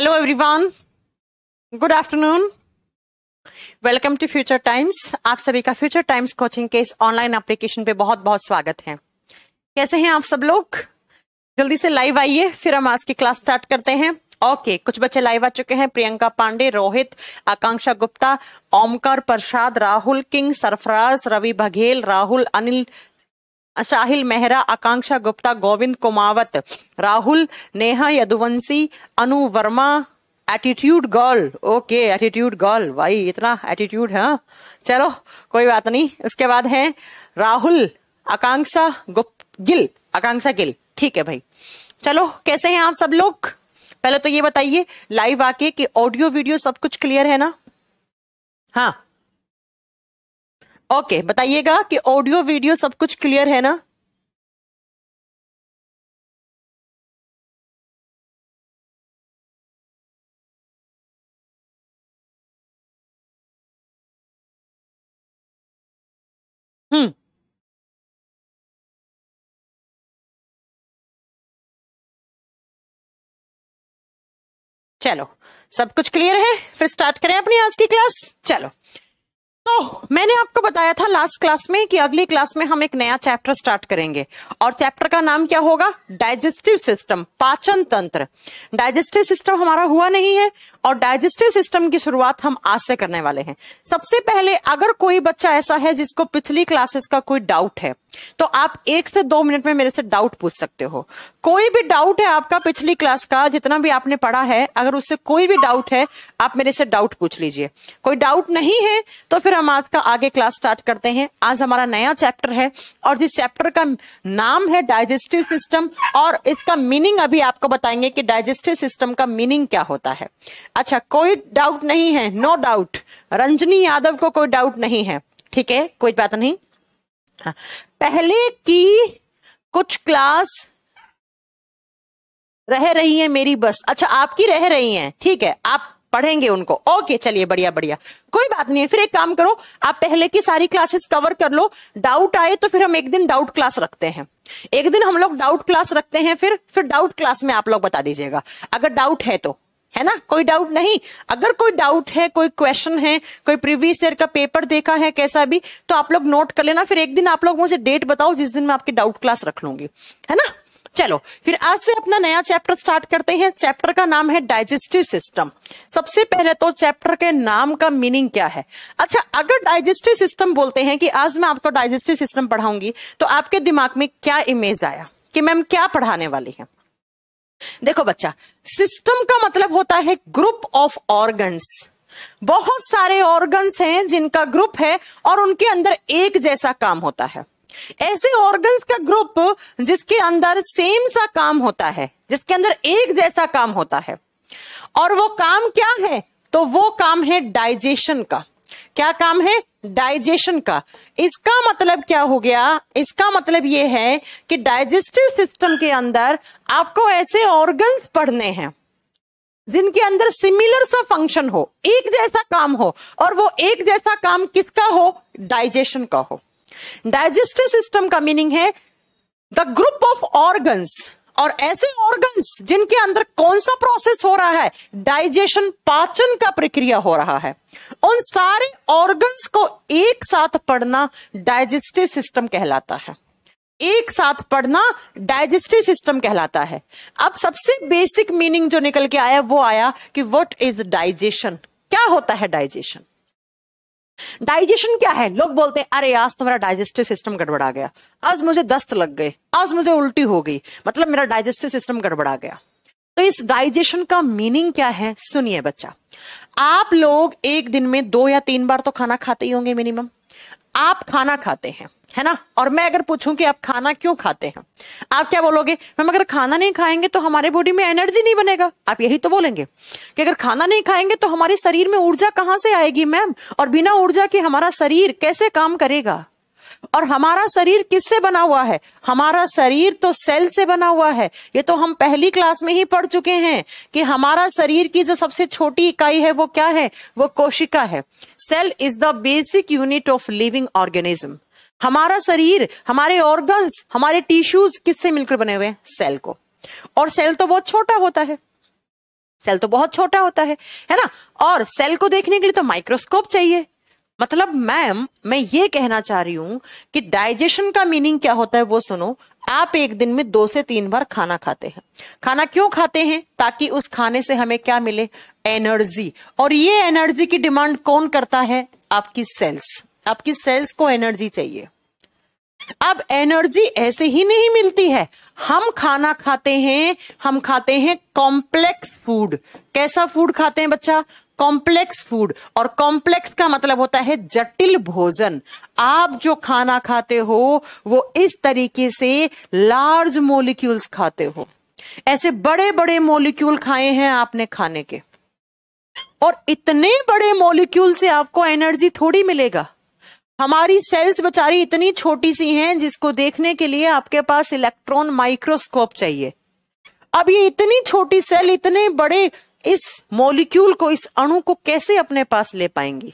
Hello everyone good afternoon welcome to future times आप सभी का फ्यूचर टाइम्स कोचिंग के इस ऑनलाइन एप्लीकेशन पे बहुत बहुत स्वागत है कैसे हैं आप सब लोग जल्दी से लाइव आइए फिर हम आज की क्लास स्टार्ट करते हैं ओके okay, कुछ बच्चे लाइव आ चुके हैं Priyanka Pandey Rohit Akanksha Gupta Omkar Prasad Rahul king Sarfaraz Ravi Baghel Rahul Anil Sahil Mehra Akanksha Gupta Govind Kumawat Rahul Neha Yaduvanshi Anu Verma attitude girl okay attitude girl भाई इतना एटीट्यूड है हाँ। चलो कोई बात नहीं उसके बाद है राहुल आकांक्षा गुप्त गिल आकांक्षा गिल ठीक है भाई चलो कैसे हैं आप सब लोग पहले तो ये बताइए लाइव आके कि ऑडियो वीडियो सब कुछ क्लियर है ना हाँ ओके बताइएगा कि ऑडियो वीडियो सब कुछ क्लियर है ना हम्म चलो सब कुछ क्लियर है फिर स्टार्ट करें अपनी आज की क्लास चलो तो मैंने आपको बताया था लास्ट क्लास में कि अगली क्लास में हम एक नया चैप्टर स्टार्ट करेंगे और चैप्टर का नाम क्या होगा डाइजेस्टिव सिस्टम पाचन तंत्र डाइजेस्टिव सिस्टम हमारा हुआ नहीं है और डाइजेस्टिव सिस्टम की शुरुआत हम आज से करने वाले हैं सबसे पहले अगर कोई बच्चा ऐसा है जिसको पिछली क्लासेस का कोई डाउट है तो आप एक से दो मिनट में मेरे से डाउट पूछ सकते हो कोई भी डाउट है आपका पिछली क्लास का जितना भी आपने पढ़ा है अगर उससे कोई भी डाउट है आप मेरे से डाउट पूछ लीजिए कोई डाउट नहीं है तो फिर हम आज का आगे क्लास स्टार्ट करते हैं आज हमारा नया चैप्टर है और जिस चैप्टर का नाम है डाइजेस्टिव सिस्टम और इसका मीनिंग अभी आपको बताएंगे कि डाइजेस्टिव सिस्टम का मीनिंग क्या होता है अच्छा कोई डाउट नहीं है नो डाउट रंजनी यादव को कोई डाउट नहीं है ठीक है कोई बात नहीं हाँ, पहले की कुछ क्लास रह रही है मेरी बस अच्छा आपकी रह रही हैं ठीक है आप पढ़ेंगे उनको ओके चलिए बढ़िया बढ़िया कोई बात नहीं है फिर एक काम करो आप पहले की सारी क्लासेस कवर कर लो डाउट आए तो फिर हम एक दिन डाउट क्लास रखते हैं एक दिन हम लोग डाउट क्लास रखते हैं फिर फिर डाउट क्लास में आप लोग बता दीजिएगा अगर डाउट है तो है ना कोई डाउट नहीं अगर कोई डाउट है कोई क्वेश्चन है कोई प्रीवियस ईयर का पेपर देखा है कैसा भी तो आप लोग नोट कर लेना फिर एक दिन आप लोग मुझे डेट बताओ जिस दिन मैं आपकी डाउट क्लास रख लूंगी है ना चलो फिर आज से अपना नया चैप्टर स्टार्ट करते हैं चैप्टर का नाम है डाइजेस्टिव सिस्टम सबसे पहले तो चैप्टर के नाम का मीनिंग क्या है अच्छा अगर डाइजेस्टिव सिस्टम बोलते हैं कि आज मैं आपको डाइजेस्टिव सिस्टम पढ़ाऊंगी तो आपके दिमाग में क्या इमेज आया कि मैम क्या पढ़ाने वाली है देखो बच्चा सिस्टम का मतलब होता है ग्रुप ऑफ ऑर्गन्स बहुत सारे ऑर्गन्स हैं जिनका ग्रुप है और उनके अंदर एक जैसा काम होता है ऐसे ऑर्गन्स का ग्रुप जिसके अंदर सेम सा काम होता है जिसके अंदर एक जैसा काम होता है और वो काम क्या है तो वो काम है डाइजेशन का क्या काम है डाइजेशन का इसका मतलब क्या हो गया इसका मतलब ये है कि डाइजेस्टिव सिस्टम के अंदर आपको ऐसे ऑर्गन्स पढ़ने हैं जिनके अंदर सिमिलर सा फंक्शन हो एक जैसा काम हो और वो एक जैसा काम किसका हो डाइजेशन का हो डाइजेस्टिव सिस्टम का मीनिंग है द ग्रुप ऑफ ऑर्गन्स और ऐसे ऑर्गन्स जिनके अंदर कौन सा प्रोसेस हो रहा है डाइजेशन पाचन का प्रक्रिया हो रहा है उन सारे ऑर्गन्स को एक साथ पढ़ना डाइजेस्टिव सिस्टम कहलाता है एक साथ पढ़ना डाइजेस्टिव सिस्टम कहलाता है अब सबसे बेसिक मीनिंग जो निकल के आया वो आया कि व्हाट इज डाइजेशन क्या होता है डाइजेशन डाइजेशन क्या है लोग बोलते हैं अरे आज तो मेरा डाइजेस्टिव सिस्टम गड़बड़ा गया आज मुझे दस्त लग गए आज मुझे उल्टी हो गई मतलब मेरा डाइजेस्टिव सिस्टम गड़बड़ा गया तो इस डाइजेशन का मीनिंग क्या है सुनिए बच्चा आप लोग एक दिन में दो या तीन बार तो खाना खाते ही होंगे मिनिमम आप खाना खाते हैं है ना और मैं अगर पूछूं कि आप खाना क्यों खाते हैं आप क्या बोलोगे मैम अगर खाना नहीं खाएंगे तो हमारे बॉडी में एनर्जी नहीं बनेगा आप यही तो बोलेंगे कि अगर खाना नहीं खाएंगे तो हमारे शरीर में ऊर्जा कहाँ से आएगी मैम और बिना ऊर्जा के हमारा शरीर कैसे काम करेगा और हमारा शरीर किससे बना हुआ है हमारा शरीर तो सेल से बना हुआ है ये तो हम पहली क्लास में ही पढ़ चुके हैं कि हमारा शरीर की जो सबसे छोटी इकाई है वो क्या है वो कोशिका है cell is the basic unit of living organism हमारा शरीर हमारे ऑर्गन्स हमारे टिश्यूज किससे मिलकर बने हुए हैं सेल को और सेल तो बहुत छोटा होता है सेल तो बहुत छोटा होता है है ना और सेल को देखने के लिए तो माइक्रोस्कोप चाहिए मतलब मैम मैं ये कहना चाह रही हूं कि डाइजेशन का मीनिंग क्या होता है वो सुनो आप एक दिन में दो से तीन बार खाना खाते हैं खाना क्यों खाते हैं ताकि उस खाने से हमें क्या मिले एनर्जी और ये एनर्जी की डिमांड कौन करता है आपकी सेल्स आपकी सेल्स को एनर्जी चाहिए अब एनर्जी ऐसे ही नहीं मिलती है हम खाना खाते हैं हम खाते हैं कॉम्प्लेक्स फूड कैसा फूड खाते हैं बच्चा कॉम्प्लेक्स फूड और कॉम्प्लेक्स का मतलब होता है जटिल भोजन आप जो खाना खाते हो वो इस तरीके से लार्ज मोलिक्यूल्स खाते हो ऐसे बड़े बड़े मोलिक्यूल खाए हैं आपने खाने के और इतने बड़े मोलिक्यूल से आपको एनर्जी थोड़ी मिलेगा हमारी सेल्स बेचारी इतनी छोटी सी हैं जिसको देखने के लिए आपके पास इलेक्ट्रॉन माइक्रोस्कोप चाहिए अब ये इतनी छोटी सेल इतने बड़े इस मॉलिक्यूल को इस अणु को कैसे अपने पास ले पाएंगी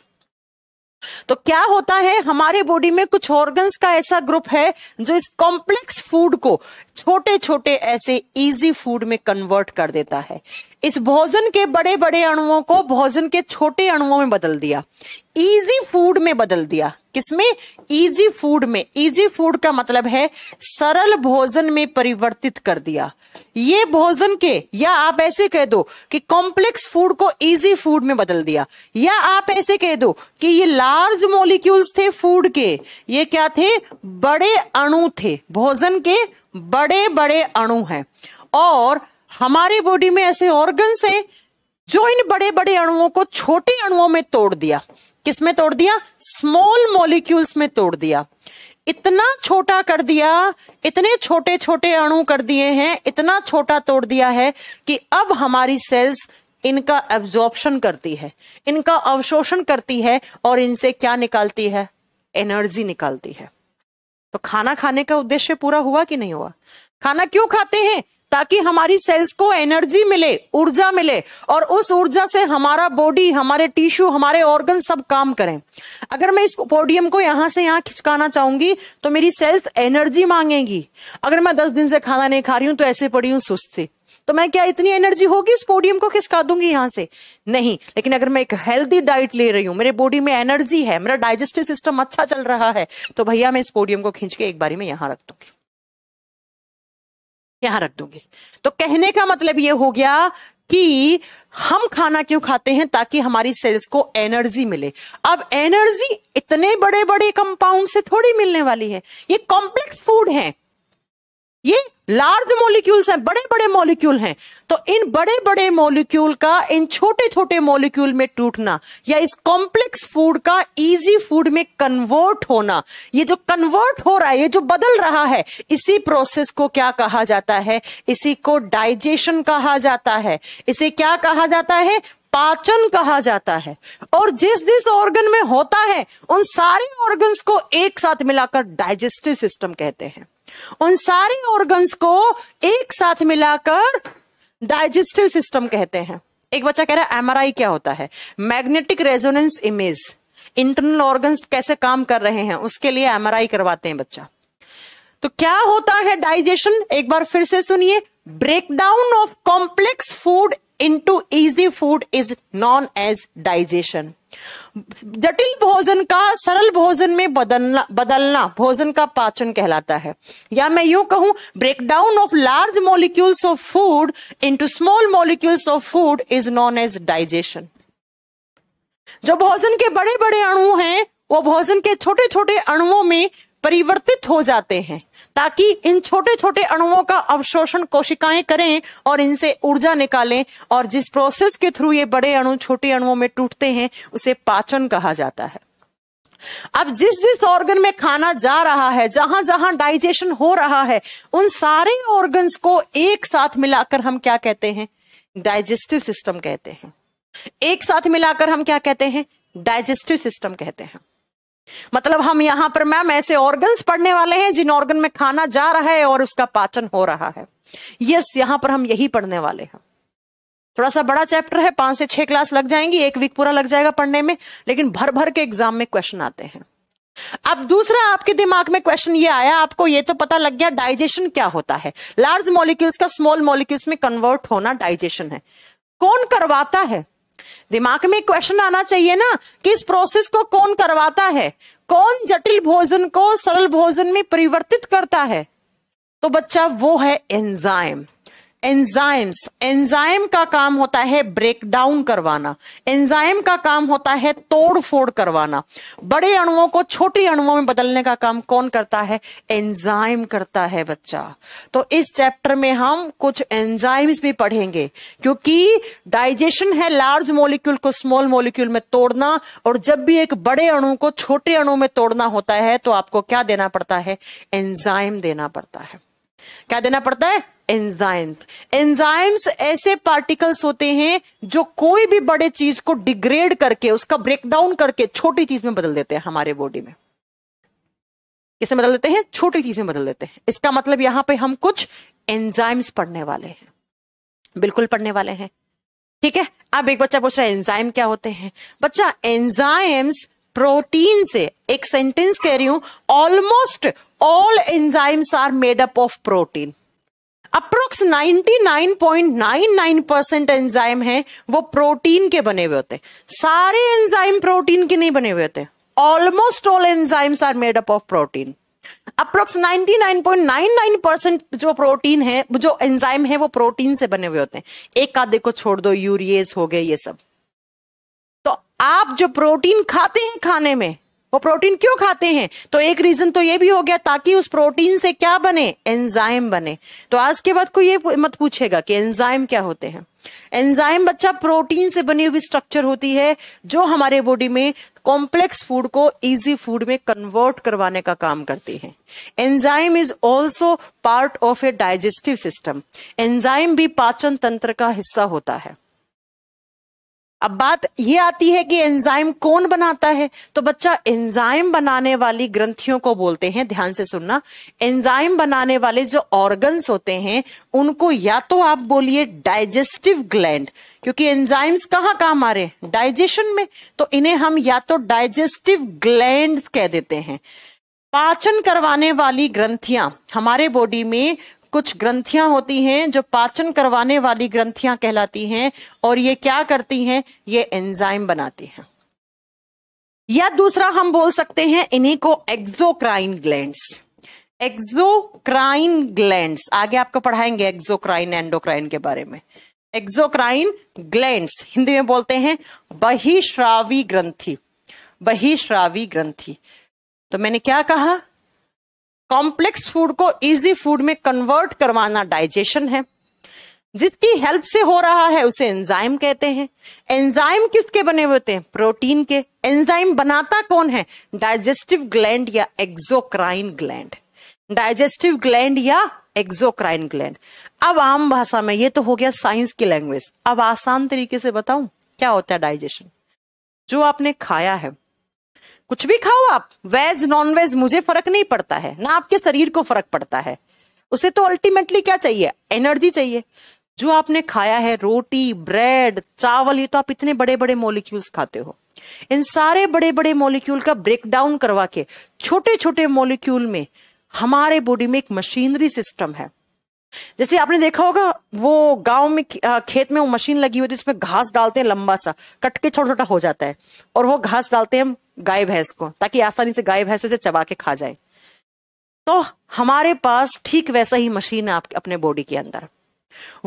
तो क्या होता है हमारे बॉडी में कुछ ऑर्गन्स का ऐसा ग्रुप है जो इस कॉम्प्लेक्स फूड को छोटे छोटे ऐसे इजी फूड में कन्वर्ट कर देता है इस भोजन के बड़े बड़े अणुओं को भोजन के छोटे अणुओं में बदल दिया इजी फूड में बदल दिया किसमें इजी फूड में इजी फूड का मतलब है सरल भोजन में परिवर्तित कर दिया ये भोजन के या आप ऐसे कह दो कि कॉम्प्लेक्स फूड को इजी फूड में बदल दिया या आप ऐसे कह दो कि ये लार्ज मोलिक्यूल्स थे फूड के ये क्या थे बड़े अणु थे भोजन के बड़े बड़े अणु हैं और हमारे बॉडी में ऐसे ऑर्गन्स हैं जो इन बड़े बड़े अणुओं को छोटे अणुओं में तोड़ दिया किस में तोड़ दिया स्मॉल मॉलिक्यूल्स में तोड़ दिया इतना छोटा कर दिया इतने छोटे छोटे अणु कर दिए हैं इतना छोटा तोड़ दिया है कि अब हमारी सेल्स इनका एब्जॉर्प्शन करती है इनका अवशोषण करती है और इनसे क्या निकालती है एनर्जी निकालती है तो खाना खाने का उद्देश्य पूरा हुआ कि नहीं हुआ खाना क्यों खाते हैं ताकि हमारी सेल्स को एनर्जी मिले ऊर्जा मिले और उस ऊर्जा से हमारा बॉडी हमारे टिश्यू हमारे ऑर्गन सब काम करें अगर मैं इस पोडियम को यहां से यहां खिंचकाना चाहूंगी तो मेरी सेल्स एनर्जी मांगेंगी अगर मैं दस दिन से खाना नहीं खा रही हूं तो ऐसे पड़ी हूं सुस्त से तो मैं क्या इतनी एनर्जी होगी इस पोडियम को खिसका दूंगी यहां से नहीं लेकिन अगर मैं एक हेल्दी डाइट ले रही हूं मेरे बॉडी में एनर्जी है मेरा डाइजेस्टिव सिस्टम अच्छा चल रहा है तो भैया मैं इस पोडियम को खींच के एक बारी में यहां रख दूंगी यहां रख दूंगी तो कहने का मतलब ये हो गया कि हम खाना क्यों खाते हैं ताकि हमारी सेल्स को एनर्जी मिले अब एनर्जी इतने बड़े बड़े कंपाउंड से थोड़ी मिलने वाली है ये कॉम्प्लेक्स फूड है ये लार्ज मॉलिक्यूल्स हैं बड़े बड़े मॉलिक्यूल हैं तो इन बड़े बड़े मॉलिक्यूल का इन छोटे छोटे मॉलिक्यूल में टूटना या इस कॉम्प्लेक्स फूड का इजी फूड में कन्वर्ट होना ये जो कन्वर्ट हो रहा है ये जो बदल रहा है इसी प्रोसेस को क्या कहा जाता है इसी को डाइजेशन कहा जाता है इसे क्या कहा जाता है पाचन कहा जाता है और जिस जिस ऑर्गन में होता है उन सारे ऑर्गन्स को एक साथ मिलाकर डाइजेस्टिव सिस्टम कहते हैं उन सारे ऑर्गन्स को एक साथ मिलाकर डाइजेस्टिव सिस्टम कहते हैं एक बच्चा कह रहा है एमआरआई क्या होता है magnetic resonance image internal organs कैसे काम कर रहे हैं उसके लिए एमआरआई करवाते हैं बच्चा तो क्या होता है डाइजेशन एक बार फिर से सुनिए breakdown of complex food into easy food is known as digestion जटिल भोजन का सरल भोजन में बदलना बदलना भोजन का पाचन कहलाता है या मैं यूं कहूं breakdown of large molecules of food into small molecules of food is known as digestion जो भोजन के बड़े बड़े अणु हैं वो भोजन के छोटे छोटे अणुओं में परिवर्तित हो जाते हैं ताकि इन छोटे छोटे अणुओं का अवशोषण कोशिकाएं करें और इनसे ऊर्जा निकालें और जिस प्रोसेस के थ्रू ये बड़े अणु छोटे अणुओं में टूटते हैं उसे पाचन कहा जाता है अब जिस जिस ऑर्गन में खाना जा रहा है जहां जहां डाइजेशन हो रहा है उन सारे ऑर्गन्स को एक साथ मिलाकर हम क्या कहते हैं डाइजेस्टिव सिस्टम कहते हैं एक साथ मिलाकर हम क्या कहते हैं डाइजेस्टिव सिस्टम कहते हैं मतलब हम यहां पर मैम ऐसे ऑर्गन्स पढ़ने वाले हैं जिन ऑर्गन में खाना जा रहा है और उसका पाचन हो रहा है यस यहां पर हम यही पढ़ने वाले हैं थोड़ा सा बड़ा चैप्टर है पांच से छह क्लास लग जाएंगी एक वीक पूरा लग जाएगा पढ़ने में लेकिन भर भर के एग्जाम में क्वेश्चन आते हैं अब दूसरा आपके दिमाग में क्वेश्चन ये आया आपको ये तो पता लग गया डाइजेशन क्या होता है लार्ज मॉलिक्यूल्स का स्मॉल मॉलिक्यूल्स में कन्वर्ट होना डाइजेशन है कौन करवाता है दिमाग में क्वेश्चन आना चाहिए ना कि इस प्रोसेस को कौन करवाता है कौन जटिल भोजन को सरल भोजन में परिवर्तित करता है तो बच्चा वो है एंजाइम एंजाइम्स एंजाइम का काम होता है ब्रेक डाउन करवाना एंजाइम का काम होता है तोड़ फोड़ करवाना बड़े अणुओं को छोटी अणुओं में बदलने का काम कौन करता है एंजाइम करता है बच्चा तो इस चैप्टर में हम कुछ एंजाइम्स भी पढ़ेंगे क्योंकि डाइजेशन है लार्ज मोलिक्यूल को स्मॉल मोलिक्यूल में तोड़ना और जब भी एक बड़े अणु को छोटे अणु में तोड़ना होता है तो आपको क्या देना पड़ता है एंजाइम देना पड़ता है क्या देना पड़ता है एंजाइम्स एंजाइम्स ऐसे पार्टिकल्स होते हैं जो कोई भी बड़े चीज को डिग्रेड करके उसका ब्रेकडाउन करके छोटी चीज में बदल देते हैं हमारे बॉडी में किसे बदल देते हैं छोटी चीज में बदल देते हैं इसका मतलब यहां पे हम कुछ एंजाइम्स पढ़ने वाले हैं बिल्कुल पढ़ने वाले हैं ठीक है अब एक बच्चा पूछ रहा है एंजाइम क्या होते हैं बच्चा एंजाइम्स प्रोटीन से एक सेंटेंस कह रही हूं almost all enzymes are made up of protein approx 99.99 percent enzyme है वो प्रोटीन के बने हुए होते सारे एंजाइम प्रोटीन के नहीं बने हुए होते almost all enzymes are made up of protein approx 99.99 percent जो प्रोटीन है जो एंजाइम है वो प्रोटीन से बने हुए होते हैं एक आधे को छोड़ दो यूरिएज हो गए ये सब तो आप जो प्रोटीन खाते हैं खाने में वो प्रोटीन क्यों खाते हैं तो एक रीजन तो ये भी हो गया ताकि उस प्रोटीन से क्या बने एंजाइम बने तो आज के बाद कोई ये मत पूछेगा कि एंजाइम क्या होते हैं एंजाइम बच्चा प्रोटीन से बनी हुई स्ट्रक्चर होती है जो हमारे बॉडी में कॉम्प्लेक्स फूड को इजी फूड में कन्वर्ट करवाने का काम करती है enzyme is also part of a digestive system enzyme भी पाचन तंत्र का हिस्सा होता है अब बात ये आती है कि एंजाइम कौन बनाता है तो बच्चा एंजाइम बनाने वाली ग्रंथियों को बोलते हैं ध्यान से सुनना एंजाइम बनाने वाले जो ऑर्गन्स होते हैं उनको या तो आप बोलिए डाइजेस्टिव ग्लैंड क्योंकि एंजाइम्स कहाँ काम आ रहे हैं डाइजेशन में तो इन्हें हम या तो डाइजेस्टिव ग्लैंड कह देते हैं पाचन करवाने वाली ग्रंथियां हमारे बॉडी में कुछ ग्रंथियां होती हैं जो पाचन करवाने वाली ग्रंथियां कहलाती हैं और ये क्या करती हैं ये एंजाइम बनाती हैं या दूसरा हम बोल सकते हैं इन्हीं को एक्सोक्राइन ग्लैंड्स एक्सोक्राइन ग्लैंड्स आगे आपको पढ़ाएंगे एक्सोक्राइन एंडोक्राइन के बारे में एक्सोक्राइन ग्लैंड्स हिंदी में बोलते हैं बहिश्रावी ग्रंथि बहिश्रावी ग्रंथि तो मैंने क्या कहा कॉम्प्लेक्स फूड को इजी फूड में कन्वर्ट करवाना डाइजेशन है जिसकी हेल्प से हो रहा है उसे एंजाइम कहते हैं एंजाइम किसके बने होते हैं प्रोटीन के एंजाइम बनाता कौन है डाइजेस्टिव ग्लैंड या एक्सोक्राइन ग्लैंड डाइजेस्टिव ग्लैंड या एक्सोक्राइन ग्लैंड अब आम भाषा में ये तो हो गया साइंस की लैंग्वेज अब आसान तरीके से बताऊं क्या होता है डाइजेशन जो आपने खाया है कुछ भी खाओ आप वेज नॉन वेज मुझे फर्क नहीं पड़ता है ना आपके शरीर को फर्क पड़ता है उसे तो अल्टीमेटली क्या चाहिए एनर्जी चाहिए जो आपने खाया है रोटी ब्रेड चावल ये तो आप इतने बड़े बड़े मोलिक्यूल्स खाते हो इन सारे बड़े बड़े मोलिक्यूल का ब्रेकडाउन करवा के छोटे छोटे मोलिक्यूल में हमारे बॉडी में एक मशीनरी सिस्टम है जैसे आपने देखा होगा वो गांव में खेत में वो मशीन लगी हुई थी उसमें तो घास डालते हैं लंबा सा कट के छोटा छोटा हो जाता है और वो घास डालते हैं हम गाय भैंस को ताकि आसानी से गाय भैंस उसे चबा के खा जाए तो हमारे पास ठीक वैसा ही मशीन है आप अपने बॉडी के अंदर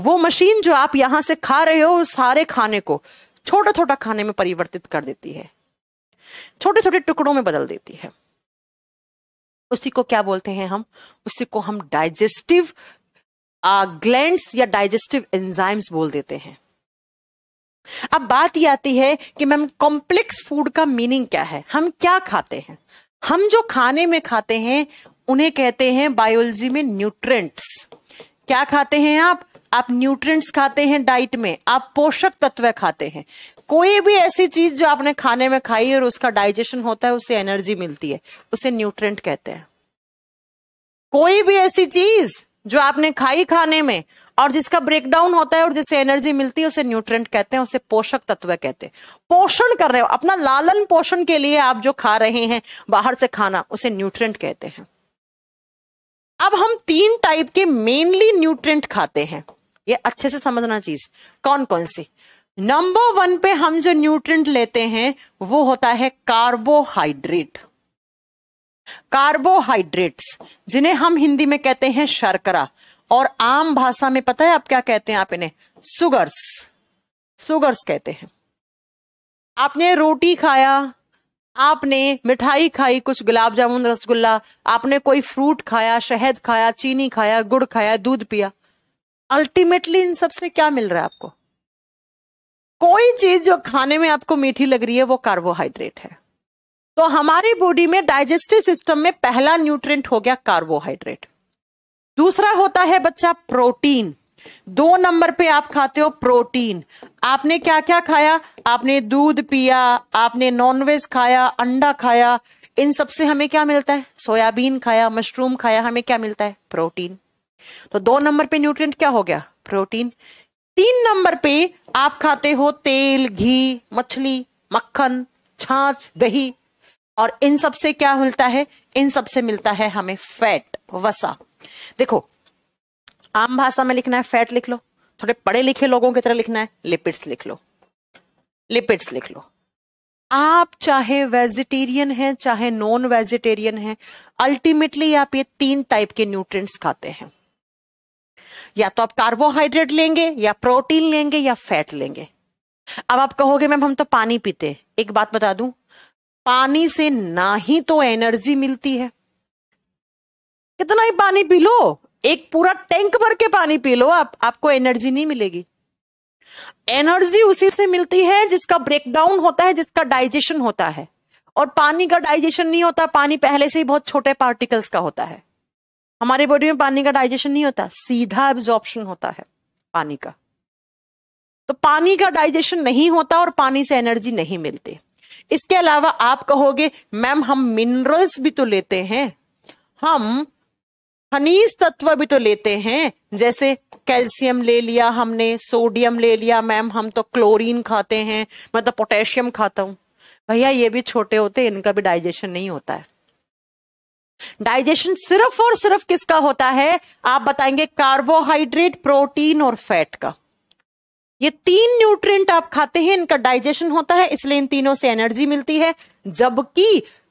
वो मशीन जो आप यहां से खा रहे हो उस सारे खाने को छोटा छोटा खाने में परिवर्तित कर देती है छोटे छोटे टुकड़ों में बदल देती है उसी को क्या बोलते हैं हम उसी को हम डाइजेस्टिव ग्लैंड्स या डाइजेस्टिव एंजाइम्स बोल देते हैं अब बात ये आती है कि मैम कॉम्प्लेक्स फूड का मीनिंग क्या है हम क्या खाते हैं हम जो खाने में खाते हैं उन्हें कहते हैं बायोलॉजी में न्यूट्रेंट्स क्या खाते हैं आप आप न्यूट्रिएंट्स खाते हैं डाइट में आप पोषक तत्व खाते हैं कोई भी ऐसी चीज जो आपने खाने में खाई और उसका डाइजेशन होता है उसे एनर्जी मिलती है उसे न्यूट्रिएंट कहते हैं कोई भी ऐसी चीज जो आपने खाई खाने में और जिसका ब्रेकडाउन होता है और जिससे एनर्जी मिलती है उसे न्यूट्रेंट कहते हैं उसे पोषक तत्व कहते हैं पोषण कर रहे हो अपना लालन पोषण के लिए आप जो खा रहे हैं बाहर से खाना उसे न्यूट्रेंट कहते हैं अब हम तीन टाइप के मेनली न्यूट्रेंट खाते हैं ये अच्छे से समझना चीज कौन कौन सी नंबर वन पे हम जो न्यूट्रेंट लेते हैं वो होता है कार्बोहाइड्रेट कार्बोहाइड्रेट्स जिन्हें हम हिंदी में कहते हैं शर्करा और आम भाषा में पता है आप क्या कहते हैं आप इन्हें सुगर्स सुगर्स कहते हैं आपने रोटी खाया आपने मिठाई खाई कुछ गुलाब जामुन रसगुल्ला आपने कोई फ्रूट खाया शहद खाया चीनी खाया गुड़ खाया दूध पिया अल्टीमेटली इन सब से क्या मिल रहा है आपको कोई चीज जो खाने में आपको मीठी लग रही है वो कार्बोहाइड्रेट है तो हमारी बॉडी में डाइजेस्टिव सिस्टम में पहला न्यूट्रिएंट हो गया कार्बोहाइड्रेट दूसरा होता है बच्चा प्रोटीन दो नंबर पे आप खाते हो प्रोटीन आपने क्या क्या खाया आपने दूध पिया आपने नॉनवेज खाया अंडा खाया इन सब से हमें क्या मिलता है सोयाबीन खाया मशरूम खाया हमें क्या मिलता है प्रोटीन तो दो नंबर पे न्यूट्रिएंट क्या हो गया प्रोटीन तीन नंबर पे आप खाते हो तेल घी मछली मक्खन छाछ दही और इन सब से क्या मिलता है इन सब से मिलता है हमें फैट वसा देखो आम भाषा में लिखना है फैट लिख लो थोड़े पढ़े लिखे लोगों की तरह लिखना है लिपिड्स लिख लो लिपिड्स लिख लो आप चाहे वेजिटेरियन हैं चाहे नॉन वेजिटेरियन हैं अल्टीमेटली आप ये तीन टाइप के न्यूट्रिएंट्स खाते हैं या तो आप कार्बोहाइड्रेट लेंगे या प्रोटीन लेंगे या फैट लेंगे अब आप कहोगे मैम हम तो पानी पीते हैं एक बात बता दूं पानी से ना ही तो एनर्जी मिलती है कितना ही पानी पी लो एक पूरा टैंक भर के पानी पी लो आप आपको एनर्जी नहीं मिलेगी एनर्जी उसी से मिलती है जिसका ब्रेकडाउन होता है जिसका डाइजेशन होता है और पानी का डाइजेशन नहीं होता पानी पहले से ही बहुत छोटे पार्टिकल्स का होता है हमारे बॉडी में पानी का डाइजेशन नहीं होता सीधा एब्जॉर्प्शन होता है पानी का तो पानी का डाइजेशन नहीं होता और पानी से एनर्जी नहीं मिलती इसके अलावा आप कहोगे मैम हम मिनरल्स भी तो लेते हैं हम खनिज तत्व भी तो लेते हैं जैसे कैल्शियम ले लिया हमने सोडियम ले लिया मैम हम तो क्लोरीन खाते हैं मैं तो पोटेशियम खाता हूं भैया ये भी छोटे होते इनका भी डाइजेशन नहीं होता है डाइजेशन सिर्फ और सिर्फ किसका होता है आप बताएंगे कार्बोहाइड्रेट प्रोटीन और फैट का ये तीन न्यूट्रिएंट आप खाते हैं इनका डाइजेशन होता है इसलिए इन तीनों से एनर्जी मिलती है जबकि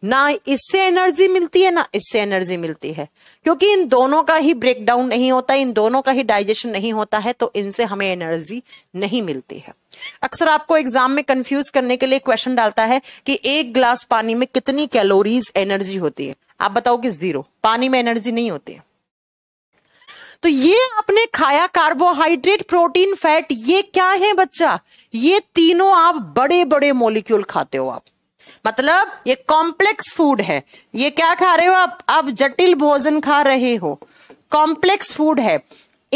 ना इससे एनर्जी मिलती है ना इससे एनर्जी मिलती है क्योंकि इन दोनों का ही ब्रेकडाउन नहीं होता इन दोनों का ही डाइजेशन नहीं होता है तो इनसे हमें एनर्जी नहीं मिलती है अक्सर आपको एग्जाम में कंफ्यूज करने के लिए क्वेश्चन डालता है कि एक ग्लास पानी में कितनी कैलोरीज एनर्जी होती है आप बताओ कि जीरो पानी में एनर्जी नहीं होती है तो ये आपने खाया कार्बोहाइड्रेट प्रोटीन फैट ये क्या है बच्चा ये तीनों आप बड़े बड़े मोलिक्यूल खाते हो आप मतलब ये कॉम्प्लेक्स फूड है ये क्या खा रहे हो आप आप जटिल भोजन खा रहे हो कॉम्प्लेक्स फूड है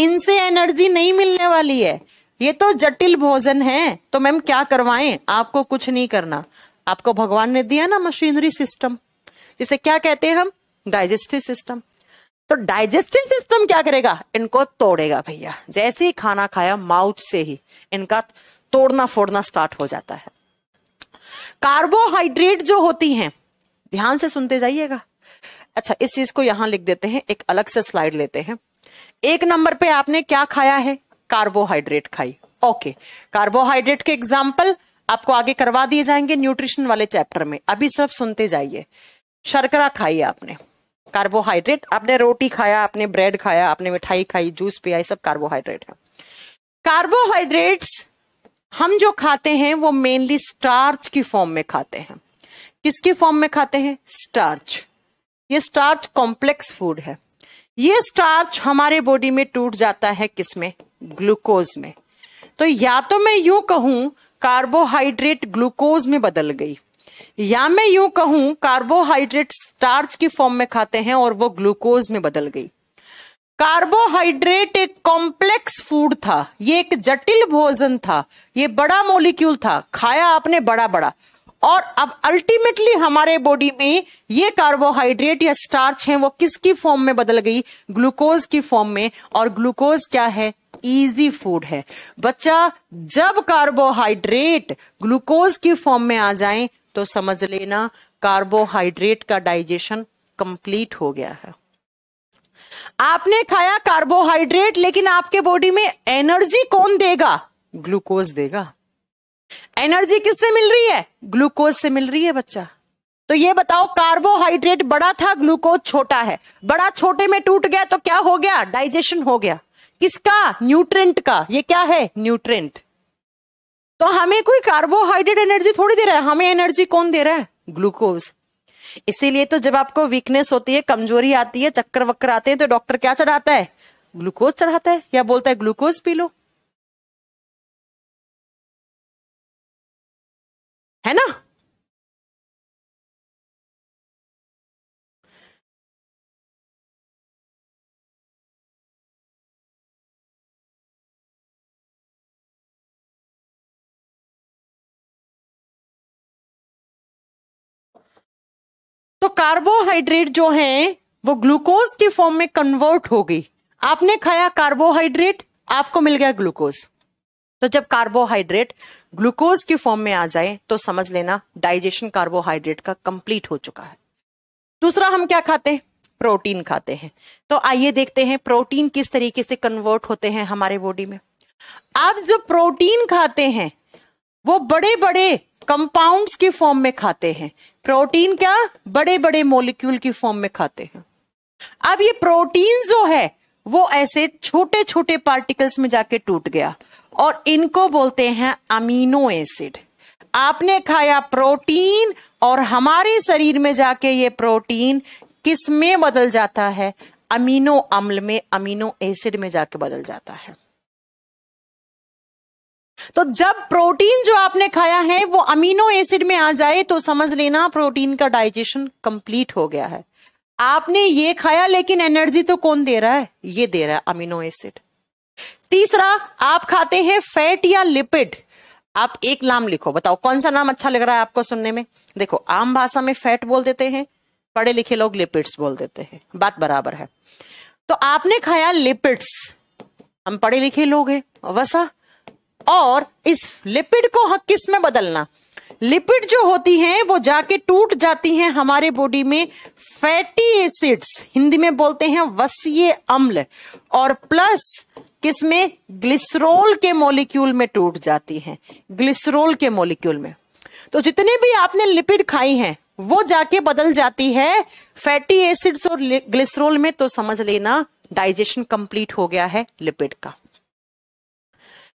इनसे एनर्जी नहीं मिलने वाली है ये तो जटिल भोजन है तो मैम क्या करवाएं आपको कुछ नहीं करना आपको भगवान ने दिया ना मशीनरी सिस्टम जिसे क्या कहते हैं हम डाइजेस्टिव सिस्टम तो डाइजेस्टिव सिस्टम क्या करेगा इनको तोड़ेगा भैया जैसे ही खाना खाया माउथ से ही इनका तोड़ना फोड़ना स्टार्ट हो जाता है कार्बोहाइड्रेट जो होती हैं ध्यान से सुनते जाइएगा अच्छा इस चीज को यहां लिख देते हैं एक अलग से स्लाइड लेते हैं एक नंबर पे आपने क्या खाया है कार्बोहाइड्रेट खाई ओके कार्बोहाइड्रेट के एग्जाम्पल आपको आगे करवा दिए जाएंगे न्यूट्रिशन वाले चैप्टर में अभी सब सुनते जाइए शर्करा खाई आपने कार्बोहाइड्रेट आपने रोटी खाया आपने ब्रेड खाया आपने मिठाई खाई जूस पिया सब कार्बोहाइड्रेट है कार्बोहाइड्रेट्स हम जो खाते हैं वो मेनली स्टार्च की फॉर्म में खाते हैं किसकी फॉर्म में खाते हैं स्टार्च ये स्टार्च कॉम्प्लेक्स फूड है ये स्टार्च हमारे बॉडी में टूट जाता है किसमें ग्लूकोज में तो या तो मैं यूं कहूं कार्बोहाइड्रेट ग्लूकोज में बदल गई या मैं यूं कहूं कार्बोहाइड्रेट स्टार्च की फॉर्म में खाते हैं और वो ग्लूकोज में बदल गई कार्बोहाइड्रेट एक कॉम्प्लेक्स फूड था ये एक जटिल भोजन था ये बड़ा मोलिक्यूल था खाया आपने बड़ा बड़ा और अब अल्टीमेटली हमारे बॉडी में ये कार्बोहाइड्रेट या स्टार्च है वो किसकी फॉर्म में बदल गई ग्लूकोज की फॉर्म में और ग्लूकोज क्या है इजी फूड है बच्चा जब कार्बोहाइड्रेट ग्लूकोज की फॉर्म में आ जाए तो समझ लेना कार्बोहाइड्रेट का डाइजेशन कंप्लीट हो गया है आपने खाया कार्बोहाइड्रेट लेकिन आपके बॉडी में एनर्जी कौन देगा ग्लूकोज देगा एनर्जी किससे मिल रही है ग्लूकोज से मिल रही है बच्चा तो ये बताओ कार्बोहाइड्रेट बड़ा था ग्लूकोज छोटा है बड़ा छोटे में टूट गया तो क्या हो गया डाइजेशन हो गया किसका न्यूट्रेंट का ये क्या है न्यूट्रेंट तो हमें कोई कार्बोहाइड्रेट एनर्जी थोड़ी दे रहा है हमें एनर्जी कौन दे रहा है ग्लूकोज इसीलिए तो जब आपको वीकनेस होती है कमजोरी आती है चक्कर वक्कर आते हैं तो डॉक्टर क्या चढ़ाता है ग्लूकोज चढ़ाता है या बोलता है ग्लूकोज पी लो है ना कार्बोहाइड्रेट जो है वो ग्लूकोज के फॉर्म में कन्वर्ट हो गई आपने खाया कार्बोहाइड्रेट आपको मिल गया ग्लूकोज तो जब कार्बोहाइड्रेट ग्लूकोज के फॉर्म में आ जाए तो समझ लेना डाइजेशन कार्बोहाइड्रेट का कंप्लीट हो चुका है दूसरा हम क्या खाते हैं प्रोटीन खाते हैं तो आइए देखते हैं प्रोटीन किस तरीके से कन्वर्ट होते हैं हमारे बॉडी में आप जो प्रोटीन खाते हैं वो बड़े बड़े कंपाउंड्स की फॉर्म में खाते हैं प्रोटीन क्या बड़े बड़े मोलिक्यूल की फॉर्म में खाते हैं अब ये प्रोटीन जो है वो ऐसे छोटे छोटे पार्टिकल्स में जाके टूट गया और इनको बोलते हैं अमीनो एसिड आपने खाया प्रोटीन और हमारे शरीर में जाके ये प्रोटीन किस में बदल जाता है अमीनो अम्ल में अमीनो एसिड में जाके बदल जाता है तो जब प्रोटीन जो आपने खाया है वो अमीनो एसिड में आ जाए तो समझ लेना प्रोटीन का डाइजेशन कंप्लीट हो गया है आपने ये खाया लेकिन एनर्जी तो कौन दे रहा है ये दे रहा है अमीनो एसिड तीसरा आप खाते हैं फैट या लिपिड आप एक नाम लिखो बताओ कौन सा नाम अच्छा लग रहा है आपको सुनने में देखो आम भाषा में फैट बोल देते हैं पढ़े लिखे लोग लिपिड्स बोल देते हैं बात बराबर है तो आपने खाया लिपिड्स हम पढ़े लिखे लोग हैं वसा और इस लिपिड को किस में बदलना लिपिड जो होती हैं वो जाके टूट जाती हैं हमारे बॉडी में फैटी एसिड्स हिंदी में बोलते हैं वसीय अम्ल और प्लस किसमें ग्लिसरोल के मॉलिक्यूल में टूट जाती हैं ग्लिसरोल के मॉलिक्यूल में तो जितने भी आपने लिपिड खाई हैं वो जाके बदल जाती है फैटी एसिड्स और ग्लिसरोल में तो समझ लेना डाइजेशन कंप्लीट हो गया है लिपिड का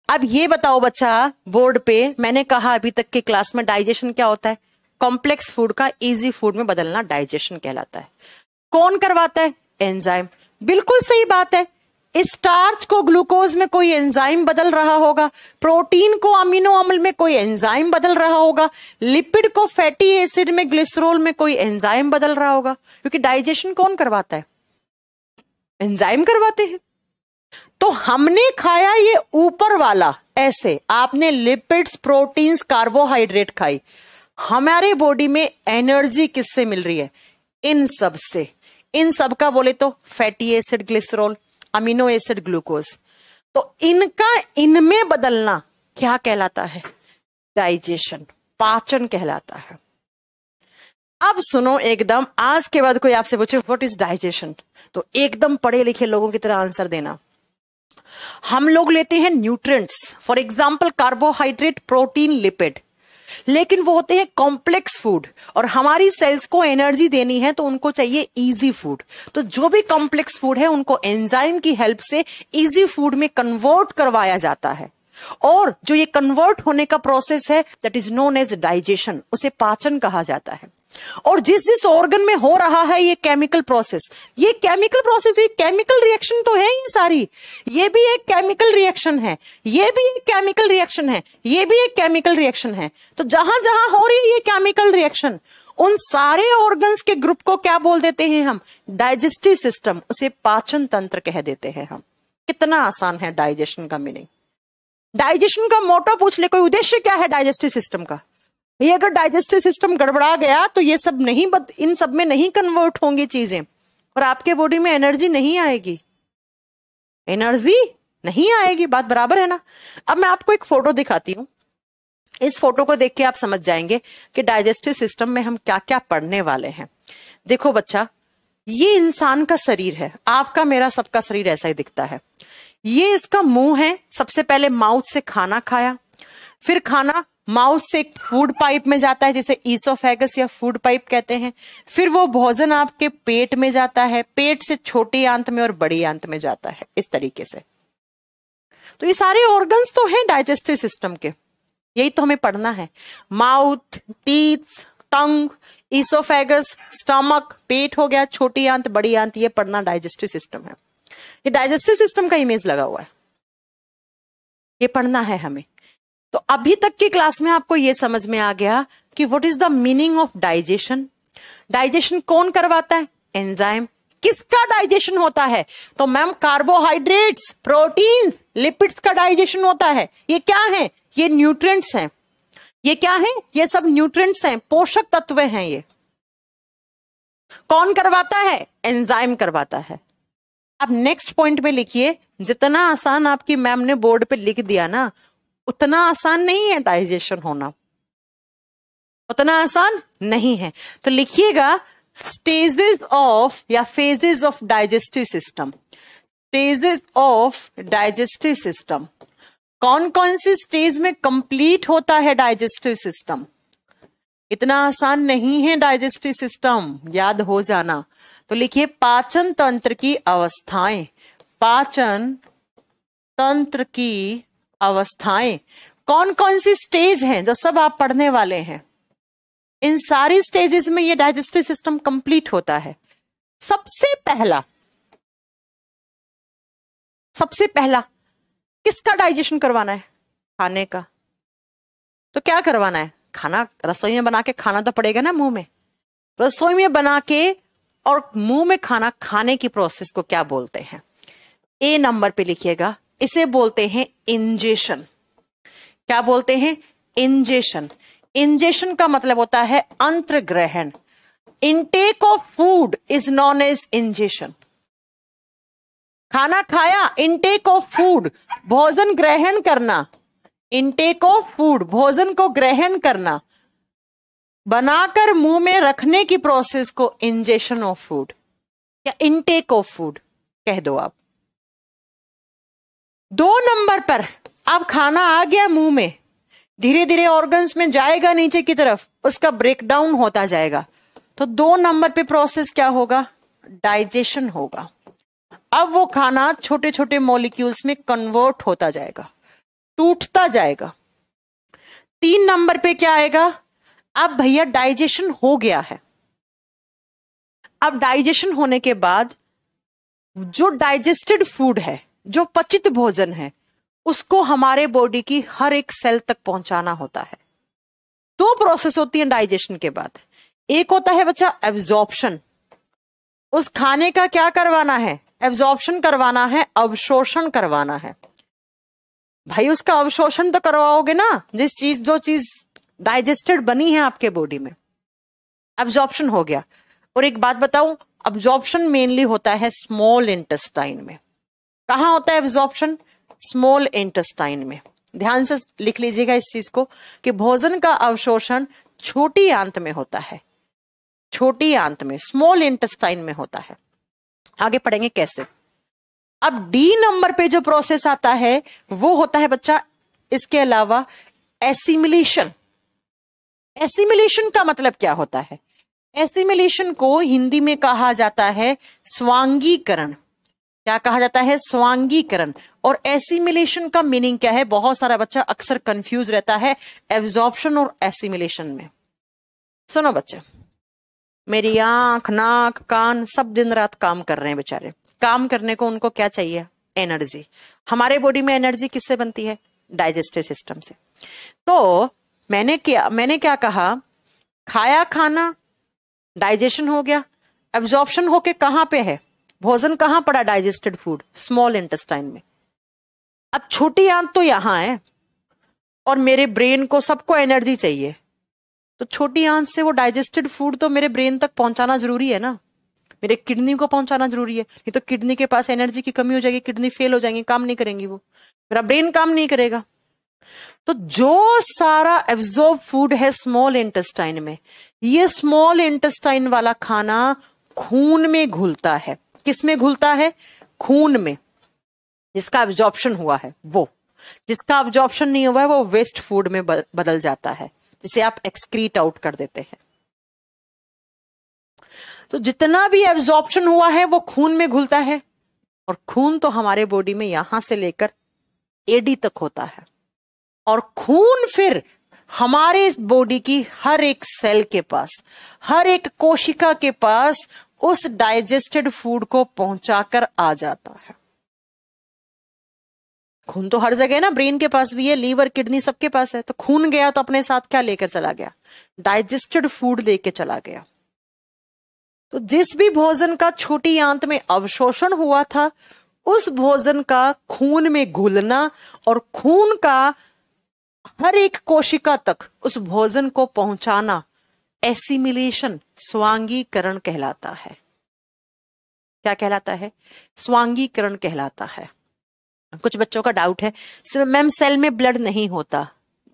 अब ये बताओ बच्चा बोर्ड पे मैंने कहा अभी तक के क्लास में डाइजेशन क्या होता है कॉम्प्लेक्स फूड का इजी फूड में बदलना डाइजेशन कहलाता है कौन करवाता है एंजाइम बिल्कुल सही बात है स्टार्च को ग्लूकोज में कोई एंजाइम बदल रहा होगा प्रोटीन को अमीनो अम्ल में कोई एंजाइम बदल रहा होगा लिपिड को फैटी एसिड में ग्लिसरोल में कोई एंजाइम बदल रहा होगा क्योंकि डाइजेशन कौन करवाता है एंजाइम करवाते हैं तो हमने खाया ये ऊपर वाला ऐसे आपने लिपिड्स प्रोटीन्स कार्बोहाइड्रेट खाई हमारे बॉडी में एनर्जी किससे मिल रही है इन सब से इन सब का बोले तो fatty acid glycerol amino acid glucose तो इनका इनमें बदलना क्या कहलाता है डाइजेशन पाचन कहलाता है अब सुनो एकदम आज के बाद कोई आपसे पूछे व्हाट इज डाइजेशन तो एकदम पढ़े लिखे लोगों की तरह आंसर देना हम लोग लेते हैं nutrients for example carbohydrate protein lipid लेकिन वो होते हैं कॉम्प्लेक्स फूड और हमारी सेल्स को एनर्जी देनी है तो उनको चाहिए इजी फूड तो जो भी कॉम्प्लेक्स फूड है उनको एंजाइम की हेल्प से इजी फूड में कन्वर्ट करवाया जाता है और जो ये कन्वर्ट होने का प्रोसेस है that is known as digestion उसे पाचन कहा जाता है और जिस जिस ऑर्गन में हो रहा है ये केमिकल प्रोसेस ये केमिकल प्रोसेस ये केमिकल रिएक्शन तो है ये सारी ये भी एक केमिकल रिएक्शन है ये भी एक केमिकल रिएक्शन है ये भी एक केमिकल रिएक्शन है तो जहां जहां हो रही है ये केमिकल रिएक्शन उन सारे ऑर्गन्स के ग्रुप को क्या बोल देते हैं हम डाइजेस्टिव सिस्टम उसे पाचन तंत्र कह देते हैं हम कितना आसान है डाइजेशन का मीनिंग डाइजेशन का मोटो पूछ ले कोई उद्देश्य क्या है डाइजेस्टिव सिस्टम का ये अगर डाइजेस्टिव सिस्टम गड़बड़ा गया तो ये सब नहीं बद, इन सब में नहीं कन्वर्ट होंगी चीजें और आपके बॉडी में एनर्जी नहीं आएगी एनर्जी नहीं आएगी बात बराबर है ना अब मैं आपको एक फोटो दिखाती हूँ इस फोटो को देख के आप समझ जाएंगे कि डाइजेस्टिव सिस्टम में हम क्या क्या पढ़ने वाले हैं देखो बच्चा ये इंसान का शरीर है आपका मेरा सबका शरीर ऐसा ही दिखता है ये इसका मुंह है सबसे पहले माउथ से खाना खाया फिर खाना माउथ से फूड पाइप में जाता है जिसे ईसोफेगस या फूड पाइप कहते हैं फिर वो भोजन आपके पेट में जाता है पेट से छोटे आंत में और बड़ी आंत में जाता है इस तरीके से तो ये सारे ऑर्गन्स तो हैं डाइजेस्टिव सिस्टम के यही तो हमें पढ़ना है mouth teeth tongue oesophagus stomach पेट हो गया छोटी आंत बड़ी आंत ये पढ़ना डाइजेस्टिव सिस्टम है ये डाइजेस्टिव सिस्टम का इमेज लगा हुआ है ये पढ़ना है हमें तो अभी तक की क्लास में आपको यह समझ में आ गया कि what is the meaning of digestion digestion कौन करवाता है एंजाइम किसका डाइजेशन होता है तो मैम कार्बोहाइड्रेट्स प्रोटीन लिपिड्स का डाइजेशन होता है ये क्या है ये न्यूट्रिएंट्स हैं ये क्या है ये सब न्यूट्रिएंट्स हैं पोषक तत्व हैं ये कौन करवाता है एंजाइम करवाता है अब नेक्स्ट पॉइंट में लिखिए जितना आसान आपकी मैम ने बोर्ड पे लिख दिया ना उतना आसान नहीं है डाइजेशन होना उतना आसान नहीं है तो लिखिएगा स्टेजेस ऑफ या phases of digestive system stages of digestive system कौन कौन से स्टेज में कंप्लीट होता है डाइजेस्टिव सिस्टम इतना आसान नहीं है डाइजेस्टिव सिस्टम याद हो जाना तो लिखिए पाचन तंत्र की अवस्थाएं पाचन तंत्र की अवस्थाएं कौन कौन सी स्टेज हैं जो सब आप पढ़ने वाले हैं इन सारी स्टेजेस में ये डाइजेस्टिव सिस्टम कंप्लीट होता है सबसे पहला सबसे पहला किसका डाइजेशन करवाना है खाने का तो क्या करवाना है खाना रसोई में बना के खाना तो पड़ेगा ना मुंह में रसोई में बना के और मुंह में खाना खाने की प्रोसेस को क्या बोलते हैं ए नंबर पे लिखिएगा इसे बोलते हैं इंजेशन क्या बोलते हैं इंजेशन इंजेशन का मतलब होता है अंतर्ग्रहण intake of food is known as ingestion खाना खाया इनटेक ऑफ फूड भोजन ग्रहण करना इनटेक ऑफ फूड भोजन को ग्रहण करना बनाकर मुंह में रखने की प्रोसेस को इंजेशन ऑफ फूड या इनटेक ऑफ फूड कह दो आप दो नंबर पर अब खाना आ गया मुंह में धीरे धीरे ऑर्गन्स में जाएगा नीचे की तरफ उसका ब्रेकडाउन होता जाएगा तो दो नंबर पे प्रोसेस क्या होगा डाइजेशन होगा अब वो खाना छोटे छोटे मॉलिक्यूल्स में कन्वर्ट होता जाएगा टूटता जाएगा तीन नंबर पे क्या आएगा अब भैया डाइजेशन हो गया है अब डाइजेशन होने के बाद जो डाइजेस्टेड फूड है जो पचित भोजन है उसको हमारे बॉडी की हर एक सेल तक पहुंचाना होता है दो प्रोसेस होती है डाइजेशन के बाद एक होता है बच्चा एब्जॉर्प्शन उस खाने का क्या करवाना है एब्जॉर्प्शन करवाना है अवशोषण करवाना है भाई उसका अवशोषण तो करवाओगे ना जिस चीज जो चीज डाइजेस्टेड बनी है आपके बॉडी में एब्जॉर्प्शन हो गया और एक बात बताऊं एब्जॉर्प्शन मेनली होता है स्मॉल इंटेस्टाइन में कहा होता है एब्जॉर्प्शन स्मॉल इंटेस्टाइन में ध्यान से लिख लीजिएगा इस चीज को कि भोजन का अवशोषण छोटी आंत में होता है छोटी आंत में स्मॉल इंटेस्टाइन में होता है आगे पढ़ेंगे कैसे अब डी नंबर पे जो प्रोसेस आता है वो होता है बच्चा इसके अलावा एसिमिलेशन एसिमिलेशन का मतलब क्या होता है एसिमिलेशन को हिंदी में कहा जाता है स्वांगीकरण क्या कहा जाता है स्वांगीकरण और एसिमिलेशन का मीनिंग क्या है बहुत सारा बच्चा अक्सर कंफ्यूज रहता है एब्जॉर्प्शन और एसिमिलेशन में सुनो बच्चे मेरी आंख नाक कान सब दिन रात काम कर रहे हैं बेचारे काम करने को उनको क्या चाहिए एनर्जी हमारे बॉडी में एनर्जी किससे बनती है डाइजेस्टिव सिस्टम से तो मैंने क्या मैंने क्या कहा खाया खाना डाइजेशन हो गया एब्जॉर्प्शन होके कहाँ पे है भोजन कहां पड़ा डाइजेस्टेड फूड स्मॉल इंटेस्टाइन में अब छोटी आंत तो यहां है और मेरे ब्रेन को सबको एनर्जी चाहिए तो छोटी आंत से वो डाइजेस्टेड फूड तो मेरे ब्रेन तक पहुंचाना जरूरी है ना मेरे किडनी को पहुंचाना जरूरी है नहीं तो किडनी के पास एनर्जी की कमी हो जाएगी किडनी फेल हो जाएंगी काम नहीं करेंगी वो मेरा ब्रेन काम नहीं करेगा तो जो सारा एब्जॉर्ब फूड है स्मॉल इंटेस्टाइन में ये स्मॉल इंटेस्टाइन वाला खाना खून में घुलता है किस में घुलता है खून में जिसका एब्जॉर्प्शन हुआ है वो जिसका एब्जॉर्प्शन नहीं हुआ है वो वेस्ट फूड में बदल जाता है जिसे आप एक्सक्रीट आउट कर देते हैं तो जितना भी एब्जॉर्प्शन हुआ है वो खून में घुलता है और खून तो हमारे बॉडी में यहां से लेकर एडी तक होता है और खून फिर हमारे बॉडी की हर एक सेल के पास हर एक कोशिका के पास उस डाइजेस्टेड फूड को पहुंचाकर आ जाता है खून तो हर जगह है ना ब्रेन के पास भी है लीवर किडनी सबके पास है तो खून गया तो अपने साथ क्या लेकर चला गया डाइजेस्टेड फूड लेके चला गया तो जिस भी भोजन का छोटी आंत में अवशोषण हुआ था उस भोजन का खून में घुलना और खून का हर एक कोशिका तक उस भोजन को पहुंचाना एसिमिलेशन स्वांगीकरण कहलाता है क्या कहलाता है स्वांगीकरण कहलाता है कुछ बच्चों का डाउट है मैम सेल में ब्लड नहीं होता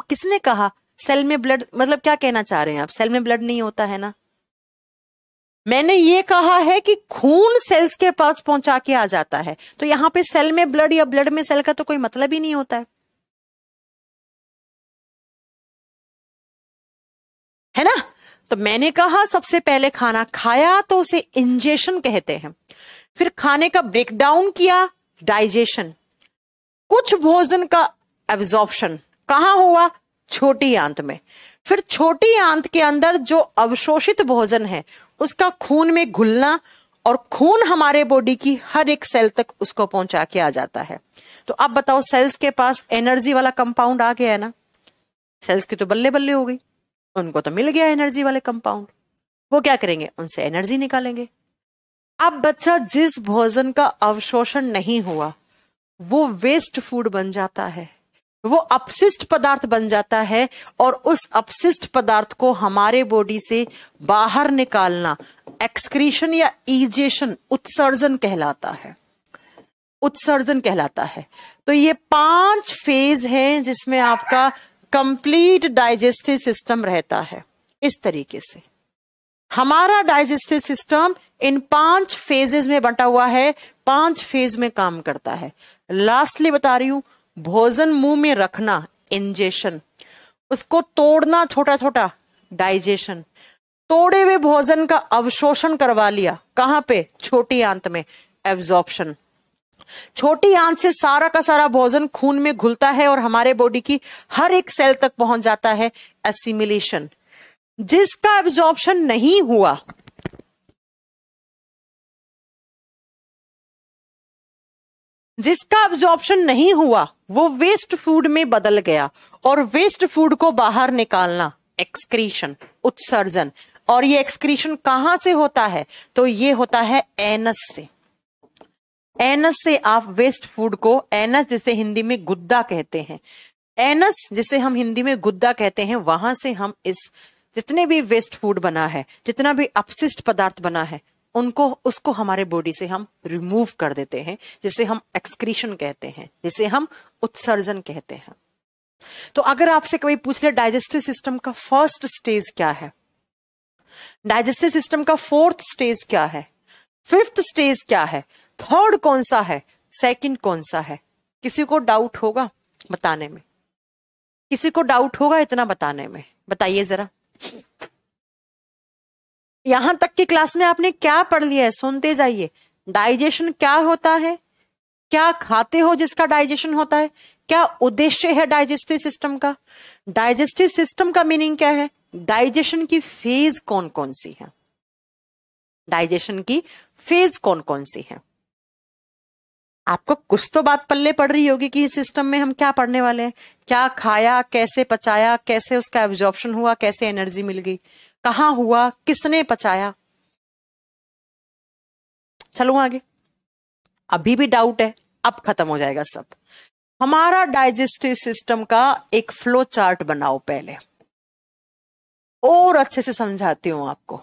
किसने कहा सेल में ब्लड मतलब क्या कहना चाह रहे हैं आप सेल में ब्लड नहीं होता है ना मैंने ये कहा है कि खून सेल्स के पास पहुंचा के आ जाता है तो यहां पे सेल में ब्लड या ब्लड में सेल का तो कोई मतलब ही नहीं होता है है ना तो मैंने कहा सबसे पहले खाना खाया तो उसे इंजेशन कहते हैं फिर खाने का ब्रेकडाउन किया डाइजेशन कुछ भोजन का एब्जॉर्प्शन कहा हुआ छोटी आंत में फिर छोटी आंत के अंदर जो अवशोषित भोजन है उसका खून में घुलना और खून हमारे बॉडी की हर एक सेल तक उसको पहुंचा के आ जाता है तो अब बताओ सेल्स के पास एनर्जी वाला कंपाउंड आ गया है ना सेल्स की तो बल्ले बल्ले हो गई उनको तो मिल गया एनर्जी वाले कंपाउंड वो क्या करेंगे उनसे एनर्जी निकालेंगे अब बच्चा जिस भोजन का अवशोषण नहीं हुआ वो वेस्ट फूड बन जाता है वो अपशिष्ट पदार्थ बन जाता है और उस अपशिष्ट पदार्थ को हमारे बॉडी से बाहर निकालना एक्सक्रीशन या इजेशन उत्सर्जन कहलाता है उत्सर्जन कहलाता है तो ये पांच फेज हैं जिसमें आपका कंप्लीट डाइजेस्टिव सिस्टम रहता है इस तरीके से हमारा डाइजेस्टिव सिस्टम इन पांच फेजेस में बंटा हुआ है पांच फेज में काम करता है लास्टली बता रही हूं भोजन मुंह में रखना इंजेशन उसको तोड़ना छोटा छोटा डाइजेशन तोड़े हुए भोजन का अवशोषण करवा लिया कहां पे छोटी आंत में एब्जॉर्प्शन छोटी आंत से सारा का सारा भोजन खून में घुलता है और हमारे बॉडी की हर एक सेल तक पहुंच जाता है एसिमिलेशन जिसका एब्जॉर्प्शन नहीं हुआ जिसका एब्जॉर्प्शन नहीं हुआ वो वेस्ट फूड में बदल गया और वेस्ट फूड को बाहर निकालना एक्सक्रीशन उत्सर्जन और ये एक्सक्रीशन कहां से होता है तो ये होता है एनस से एनस से आप वेस्ट फूड को एनस जिसे हिंदी में गुद्दा कहते हैं एनस जिसे हम हिंदी में गुद्दा कहते हैं वहां से हम इस जितने भी वेस्ट फूड बना है जितना भी अपशिष्ट पदार्थ बना है उनको उसको हमारे बॉडी से हम रिमूव कर देते हैं जिसे हम एक्सक्रीशन कहते हैं जिसे हम उत्सर्जन कहते हैं तो अगर आपसे कभी पूछ ले डाइजेस्टिव सिस्टम का फर्स्ट स्टेज क्या है डाइजेस्टिव सिस्टम का फोर्थ स्टेज क्या है फिफ्थ स्टेज क्या है थर्ड कौन सा है सेकंड कौन सा है किसी को डाउट होगा बताने में किसी को डाउट होगा इतना बताने में बताइए जरा यहां तक की क्लास में आपने क्या पढ़ लिया है सुनते जाइए डाइजेशन क्या होता है क्या खाते हो जिसका डाइजेशन होता है क्या उद्देश्य है डाइजेस्टिव सिस्टम का डाइजेस्टिव सिस्टम का मीनिंग क्या है डाइजेशन की फेज कौन कौन सी है डाइजेशन की फेज कौन कौन सी है आपको कुछ तो बात पल्ले पड़ रही होगी कि इस सिस्टम में हम क्या पढ़ने वाले हैं क्या खाया कैसे पचाया कैसे उसका एब्जॉर्प्शन हुआ कैसे एनर्जी मिल गई कहा हुआ किसने पचाया चलो आगे अभी भी डाउट है अब खत्म हो जाएगा सब हमारा डाइजेस्टिव सिस्टम का एक फ्लो चार्ट बनाओ पहले और अच्छे से समझाती हूं आपको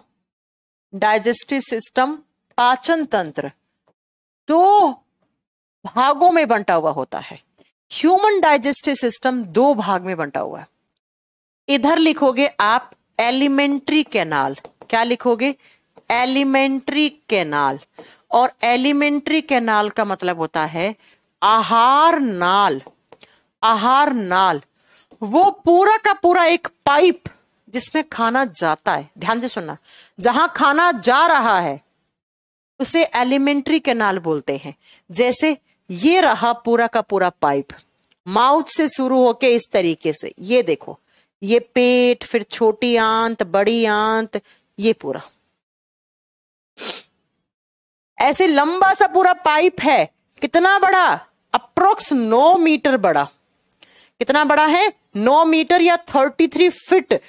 डाइजेस्टिव सिस्टम पाचन तंत्र दो तो भागों में बंटा हुआ होता है ह्यूमन डाइजेस्टिव सिस्टम दो भाग में बंटा हुआ है इधर लिखोगे आप एलिमेंट्री कैनाल क्या लिखोगे एलिमेंट्री कैनाल और एलिमेंट्री कैनाल का मतलब होता है आहार नाल आहार नाल वो पूरा का पूरा एक पाइप जिसमें खाना जाता है ध्यान से सुनना जहां खाना जा रहा है उसे एलिमेंट्री कैनाल बोलते हैं जैसे ये रहा पूरा का पूरा पाइप माउथ से शुरू होके इस तरीके से ये देखो ये पेट फिर छोटी आंत बड़ी आंत ये पूरा ऐसे लंबा सा पूरा पाइप है कितना बड़ा अप्रोक्स नौ मीटर बड़ा कितना बड़ा है नौ मीटर या थर्टी थ्री फिट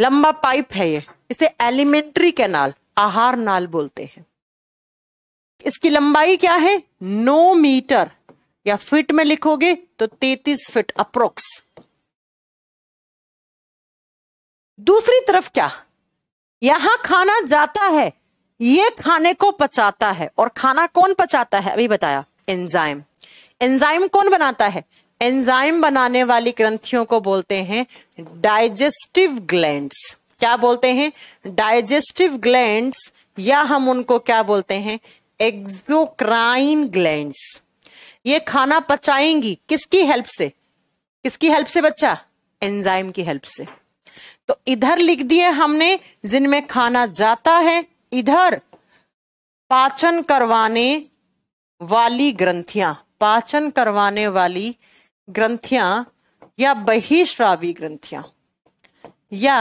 लंबा पाइप है ये इसे एलिमेंट्री कैनाल आहार नाल बोलते हैं इसकी लंबाई क्या है नो मीटर या फिट में लिखोगे तो तैतीस फिट अप्रोक्स दूसरी तरफ क्या यहां खाना जाता है ये खाने को पचाता है और खाना कौन पचाता है अभी बताया एंजाइम एंजाइम कौन बनाता है एंजाइम बनाने वाली ग्रंथियों को बोलते हैं डाइजेस्टिव ग्लैंड्स क्या बोलते हैं डाइजेस्टिव ग्लैंड्स या हम उनको क्या बोलते हैं एक्सोक्राइन ग्लैंड्स ये खाना पचाएंगी किसकी हेल्प से किसकी हेल्प से बच्चा एंजाइम की हेल्प से तो इधर लिख दिए हमने जिनमें खाना जाता है इधर पाचन करवाने वाली ग्रंथियां पाचन करवाने वाली ग्रंथियां या बहिश्रावी ग्रंथियां या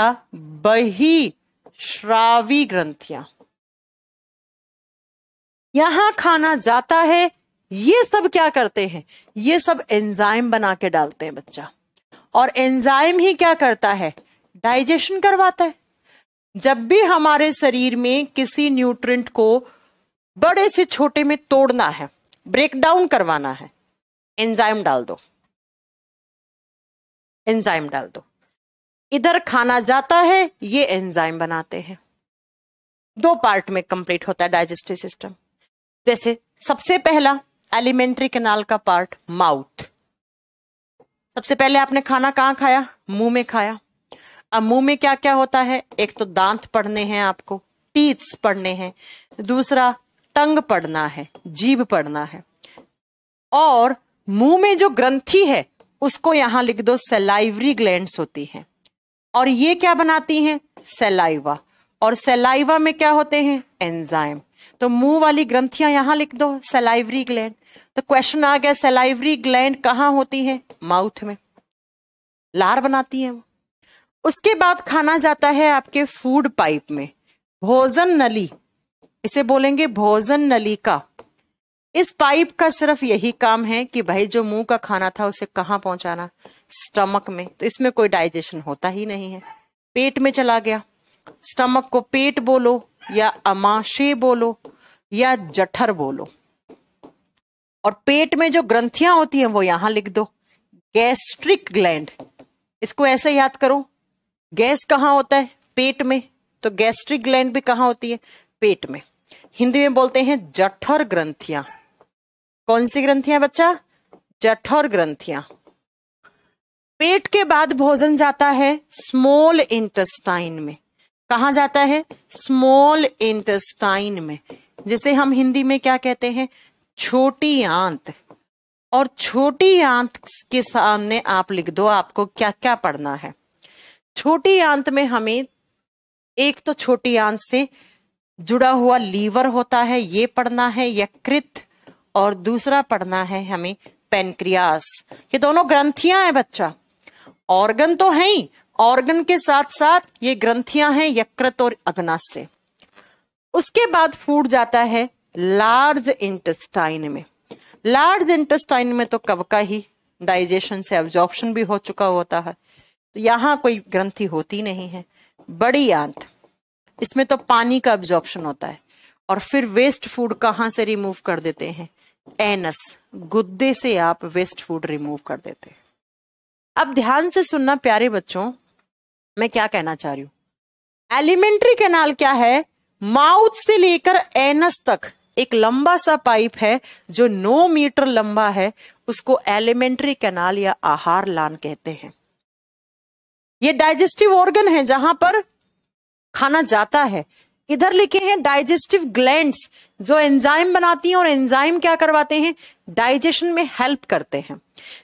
बहिश्रावी ग्रंथियां यहाँ खाना जाता है ये सब क्या करते हैं ये सब एंजाइम बना के डालते हैं बच्चा और एंजाइम ही क्या करता है डाइजेशन करवाता है जब भी हमारे शरीर में किसी न्यूट्रिएंट को बड़े से छोटे में तोड़ना है ब्रेक डाउन करवाना है एंजाइम डाल दो एंजाइम डाल दो इधर खाना जाता है ये एंजाइम बनाते हैं दो पार्ट में कंप्लीट होता है डाइजेस्टिव सिस्टम जैसे सबसे पहला एलिमेंट्री कैनाल का पार्ट माउथ सबसे पहले आपने खाना कहाँ खाया मुंह में खाया अब मुंह में क्या क्या होता है एक तो दांत पड़ने हैं आपको टीथ्स पड़ने हैं दूसरा टंग पड़ना है जीभ पड़ना है और मुंह में जो ग्रंथि है उसको यहां लिख दो सेलाइवरी ग्लैंड होती हैं और ये क्या बनाती हैं सेलाइवा और सेलाइवा में क्या होते हैं एंजाइम तो मुंह वाली ग्रंथियां यहां लिख दो सेलाइवरी ग्लैंड तो क्वेश्चन आ गया सेलाइवरी ग्लैंड कहाँ होती है माउथ में लार बनाती है उसके बाद खाना जाता है आपके फूड पाइप में भोजन नली इसे बोलेंगे भोजन नली का इस पाइप का सिर्फ यही काम है कि भाई जो मुंह का खाना था उसे कहाँ पहुंचाना स्टमक में तो इसमें कोई डाइजेशन होता ही नहीं है पेट में चला गया स्टमक को पेट बोलो या अमाशे बोलो या जठर बोलो और पेट में जो ग्रंथियां होती हैं वो यहां लिख दो गैस्ट्रिक ग्लैंड इसको ऐसे याद करो गैस कहाँ होता है पेट में तो गैस्ट्रिक ग्लैंड भी कहाँ होती है पेट में हिंदी में बोलते हैं जठर ग्रंथियां कौन सी ग्रंथियां बच्चा जठर ग्रंथियां पेट के बाद भोजन जाता है स्मॉल इंटेस्टाइन में कहा जाता है स्मॉल इंटेस्टाइन में जिसे हम हिंदी में क्या कहते हैं छोटी आंत और छोटी आंत के सामने आप लिख दो आपको क्या क्या पढ़ना है छोटी आंत में हमें एक तो छोटी आंत से जुड़ा हुआ लीवर होता है ये पढ़ना है यकृत और दूसरा पढ़ना है हमें पेनक्रियास ये दोनों ग्रंथियां हैं बच्चा ऑर्गन तो है ही ऑर्गन के साथ साथ ये ग्रंथियां हैं यकृत और अग्नाशय उसके बाद फूट जाता है लार्ज इंटेस्टाइन में लार्ज इंटेस्टाइन में तो कब का ही डाइजेशन से एब्जॉर्प्शन भी हो चुका होता है तो यहां कोई ग्रंथि होती नहीं है बड़ी आंत इसमें तो पानी का एब्जॉर्प्शन होता है और फिर वेस्ट फूड कहां से रिमूव कर देते हैं एनस गुद्दे से आप वेस्ट फूड रिमूव कर देते हैं अब ध्यान से सुनना प्यारे बच्चों मैं क्या कहना चाह रही हूं एलिमेंट्री कैनाल क्या है माउथ से लेकर एनस तक एक लंबा सा पाइप है जो 9 मीटर लंबा है उसको एलिमेंट्री कैनाल या आहार लान कहते हैं ये डाइजेस्टिव ऑर्गन है जहां पर खाना जाता है इधर लिखे हैं डाइजेस्टिव ग्लैंड्स जो एंजाइम बनाती हैं और एंजाइम क्या करवाते हैं डाइजेशन में हेल्प करते हैं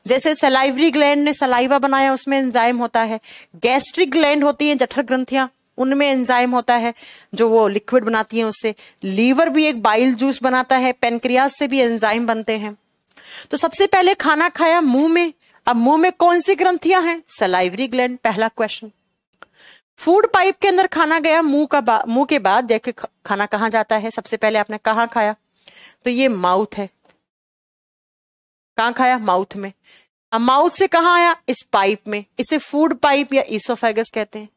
जैसे सलाइवरी ग्लैंड ने सलाइवा बनाया उसमें एंजाइम होता है गैस्ट्रिक ग्लैंड होती है जठर ग्रंथियां उनमें एंजाइम होता है जो वो लिक्विड बनाती हैं उससे लीवर भी एक बाइल जूस बनाता है पेनक्रियाज से भी एंजाइम बनते हैं तो सबसे पहले खाना खाया मुंह में अब मुंह में कौन सी ग्रंथियां हैं सलाइवरी ग्लैंड पहला क्वेश्चन फूड पाइप के अंदर खाना गया मुंह का मुंह के बाद देखे खाना कहाँ जाता है सबसे पहले आपने कहा खाया तो ये माउथ है कहा खाया माउथ में अब माउथ से कहा आया इस पाइप में इसे फूड पाइप या ईसोफेगस कहते हैं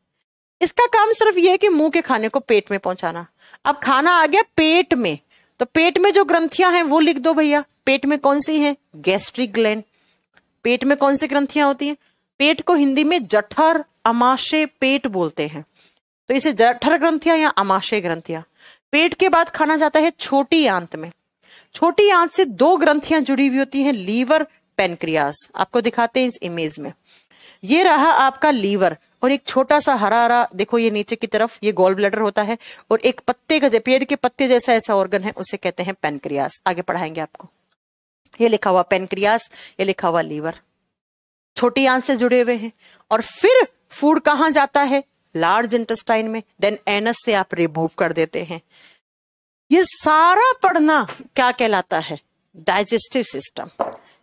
इसका काम सिर्फ यह है कि मुंह के खाने को पेट में पहुंचाना अब खाना आ गया पेट में तो पेट में जो ग्रंथियां हैं वो लिख दो भैया पेट में कौन सी है गैस्ट्रिक ग्लैंड पेट में कौन सी ग्रंथियां होती हैं पेट को हिंदी में जठर अमाशय पेट बोलते हैं तो इसे जठर ग्रंथिया या अमाशय ग्रंथिया पेट के बाद खाना जाता है छोटी आंत में छोटी आंत से दो ग्रंथियां जुड़ी हुई होती हैं लीवर पेनक्रियास आपको दिखाते हैं इस इमेज में ये रहा आपका लीवर और एक छोटा सा हरा हरा देखो ये नीचे की तरफ ये गोल ब्लडर होता है और एक पत्ते का पेड़ के पत्ते जैसा ऐसा ऑर्गन है उसे कहते हैं पेनक्रियास आगे पढ़ाएंगे आपको ये लिखा हुआ पेनक्रियास ये लिखा हुआ लीवर छोटी आंत से जुड़े हुए हैं और फिर फूड कहां जाता है लार्ज इंटेस्टाइन में देन एनस से आप रिमूव कर देते हैं ये सारा पढ़ना क्या कहलाता है डाइजेस्टिव सिस्टम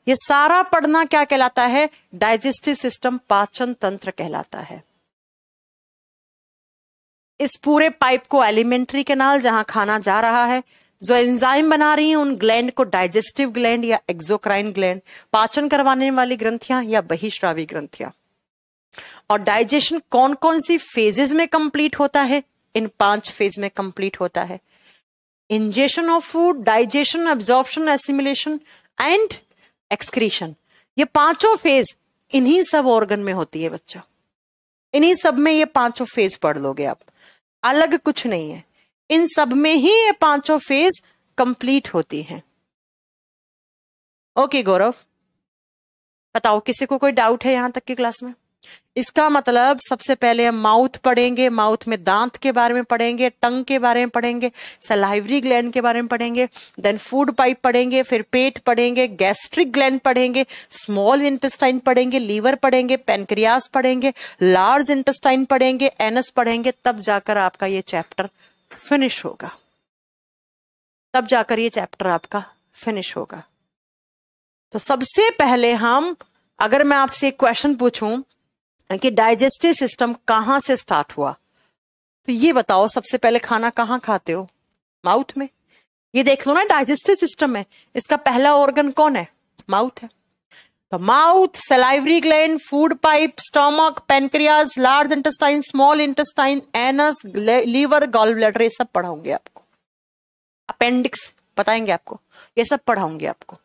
ये सारा पढ़ना क्या कहलाता है डाइजेस्टिव सिस्टम पाचन तंत्र कहलाता है इस पूरे पाइप को एलिमेंट्री कैनाल जहां खाना जा रहा है जो एंजाइम बना रही हैं उन ग्लैंड को डाइजेस्टिव ग्लैंड या एक्सोक्राइन ग्लैंड पाचन करवाने वाली ग्रंथियां या बहिश्रावी ग्रंथियां और डाइजेशन कौन कौन सी फेजेस में कंप्लीट होता है इन पांच फेज में कंप्लीट होता है ingestion of food digestion absorption assimilation and excretion ये पांचों फेज इन्हीं सब ऑर्गन में होती है बच्चा इन्हीं सब में ये पांचों फेज पढ़ लोगे आप अलग कुछ नहीं है इन सब में ही ये पांचों फेज कंप्लीट होती है ओके गौरव बताओ किसी को कोई डाउट है यहां तक की क्लास में इसका मतलब सबसे पहले हम माउथ पढ़ेंगे माउथ में दांत के बारे में पढ़ेंगे टंग के बारे में पढ़ेंगे सलाइवरी ग्लैंड के बारे में पढ़ेंगे देन फूड पाइप पढ़ेंगे फिर पेट पढ़ेंगे गैस्ट्रिक ग्लैंड पढ़ेंगे स्मॉल इंटेस्टाइन पढ़ेंगे लीवर पढ़ेंगे पेनक्रियास पढ़ेंगे लार्ज इंटेस्टाइन पढ़ेंगे एनस पढ़ेंगे तब जाकर आपका ये चैप्टर फिनिश होगा तब जाकर ये चैप्टर आपका फिनिश होगा तो सबसे पहले हम अगर मैं आपसे एक क्वेश्चन पूछूं कि डाइजेस्टिव सिस्टम कहाँ से स्टार्ट हुआ तो ये बताओ सबसे पहले खाना कहाँ खाते हो माउथ में ये देख लो ना डाइजेस्टिव सिस्टम है इसका पहला ऑर्गन कौन है माउथ है तो mouth salivary gland food pipe stomach pancreas large intestine small intestine anus liver gall bladder ये सब पढ़ाऊंगे आपको अपेंडिक्स बताएंगे आपको ये सब पढ़ाऊंगे आपको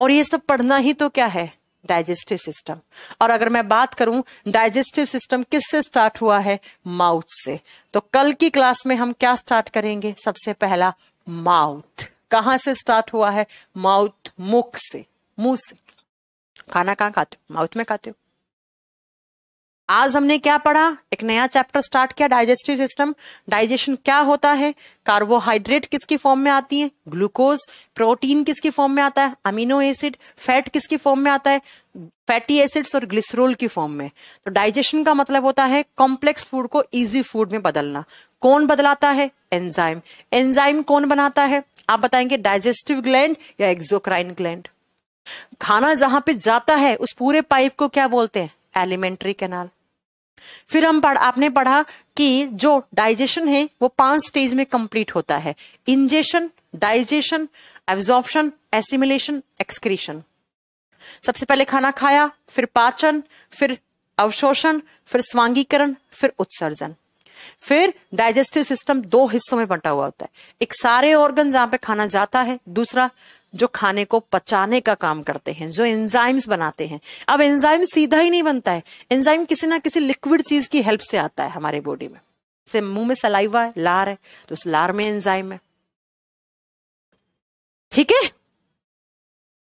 और ये सब पढ़ना ही तो क्या है डाइजेस्टिव सिस्टम और अगर मैं बात करूं डाइजेस्टिव सिस्टम किससे स्टार्ट हुआ है माउथ से तो कल की क्लास में हम क्या स्टार्ट करेंगे सबसे पहला माउथ कहां से स्टार्ट हुआ है माउथ मुख से मुंह से खाना कहाँ खाते हो माउथ में खाते हो आज हमने क्या पढ़ा एक नया चैप्टर स्टार्ट किया डाइजेस्टिव सिस्टम डाइजेशन क्या होता है कार्बोहाइड्रेट किसकी फॉर्म में आती है ग्लूकोज प्रोटीन किसकी फॉर्म में आता है अमीनो एसिड फैट किसकी फॉर्म में आता है फैटी एसिड्स और ग्लिसरोल की फॉर्म में तो डाइजेशन का मतलब होता है कॉम्प्लेक्स फूड को इजी फूड में बदलना कौन बदलाता है एंजाइम एंजाइम कौन बनाता है आप बताएंगे डाइजेस्टिव ग्लैंड या एक्सोक्राइन ग्लैंड खाना जहां पे जाता है उस पूरे पाइप को क्या बोलते हैं एलिमेंट्री कैनाल फिर हम पढ़ आपने पढ़ा कि जो डाइजेशन है वो पांच स्टेज में कंप्लीट होता है ingestion digestion absorption assimilation excretion सबसे पहले खाना खाया फिर पाचन फिर अवशोषण फिर स्वांगीकरण फिर उत्सर्जन फिर डाइजेस्टिव सिस्टम दो हिस्सों में बंटा हुआ होता है एक सारे ऑर्गन जहां पे खाना जाता है दूसरा जो खाने को पचाने का काम करते हैं जो एंजाइम्स बनाते हैं अब एंजाइम सीधा ही नहीं बनता है एंजाइम किसी ना किसी लिक्विड चीज की हेल्प से आता है हमारे बॉडी में से मुंह में सलाइवा है लार है तो उस लार में एंजाइम है ठीक है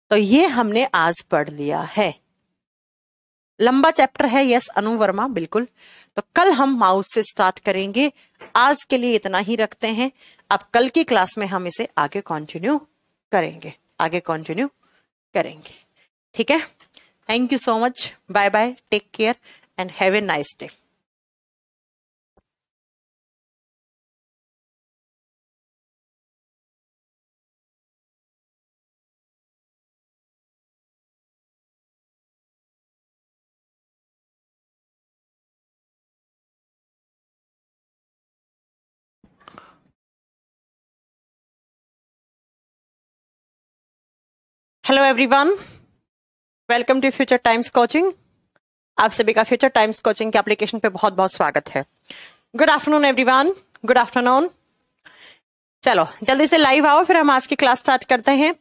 तो ये हमने आज पढ़ लिया है लंबा चैप्टर है यस अनु वर्मा बिल्कुल तो कल हम माउथ से स्टार्ट करेंगे आज के लिए इतना ही रखते हैं अब कल की क्लास में हम इसे आगे कंटिन्यू करेंगे आगे कंटिन्यू करेंगे ठीक है thank you so much bye bye take care and have a nice day hello everyone welcome to future times coaching आप सभी का फ्यूचर टाइम्स कोचिंग के एप्लीकेशन पे बहुत बहुत स्वागत है good afternoon everyone good afternoon चलो जल्दी से लाइव आओ फिर हम आज की क्लास स्टार्ट करते हैं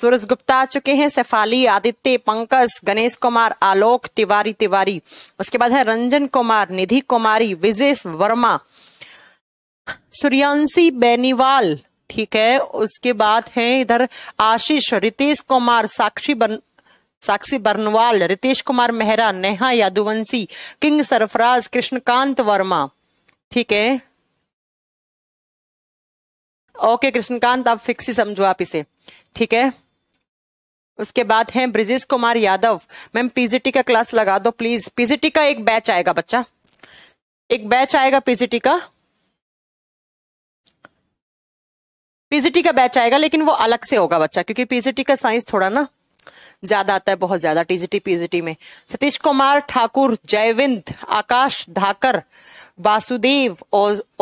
सूरज गुप्ता आ चुके हैं सेफाली आदित्य पंकज गणेश कुमार आलोक तिवारी तिवारी उसके बाद है रंजन कुमार निधि कुमारी विजेश वर्मा सूर्यांशी बेनीवाल ठीक है उसके बाद है इधर आशीष रितेश कुमार साक्षी बन साक्षी बर्नवाल रितेश कुमार मेहरा नेहा यादुवंशी किंग सरफराज कृष्णकांत वर्मा ठीक है ओके कृष्णकांत आप फिक्स ही समझो आप इसे ठीक है उसके बाद है ब्रिजेश कुमार यादव मैम पीजीटी का क्लास लगा दो प्लीज पीजीटी का एक बैच आएगा बच्चा एक बैच आएगा पीजीटी का पीजीटी का बैच आएगा लेकिन वो अलग से होगा बच्चा क्योंकि पीजीटी का साइंस थोड़ा ना ज्यादा आता है बहुत ज्यादा टीजीटी पीजीटी में सतीश कुमार ठाकुर जयविंद आकाश धाकर वासुदेव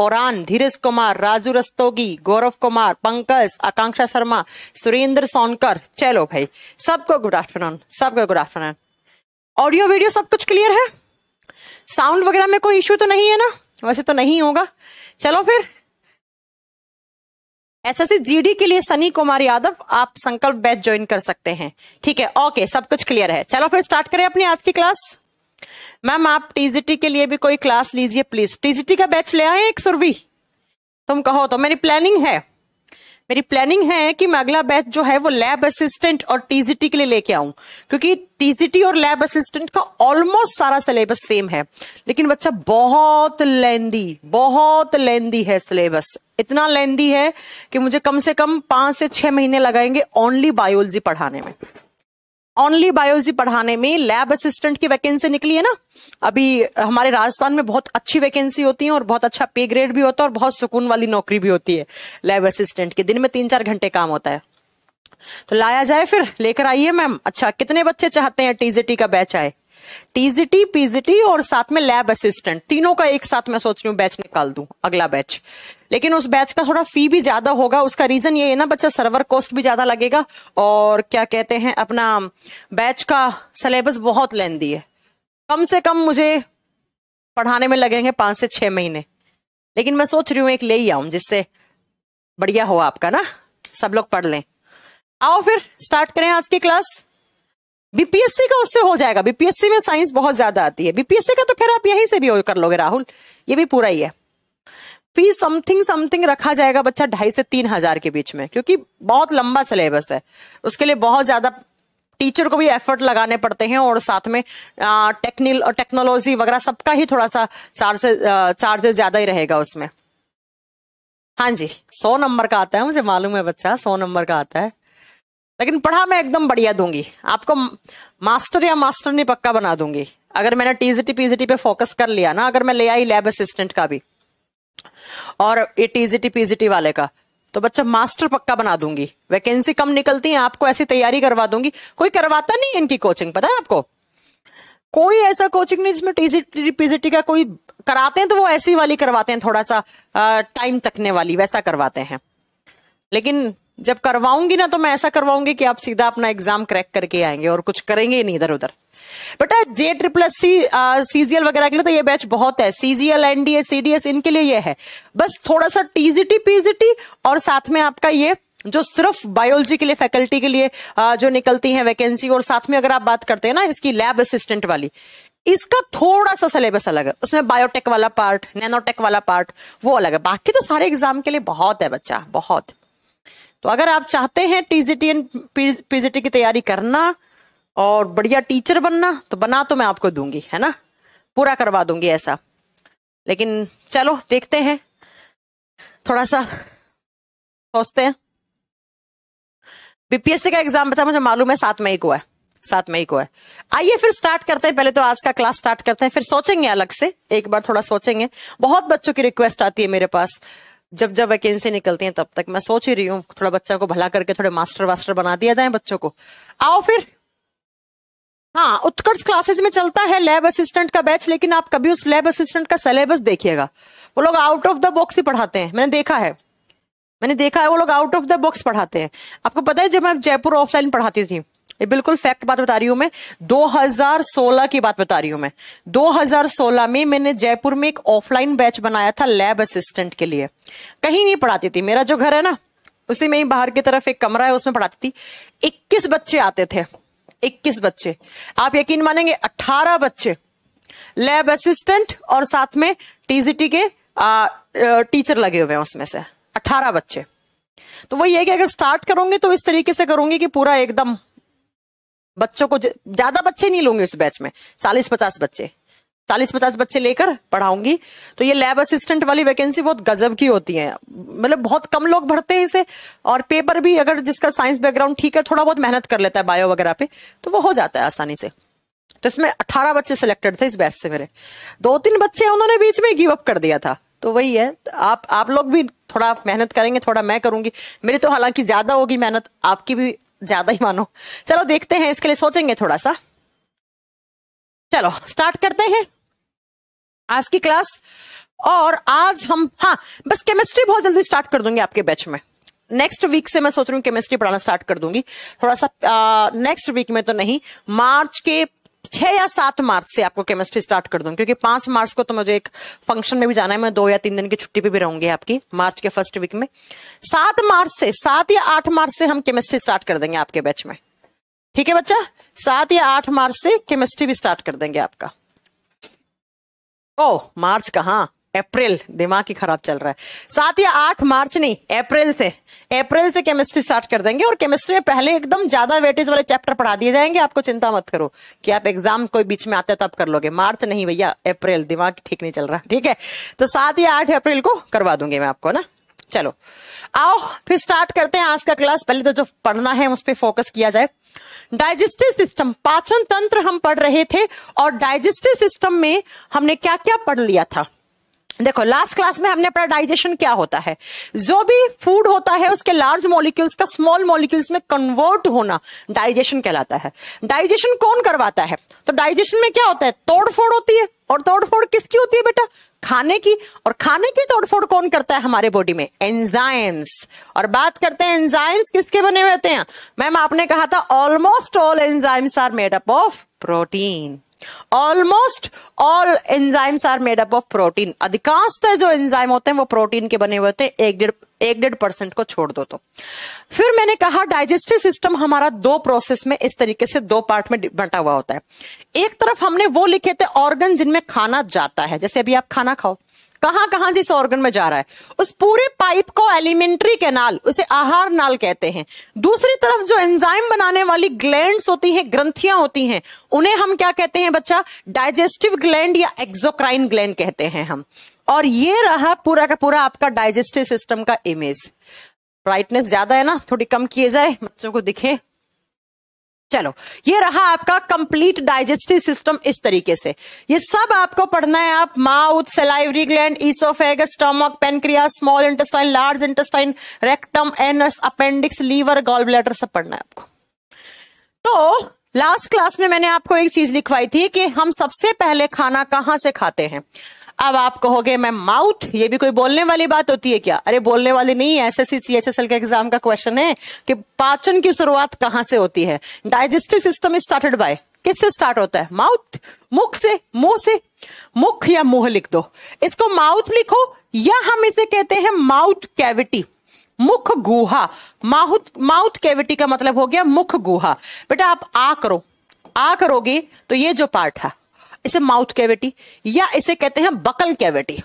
ओरान धीरज कुमार राजू रस्तोगी गौरव कुमार पंकज आकांक्षा शर्मा सुरेंद्र सोनकर चलो भाई सबको गुड आफ्टरनून सबको गुड आफ्टरनून ऑडियो वीडियो सब कुछ क्लियर है साउंड वगैरह में कोई इश्यू तो नहीं है ना वैसे तो नहीं होगा चलो फिर एसएससी जीडी के लिए सनी कुमार यादव आप संकल्प बैच ज्वाइन कर सकते हैं ठीक है ओके सब कुछ क्लियर है चलो फिर स्टार्ट करें अपनी आज की क्लास मैम आप टीजीटी के लिए भी कोई क्लास लीजिए प्लीज टीजीटी का बैच ले आए एक सुरभि तुम कहो तो मेरी प्लानिंग है मेरी प्लानिंग है कि मैं अगला बैच जो है वो लैब असिस्टेंट और टीजीटी के लिए लेके आऊं क्योंकि टीजीटी और लैब असिस्टेंट का ऑलमोस्ट सारा सिलेबस सेम है लेकिन बच्चा बहुत लेंदी बहुत लेंदी है सिलेबस इतना लेंदी है कि मुझे कम से कम पांच से छह महीने लगाएंगे ओनली बायोलॉजी पढ़ाने में ऑनली बायोलॉजी पढ़ाने में लैब असिस्टेंट की वैकेंसी निकली है ना अभी हमारे राजस्थान में बहुत अच्छी वैकेंसी होती है और बहुत अच्छा पे ग्रेड भी होता है और बहुत सुकून वाली नौकरी भी होती है लैब असिस्टेंट की दिन में तीन चार घंटे काम होता है तो लाया जाए फिर लेकर आइए मैम अच्छा कितने बच्चे चाहते हैं टीजीटी का बैच आए टीजीटी पीजीटी और साथ में लैब असिस्टेंट तीनों का एक साथ मैं सोच रही हूँ बैच निकाल दू अगला बैच लेकिन उस बैच का थोड़ा फी भी ज्यादा होगा उसका रीजन ये है ना बच्चा सर्वर कॉस्ट भी ज्यादा लगेगा और क्या कहते हैं अपना बैच का सिलेबस बहुत लेंदी है कम से कम मुझे पढ़ाने में लगेंगे पांच से छह महीने लेकिन मैं सोच रही हूँ एक ले ही आऊ जिससे बढ़िया हो आपका ना सब लोग पढ़ लें आओ फिर स्टार्ट करें आज की क्लास बीपीएससी का उससे हो जाएगा बीपीएससी में साइंस बहुत ज्यादा आती है बीपीएससी का तो खैर आप यहीं से भी कर लोगे राहुल ये भी पूरा ही है फीस समथिंग समथिंग रखा जाएगा बच्चा ढाई से तीन हजार के बीच में क्योंकि बहुत लंबा सिलेबस है उसके लिए बहुत ज्यादा टीचर को भी एफर्ट लगाने पड़ते हैं और साथ में टेक्निल टेक्नोलॉजी वगैरह सबका ही थोड़ा सा चार्ज चार्जेस ज्यादा ही रहेगा उसमें हाँ जी सौ नंबर का आता है मुझे मालूम है बच्चा सौ नंबर का आता है लेकिन पढ़ा मैं एकदम बढ़िया दूंगी आपको मास्टर या मास्टर नहीं पक्का बना दूंगी अगर मैंने टीजीटी पीजीटी पे फोकस कर लिया ना अगर मैं ले आई लैब असिस्टेंट का भी और ये टीजीटी पीजीटी वाले का तो बच्चा मास्टर पक्का बना दूंगी वैकेंसी कम निकलती है आपको ऐसी तैयारी करवा दूंगी कोई करवाता नहीं इनकी कोचिंग पता है आपको कोई ऐसा कोचिंग नहीं जिसमें टीजीटी पीजीटी का कोई कराते हैं तो वो ऐसी वाली करवाते हैं थोड़ा सा टाइम चकने वाली वैसा करवाते हैं लेकिन जब करवाऊंगी ना तो मैं ऐसा करवाऊंगी कि आप सीधा अपना एग्जाम क्रैक करके आएंगे और कुछ करेंगे ही नहीं इधर उधर बेटा J triple S C CGL वगैरह के लिए तो ये बैच बहुत है सीजीएल एनडीए सीडीएस इनके लिए ये है बस थोड़ा सा टीजीटी पीजीटी और साथ में आपका ये जो सिर्फ बायोलॉजी के लिए फैकल्टी के लिए आ, जो निकलती है वैकेंसी और साथ में अगर आप बात करते हैं ना इसकी लैब असिस्टेंट वाली इसका थोड़ा सा सिलेबस अलग है उसमें बायोटेक वाला पार्ट नैनोटेक वाला पार्ट वो अलग है बाकी तो सारे एग्जाम के लिए बहुत है बच्चा बहुत तो अगर आप चाहते हैं टीजीटी एंड पीजीटी की तैयारी करना और बढ़िया टीचर बनना तो बना तो मैं आपको दूंगी है ना पूरा करवा दूंगी ऐसा लेकिन चलो देखते हैं थोड़ा सा सोचते हैं बीपीएससी का एग्जाम बचा मुझे मालूम है सात मई को है सात मई को है आइए फिर स्टार्ट करते हैं पहले तो आज का क्लास स्टार्ट करते हैं फिर सोचेंगे अलग से एक बार थोड़ा सोचेंगे बहुत बच्चों की रिक्वेस्ट आती है मेरे पास जब जब वैकेंसी निकलती है तब तक मैं सोच ही रही हूँ थोड़ा बच्चा को भला करके थोड़े मास्टर वास्टर बना दिया जाए बच्चों को आओ फिर हाँ उत्कर्ष क्लासेस में चलता है लैब असिस्टेंट का बैच लेकिन आप कभी उस लैब असिस्टेंट का सिलेबस देखिएगा वो लोग आउट ऑफ द बॉक्स ही पढ़ाते हैं मैंने देखा है मैंने देखा है वो लोग आउट ऑफ द बॉक्स पढ़ाते हैं आपको पता है जब मैं जयपुर ऑफलाइन पढ़ाती थी ये बिल्कुल फैक्ट बात बता रही हूं मैं 2016 की बात बता रही हूं मैं 2016 में मैंने जयपुर में एक ऑफलाइन बैच बनाया था लैब असिस्टेंट के लिए कहीं नहीं पढ़ाती थी मेरा जो घर है ना उसी में ही बाहर की तरफ एक कमरा है उसमें पढ़ाती थी इक्कीस बच्चे आते थे इक्कीस बच्चे आप यकीन मानेंगे अट्ठारह बच्चे लैब असिस्टेंट और साथ में टीजीटी के आ, टीचर लगे हुए हैं उसमें से अठारह बच्चे तो वही है कि अगर स्टार्ट करूंगी तो इस तरीके से करूंगी कि पूरा एकदम बच्चों को ज्यादा बच्चे नहीं लूंगी उस बैच में चालीस पचास बच्चे चालीस पचास बच्चे लेकर पढ़ाऊंगी तो ये लैब असिस्टेंट वाली वैकेंसी बहुत गजब की होती है मतलब बहुत कम लोग भरते हैं इसे और पेपर भी अगर जिसका साइंस बैकग्राउंड ठीक है थोड़ा बहुत मेहनत कर लेता है बायो वगैरह पे तो वो हो जाता है आसानी से तो इसमें अट्ठारह बच्चे सिलेक्टेड थे इस बैच से मेरे दो तीन बच्चे उन्होंने बीच में गिव अप कर दिया था तो वही है आप आप लोग भी थोड़ा मेहनत करेंगे थोड़ा मैं करूंगी मेरी तो हालांकि ज्यादा होगी मेहनत आपकी भी ज्यादा ही मानो चलो देखते हैं इसके लिए सोचेंगे थोड़ा सा चलो स्टार्ट करते हैं आज की क्लास और आज हम हाँ बस केमिस्ट्री बहुत जल्दी स्टार्ट कर दूंगी आपके बैच में नेक्स्ट वीक से मैं सोच रही हूँ केमिस्ट्री पढ़ाना स्टार्ट कर दूंगी थोड़ा सा नेक्स्ट वीक में तो नहीं मार्च के छह या सात मार्च से आपको केमिस्ट्री स्टार्ट कर दूं क्योंकि पांच मार्च को तो मुझे एक फंक्शन में भी जाना है मैं दो या तीन दिन की छुट्टी पे भी रहूंगी आपकी मार्च के फर्स्ट वीक में सात मार्च से सात या आठ मार्च से हम केमिस्ट्री स्टार्ट कर देंगे आपके बैच में ठीक है बच्चा सात या आठ मार्च से केमिस्ट्री भी स्टार्ट कर देंगे आपका ओ मार्च कहा अप्रैल दिमाग ही खराब चल रहा है सात या आठ मार्च नहीं अप्रैल से अप्रैल से केमिस्ट्री स्टार्ट कर देंगे और केमिस्ट्री में पहले एकदम ज्यादा वेटेज वाले चैप्टर पढ़ा दिए जाएंगे आपको चिंता मत करो कि आप एग्जाम कोई बीच में आते तब कर लोगे मार्च नहीं भैया अप्रैल दिमाग ठीक नहीं चल रहा ठीक है तो सात या आठ अप्रैल को करवा दूंगी मैं आपको ना चलो आओ फिर स्टार्ट करते हैं आज का क्लास पहले तो जो पढ़ना है उस पर फोकस किया जाए डाइजेस्टिव सिस्टम पाचन तंत्र हम पढ़ रहे थे और डाइजेस्टिव सिस्टम में हमने क्या क्या पढ़ लिया था देखो लास्ट क्लास में हमने पढ़ा डाइजेशन क्या होता है जो भी फूड होता है उसके लार्ज मॉलिक्यूल्स का स्मॉल मॉलिक्यूल्स में कन्वर्ट होना डाइजेशन कहलाता है डाइजेशन कौन करवाता है तो डाइजेशन में क्या होता है तोड़फोड़ होती है और तोड़फोड़ किसकी होती है बेटा खाने की और खाने की तोड़फोड़ कौन करता है हमारे बॉडी में एंजाइम्स और बात करते हैं एंजाइम्स किसके बने हुए होते हैं मैम आपने कहा था almost all enzymes are made up of protein almost all enzymes are made up of protein अधिकांशतः जो एंजाइम होते हैं वो प्रोटीन के बने हुए होते हैं एक डेढ़ एक डेढ़ परसेंट को छोड़ दो तो फिर मैंने कहा डाइजेस्टिव सिस्टम हमारा दो प्रोसेस में इस तरीके से दो पार्ट में बंटा हुआ होता है एक तरफ हमने वो लिखे थे ऑर्गन जिनमें खाना जाता है जैसे अभी आप खाना खाओ कहां कहां जिस ऑर्गन में जा रहा है उस पूरे पाइप को एलिमेंट्री कैनाल उसे आहार नाल कहते हैं दूसरी तरफ जो एंजाइम बनाने वाली ग्लैंड होती हैं ग्रंथियां होती हैं उन्हें हम क्या कहते हैं बच्चा डाइजेस्टिव ग्लैंड या एक्सोक्राइन ग्लैंड कहते हैं हम और ये रहा पूरा का पूरा आपका डाइजेस्टिव सिस्टम का इमेज ब्राइटनेस ज्यादा है ना थोड़ी कम किए जाए बच्चों को दिखे चलो ये रहा आपका कंप्लीट डाइजेस्टिव सिस्टम इस तरीके से ये सब आपको पढ़ना है आप mouth salivary gland oesophagus stomach pancreas small intestine large intestine rectum anus appendix liver gall bladder सब पढ़ना है आपको तो लास्ट क्लास में मैंने आपको एक चीज लिखवाई थी कि हम सबसे पहले खाना कहां से खाते हैं अब आप कहोगे मैं माउथ ये भी कोई बोलने वाली बात होती है क्या अरे बोलने वाली नहीं है S S C H S L के एग्जाम का क्वेश्चन है कि पाचन की शुरुआत कहां से होती है digestive system is started by किससे स्टार्ट होता है माउथ मुख से मुंह से मुख या मुंह लिख दो इसको माउथ लिखो या हम इसे कहते हैं माउथ कैविटी मुख गुहा माउथ माउथ कैविटी का मतलब हो गया मुख गुहा बेटा आप आ करो आ करोगे तो ये जो पार्ट है इसे माउथ कैविटी या इसे कहते हैं बकल कैविटी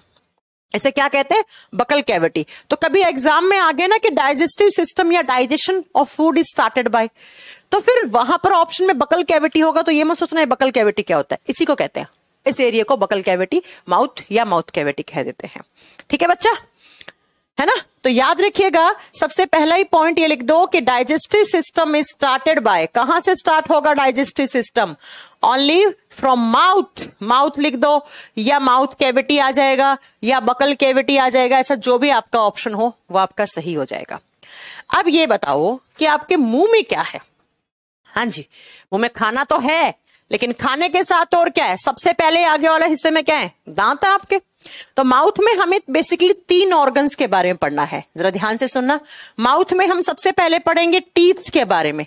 इसे क्या कहते हैं बकल कैविटी तो कभी एग्जाम में आ गया ना कि डाइजेस्टिव सिस्टम या digestion of food is started by तो फिर वहां पर ऑप्शन में बकल कैविटी होगा तो ये मत सोचना है बकल कैविटी क्या होता है इसी को कहते हैं इस एरिया को बकल कैविटी माउथ या माउथ कैविटी कह देते हैं ठीक है बच्चा है ना तो याद रखिएगा सबसे पहला ही पॉइंट ये लिख दो कि digestive system is started by कहां से स्टार्ट होगा digestive system only from mouth mouth लिख दो या माउथ कैविटी आ जाएगा या बकल कैविटी आ जाएगा ऐसा जो भी आपका ऑप्शन हो वो आपका सही हो जाएगा अब ये बताओ कि आपके मुंह में क्या है हाँ जी मुंह में खाना तो है लेकिन खाने के साथ और क्या है सबसे पहले आगे वाले हिस्से में क्या है दांत है आपके तो माउथ में हमें बेसिकली तीन ऑर्गन्स के बारे में पढ़ना है जरा ध्यान से सुनना माउथ में हम सबसे पहले पढ़ेंगे टीथ के बारे में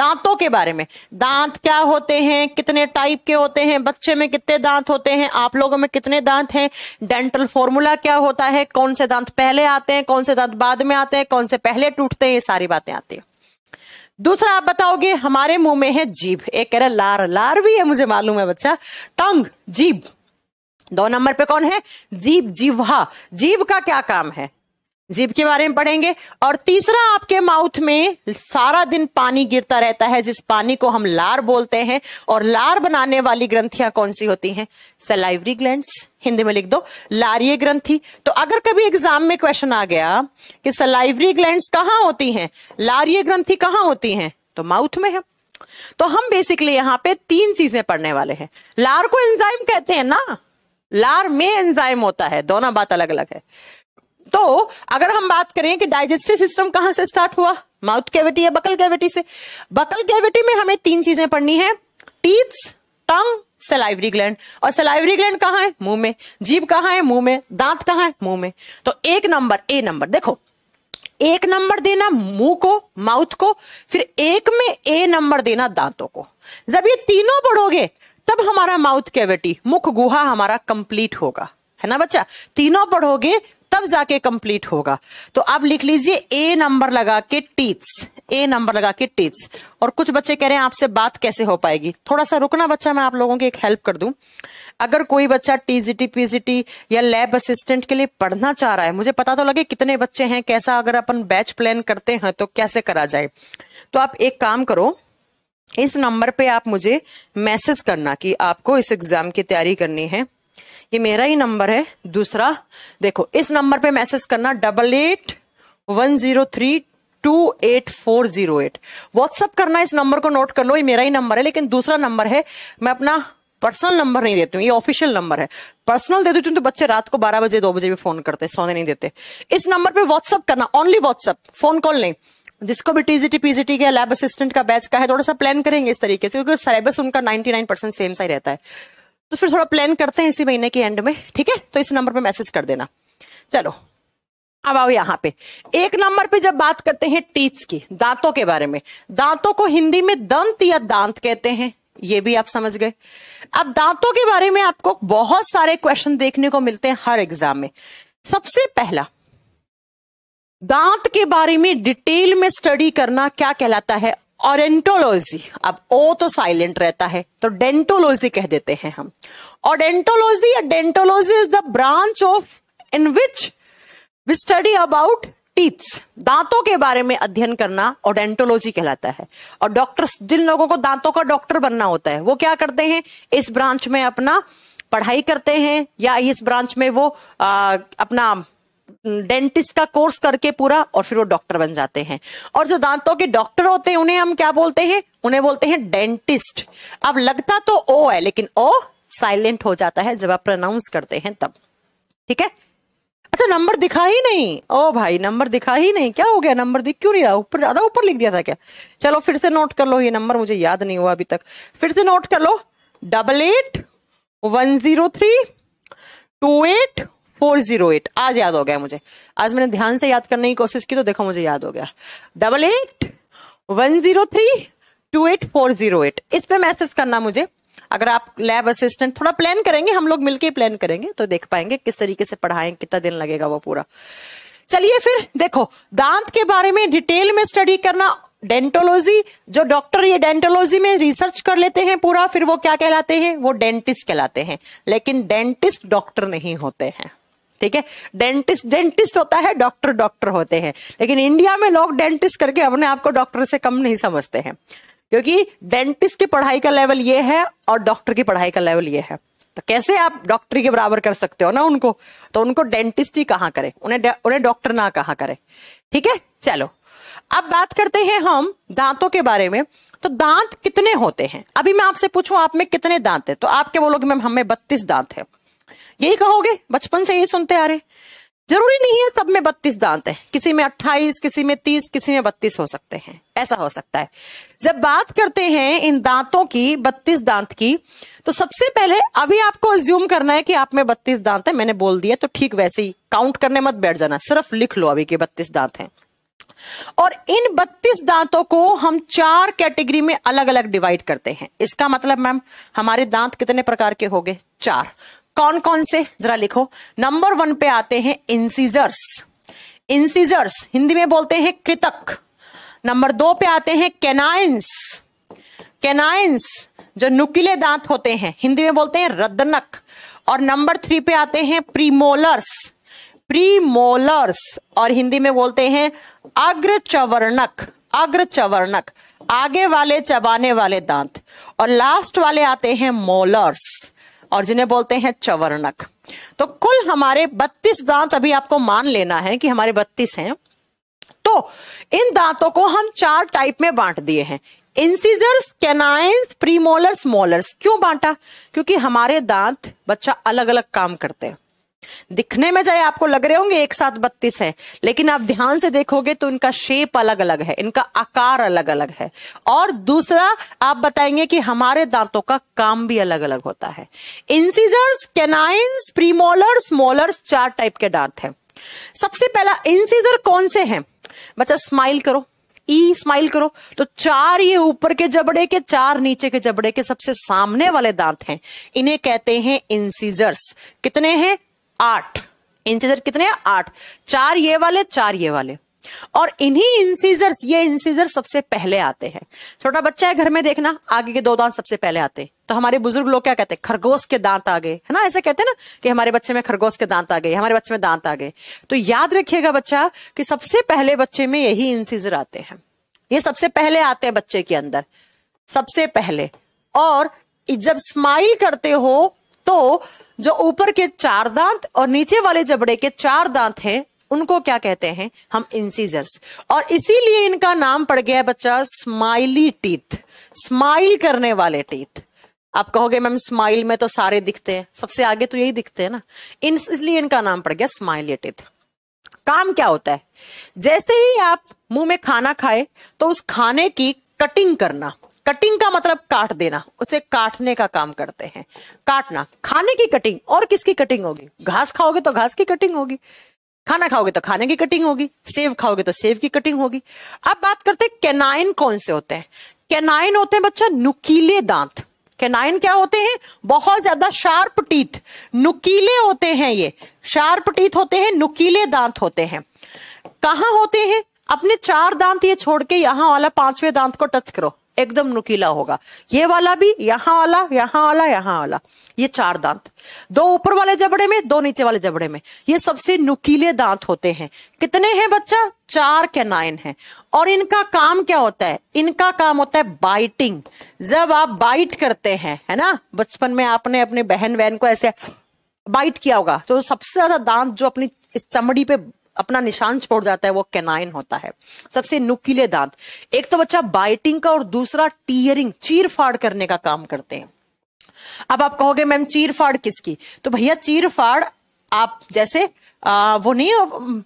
दांतों के बारे में दांत क्या होते हैं कितने टाइप के होते हैं बच्चे में कितने दांत होते हैं आप लोगों में कितने दांत हैं डेंटल फॉर्मूला क्या होता है कौन से दांत पहले आते हैं कौन से दांत बाद में आते हैं कौन से पहले टूटते हैं ये सारी बातें आती हैं दूसरा आप बताओगे हमारे मुंह में है जीभ एक कह रहा लार लार भी है मुझे मालूम है बच्चा टंग जीभ दो नंबर पे कौन है जीव जीवा जीव का क्या काम है जीव के बारे में पढ़ेंगे और तीसरा आपके माउथ में सारा दिन पानी गिरता रहता है जिस पानी को हम लार बोलते हैं और लार बनाने वाली ग्रंथियां कौन सी होती हैं सलाइवरी ग्लैंड्स हिंदी में लिख दो लारिय ग्रंथि तो अगर कभी एग्जाम में क्वेश्चन आ गया कि सलाइवरी ग्लैंड कहाँ होती हैं लारिय ग्रंथि कहाँ होती हैं तो माउथ में है तो हम बेसिकली यहाँ पे तीन चीजें पढ़ने वाले हैं लार को एंजाइम कहते हैं ना लार में एंजाइम होता है दोनों बात अलग अलग है तो अगर हम बात करें कि डाइजेस्टिव सिस्टम कहां से स्टार्ट हुआ माउथ कैविटी या बकल कैविटी से बकल कैविटी में हमें तीन चीजें पढ़नी है टीथ्स टंग सलाइवरी ग्लैंड और सलाइवरी ग्लैंड कहां है मुंह में जीव कहां है मुंह में दांत कहां है मुंह में तो एक नंबर ए नंबर देखो एक नंबर देना मुंह को माउथ को फिर एक में ए नंबर देना दांतों को जब ये तीनों पढ़ोगे तब हमारा माउथ कैविटी मुख गुहा हमारा कंप्लीट होगा है ना बच्चा तीनों पढ़ोगे तब जाके कंप्लीट होगा तो आप लिख लीजिए ए नंबर लगा के टीथ्स ए नंबर लगा के टीथ्स और कुछ बच्चे कह रहे हैं आपसे बात कैसे हो पाएगी थोड़ा सा रुकना बच्चा मैं आप लोगों की एक हेल्प कर दूं अगर कोई बच्चा टीजीटी पीजीटी या लैब असिस्टेंट के लिए पढ़ना चाह रहा है मुझे पता तो लगे कितने बच्चे हैं कैसा अगर अपन बैच प्लान करते हैं तो कैसे करा जाए तो आप एक काम करो इस नंबर पे आप मुझे मैसेज करना कि आपको इस एग्जाम की तैयारी करनी है ये मेरा ही नंबर है दूसरा देखो इस नंबर पे मैसेज करना double eight one zero three two eight four zero eight WhatsApp करना इस नंबर को नोट कर लो ये मेरा ही नंबर है लेकिन दूसरा नंबर है मैं अपना पर्सनल नंबर नहीं देती हूँ ये ऑफिशियल नंबर है पर्सनल दे देती हूँ तो बच्चे रात को बारह बजे दो बजे भी फोन करते सोने नहीं देते इस नंबर पे व्हाट्सअप करना ओनली व्हाट्सअप फोन कॉल नहीं जिसको भी टीजीटी पीजीटी के लैब असिस्टेंट का बैच का है थोड़ा सा प्लान करेंगे इस तरीके से क्योंकि सिलेबस उनका परसेंट सेम सा ही रहता है तो फिर थोड़ा प्लान करते हैं इसी महीने के एंड में ठीक है तो इस नंबर पर मैसेज कर देना चलो अब आओ यहाँ पे एक नंबर पे जब बात करते हैं टीथ की दांतों के बारे में दांतों को हिंदी में दंत या दांत कहते हैं ये भी आप समझ गए अब दांतों के बारे में आपको बहुत सारे क्वेश्चन देखने को मिलते हैं हर एग्जाम में सबसे पहला दांत के बारे में डिटेल में स्टडी करना क्या कहलाता है ऑरेंटोलॉजी अब ओ तो साइलेंट रहता है तो डेंटोलॉजी कह देते हैं हम ऑडेंटोलॉजी या dentology is the branch of in which we study about teeths दांतों के बारे में अध्ययन करना ओडेंटोलॉजी कहलाता है और डॉक्टर जिन लोगों को दांतों का डॉक्टर बनना होता है वो क्या करते हैं इस ब्रांच में अपना पढ़ाई करते हैं या इस ब्रांच में वो आ, अपना डेंटिस्ट का कोर्स करके पूरा और फिर वो डॉक्टर बन जाते हैं और जो दांतों के डॉक्टर होते हैं उन्हें हम क्या बोलते हैं उन्हें बोलते हैं डेंटिस्ट अब लगता तो ओ है लेकिन ओ साइलेंट हो जाता है जब आप प्रोनाउंस करते हैं तब ठीक है अच्छा नंबर दिखा ही नहीं ओ भाई नंबर दिखा ही नहीं क्या हो गया नंबर दिख क्यों नहीं रहा ऊपर ज्यादा ऊपर लिख दिया था क्या चलो फिर से नोट कर लो ये नंबर मुझे याद नहीं हुआ अभी तक फिर से नोट कर लो double eight one zero three two eight four zero eight आज याद हो गया मुझे आज मैंने ध्यान से याद करने की कोशिश की तो देखो मुझे याद हो गया double eight one zero three two eight four zero eight इस पर मैसेज करना मुझे अगर आप लैब असिस्टेंट थोड़ा प्लान करेंगे हम लोग मिलके प्लान करेंगे तो देख पाएंगे किस तरीके से पढ़ाएं कितना दिन लगेगा वो पूरा चलिए फिर देखो दांत के बारे में डिटेल में स्टडी करना डेंटोलॉजी जो डॉक्टर ये डेंटोलॉजी में रिसर्च कर लेते हैं पूरा फिर वो क्या कहलाते हैं वो डेंटिस्ट कहलाते हैं लेकिन डेंटिस्ट डॉक्टर नहीं होते हैं ठीक है डेंटिस्ट डेंटिस्ट होता है डॉक्टर डॉक्टर होते हैं लेकिन इंडिया में लोग डेंटिस्ट करके अपने आप को डॉक्टर से कम नहीं समझते हैं क्योंकि डेंटिस्ट की पढ़ाई का लेवल ये है और डॉक्टर की पढ़ाई का लेवल ये है तो कैसे आप डॉक्टरी के बराबर कर सकते हो ना उनको तो उनको डेंटिस्ट ही कहां करें उन्हें उन्हें डॉक्टर ना कहां करें ठीक है चलो अब बात करते हैं हम दांतों के बारे में तो दांत कितने होते हैं अभी मैं आपसे पूछूं आप में कितने दांत है तो आपके बोलोगे मैम हमें बत्तीस दांत है यही कहोगे बचपन से यही सुनते आ रहे जरूरी नहीं है सब में बत्तीस दांत है किसी में अट्ठाईस किसी में तीस किसी में बत्तीस हो सकते हैं ऐसा हो सकता है जब बात करते हैं इन दांतों की बत्तीस दांत की तो सबसे पहले अभी आपको एज्यूम करना है कि आप में बत्तीस दांत है मैंने बोल दिया तो ठीक वैसे ही काउंट करने मत बैठ जाना सिर्फ लिख लो अभी के बत्तीस दांत हैं और इन बत्तीस दांतों को हम चार कैटेगरी में अलग अलग डिवाइड करते हैं इसका मतलब मैम हमारे दांत कितने प्रकार के हो गए चार कौन कौन से जरा लिखो नंबर वन पे आते हैं इंसीजर्स इंसीजर्स हिंदी में बोलते हैं कृतक नंबर दो पे आते हैं केनाइंस केनाइंस जो नुकीले दांत होते हैं हिंदी में बोलते हैं रदनक और नंबर थ्री पे आते हैं प्रीमोलर्स प्रीमोलर्स और हिंदी में बोलते हैं अग्र चवर्णक अग्र चवर्णक आगे वाले चबाने वाले दांत और लास्ट वाले आते हैं मोलर्स और जिन्हें बोलते हैं चवर्णक तो कुल हमारे बत्तीस दांत अभी आपको मान लेना है कि हमारे बत्तीस हैं तो इन दांतों को हम चार टाइप में बांट दिए हैं इंसिजर्स कैनाइंस प्रीमोलर मोलर्स क्यों बांटा क्योंकि हमारे दांत बच्चा अलग अलग काम करते हैं दिखने में चाहे आपको लग रहे होंगे एक साथ बत्तीस है लेकिन आप ध्यान से देखोगे तो इनका शेप अलग अलग है इनका आकार अलग अलग है और दूसरा आप बताएंगे कि हमारे दांतों का काम भी अलग अलग होता है इंसीजर्स कैनाइन्स प्रीमोलर स्मॉलर्स चार टाइप के दांत हैं सबसे पहला इंसीजर कौन से हैं बच्चा स्माइल करो ई स्माइल करो तो चार ये ऊपर के जबड़े के चार नीचे के जबड़े के सबसे सामने वाले दांत हैं इन्हें कहते हैं इंसीजर्स कितने हैं आठ इंसीजर कितने हैं आठ चार ये वाले चार ये वाले और इन्हीं इंसीजर्स ये इंसीजर सबसे पहले आते हैं छोटा बच्चा है घर में देखना आगे के दो दांत सबसे पहले आते हैं तो हमारे बुजुर्ग लोग क्या कहते हैं खरगोश के दांत आ गए है ना ऐसे कहते हैं ना कि हमारे बच्चे में खरगोश के दांत आ गए हमारे बच्चे में दांत आ गए तो याद रखिएगा बच्चा कि सबसे पहले बच्चे में यही इंसीजर आते हैं ये सबसे पहले आते हैं बच्चे के अंदर सबसे पहले और जब स्माइल करते हो तो जो ऊपर के चार दांत और नीचे वाले जबड़े के चार दांत हैं उनको क्या कहते हैं हम इंसीजर्स और इसीलिए इनका नाम पड़ गया है बच्चा स्माइली टीथ स्माइल करने वाले टीथ आप कहोगे मैम स्माइल में तो सारे दिखते हैं सबसे आगे तो यही दिखते हैं ना इन इसलिए इनका नाम पड़ गया स्माइल टीथ काम क्या होता है जैसे ही आप मुंह में खाना खाए तो उस खाने की कटिंग करना कटिंग का मतलब काट देना उसे काटने का काम करते हैं काटना खाने की कटिंग और किसकी कटिंग होगी घास खाओगे तो घास की कटिंग होगी खाना खाओगे तो खाने की कटिंग होगी सेव खाओगे तो सेव की कटिंग होगी अब बात करते हैं कैनाइन कौन से होते हैं कैनाइन होते हैं बच्चा नुकीले दांत कैनाइन क्या होते हैं बहुत ज्यादा शार्प टीथ नुकीले होते हैं ये शार्प टीथ होते हैं नुकीले दांत होते हैं कहा होते हैं अपने चार दांत ये छोड़ के यहां वाला पांचवें दांत को टच करो एकदम नुकीला होगा ये वाला भी यहाँ वाला यहाँ वाला यहाँ वाला ये चार दांत दो ऊपर वाले जबड़े में दो नीचे वाले जबड़े में ये सबसे नुकीले दांत होते हैं कितने हैं बच्चा चार के नाइन है और इनका काम क्या होता है इनका काम होता है बाइटिंग जब आप बाइट करते हैं है ना बचपन में आपने अपने बहन बहन को ऐसे बाइट किया होगा तो सबसे ज्यादा दांत जो अपनी इस चमड़ी पे अपना निशान छोड़ जाता है वो कैनाइन होता है सबसे नुकीले दांत एक तो बच्चा बाइटिंग का और दूसरा टीयरिंग चीर फाड़ करने का काम करते हैं अब आप कहोगे मैम चीर फाड़ किसकी तो भैया चीर फाड़ आप जैसे आ, वो नहीं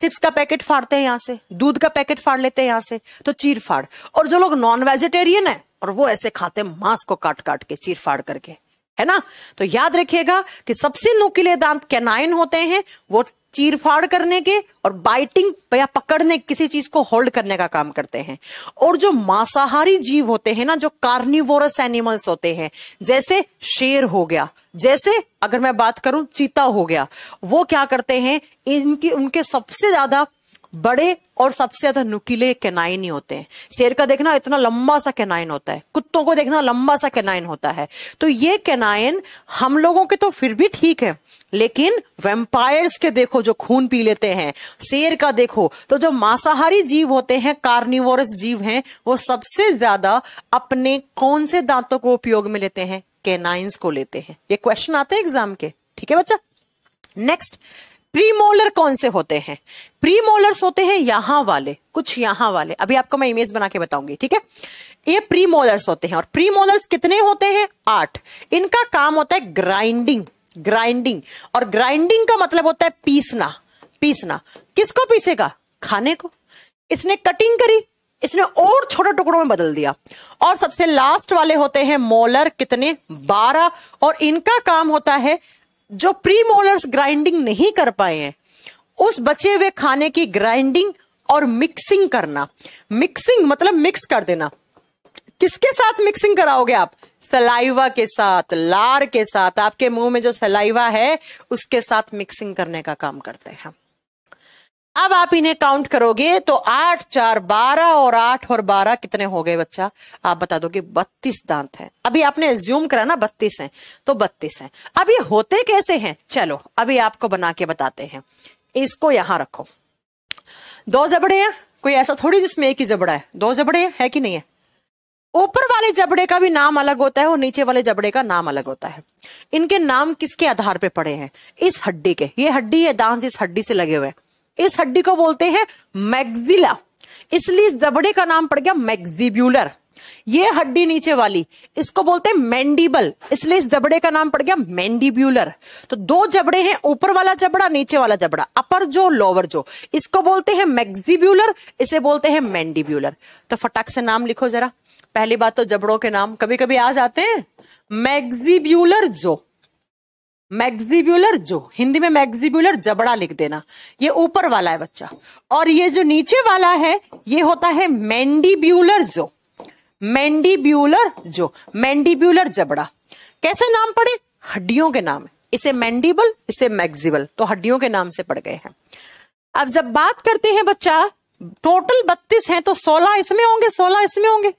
चिप्स का पैकेट फाड़ते हैं यहां से दूध का पैकेट फाड़ लेते हैं यहां से तो चीर फाड़ और जो लोग नॉन वेजिटेरियन है और वो ऐसे खाते हैं मांस को काट काट के चीर फाड़ करके है ना तो याद रखिएगा कि सबसे नुकीले दांत कैनाइन होते हैं वो चीरफाड़ करने के और बाइटिंग या पकड़ने किसी चीज को होल्ड करने का काम करते हैं और जो मांसाहारी जीव होते हैं ना जो कार्निवोरस एनिमल्स होते हैं जैसे शेर हो गया जैसे अगर मैं बात करूं चीता हो गया वो क्या करते हैं इनकी उनके सबसे ज्यादा बड़े और सबसे ज्यादा नुकीले केनाइन ही होते हैं शेर का देखना इतना लंबा सा केनाइन होता है कुत्तों को देखना लंबा सा केनाइन होता है तो ये केनाइन हम लोगों के तो फिर भी ठीक है लेकिन वेम्पायर्स के देखो जो खून पी लेते हैं शेर का देखो तो जो मांसाहारी जीव होते हैं कार्निवोरस जीव हैं वो सबसे ज्यादा अपने कौन से दांतों को उपयोग में लेते हैं केनाइन को लेते हैं ये क्वेश्चन आते हैं एग्जाम के ठीक है बच्चा नेक्स्ट प्रीमोलर कौन से होते हैं प्रीमोलर्स होते हैं यहां वाले कुछ यहां वाले अभी आपको मैं इमेज बना के बताऊंगी ठीक है ये प्रीमोलर्स होते हैं और प्रीमोलर्स कितने होते हैं आठ इनका काम होता है ग्राइंडिंग ग्राइंडिंग और ग्राइंडिंग का मतलब होता है पीसना पीसना किसको पीसेगा खाने को इसने कटिंग करी इसने और छोटे टुकड़ों में बदल दिया और सबसे लास्ट वाले होते हैं मोलर कितने बारह और इनका काम होता है जो प्री मोलर्स ग्राइंडिंग नहीं कर पाए हैं उस बचे हुए खाने की ग्राइंडिंग और मिक्सिंग करना मिक्सिंग मतलब मिक्स कर देना किसके साथ मिक्सिंग कराओगे आप सलाइवा के साथ लार के साथ आपके मुंह में जो सलाइवा है उसके साथ मिक्सिंग करने का काम करते हैं अब आप इन्हें काउंट करोगे तो आठ चार बारह और आठ और बारह कितने हो गए बच्चा आप बता दोगे बत्तीस दांत हैं अभी आपने एज्यूम करा ना बत्तीस हैं तो बत्तीस हैं अब ये होते कैसे हैं चलो अभी आपको बना के बताते हैं इसको यहां रखो दो जबड़े हैं कोई ऐसा थोड़ी जिसमें एक ही जबड़ा है दो जबड़े है, कि नहीं है ऊपर वाले जबड़े का भी नाम अलग होता है और नीचे वाले जबड़े का नाम अलग होता है इनके नाम किसके आधार पे पड़े हैं इस हड्डी के ये हड्डी है दांत इस हड्डी से लगे हुए हैं इस हड्डी को बोलते हैं मैग्जिला इसलिए इस जबड़े का नाम पड़ गया मैग्जिब्यूलर ये हड्डी नीचे वाली इसको बोलते हैं मैंडिबल इसलिए इस जबड़े का नाम पड़ गया मैंडिब्यूलर तो दो जबड़े हैं ऊपर वाला जबड़ा नीचे वाला जबड़ा अपर जो लोअर जो इसको बोलते हैं मैग्जिब्यूलर इसे बोलते हैं मैंडिब्यूलर तो फटाक से नाम लिखो जरा पहली बात तो जबड़ों के नाम कभी कभी आ जाते हैं मैग्जिब्यूलर जो मैग्जिब्यूलर जो हिंदी में मैग्जिब्यूलर जबड़ा लिख देना ये ऊपर वाला है बच्चा और ये जो नीचे वाला है ये होता है मैंडिब्यूलर जो मैंडिब्यूलर जो मैंडिब्यूलर जबड़ा कैसे नाम पड़े हड्डियों के नाम इसे मैंडिबल इसे मैग्जिबल तो हड्डियों के नाम से पड़ गए हैं अब जब बात करते हैं बच्चा टोटल बत्तीस है तो सोलह इसमें होंगे सोलह इसमें होंगे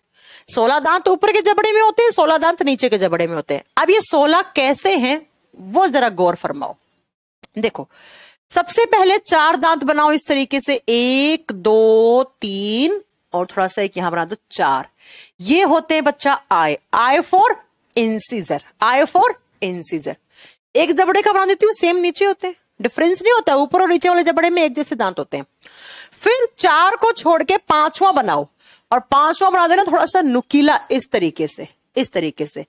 सोलह दांत ऊपर के जबड़े में होते हैं सोलह दांत नीचे के जबड़े में होते हैं अब ये सोलह कैसे हैं वो जरा गौर फरमाओ देखो सबसे पहले चार दांत बनाओ इस तरीके से एक दो तीन और थोड़ा सा एक यहां बना दो चार ये होते हैं बच्चा I I for incisor I for incisor एक जबड़े का बना देती हूँ सेम नीचे होते हैं डिफरेंस नहीं होता ऊपर और नीचे वाले जबड़े में एक जैसे दांत होते हैं फिर चार को छोड़ के पांचवा बनाओ और पांचवा बना देना थोड़ा सा नुकीला इस तरीके से इस तरीके से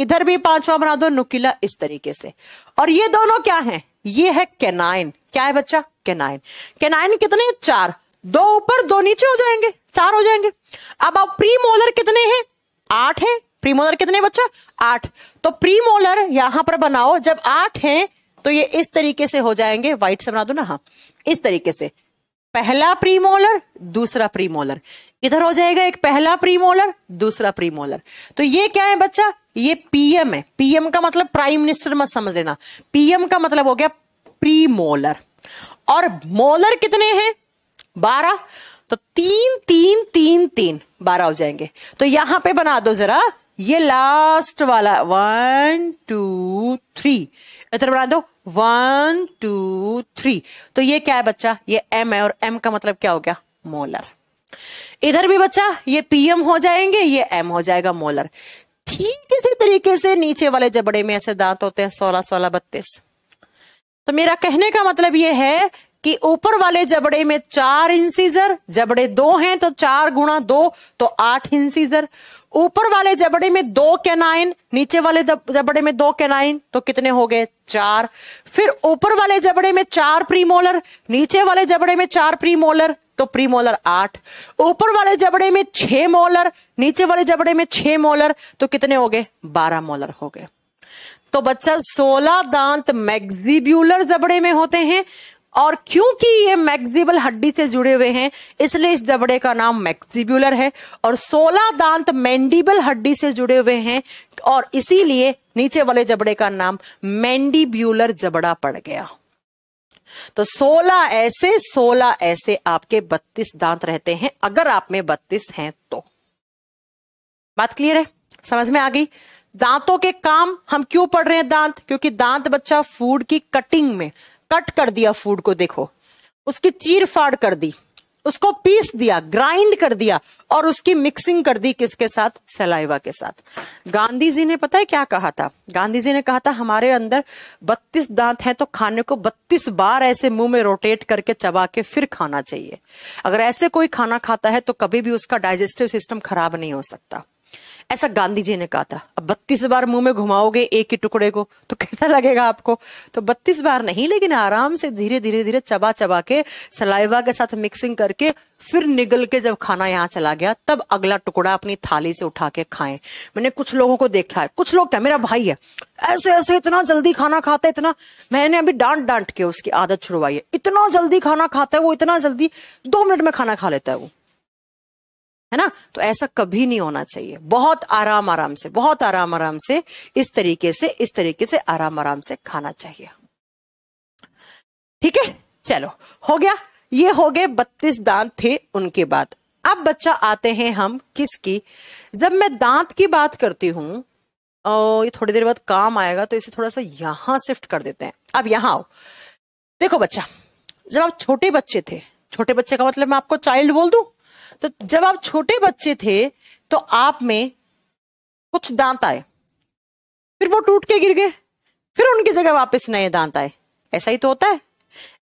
इधर भी पांचवा बना दो नुकीला इस तरीके से और ये दोनों क्या हैं ये है केनाइन क्या है बच्चा केनाइन केनाइन कितने चार दो ऊपर दो नीचे हो जाएंगे चार हो जाएंगे अब आप प्रीमोलर कितने हैं आठ है प्रीमोलर कितने बच्चा आठ तो प्रीमोलर यहां पर बनाओ जब आठ है तो ये इस तरीके से हो जाएंगे व्हाइट से बना दो ना हाँ इस तरीके से पहला प्रीमोलर दूसरा प्रीमोलर इधर हो जाएगा एक पहला प्रीमोलर दूसरा प्रीमोलर तो ये क्या है बच्चा ये पीएम है पीएम का मतलब प्राइम मिनिस्टर मत समझ लेना पीएम का मतलब हो गया प्री मोलर और मोलर कितने हैं बारह तो तीन तीन तीन तीन बारह हो जाएंगे तो यहां पे बना दो जरा ये लास्ट वाला वन टू थ्री इधर बना दो वन टू थ्री तो ये क्या है बच्चा ये एम है और एम का मतलब क्या हो गया मोलर इधर भी बच्चा ये पीएम हो जाएंगे ये एम हो जाएगा मोलर ठीक इसी तरीके से नीचे वाले जबड़े में ऐसे दांत होते हैं सोलह सोलह बत्तीस तो मेरा कहने का मतलब यह है कि ऊपर वाले जबड़े में चार इंसीजर जबड़े दो हैं तो चार गुणा दो तो आठ इंसीजर ऊपर वाले जबड़े में दो कैनाइन नीचे वाले जबड़े में दो कैनाइन तो कितने हो गए चार फिर ऊपर वाले जबड़े में चार प्रीमोलर नीचे वाले जबड़े में चार प्रीमोलर तो प्री मोलर आठ ऊपर वाले जबड़े में छह मोलर नीचे वाले जबड़े में छह मोलर तो कितने हो गए बारह मोलर हो गए तो बच्चा सोलह दांत मैग्जीब्यूलर जबड़े में होते हैं और क्योंकि ये मैक्सिबल हड्डी से जुड़े हुए हैं इसलिए इस जबड़े का नाम मैक्सिब्यूलर है और 16 दांत मैंडिबल हड्डी से जुड़े हुए हैं और इसीलिए नीचे वाले जबड़े का नाम मैंडिब्यूलर जबड़ा पड़ गया तो 16 ऐसे 16 ऐसे आपके 32 दांत रहते हैं अगर आप में 32 हैं तो बात क्लियर है समझ में आ गई दांतों के काम हम क्यों पढ़ रहे हैं दांत क्योंकि दांत बच्चा फूड की कटिंग में कट कर दिया फूड को देखो उसकी चीर फाड़ कर दी उसको पीस दिया ग्राइंड कर दिया और उसकी मिक्सिंग कर दी किसके साथ सलाइवा के साथ गांधी जी ने पता है क्या कहा था गांधी जी ने कहा था हमारे अंदर 32 दांत हैं तो खाने को 32 बार ऐसे मुंह में रोटेट करके चबा के फिर खाना चाहिए अगर ऐसे कोई खाना खाता है तो कभी भी उसका डाइजेस्टिव सिस्टम खराब नहीं हो सकता ऐसा गांधी जी ने कहा था अब बत्तीस बार मुंह में घुमाओगे एक ही टुकड़े को तो कैसा लगेगा आपको तो बत्तीस बार नहीं लेकिन आराम से धीरे धीरे धीरे चबा चबा के सलाइवा के साथ मिक्सिंग करके फिर निगल के जब खाना यहाँ चला गया तब अगला टुकड़ा अपनी थाली से उठा के खाएं मैंने कुछ लोगों को देखा है कुछ लोग क्या मेरा भाई है ऐसे ऐसे इतना जल्दी खाना खाता है इतना मैंने अभी डांट डांट के उसकी आदत छुड़वाई है इतना जल्दी खाना खाता है वो इतना जल्दी दो मिनट में खाना खा लेता है वो है ना तो ऐसा कभी नहीं होना चाहिए बहुत आराम आराम से बहुत आराम आराम से इस तरीके से इस तरीके से आराम आराम से खाना चाहिए ठीक है चलो हो गया ये हो गए बत्तीस दांत थे उनके बाद अब बच्चा आते हैं हम किसकी जब मैं दांत की बात करती हूं और ये थोड़ी देर बाद काम आएगा तो इसे थोड़ा सा यहां शिफ्ट कर देते हैं अब यहां आओ देखो बच्चा जब आप छोटे बच्चे थे छोटे बच्चे का मतलब मैं आपको चाइल्ड बोल दू तो जब आप छोटे बच्चे थे तो आप में कुछ दांत आए फिर वो टूट के गिर गए फिर उनकी जगह वापस नए दांत आए ऐसा ही तो होता है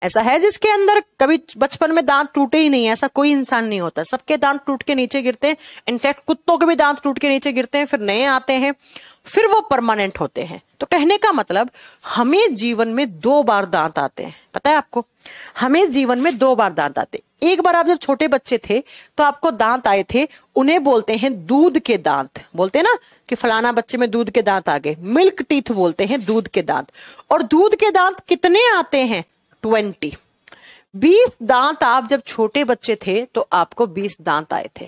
ऐसा है जिसके अंदर कभी बचपन में दांत टूटे ही नहीं ऐसा कोई इंसान नहीं होता सबके दांत टूट के नीचे गिरते हैं इनफैक्ट कुत्तों के भी दांत टूट के नीचे गिरते हैं फिर नए आते हैं फिर वो परमानेंट होते हैं तो कहने का मतलब हमें जीवन में दो बार दांत आते हैं पता है आपको हमें जीवन में दो बार दांत आते एक बार आप जब छोटे बच्चे थे तो आपको दांत आए थे उन्हें बोलते हैं दूध के दांत बोलते हैं ना कि फलाना बच्चे में दूध के दांत आ गए मिल्क टीथ बोलते हैं दूध के दांत और दूध के दांत कितने आते हैं ट्वेंटी बीस दांत आप जब छोटे बच्चे थे तो आपको बीस दांत आए थे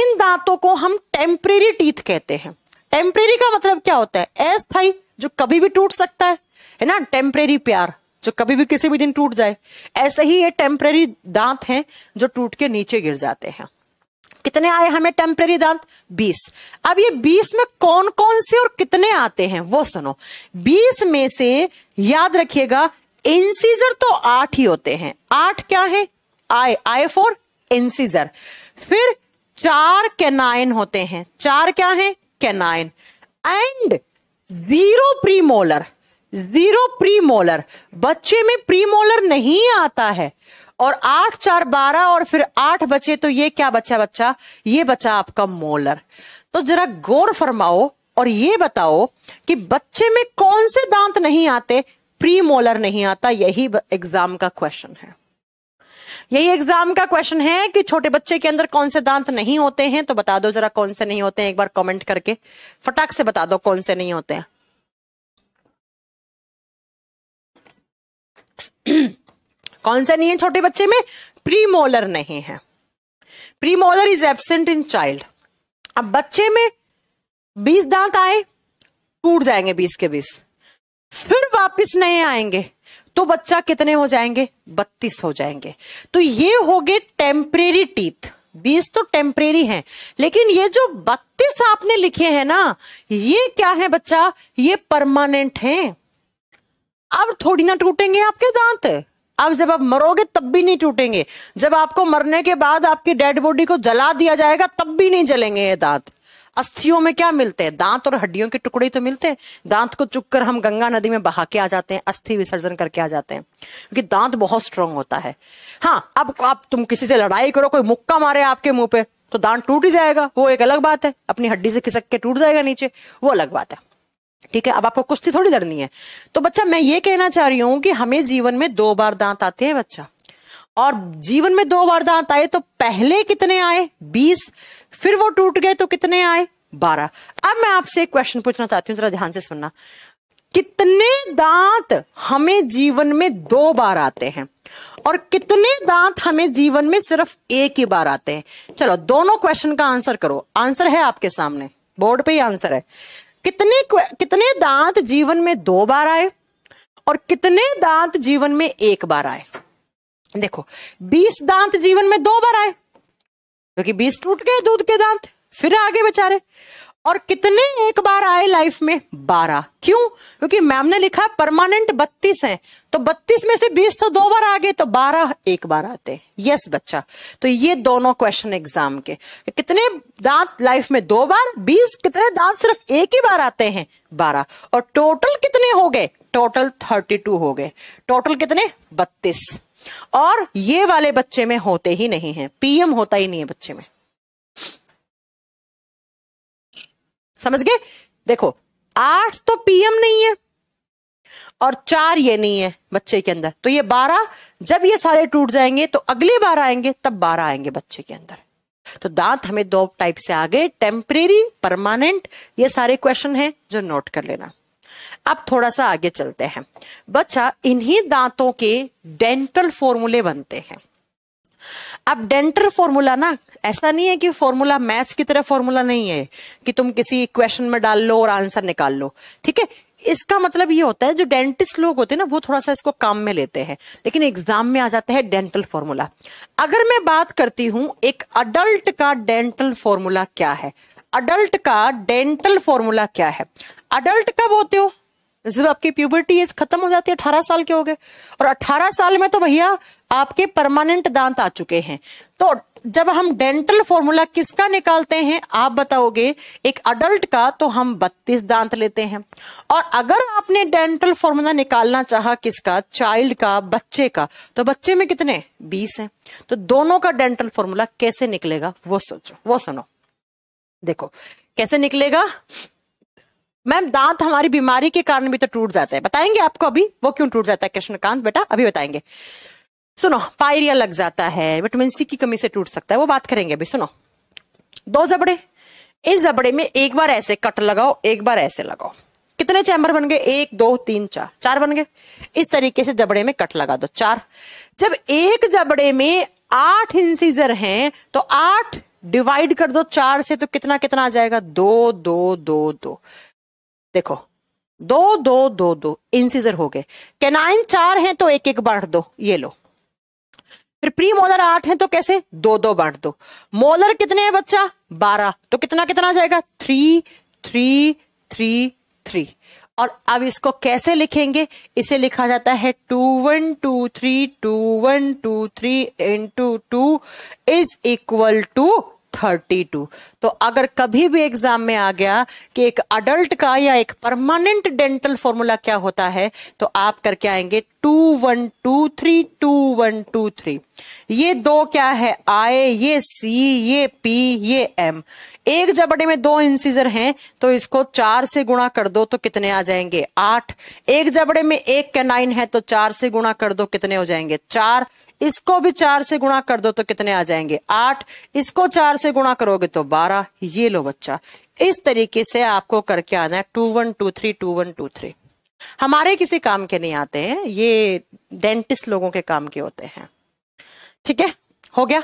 इन दांतों को हम टेम्परेरी टीथ कहते हैं टेम्परेरी का मतलब क्या होता है अस्थाई जो कभी भी टूट सकता है है ना टेम्परेरी प्यार जो कभी भी किसी भी दिन टूट जाए ऐसे ही ये टेम्प्रेरी दांत हैं जो टूट के नीचे गिर जाते हैं कितने आए हमें टेम्प्रेरी दांत 20 अब ये 20 में कौन कौन से और कितने आते हैं वो सुनो 20 में से याद रखिएगा इंसीजर तो आठ ही होते हैं आठ क्या है आए आए फॉर इंसीजर फिर चार कैनाइन होते हैं चार क्या है canine and zero premolar zero pre molar बच्चे में प्री मोलर नहीं आता है और आठ चार बारह और फिर आठ बचे तो ये क्या बच्चा बच्चा ये बच्चा आपका मोलर तो जरा गौर फरमाओ और ये बताओ कि बच्चे में कौन से दांत नहीं आते प्री मोलर नहीं आता यही एग्जाम का क्वेश्चन है यही एग्जाम का क्वेश्चन है कि छोटे बच्चे के अंदर कौन से दांत नहीं होते हैं तो बता दो जरा कौन से नहीं होते हैं एक बार कमेंट करके फटाक से बता दो कौन से नहीं होते हैं कौन सा नहीं है छोटे बच्चे में प्रीमोलर नहीं है premolar is absent in child अब बच्चे में बीस दांत आए टूट जाएंगे बीस के बीस फिर वापस नए आएंगे तो बच्चा कितने हो जाएंगे बत्तीस हो जाएंगे तो ये हो गए टेम्परेरी टीथ बीस तो टेम्परेरी हैं लेकिन ये जो बत्तीस आपने लिखे हैं ना ये क्या है बच्चा ये परमानेंट हैं अब थोड़ी ना टूटेंगे आपके दांत अब जब आप मरोगे तब भी नहीं टूटेंगे जब आपको मरने के बाद आपकी डेड बॉडी को जला दिया जाएगा तब भी नहीं जलेंगे ये दांत अस्थियों में क्या मिलते हैं दांत और हड्डियों के टुकड़े तो मिलते हैं दांत को चुक कर हम गंगा नदी में बहा के आ जाते हैं अस्थि विसर्जन करके आ जाते हैं क्योंकि दांत बहुत स्ट्रांग होता है हाँ अब आप तुम किसी से लड़ाई करो कोई मुक्का मारे आपके मुंह पे तो दांत टूट ही जाएगा वो एक अलग बात है अपनी हड्डी से खिसक के टूट जाएगा नीचे वो अलग बात है ठीक है अब आपको कुश्ती थोड़ी लड़नी है तो बच्चा मैं ये कहना चाह रही हूं कि हमें जीवन में दो बार दांत आते हैं बच्चा और जीवन में दो बार दांत आए तो पहले कितने आए बीस फिर वो टूट गए तो कितने आए बारह अब मैं आपसे एक क्वेश्चन पूछना चाहती हूँ जरा ध्यान से सुनना कितने दांत हमें जीवन में दो बार आते हैं और कितने दांत हमें जीवन में सिर्फ एक ही बार आते हैं चलो दोनों क्वेश्चन का आंसर करो आंसर है आपके सामने बोर्ड पे ही आंसर है कितने कितने दांत जीवन में दो बार आए और कितने दांत जीवन में एक बार आए देखो बीस दांत जीवन में दो बार आए क्योंकि बीस टूट गए दूध के दांत फिर आगे बेचारे और कितने एक बार आए लाइफ में बारह क्यों क्योंकि मैम ने लिखा परमानेंट बत्तीस हैं तो बत्तीस में से बीस तो दो बार आ गए तो बारह एक बार आते हैं यस बच्चा तो ये दोनों क्वेश्चन एग्जाम के कितने दांत लाइफ में दो बार बीस कितने दांत सिर्फ एक ही बार आते हैं बारह और टोटल कितने हो गए टोटल थर्टी टू हो गए टोटल कितने बत्तीस और ये वाले बच्चे में होते ही नहीं है पीएम होता ही नहीं है बच्चे में समझ गए देखो आठ तो पीएम नहीं है और चार ये नहीं है बच्चे के अंदर तो ये बारह जब ये सारे टूट जाएंगे तो अगले बारह आएंगे तब बारह आएंगे बच्चे के अंदर तो दांत हमें दो टाइप से आ गए टेम्परेरी परमानेंट ये सारे क्वेश्चन हैं जो नोट कर लेना अब थोड़ा सा आगे चलते हैं बच्चा इन्हीं दांतों के डेंटल फॉर्मूले बनते हैं अब डेंटर फॉर्मूला ना ऐसा नहीं है कि फॉर्मूला मैथ्स की तरह फॉर्मूला नहीं है कि तुम किसी क्वेश्चन में डाल लो और आंसर निकाल लो ठीक है इसका मतलब ये होता है जो डेंटिस्ट लोग होते हैं ना वो थोड़ा सा इसको काम में लेते हैं लेकिन एग्जाम में आ जाता है डेंटल फॉर्मूला अगर मैं बात करती हूं एक अडल्ट का डेंटल फॉर्मूला क्या है अडल्ट का डेंटल फॉर्मूला क्या है अडल्ट कब होते हो जब आपकी प्यूबर्टी एज खत्म हो जाती है अठारह साल के हो गए और अठारह साल में तो भैया आपके परमानेंट दांत आ चुके हैं तो जब हम डेंटल फॉर्मूला किसका निकालते हैं आप बताओगे एक अडल्ट का तो हम बत्तीस दांत लेते हैं और अगर आपने डेंटल फॉर्मूला निकालना चाहा किसका चाइल्ड का बच्चे का तो बच्चे में कितने बीस हैं तो दोनों का डेंटल फॉर्मूला कैसे निकलेगा वो सोचो वो सुनो देखो कैसे निकलेगा मैम दांत हमारी बीमारी के कारण भी तो टूट जाता है बताएंगे आपको अभी वो क्यों टूट जाता है कृष्णकांत बेटा अभी बताएंगे सुनो पायरिया लग जाता है विटामिन सी की कमी से टूट सकता है वो बात करेंगे अभी सुनो दो जबड़े इस जबड़े में एक बार ऐसे कट लगाओ एक बार ऐसे लगाओ कितने चैम्बर बन गए एक दो तीन चार चार बन गए इस तरीके से जबड़े में कट लगा दो चार जब एक जबड़े में आठ इंसीजर हैं तो आठ डिवाइड कर दो चार से तो कितना कितना आ जाएगा दो दो दो दो देखो दो दो दो दो इंसिजर हो गए कैनाइन चार हैं तो एक एक बांट दो ये लो फिर प्री मोलर आठ हैं तो कैसे दो दो बांट दो मोलर कितने हैं बच्चा बारह तो कितना कितना जाएगा थ्री थ्री थ्री थ्री और अब इसको कैसे लिखेंगे इसे लिखा जाता है two one two three two one two three into two is equal to thirty two तो अगर कभी भी एग्जाम में आ गया कि एक अडल्ट का या एक परमानेंट डेंटल फॉर्मूला क्या होता है तो आप करके आएंगे two one two three two one two three ये दो क्या है आए ये सी ये पी ये एम एक जबड़े में दो इंसीजर हैं तो इसको चार से गुणा कर दो तो कितने आ जाएंगे आठ एक जबड़े में एक कैनाइन है तो चार से गुणा कर दो कितने हो जाएंगे चार इसको भी चार से गुणा कर दो तो कितने आ जाएंगे आठ इसको चार से गुणा करोगे तो बारह ये लो बच्चा इस तरीके से आपको करके आना है two one two three two one two three हमारे किसी काम के नहीं आते हैं ये डेंटिस्ट लोगों के काम के होते हैं ठीक है हो गया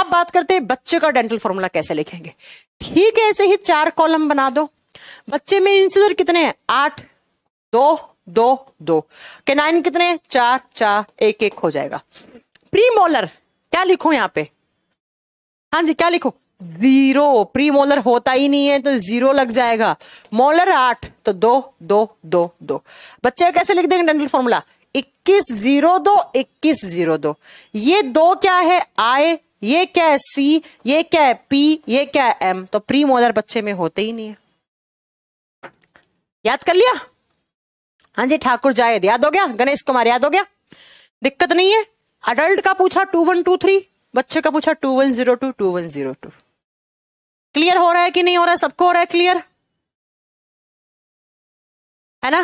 अब बात करते हैं बच्चे का डेंटल फॉर्मूला कैसे लिखेंगे ठीक है ऐसे ही चार कॉलम बना दो बच्चे में इंसिजर कितने हैं आठ दो दो दो नाइन कितने चार चार एक एक हो जाएगा प्रीमोलर क्या लिखो यहाँ पे हाँ जी क्या लिखो जीरो प्री मोलर होता ही नहीं है तो जीरो लग जाएगा मोलर आठ तो दो दो दो दो बच्चे कैसे लिख देंगे डेंटल फॉर्मूला इक्कीस जीरो दो इक्कीस जीरो दो ये दो क्या है आय ये क्या है सी ये क्या है पी ये क्या है एम तो प्री मोलर बच्चे में होते ही नहीं है याद कर लिया हाँ जी ठाकुर जायद याद हो गया गणेश कुमार याद हो गया दिक्कत नहीं है अडल्ट का पूछा टू वन टू थ्री बच्चे का पूछा two one zero two two one zero two clear हो रहा है कि नहीं हो रहा है सबको हो रहा है क्लियर है ना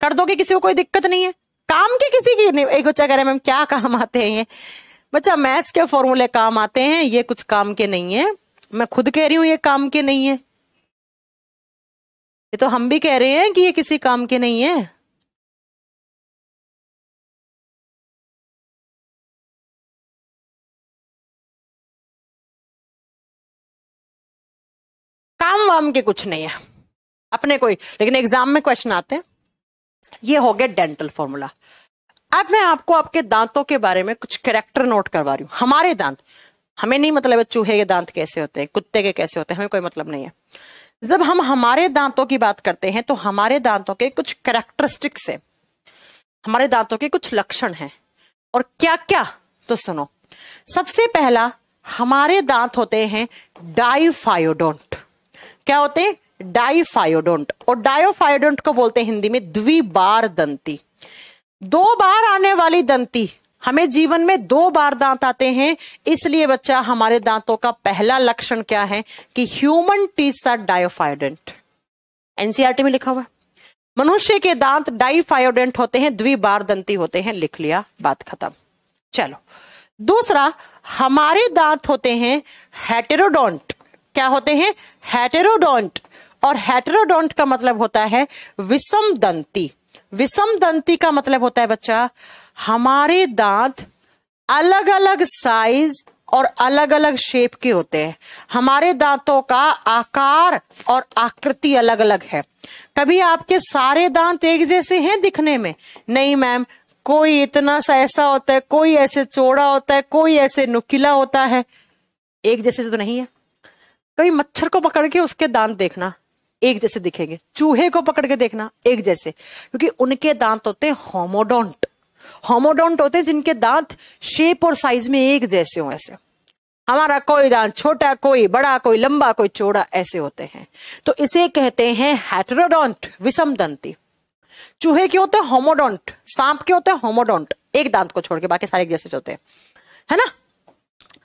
कर दोगे किसी को कोई दिक्कत नहीं है काम के किसी की नहीं एक बच्चा कह रहे मैम क्या काम आते हैं ये बच्चा मैथ्स के फॉर्मूले काम आते हैं ये कुछ काम के नहीं है मैं खुद कह रही हूं ये काम के नहीं है ये तो हम भी कह रहे हैं कि ये किसी काम के नहीं है काम वाम के कुछ नहीं है अपने कोई लेकिन एग्जाम में क्वेश्चन आते हैं ये हो गया डेंटल फॉर्मूला अब मैं आपको आपके दांतों के बारे में कुछ करेक्टर नोट करवा रही हूं हमारे दांत हमें नहीं मतलब चूहे के दांत कैसे होते हैं कुत्ते के कैसे होते हैं हमें कोई मतलब नहीं है जब हम हमारे दांतों की बात करते हैं तो हमारे दांतों के कुछ करेक्टरिस्टिक्स हैं हमारे दांतों के कुछ लक्षण हैं और क्या क्या तो सुनो सबसे पहला हमारे दांत होते हैं डाइफायोडोंट क्या होते हैं डाइफायोडोंट और डायोफायोडोंट को बोलते हैं हिंदी में द्विबार दंती दो बार आने वाली दंती हमें जीवन में दो बार दांत आते हैं इसलिए बच्चा हमारे दांतों का पहला लक्षण क्या है कि ह्यूमन टीस आर डायोफायोडेंट एनसीआर में लिखा हुआ मनुष्य के दांत डाइफायोडेंट होते हैं द्विबार दंती होते हैं लिख लिया बात खत्म चलो दूसरा हमारे दांत होते हैं हेटेरोडोंट क्या होते हैं हेटेरोडोंट और हेटेरोडोंट का मतलब होता है विषम दंती विषम दंती का मतलब होता है बच्चा हमारे दांत अलग अलग साइज और अलग अलग शेप के होते हैं हमारे दांतों का आकार और आकृति अलग अलग है कभी आपके सारे दांत एक जैसे हैं दिखने में नहीं मैम कोई इतना सा ऐसा होता है कोई ऐसे चौड़ा होता है कोई ऐसे नुकीला होता है एक जैसे तो नहीं है कभी मच्छर को पकड़ के उसके दांत देखना एक जैसे दिखेंगे चूहे को पकड़ के देखना एक जैसे क्योंकि उनके दांत होते हैं होमोडोंट होमोडोंट होते हैं जिनके दांत शेप और साइज में एक जैसे हो ऐसे हमारा कोई दांत छोटा कोई बड़ा कोई लंबा कोई चौड़ा ऐसे होते हैं तो इसे कहते हैं हेटरोडोंट विषम दंती चूहे के होते हैं होमोडोंट सांप के होते हैं होमोडोंट एक दांत को छोड़ के बाकी सारे जैसे होते हैं है ना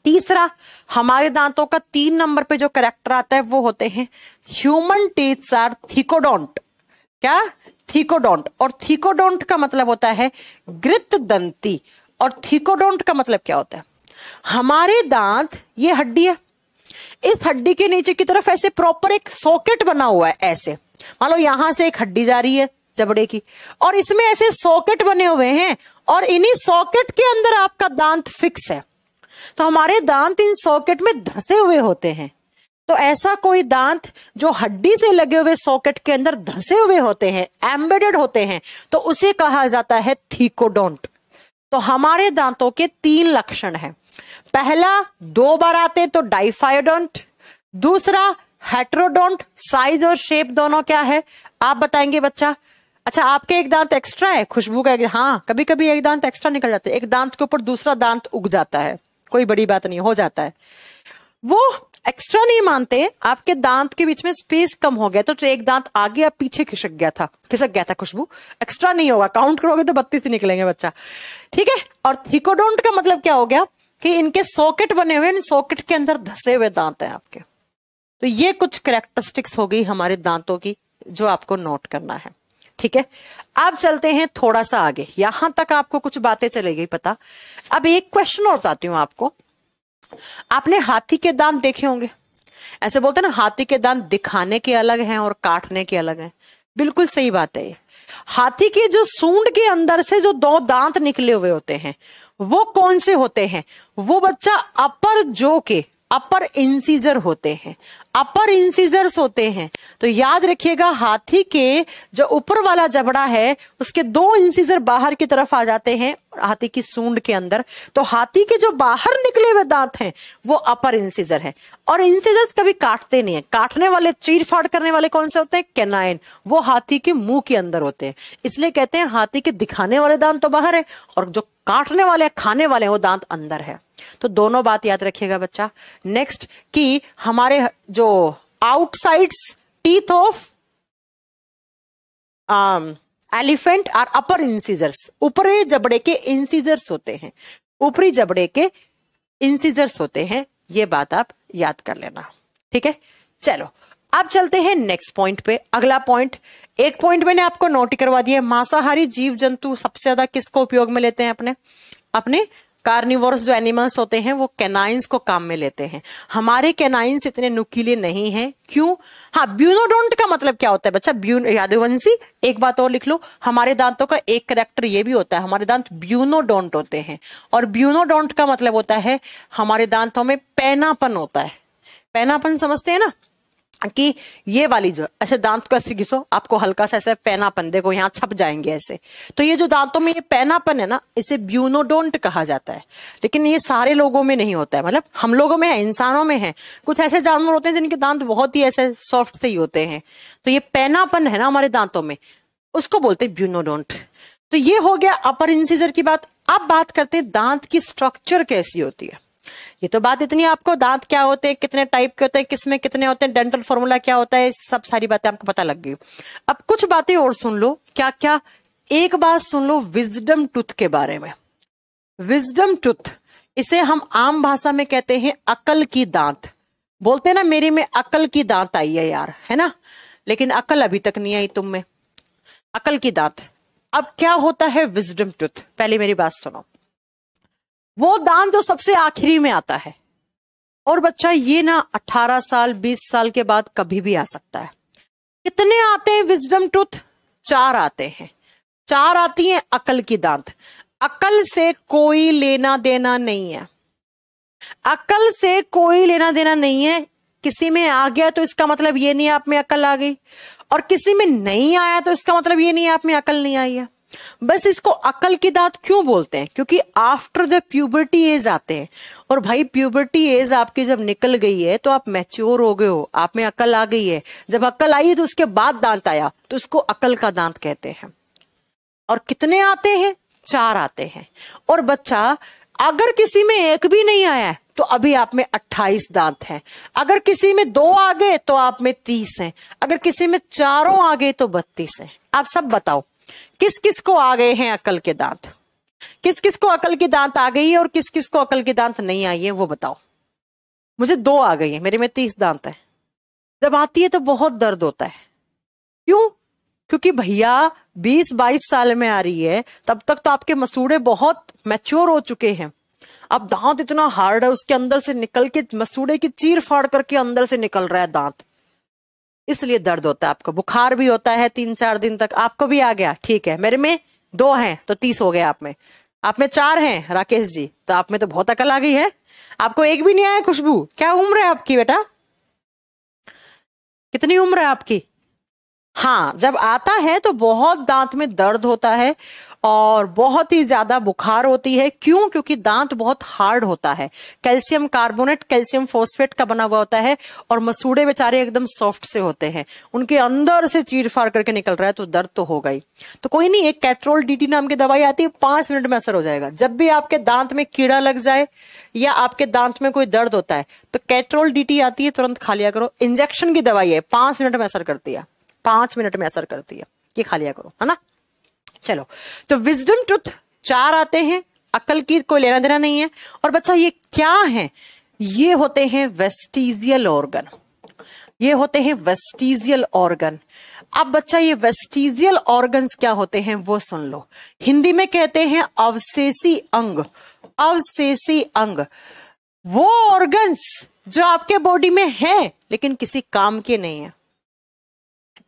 तीसरा हमारे दांतों का तीन नंबर पे जो करेक्टर आता है वो होते हैं ह्यूमन टीथ्स आर थीकोडोंट क्या थीकोडोंट और थीकोडोंट का मतलब होता है ग्रित दंती और थीकोडोंट का मतलब क्या होता है हमारे दांत ये हड्डी है इस हड्डी के नीचे की तरफ ऐसे प्रॉपर एक सॉकेट बना हुआ है ऐसे मान लो यहां से एक हड्डी जा रही है जबड़े की और इसमें ऐसे सॉकेट बने हुए हैं और इन्हीं सॉकेट के अंदर आपका दांत फिक्स है तो हमारे दांत इन सॉकेट में धसे हुए होते हैं तो ऐसा कोई दांत जो हड्डी से लगे हुए सॉकेट के अंदर धसे हुए होते हैं एम्बेडेड होते हैं तो उसे कहा जाता है थीकोडोंट तो हमारे दांतों के तीन लक्षण हैं पहला दो बार आते तो डाइफायोडोंट दूसरा हेट्रोडोंट साइज और शेप दोनों क्या है आप बताएंगे बच्चा अच्छा आपके एक दांत एक्स्ट्रा है खुशबू का एक हाँ कभी कभी एक दांत एक्स्ट्रा निकल जाता है एक दांत के ऊपर दूसरा दांत उग जाता है कोई बड़ी बात नहीं हो जाता है वो एक्स्ट्रा नहीं मानते आपके दांत के बीच में स्पेस कम हो गया तो, तो एक दांत आगे या पीछे खिसक गया था खिसक गया था खुशबू एक्स्ट्रा नहीं होगा काउंट करोगे तो बत्तीस ही निकलेंगे बच्चा ठीक है और थिकोडोंट का मतलब क्या हो गया कि इनके सॉकेट बने हुए इन सॉकेट के अंदर धसे हुए दांत हैं आपके तो ये कुछ करेक्टरिस्टिक्स हो गई हमारे दांतों की जो आपको नोट करना है ठीक है अब चलते हैं थोड़ा सा आगे यहां तक आपको कुछ बातें चले गई पता अब एक क्वेश्चन और बताती हूँ आपको आपने हाथी के दांत देखे होंगे ऐसे बोलते हैं ना हाथी के दांत दिखाने के अलग हैं और काटने के अलग हैं बिल्कुल सही बात है हाथी के जो सूंड के अंदर से जो दो दांत निकले हुए होते हैं वो कौन से होते हैं वो बच्चा अपर जो के अपर इंसीजर होते हैं अपर इंसीजर्स होते हैं तो याद रखिएगा हाथी के जो ऊपर वाला जबड़ा है उसके दो इंसीजर बाहर की तरफ आ जाते हैं हाथी की सूंड के अंदर तो हाथी के जो बाहर निकले हुए दांत हैं वो अपर इंसीजर है और इंसीजर्स कभी काटते नहीं है काटने वाले चीर फाड़ करने वाले कौन से होते हैं केनाइन वो हाथी के मुंह के अंदर होते हैं इसलिए कहते हैं हाथी के दिखाने वाले दांत तो बाहर है और जो काटने वाले खाने वाले वो दांत अंदर है तो दोनों बात याद रखिएगा बच्चा नेक्स्ट कि हमारे जो outsides teeth of elephant are upper incisors ऊपरी जबड़े के इंसीजर्स होते हैं ऊपरी जबड़े के इंसीजर्स होते हैं ये बात आप याद कर लेना ठीक है चलो अब चलते हैं नेक्स्ट पॉइंट पे अगला पॉइंट एक पॉइंट मैंने आपको नोट करवा दिया मांसाहारी जीव जंतु सबसे ज्यादा किसको उपयोग में लेते हैं अपने अपने कार्निवर्स जो एनिमल्स होते हैं वो कैनाइंस को काम में लेते हैं हमारे कैनाइंस इतने नुकीले नहीं हैं क्यों हाँ ब्यूनोडोंट का मतलब क्या होता है बच्चा ब्यून यादवंशी एक बात और लिख लो हमारे दांतों का एक करेक्टर ये भी होता है हमारे दांत ब्यूनोडोंट होते हैं और ब्यूनोडोंट का मतलब होता है हमारे दांतों में पैनापन होता है पैनापन समझते हैं ना कि ये वाली जो ऐसे दांत को ऐसे घिसो आपको हल्का सा ऐसे पैनापन देखो यहाँ छप जाएंगे ऐसे तो ये जो दांतों में ये पैनापन है ना इसे ब्यूनोडोंट कहा जाता है लेकिन ये सारे लोगों में नहीं होता है मतलब हम लोगों में है इंसानों में है कुछ ऐसे जानवर होते हैं जिनके दांत बहुत ही ऐसे सॉफ्ट से ही होते हैं तो ये पैनापन है ना हमारे दांतों में उसको बोलते हैं ब्यूनोडोंट तो ये हो गया अपर इंसीजर की बात अब बात करते हैं दांत की स्ट्रक्चर कैसी होती है ये तो बात इतनी आपको दांत क्या होते हैं कितने टाइप के होते हैं किसमें कितने होते हैं डेंटल फॉर्मूला क्या होता है सब सारी बातें आपको पता लग गई अब कुछ बातें और सुन लो क्या क्या एक बात सुन लो विजडम टूथ के बारे में विजडम टूथ इसे हम आम भाषा में कहते हैं अकल की दांत बोलते हैं ना मेरे में अकल की दांत आई है यार है ना लेकिन अकल अभी तक नहीं आई तुम में अकल की दांत अब क्या होता है विजडम टूथ पहले मेरी बात सुनो वो दान जो सबसे आखिरी में आता है और बच्चा ये ना अठारह साल बीस साल के बाद कभी भी आ सकता है कितने आते हैं विजडम ट्रुथ चार आते हैं चार आती हैं अकल की दांत अकल से कोई लेना देना नहीं है अकल से कोई लेना देना नहीं है किसी में आ गया तो इसका मतलब ये नहीं आप में अकल आ गई और किसी में नहीं आया तो इसका मतलब ये नहीं आप में अकल नहीं आई है बस इसको अकल की दांत क्यों बोलते हैं क्योंकि आफ्टर द प्यूबर्टी एज आते हैं और भाई प्यूबर्टी एज आपकी जब निकल गई है तो आप मैच्योर हो गए हो आप में अकल आ गई है जब अकल आई है तो उसके बाद दांत आया तो उसको अकल का दांत कहते हैं और कितने आते हैं चार आते हैं और बच्चा अगर किसी में एक भी नहीं आया तो अभी आप में 28 दांत हैं अगर किसी में दो आ गए तो आप में 30 हैं अगर किसी में चारों आ गए तो 32 हैं आप सब बताओ किस किस को आ गए हैं अकल के दांत किस किस को अकल के दांत आ गई है और किस किस को अकल के दांत नहीं आई है वो बताओ मुझे दो आ गई है मेरे में तीस दांत है जब आती है तो बहुत दर्द होता है क्यों क्योंकि भैया बीस बाईस साल में आ रही है तब तक तो आपके मसूड़े बहुत मैच्योर हो चुके हैं अब दांत इतना हार्ड है उसके अंदर से निकल के मसूड़े की चीर फाड़ करके अंदर से निकल रहा है दांत इसलिए दर्द होता है आपको बुखार भी होता है तीन चार दिन तक आपको भी आ गया ठीक है मेरे में दो हैं तो तीस हो गए आप में आप में चार हैं राकेश जी तो आप में तो बहुत अकल आ गई है आपको एक भी नहीं आया खुशबू क्या उम्र है आपकी बेटा कितनी उम्र है आपकी हाँ जब आता है तो बहुत दांत में दर्द होता है और बहुत ही ज्यादा बुखार होती है क्यों क्योंकि दांत बहुत हार्ड होता है कैल्शियम कार्बोनेट कैल्शियम फोस्फेट का बना हुआ होता है और मसूड़े बेचारे एकदम सॉफ्ट से होते हैं उनके अंदर से चीर फाड़ करके निकल रहा है तो दर्द तो हो गई तो कोई नहीं एक कैट्रोल डीटी नाम की दवाई आती है पांच मिनट में असर हो जाएगा जब भी आपके दांत में कीड़ा लग जाए या आपके दांत में कोई दर्द होता है तो कैट्रोल डीटी आती है तुरंत खा लिया करो इंजेक्शन की दवाई है पांच मिनट में असर करती है पांच मिनट में असर करती है ये खा लिया करो है ना चलो तो विजडम टूथ चार आते हैं अकल की कोई लेना देना नहीं है और बच्चा ये क्या है ये होते हैं वेस्टिजियल ऑर्गन ये होते हैं वेस्टिजियल ऑर्गन अब बच्चा ये वेस्टिजियल ऑर्गन्स क्या होते हैं वो सुन लो हिंदी में कहते हैं अवशेषी अंग अवशेषी अंग वो ऑर्गन्स जो आपके बॉडी में है लेकिन किसी काम के नहीं है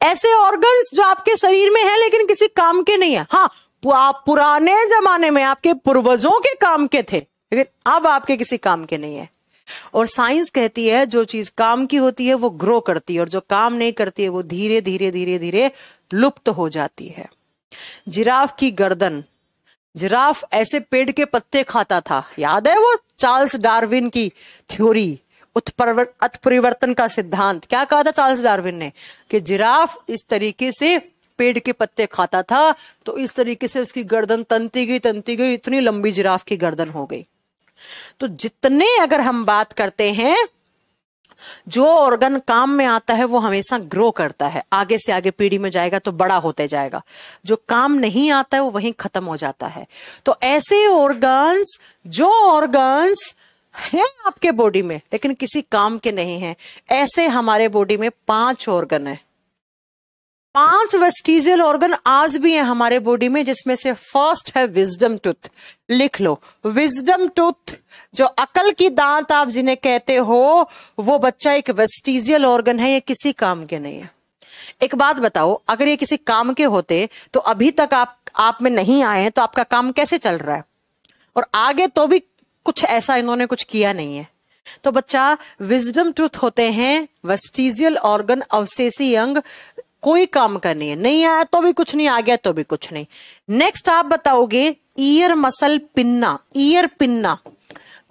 ऐसे ऑर्गन्स जो आपके शरीर में है लेकिन किसी काम के नहीं है हाँ आप पुराने जमाने में आपके पूर्वजों के काम के थे लेकिन अब आपके किसी काम के नहीं है और साइंस कहती है जो चीज काम की होती है वो ग्रो करती है और जो काम नहीं करती है वो धीरे धीरे धीरे धीरे लुप्त हो जाती है जिराफ की गर्दन जिराफ ऐसे पेड़ के पत्ते खाता था याद है वो चार्ल्स डार्विन की थ्योरी उत्परिवर्तन का सिद्धांत क्या कहा था चार्ल्स डार्विन ने कि जिराफ इस तरीके से पेड़ के पत्ते खाता था तो इस तरीके से उसकी गर्दन तनती गई तनती गई इतनी लंबी जिराफ की गर्दन हो गई तो जितने अगर हम बात करते हैं जो ऑर्गन काम में आता है वो हमेशा ग्रो करता है आगे से आगे पीढ़ी में जाएगा तो बड़ा होते जाएगा जो काम नहीं आता है वो वहीं खत्म हो जाता है तो ऐसे ऑर्गन्स जो ऑर्गन्स है आपके बॉडी में लेकिन किसी काम के नहीं है ऐसे हमारे बॉडी में पांच ऑर्गन है पांच वेस्टिजियल ऑर्गन आज भी है हमारे बॉडी में जिसमें से फर्स्ट है विजडम टूथ लिख लो विजडम टूथ जो अकल की दांत आप जिन्हें कहते हो वो बच्चा एक वेस्टिजियल ऑर्गन है ये किसी काम के नहीं है एक बात बताओ अगर ये किसी काम के होते तो अभी तक आप आप में नहीं आए हैं तो आपका काम कैसे चल रहा है और आगे तो भी कुछ ऐसा इन्होंने कुछ किया नहीं है तो बच्चा विजडम टूथ होते हैं वेस्टिजियल ऑर्गन अवशेषी अंग कोई काम का नहीं है नहीं आया तो भी कुछ नहीं आ गया तो भी कुछ नहीं नेक्स्ट आप बताओगे ear muscle pinna ear pinna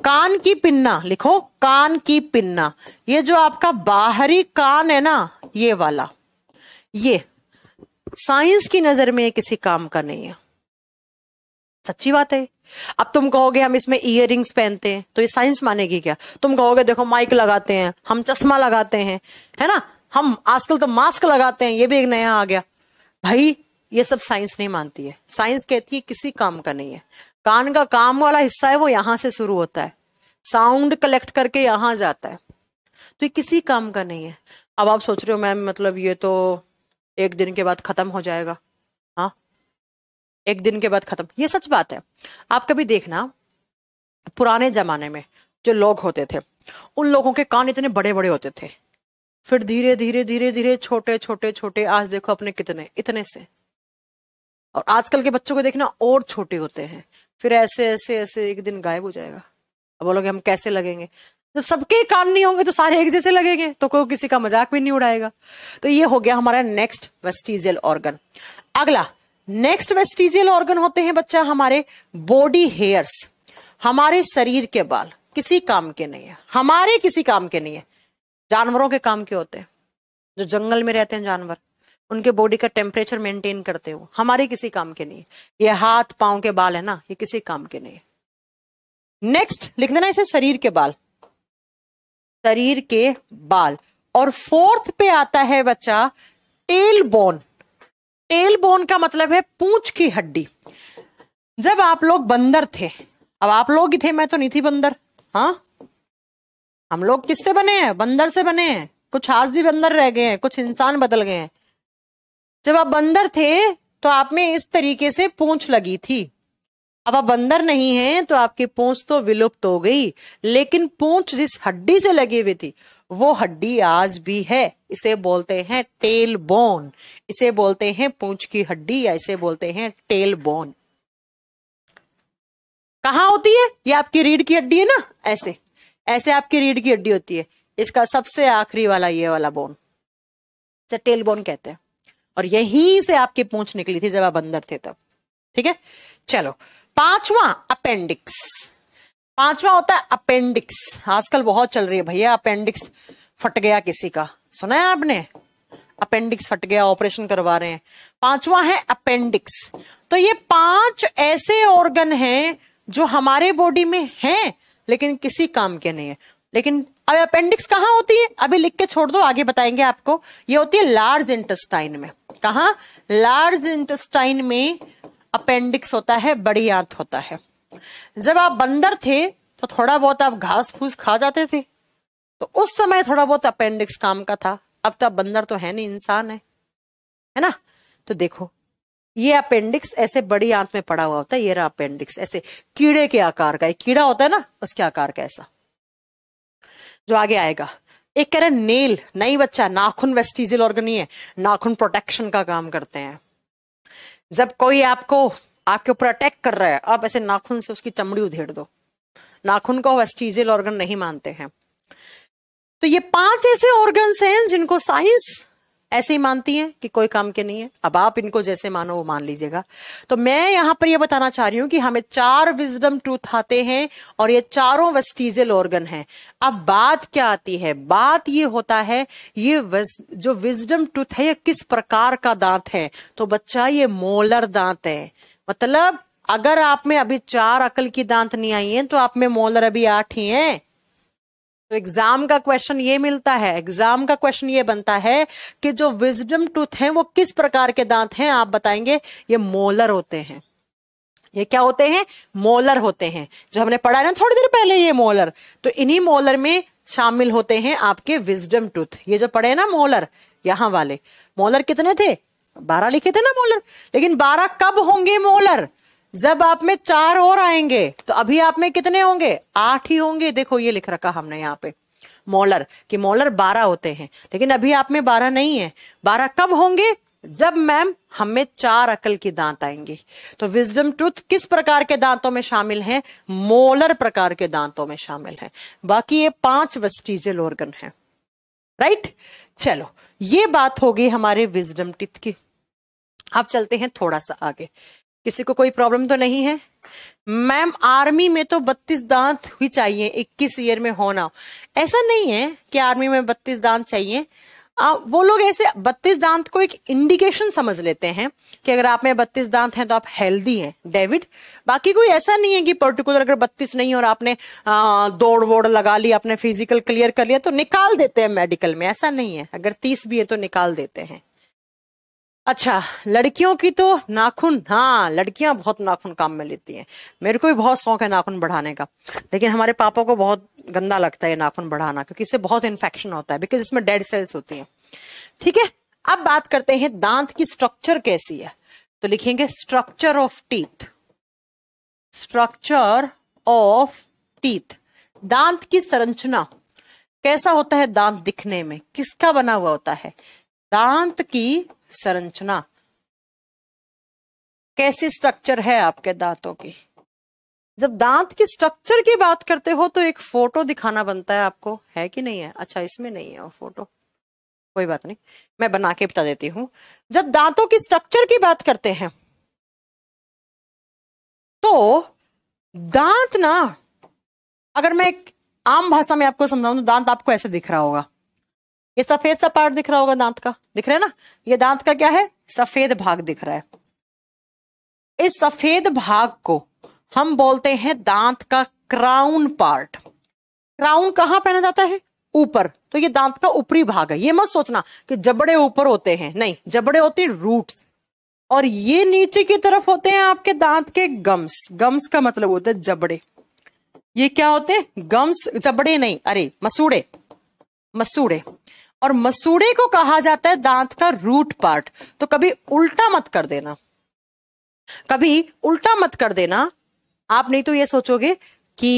कान की पिन्ना लिखो कान की पिन्ना ये जो आपका बाहरी कान है ना ये वाला ये साइंस की नजर में किसी काम का नहीं है सच्ची बात है अब तुम कहोगे हम इसमें इयर पहनते हैं तो ये साइंस मानेगी क्या तुम कहोगे देखो माइक लगाते हैं हम चश्मा लगाते हैं है ना हम आजकल तो मास्क लगाते हैं ये भी एक नया आ गया भाई ये सब साइंस नहीं मानती है साइंस कहती है किसी काम का नहीं है कान का काम वाला हिस्सा है वो यहां से शुरू होता है साउंड कलेक्ट करके यहां जाता है तो ये किसी काम का नहीं है अब आप सोच रहे हो मैम मतलब ये तो एक दिन के बाद खत्म हो जाएगा हाँ एक दिन के बाद खत्म ये सच बात है आप कभी देखना पुराने जमाने में जो लोग होते थे उन लोगों के कान इतने बड़े बड़े होते थे फिर धीरे धीरे धीरे धीरे छोटे छोटे छोटे आज देखो अपने कितने इतने से और आजकल के बच्चों को देखना और छोटे होते हैं फिर ऐसे ऐसे ऐसे एक दिन गायब हो जाएगा अब बोलोगे हम कैसे लगेंगे जब सबके कान नहीं होंगे तो सारे एक जैसे लगेंगे तो कोई किसी का मजाक भी नहीं उड़ाएगा तो ये हो गया हमारा नेक्स्ट वेस्टिजियल ऑर्गन अगला नेक्स्ट वेस्टिजियल ऑर्गन होते हैं बच्चा हमारे बॉडी हेयर्स हमारे शरीर के बाल किसी काम के नहीं है हमारे किसी काम के नहीं है जानवरों के काम के होते हैं जो जंगल में रहते हैं जानवर उनके बॉडी का टेम्परेचर मेंटेन करते हो हमारे किसी काम के नहीं है ये हाथ पांव के बाल है ना ये किसी काम के नहीं है नेक्स्ट लिख देना इसे शरीर के बाल शरीर के बाल और फोर्थ पे आता है बच्चा टेल बोन टेल बोन का मतलब है पूंछ की हड्डी जब आप लोग बंदर थे अब आप लोग ही थे मैं तो नहीं थी बंदर हाँ हम लोग किससे बने हैं बंदर से बने हैं कुछ आज भी बंदर रह गए हैं कुछ इंसान बदल गए हैं जब आप बंदर थे तो आप में इस तरीके से पूंछ लगी थी अब आप बंदर नहीं हैं तो आपकी पूंछ तो विलुप्त हो गई लेकिन पूंछ जिस हड्डी से लगी हुई थी वो हड्डी आज भी है इसे बोलते हैं टेल बोन इसे बोलते हैं पूंछ की हड्डी या इसे बोलते हैं टेल बोन कहाँ होती है ये आपकी रीढ़ की हड्डी है ना ऐसे ऐसे आपकी रीढ़ की हड्डी होती है इसका सबसे आखिरी वाला ये वाला बोन इसे टेल बोन कहते हैं और यहीं से आपकी पूंछ निकली थी जब आप अंदर थे तब ठीक है चलो पांचवा अपेंडिक्स पांचवा होता है अपेंडिक्स आजकल बहुत चल रही है भैया अपेंडिक्स फट गया किसी का सुना है आपने अपेंडिक्स फट गया ऑपरेशन करवा रहे हैं पांचवा है अपेंडिक्स तो ये पांच ऐसे ऑर्गन हैं जो हमारे बॉडी में हैं लेकिन किसी काम के नहीं है लेकिन अब अपेंडिक्स कहाँ होती है अभी लिख के छोड़ दो आगे बताएंगे आपको ये होती है लार्ज इंटेस्टाइन में कहा लार्ज इंटेस्टाइन में अपेंडिक्स होता है बड़ी आंत होता है जब आप बंदर थे तो थोड़ा बहुत आप घास फूस खा जाते थे तो उस समय थोड़ा बहुत अपेंडिक्स काम का था अब तो बंदर तो है नहीं इंसान है है ना तो देखो ये अपेंडिक्स ऐसे बड़ी आंत में पड़ा हुआ होता है ये रहा अपेंडिक्स ऐसे कीड़े के आकार का एक कीड़ा होता है ना उसके आकार का ऐसा जो आगे आएगा एक कह रहे नेल नहीं बच्चा नाखून वेस्टिजियल ऑर्गन ही है नाखून प्रोटेक्शन का काम करते हैं जब कोई आपको आपके ऊपर अटैक कर रहा है आप ऐसे नाखून से उसकी चमड़ी उधेड़ दो नाखून को वेस्टिजियल ऑर्गन नहीं मानते हैं तो ये पांच ऐसे ऑर्गन हैं जिनको साइंस ऐसे ही मानती है कि कोई काम के नहीं है अब आप इनको जैसे मानो वो मान लीजिएगा तो मैं यहां पर ये बताना चाह रही हूं कि हमें चार विजडम टूथ आते हैं और ये चारों वेस्टिजियल ऑर्गन हैं अब बात क्या आती है बात ये होता है ये जो विजडम टूथ है ये किस प्रकार का दांत है तो बच्चा ये मोलर दांत है मतलब अगर आप में अभी चार अकल की दांत नहीं आई है तो आप में मोलर अभी आठ ही हैं तो एग्जाम का क्वेश्चन ये मिलता है एग्जाम का क्वेश्चन ये बनता है कि जो विजडम टूथ हैं वो किस प्रकार के दांत हैं आप बताएंगे ये मोलर होते हैं ये क्या होते हैं मोलर होते हैं जो हमने पढ़ा है ना थोड़ी देर पहले ये मोलर तो इन्हीं मोलर में शामिल होते हैं आपके विजडम टूथ ये जो पढ़े ना मोलर यहां वाले मोलर कितने थे बारह लिखे थे ना मोलर लेकिन बारह कब होंगे मोलर जब आप में चार और आएंगे तो अभी आप में कितने होंगे आठ ही होंगे देखो ये लिख रखा हमने यहाँ पे मोलर कि मोलर बारह होते हैं लेकिन अभी आप में बारह नहीं है बारह कब होंगे जब मैम हमें चार अकल के दांत आएंगे तो विजडम टूथ किस प्रकार के दांतों में शामिल है मोलर प्रकार के दांतों में शामिल है बाकी ये पांच वस्टीजल ऑर्गन है राइट चलो ये बात होगी हमारे विजडम टिथ की अब चलते हैं थोड़ा सा आगे किसी को कोई प्रॉब्लम तो नहीं है मैम आर्मी में तो बत्तीस दांत ही चाहिए इक्कीस ईयर में होना ऐसा नहीं है कि आर्मी में बत्तीस दांत चाहिए आ, वो लोग ऐसे बत्तीस दांत को एक इंडिकेशन समझ लेते हैं कि अगर आप में बत्तीस दांत हैं तो आप हेल्दी हैं डेविड बाकी कोई ऐसा नहीं है कि पर्टिकुलर अगर बत्तीस नहीं और आपने आ, दौड़ वोड़ लगा ली आपने फिजिकल क्लियर कर लिया तो निकाल देते हैं मेडिकल में ऐसा नहीं है अगर तीस भी है तो निकाल देते हैं अच्छा लड़कियों की तो नाखून हाँ लड़कियां बहुत नाखून काम में लेती हैं मेरे को भी बहुत शौक है नाखून बढ़ाने का लेकिन हमारे पापा को बहुत गंदा लगता है नाखून बढ़ाना क्योंकि इससे बहुत इन्फेक्शन होता है बिकॉज इसमें डेड सेल्स होती हैं ठीक है अब बात करते हैं दांत की स्ट्रक्चर कैसी है तो लिखेंगे structure of teeth structure of teeth दांत की संरचना कैसा होता है दांत दिखने में किसका बना हुआ होता है दांत की संरचना कैसी स्ट्रक्चर है आपके दांतों की जब दांत की स्ट्रक्चर की बात करते हो तो एक फोटो दिखाना बनता है आपको है कि नहीं है अच्छा इसमें नहीं है वो फोटो कोई बात नहीं मैं बना के बता देती हूं जब दांतों की स्ट्रक्चर की बात करते हैं तो दांत ना अगर मैं एक आम भाषा में आपको समझाऊं तो दांत आपको ऐसे दिख रहा होगा ये सफेद सा पार्ट दिख रहा होगा दांत का दिख रहा है ना ये दांत का क्या है सफेद भाग दिख रहा है इस सफेद भाग को हम बोलते हैं दांत का क्राउन पार्ट क्राउन कहाँ पहना जाता है ऊपर तो ये दांत का ऊपरी भाग है ये मत सोचना कि जबड़े ऊपर होते हैं नहीं जबड़े होते रूट और ये नीचे की तरफ होते हैं आपके दांत के गम्स गम्स का मतलब होता है जबड़े ये क्या होते हैं गम्स जबड़े नहीं अरे मसूड़े मसूड़े और मसूड़े को कहा जाता है दांत का रूट पार्ट तो कभी उल्टा मत कर देना कभी उल्टा मत कर देना आप नहीं तो ये सोचोगे कि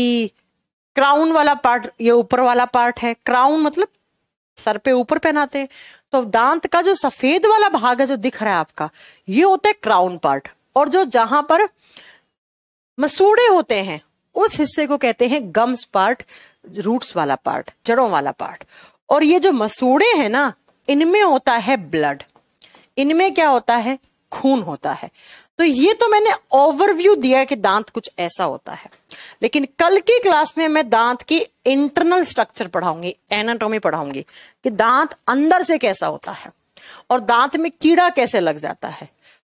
क्राउन वाला पार्ट ये ऊपर वाला पार्ट है क्राउन मतलब सर पे ऊपर पहनाते हैं तो दांत का जो सफेद वाला भाग है जो दिख रहा है आपका ये होता है क्राउन पार्ट और जो जहां पर मसूड़े होते हैं उस हिस्से को कहते हैं गम्स पार्ट रूट्स वाला पार्ट जड़ों वाला पार्ट और ये जो मसूड़े हैं ना इनमें होता है ब्लड इनमें क्या होता है खून होता है तो ये तो मैंने ओवरव्यू दिया कि दांत कुछ ऐसा होता है लेकिन कल की क्लास में मैं दांत की इंटरनल स्ट्रक्चर पढ़ाऊंगी एनाटॉमी पढ़ाऊंगी कि दांत अंदर से कैसा होता है और दांत में कीड़ा कैसे लग जाता है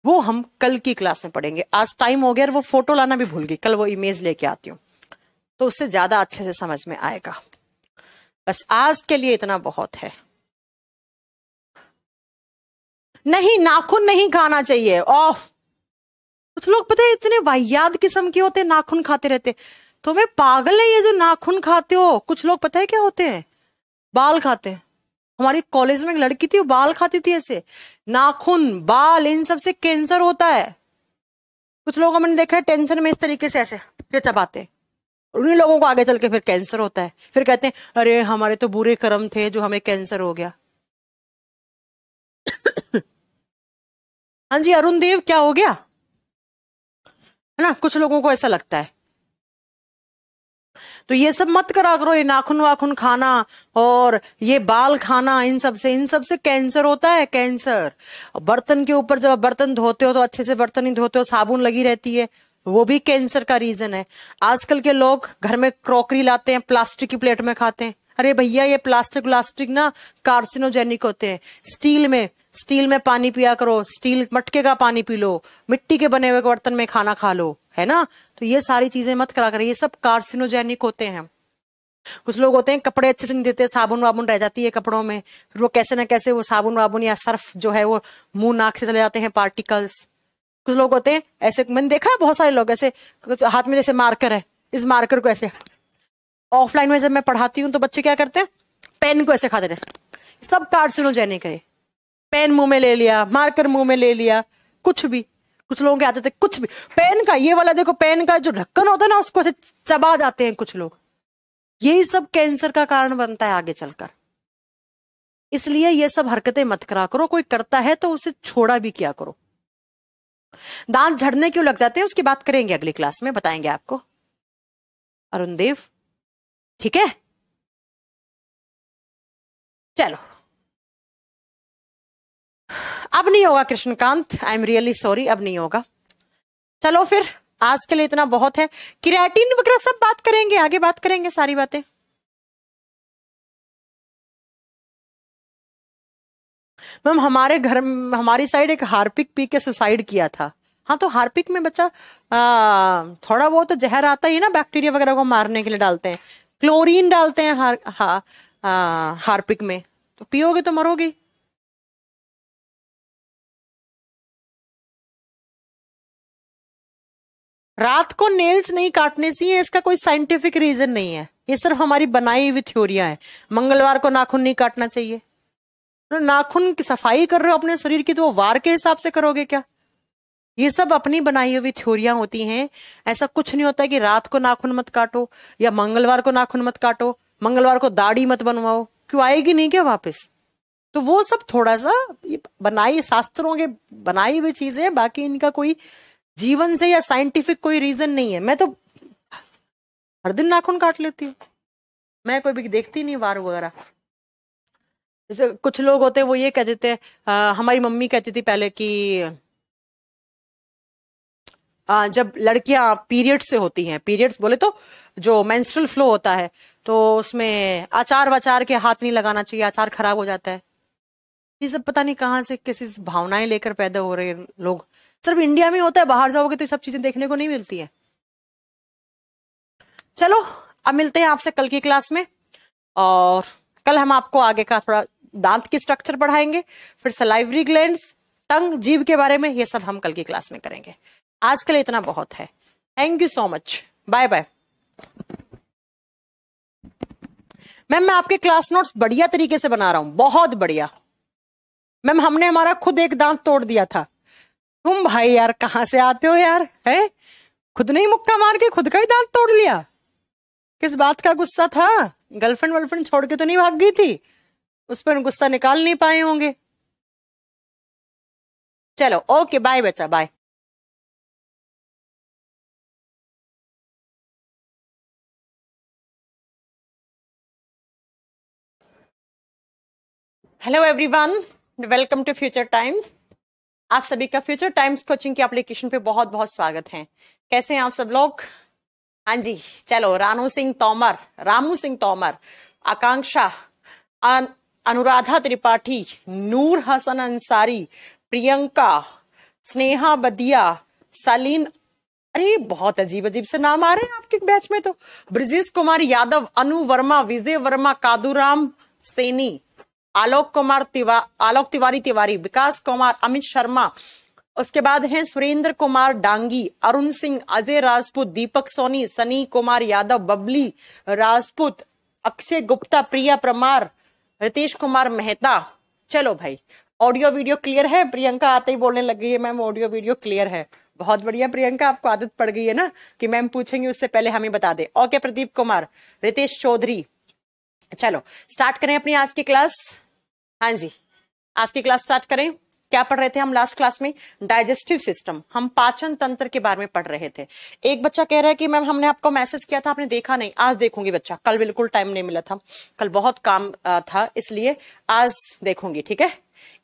वो हम कल की क्लास में पढ़ेंगे आज टाइम हो गया वो फोटो लाना भी भूल गई कल वो इमेज लेके आती हूँ तो उससे ज्यादा अच्छे से समझ में आएगा बस आज के लिए इतना बहुत है नहीं नाखून नहीं खाना चाहिए ऑफ कुछ लोग पता है इतने वाहियात किस्म के होते नाखून खाते रहते तुम्हें तो पागल है ये जो नाखून खाते हो कुछ लोग पता है क्या होते हैं बाल खाते हैं हमारी कॉलेज में एक लड़की थी वो बाल खाती थी ऐसे नाखून बाल इन सबसे कैंसर होता है कुछ लोगों ने देखा है टेंशन में इस तरीके से ऐसे फिर चबाते हैं उन्हीं लोगों को आगे चल के फिर कैंसर होता है फिर कहते हैं अरे हमारे तो बुरे कर्म थे जो हमें कैंसर हो गया हाँ जी अरुण देव क्या हो गया है ना कुछ लोगों को ऐसा लगता है तो ये सब मत करा करो ये नाखून वाखून खाना और ये बाल खाना इन सब से इन सब से कैंसर होता है कैंसर बर्तन के ऊपर जब बर्तन धोते हो तो अच्छे से बर्तन ही धोते हो साबुन लगी रहती है वो भी कैंसर का रीजन है आजकल के लोग घर में क्रॉकरी लाते हैं प्लास्टिक की प्लेट में खाते हैं अरे भैया ये प्लास्टिक व्लास्टिक ना कार्सिनोजेनिक होते हैं स्टील में स्टील में पानी पिया करो स्टील मटके का पानी पी लो मिट्टी के बने हुए बर्तन में खाना खा लो है ना तो ये सारी चीजें मत करा करें ये सब कार्सिनोजेनिक होते हैं कुछ लोग होते हैं कपड़े अच्छे से नहीं देते साबुन वाबुन रह जाती है कपड़ों में फिर वो कैसे ना कैसे वो साबुन वाबुन या सर्फ जो है वो मुंह नाक से चले जाते हैं पार्टिकल्स कुछ लोग होते हैं ऐसे मैंने देखा है बहुत सारे लोग ऐसे कुछ हाथ में जैसे मार्कर है इस मार्कर को ऐसे ऑफलाइन में जब मैं पढ़ाती हूँ तो बच्चे क्या करते हैं पेन को ऐसे खाते हैं सब कार्सिनोजेनिक है पेन मुंह में ले लिया मार्कर मुंह में ले लिया कुछ भी कुछ लोगों के आते थे कुछ भी पेन का ये वाला देखो पेन का जो ढक्कन होता है ना उसको ऐसे चबा जाते हैं कुछ लोग यही सब कैंसर का कारण बनता है आगे चलकर इसलिए ये सब हरकतें मत करा करो कोई करता है तो उसे छोड़ा भी किया करो दांत झड़ने क्यों लग जाते हैं उसकी बात करेंगे अगली क्लास में बताएंगे आपको अरुण देव ठीक है चलो अब नहीं होगा Krishnakant I am really sorry अब नहीं होगा चलो फिर आज के लिए इतना बहुत है किराटिन वगैरह सब बात करेंगे आगे बात करेंगे सारी बातें मैम हमारे घर हमारी साइड एक हार्पिक पी के सुसाइड किया था हाँ तो हार्पिक में बच्चा आ, थोड़ा बहुत तो जहर आता ही ना बैक्टीरिया वगैरह को मारने के लिए डालते हैं क्लोरीन डालते हैं हार, हा, आ, हार्पिक में तो पियोगे तो मरोगे रात को नेल्स नहीं काटने से इसका कोई साइंटिफिक रीजन नहीं है ये सिर्फ हमारी बनाई हुई थ्योरिया है मंगलवार को नाखून नहीं काटना चाहिए नाखून की सफाई कर रहे हो अपने शरीर की तो वो वार के हिसाब से करोगे क्या ये सब अपनी बनाई हुई थ्योरिया होती हैं ऐसा कुछ नहीं होता कि रात को नाखून मत काटो या मंगलवार को नाखून मत काटो मंगलवार को दाढ़ी मत बनवाओ क्यों आएगी नहीं क्या वापस तो वो सब थोड़ा सा बनाई शास्त्रों के बनाई हुई चीजें बाकी इनका कोई जीवन से या साइंटिफिक कोई रीजन नहीं है मैं तो हर दिन नाखून काट लेती हूँ मैं कोई भी देखती नहीं वार वगैरह जैसे कुछ लोग होते हैं वो ये कह देते हैं हमारी मम्मी कहती थी पहले कि आ, जब लड़कियां पीरियड्स से होती हैं पीरियड्स बोले तो जो मेंस्ट्रुअल फ्लो होता है तो उसमें आचार वाचार के हाथ नहीं लगाना चाहिए आचार खराब हो जाता है ये सब पता नहीं कहाँ से किसी भावनाएं लेकर पैदा हो रहे हैं लोग सिर्फ इंडिया में होता है बाहर जाओगे तो सब चीजें देखने को नहीं मिलती है चलो अब मिलते हैं आपसे कल की क्लास में और कल हम आपको आगे का थोड़ा दांत की स्ट्रक्चर पढ़ाएंगे फिर सलाइवरी ग्लैंड टंग जीव के बारे में ये सब हम कल की क्लास में करेंगे आज के लिए इतना बहुत है thank you so much bye bye ma'am मैं आपके क्लास नोट्स बढ़िया तरीके से बना रहा हूं बहुत बढ़िया मैम हमने हमारा खुद एक दांत तोड़ दिया था तुम भाई यार कहां से आते हो यार है खुद नहीं मुक्का मार के खुद का ही दांत तोड़ लिया किस बात का गुस्सा था गर्लफ्रेंड वर्लफ्रेंड छोड़ के तो नहीं भाग गई थी उस पर गुस्सा निकाल नहीं पाए होंगे चलो ओके बाय बच्चा bye hello everyone welcome to future times आप सभी का फ्यूचर टाइम्स कोचिंग की एप्लीकेशन पे बहुत बहुत स्वागत है कैसे हैं आप सब लोग हाँ जी चलो रानू सिंह तोमर रामू सिंह तोमर आकांक्षा अनुराधा त्रिपाठी नूर हसन अंसारी प्रियंका स्नेहा बदिया सलीन अरे बहुत अजीब अजीब से नाम आ रहे हैं आपके बैच में तो ब्रजेश कुमार यादव अनु वर्मा विजय वर्मा कादुराम सेनी आलोक कुमार तिवा आलोक तिवारी तिवारी विकास कुमार अमित शर्मा उसके बाद हैं सुरेंद्र कुमार डांगी अरुण सिंह अजय राजपूत दीपक सोनी सनी कुमार यादव बबली राजपूत अक्षय गुप्ता प्रिया प्रमार रितीश कुमार मेहता चलो भाई ऑडियो वीडियो क्लियर है प्रियंका आते ही बोलने लग गई है मैम ऑडियो वीडियो क्लियर है बहुत बढ़िया प्रियंका आपको आदत पड़ गई है ना कि मैम पूछेंगे उससे पहले हमें बता दे ओके प्रदीप कुमार रितेश चौधरी चलो स्टार्ट करें अपनी आज की क्लास हाँ जी आज की क्लास स्टार्ट करें क्या पढ़ रहे थे हम लास्ट क्लास में डाइजेस्टिव सिस्टम हम पाचन तंत्र के बारे में पढ़ रहे थे एक बच्चा कह रहा है कि मैम हमने आपको मैसेज किया था आपने देखा नहीं आज देखूंगी बच्चा कल बिल्कुल टाइम नहीं मिला था कल बहुत काम था इसलिए आज देखूंगी ठीक है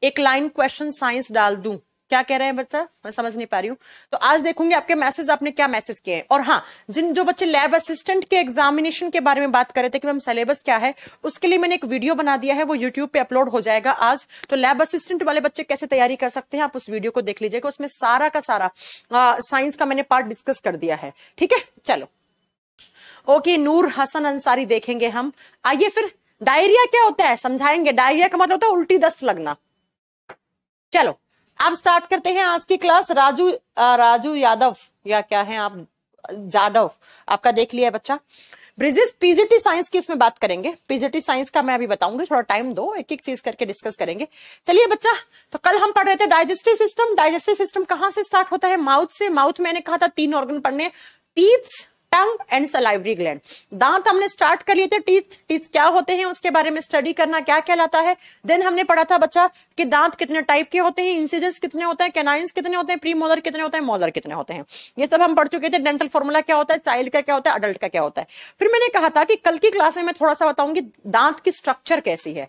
एक लाइन क्वेश्चन साइंस डाल दूं क्या कह रहे हैं बच्चा मैं समझ नहीं पा रही हूँ तो आज देखूंगी आपके मैसेज आपने क्या मैसेज किए हैं और हाँ जिन जो बच्चे लैब असिस्टेंट के एग्जामिनेशन के बारे में बात कर रहे थे कि मैम सिलेबस क्या है उसके लिए मैंने एक वीडियो बना दिया है वो यूट्यूब पे अपलोड हो जाएगा आज तो लैब असिस्टेंट वाले बच्चे कैसे तैयारी कर सकते हैं आप उस वीडियो को देख लीजिएगा उसमें सारा का सारा साइंस का मैंने पार्ट डिस्कस कर दिया है ठीक है चलो ओके नूर हसन अंसारी देखेंगे हम आइए फिर डायरिया क्या होता है समझाएंगे डायरिया का मतलब होता है उल्टी दस्त लगना चलो अब स्टार्ट करते हैं आज की क्लास राजू राजू यादव या क्या है आप जादव आपका देख लिया बच्चा ब्रिजिस पीजीटी साइंस की उसमें बात करेंगे पीजीटी साइंस का मैं अभी बताऊंगी थोड़ा टाइम दो एक एक चीज करके डिस्कस करेंगे चलिए बच्चा तो कल हम पढ़ रहे थे डाइजेस्टिव सिस्टम डाइजेस्टिव सिस्टम कहाँ से स्टार्ट होता है माउथ से माउथ मैंने कहा था तीन ऑर्गन पढ़ने teeth tongue and salivary gland दांत हमने स्टार्ट कर लिए थे टीथ टीथ क्या होते हैं उसके बारे में स्टडी करना क्या कहलाता है देन हमने पढ़ा था बच्चा कि दांत कितने टाइप के होते हैं इंसिजर्स कितने होते हैं कैनाइंस कितने होते हैं प्री मोलर कितने होते हैं मोलर कितने होते हैं ये सब हम पढ़ चुके थे डेंटल फॉर्मूला क्या होता है चाइल्ड का क्या होता है अडल्ट का क्या होता है फिर मैंने कहा था कि कल की क्लास में मैं थोड़ा सा बताऊंगी दांत की स्ट्रक्चर कैसी है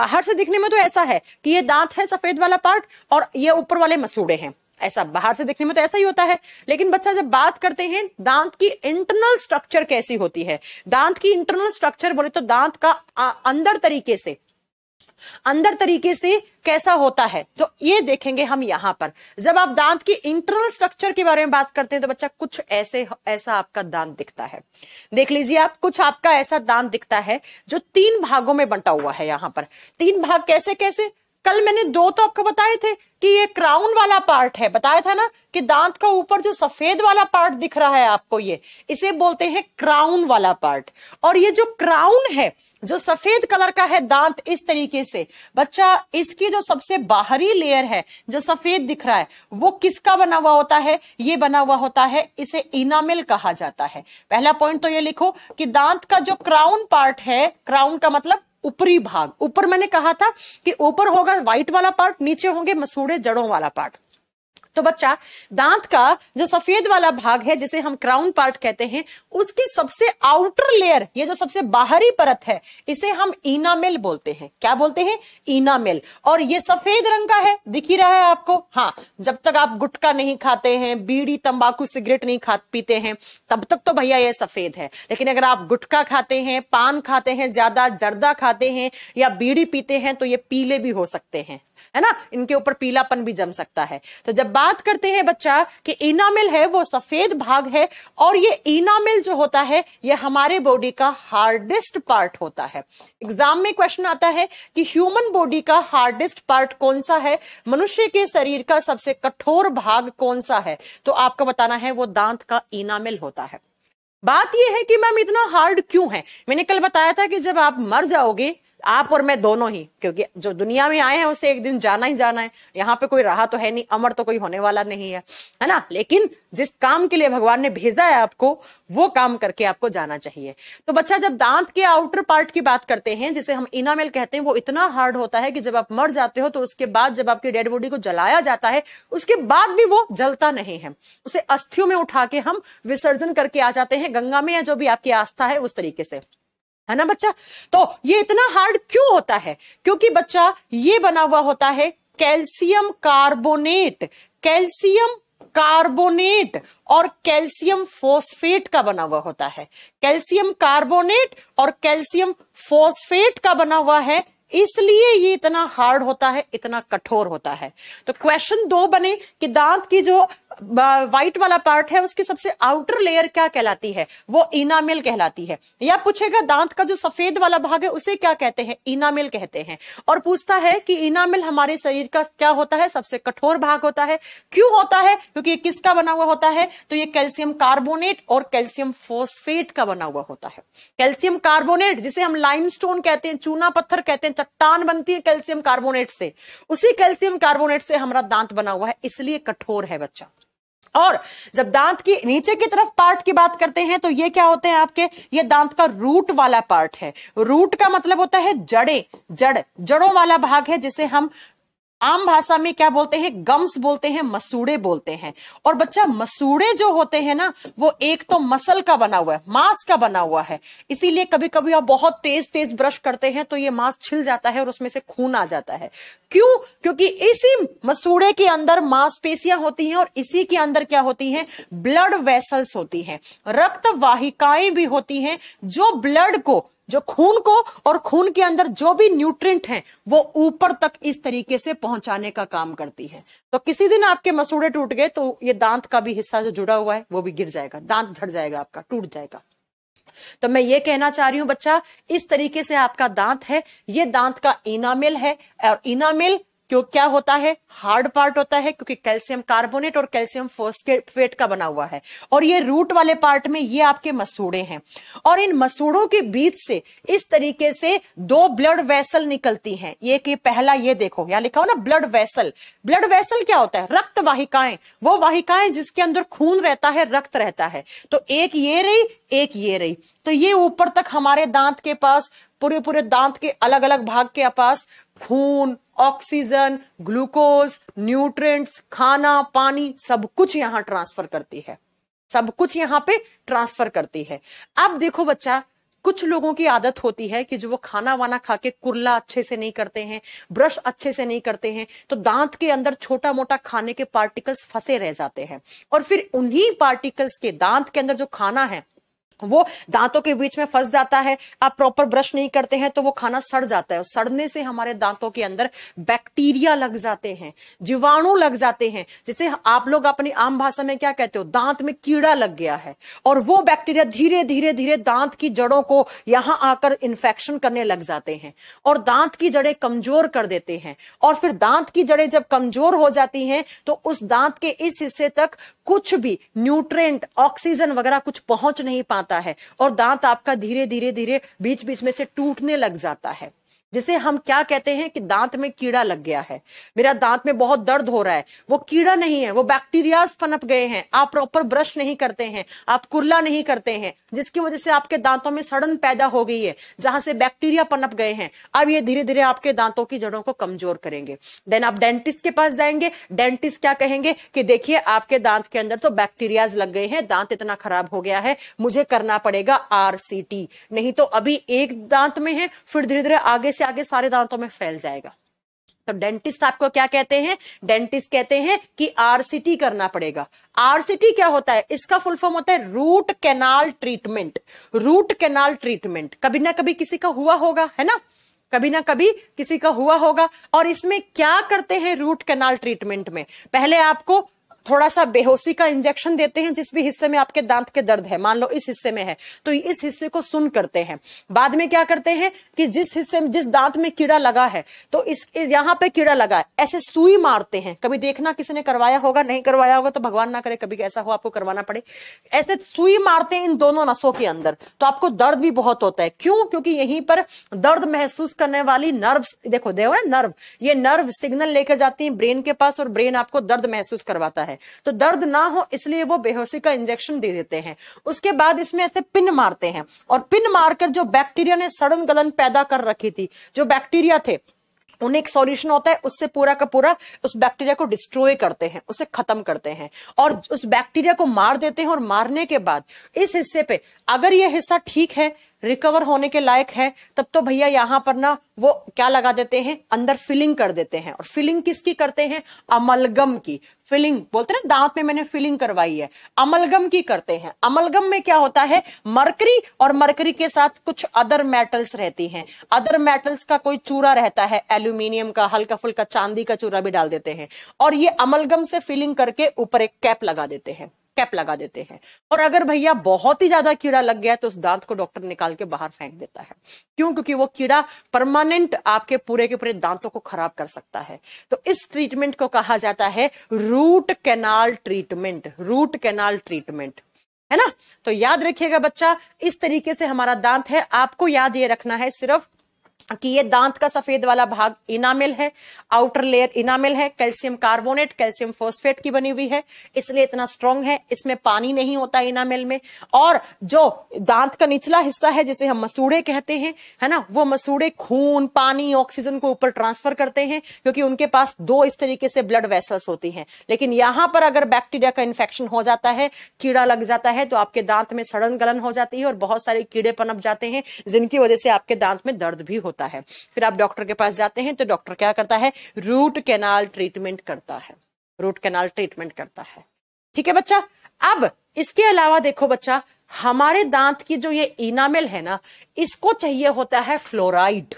बाहर से दिखने में तो ऐसा है कि ये दांत है सफेद वाला पार्ट और ये ऊपर वाले मसूड़े हैं ऐसा बाहर से देखने में तो ऐसा ही होता है लेकिन बच्चा जब बात करते हैं दांत की इंटरनल स्ट्रक्चर कैसी होती है दांत की इंटरनल स्ट्रक्चर बोले तो दांत का अंदर तरीके से अंदर तरीके से कैसा होता है तो ये देखेंगे हम यहां पर जब आप दांत की इंटरनल स्ट्रक्चर के बारे में बात करते हैं तो बच्चा कुछ ऐसे ऐसा आपका दांत दिखता है देख लीजिए आप कुछ आपका ऐसा दांत दिखता है जो तीन भागों में बंटा हुआ है यहां पर तीन भाग कैसे कैसे कल मैंने दो तो आपको बताए थे कि ये क्राउन वाला पार्ट है बताया था ना कि दांत का ऊपर जो सफेद वाला पार्ट दिख रहा है आपको ये इसे बोलते हैं क्राउन वाला पार्ट और ये जो क्राउन है जो सफेद कलर का है दांत इस तरीके से बच्चा इसकी जो सबसे बाहरी लेयर है जो सफेद दिख रहा है वो किसका बना हुआ होता है ये बना हुआ होता है इसे इनामिल कहा जाता है पहला पॉइंट तो ये लिखो कि दांत का जो क्राउन पार्ट है क्राउन का मतलब ऊपरी भाग ऊपर मैंने कहा था कि ऊपर होगा व्हाइट वाला पार्ट नीचे होंगे मसूड़े जड़ों वाला पार्ट तो बच्चा दांत का जो सफेद वाला भाग है जिसे हम क्राउन पार्ट कहते हैं उसकी सबसे आउटर लेयर ये जो सबसे बाहरी परत है इसे हम इनामेल बोलते हैं क्या बोलते हैं इनामेल और ये सफेद रंग का है दिख ही रहा है आपको हाँ जब तक आप गुटका नहीं खाते हैं बीड़ी तंबाकू सिगरेट नहीं खा पीते हैं तब तक तो भैया ये सफेद है लेकिन अगर आप गुटका खाते हैं पान खाते हैं ज्यादा जर्दा खाते हैं या बीड़ी पीते हैं तो ये पीले भी हो सकते हैं है ना इनके ऊपर पीलापन भी जम सकता है तो जब बात करते हैं बच्चा कि इनामिल है वो सफेद भाग है और ये इनामिल जो होता है ये हमारे बॉडी का हार्डेस्ट पार्ट होता है एग्जाम में क्वेश्चन आता है कि ह्यूमन बॉडी का हार्डेस्ट पार्ट कौन सा है मनुष्य के शरीर का सबसे कठोर भाग कौन सा है तो आपको बताना है वो दांत का इनामिल होता है बात यह है कि मैम इतना हार्ड क्यों है मैंने कल बताया था कि जब आप मर जाओगे आप और मैं दोनों ही क्योंकि जो दुनिया में आए हैं उसे एक दिन जाना ही जाना है यहाँ पे कोई रहा तो है नहीं अमर तो कोई होने वाला नहीं है है ना लेकिन जिस काम के लिए भगवान ने भेजा है आपको वो काम करके आपको जाना चाहिए तो बच्चा जब दांत के आउटर पार्ट की बात करते हैं जिसे हम इनामेल कहते हैं वो इतना हार्ड होता है कि जब आप मर जाते हो तो उसके बाद जब आपकी डेड बॉडी को जलाया जाता है उसके बाद भी वो जलता नहीं है उसे अस्थियों में उठा के हम विसर्जन करके आ जाते हैं गंगा में या जो भी आपकी आस्था है उस तरीके से है ना बच्चा तो ये इतना हार्ड क्यों होता है क्योंकि बच्चा ये बना हुआ होता है कैल्शियम कार्बोनेट कैल्शियम कार्बोनेट और कैल्शियम फोस्फेट का बना हुआ होता है कैल्शियम कार्बोनेट और कैल्शियम फोस्फेट का बना हुआ है इसलिए ये इतना हार्ड होता है इतना कठोर होता है तो क्वेश्चन दो बने कि दांत की जो व्हाइट वाला पार्ट है उसकी सबसे आउटर लेयर क्या कहलाती है वो इनामिल कहलाती है या पूछेगा दांत का जो सफेद वाला भाग है उसे क्या कहते हैं इनामिल कहते हैं और पूछता है कि इनामिल हमारे शरीर का क्या होता है सबसे कठोर भाग होता है क्यों होता है क्योंकि ये किसका बना हुआ होता है तो ये कैल्शियम कार्बोनेट और कैल्शियम फोस्फेट का बना हुआ होता है कैल्शियम कार्बोनेट जिसे हम लाइमस्टोन कहते हैं चूना पत्थर कहते हैं चट्टान बनती है कैल्शियम कार्बोनेट से उसी कैल्शियम कार्बोनेट से हमारा दांत बना हुआ है इसलिए कठोर है बच्चा और जब दांत की नीचे की तरफ पार्ट की बात करते हैं तो ये क्या होते हैं आपके ये दांत का रूट वाला पार्ट है रूट का मतलब होता है जड़े जड़ जड़ों वाला भाग है जिसे हम आम भाषा में क्या बोलते हैं गम्स बोलते हैं मसूड़े बोलते हैं और बच्चा मसूड़े जो होते हैं ना वो एक तो मसल का बना हुआ है मांस का बना हुआ है इसीलिए कभी कभी आप बहुत तेज तेज ब्रश करते हैं तो ये मांस छिल जाता है और उसमें से खून आ जाता है क्यों क्योंकि इसी मसूड़े के अंदर मांसपेशियां होती हैं और इसी के अंदर क्या होती हैं ब्लड वेसल्स होती हैं रक्त वाहिकाएं भी होती हैं जो ब्लड को जो खून को और खून के अंदर जो भी न्यूट्रिएंट हैं वो ऊपर तक इस तरीके से पहुंचाने का काम करती है तो किसी दिन आपके मसूड़े टूट गए तो ये दांत का भी हिस्सा जो जुड़ा हुआ है वो भी गिर जाएगा दांत झड़ जाएगा आपका टूट जाएगा तो मैं ये कहना चाह रही हूं बच्चा इस तरीके से आपका दांत है ये दांत का इनामिल है और इनामिल क्यों क्या होता है हार्ड पार्ट होता है क्योंकि कैल्शियम कार्बोनेट और कैल्शियम फोस्फेट का बना हुआ है और ये रूट वाले पार्ट में ये आपके मसूड़े हैं और इन मसूड़ों के बीच से इस तरीके से दो ब्लड वेसल निकलती हैं ये कि पहला ये देखो यहाँ लिखा हो ना ब्लड वेसल ब्लड वेसल क्या होता है रक्त वाहिकाएं वो वाहिकाएं जिसके अंदर खून रहता है रक्त रहता है तो एक ये रही एक ये रही तो ये ऊपर तक हमारे दांत के पास पूरे पूरे दांत के अलग अलग भाग के पास खून ऑक्सीजन ग्लूकोज न्यूट्रिएंट्स खाना पानी सब कुछ यहां ट्रांसफर करती है सब कुछ यहाँ पे ट्रांसफर करती है अब देखो बच्चा कुछ लोगों की आदत होती है कि जो वो खाना वाना खा के कुर्ला अच्छे से नहीं करते हैं ब्रश अच्छे से नहीं करते हैं तो दांत के अंदर छोटा मोटा खाने के पार्टिकल्स फंसे रह जाते हैं और फिर उन्हीं पार्टिकल्स के दांत के अंदर जो खाना है वो दांतों के बीच में फंस जाता है आप प्रॉपर ब्रश नहीं करते हैं तो वो खाना सड़ जाता है सड़ने से हमारे दांतों के अंदर बैक्टीरिया लग जाते हैं जीवाणु लग जाते हैं जिसे आप लोग अपनी आम भाषा में क्या कहते हो दांत में कीड़ा लग गया है और वो बैक्टीरिया धीरे धीरे धीरे दांत की जड़ों को यहां आकर इन्फेक्शन करने लग जाते हैं और दांत की जड़ें कमजोर कर देते हैं और फिर दांत की जड़ें जब कमजोर हो जाती हैं तो उस दांत के इस हिस्से तक कुछ भी न्यूट्रेंट ऑक्सीजन वगैरह कुछ पहुंच नहीं पाता जाता है और दांत आपका धीरे धीरे धीरे बीच बीच में से टूटने लग जाता है जिसे हम क्या कहते हैं कि दांत में कीड़ा लग गया है मेरा दांत में बहुत दर्द हो रहा है वो कीड़ा नहीं है वो बैक्टीरिया पनप गए हैं आप प्रॉपर ब्रश नहीं करते हैं आप कुर्ला नहीं करते हैं जिसकी वजह से आपके दांतों में सड़न पैदा हो गई है जहां से बैक्टीरिया पनप गए हैं अब ये धीरे धीरे आपके दांतों की जड़ों को कमजोर करेंगे देन आप डेंटिस्ट के पास जाएंगे डेंटिस्ट क्या कहेंगे कि देखिए आपके दांत के अंदर तो बैक्टीरियाज लग गए हैं दांत इतना खराब हो गया है मुझे करना पड़ेगा आर नहीं तो अभी एक दांत में है फिर धीरे धीरे आगे से आगे सारे दांतों में फैल जाएगा तो डेंटिस्ट आपको क्या कहते हैं डेंटिस्ट कहते हैं कि आरसीटी करना पड़ेगा आरसीटी क्या होता है इसका फुल फॉर्म होता है root canal treatment root canal treatment कभी ना कभी किसी का हुआ होगा है ना कभी ना कभी किसी का हुआ होगा और इसमें क्या करते हैं रूट कैनाल ट्रीटमेंट में पहले आपको थोड़ा सा बेहोशी का इंजेक्शन देते हैं जिस भी हिस्से में आपके दांत के दर्द है मान लो इस हिस्से में है तो इस हिस्से को सुन करते हैं बाद में क्या करते हैं कि जिस हिस्से में जिस दांत में कीड़ा लगा है तो इस, इस यहाँ पे कीड़ा लगा है ऐसे सुई मारते हैं कभी देखना किसी ने करवाया होगा नहीं करवाया होगा तो भगवान ना करे कभी ऐसा हो आपको करवाना पड़े ऐसे सुई मारते हैं इन दोनों नसों के अंदर तो आपको दर्द भी बहुत होता है क्यों क्योंकि यहीं पर दर्द महसूस करने वाली नर्व देखो देव नर्व ये नर्व सिग्नल लेकर जाती है ब्रेन के पास और ब्रेन आपको दर्द महसूस करवाता है है तो दर्द ना हो इसलिए वो बेहोशी का इंजेक्शन दे देते हैं उसके बाद इसमें ऐसे पिन मारते हैं और पिन मारकर जो बैक्टीरिया ने सड़न गलन पैदा कर रखी थी जो बैक्टीरिया थे उन्हें एक सॉल्यूशन होता है उससे पूरा का पूरा उस बैक्टीरिया को डिस्ट्रॉय करते हैं उसे खत्म करते हैं और उस बैक्टीरिया को मार देते हैं और मारने के बाद इस हिस्से पे अगर यह हिस्सा ठीक है रिकवर होने के लायक है तब तो भैया यहां पर ना वो क्या लगा देते हैं अंदर फिलिंग कर देते हैं और फिलिंग किसकी करते हैं अमलगम की फिलिंग बोलते ना दांत में मैंने फिलिंग करवाई है अमलगम की करते हैं अमलगम में क्या होता है मरकरी और मरकरी के साथ कुछ अदर मेटल्स रहती हैं अदर मेटल्स का कोई चूरा रहता है एल्यूमिनियम का हल्का फुल्का चांदी का चूरा भी डाल देते हैं और ये अमलगम से फिलिंग करके ऊपर एक कैप लगा देते हैं कैप लगा देते हैं और अगर भैया बहुत ही ज्यादा कीड़ा लग गया है तो उस दांत को डॉक्टर निकाल के बाहर फेंक देता है क्यों क्योंकि वो कीड़ा परमानेंट आपके पूरे के पूरे दांतों को खराब कर सकता है तो इस ट्रीटमेंट को कहा जाता है root canal treatment root canal treatment है ना तो याद रखिएगा बच्चा इस तरीके से हमारा दांत है आपको याद ये रखना है सिर्फ कि ये दांत का सफेद वाला भाग इनामिल है आउटर लेयर इनामिल है कैल्शियम कार्बोनेट कैल्शियम फोस्फेट की बनी हुई है इसलिए इतना स्ट्रॉन्ग है इसमें पानी नहीं होता इनामिल में और जो दांत का निचला हिस्सा है जिसे हम मसूड़े कहते हैं है ना वो मसूड़े खून पानी ऑक्सीजन को ऊपर ट्रांसफर करते हैं क्योंकि उनके पास दो इस तरीके से ब्लड वेसल्स होती है लेकिन यहां पर अगर बैक्टीरिया का इन्फेक्शन हो जाता है कीड़ा लग जाता है तो आपके दांत में सड़न गलन हो जाती है और बहुत सारे कीड़े पनप जाते हैं जिनकी वजह से आपके दांत में दर्द भी होता होता है फिर आप डॉक्टर के पास जाते हैं तो डॉक्टर क्या करता है रूट कैनाल ट्रीटमेंट करता है रूट कैनाल ट्रीटमेंट करता है ठीक है बच्चा अब इसके अलावा देखो बच्चा हमारे दांत की जो ये इनामिल है ना इसको चाहिए होता है फ्लोराइड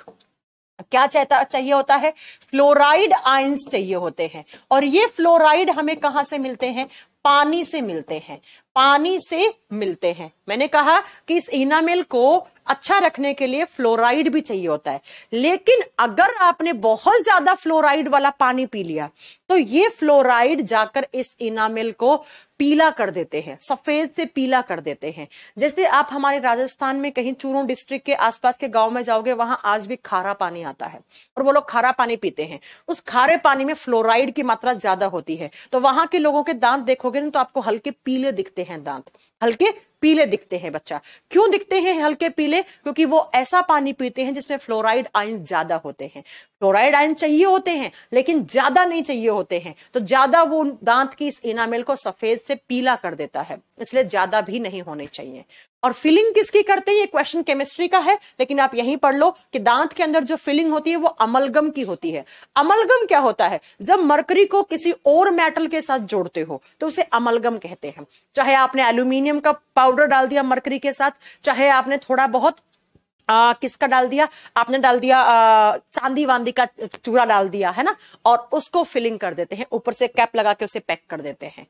क्या चाहता चाहिए होता है फ्लोराइड आयंस चाहिए होते हैं और ये फ्लोराइड हमें कहां से मिलते हैं पानी से मिलते हैं पानी से मिलते हैं मैंने कहा कि इस इनामेल को अच्छा रखने के लिए फ्लोराइड भी चाहिए होता है लेकिन अगर आपने बहुत ज्यादा फ्लोराइड वाला पानी पी लिया तो ये फ्लोराइड जाकर इस इनामेल को पीला कर देते हैं सफेद से पीला कर देते हैं जैसे आप हमारे राजस्थान में कहीं चूरू डिस्ट्रिक्ट के आसपास के गांव में जाओगे वहां आज भी खारा पानी आता है और वो लोग खारा पानी पीते हैं उस खारे पानी में फ्लोराइड की मात्रा ज्यादा होती है तो वहां के लोगों के दांत देखोगे ना तो आपको हल्के पीले दिखते दिखते हैं दांत हल्के पीले दिखते हैं बच्चा क्यों दिखते हैं हल्के पीले क्योंकि वो ऐसा पानी पीते हैं जिसमें फ्लोराइड आयन ज्यादा होते हैं फ्लोराइड आयन चाहिए होते हैं लेकिन ज्यादा नहीं चाहिए होते हैं तो ज्यादा वो दांत की इस इनामेल को सफेद से पीला कर देता है इसलिए ज्यादा भी नहीं होने चाहिए और फिलिंग किसकी करते हैं ये क्वेश्चन केमिस्ट्री का है लेकिन आप यहीं पढ़ लो कि दांत के अंदर जो फिलिंग होती है वो अमलगम की होती है अमलगम क्या होता है जब मरकरी को किसी और मेटल के साथ जोड़ते हो तो उसे अमलगम कहते हैं चाहे आपने एल्यूमिनियम का पाउडर डाल दिया मरकरी के साथ चाहे आपने थोड़ा बहुत आ, किसका डाल दिया आपने डाल दिया आ, चांदी वांदी का चूरा डाल दिया है ना और उसको फिलिंग कर देते हैं ऊपर से कैप लगा के उसे पैक कर देते हैं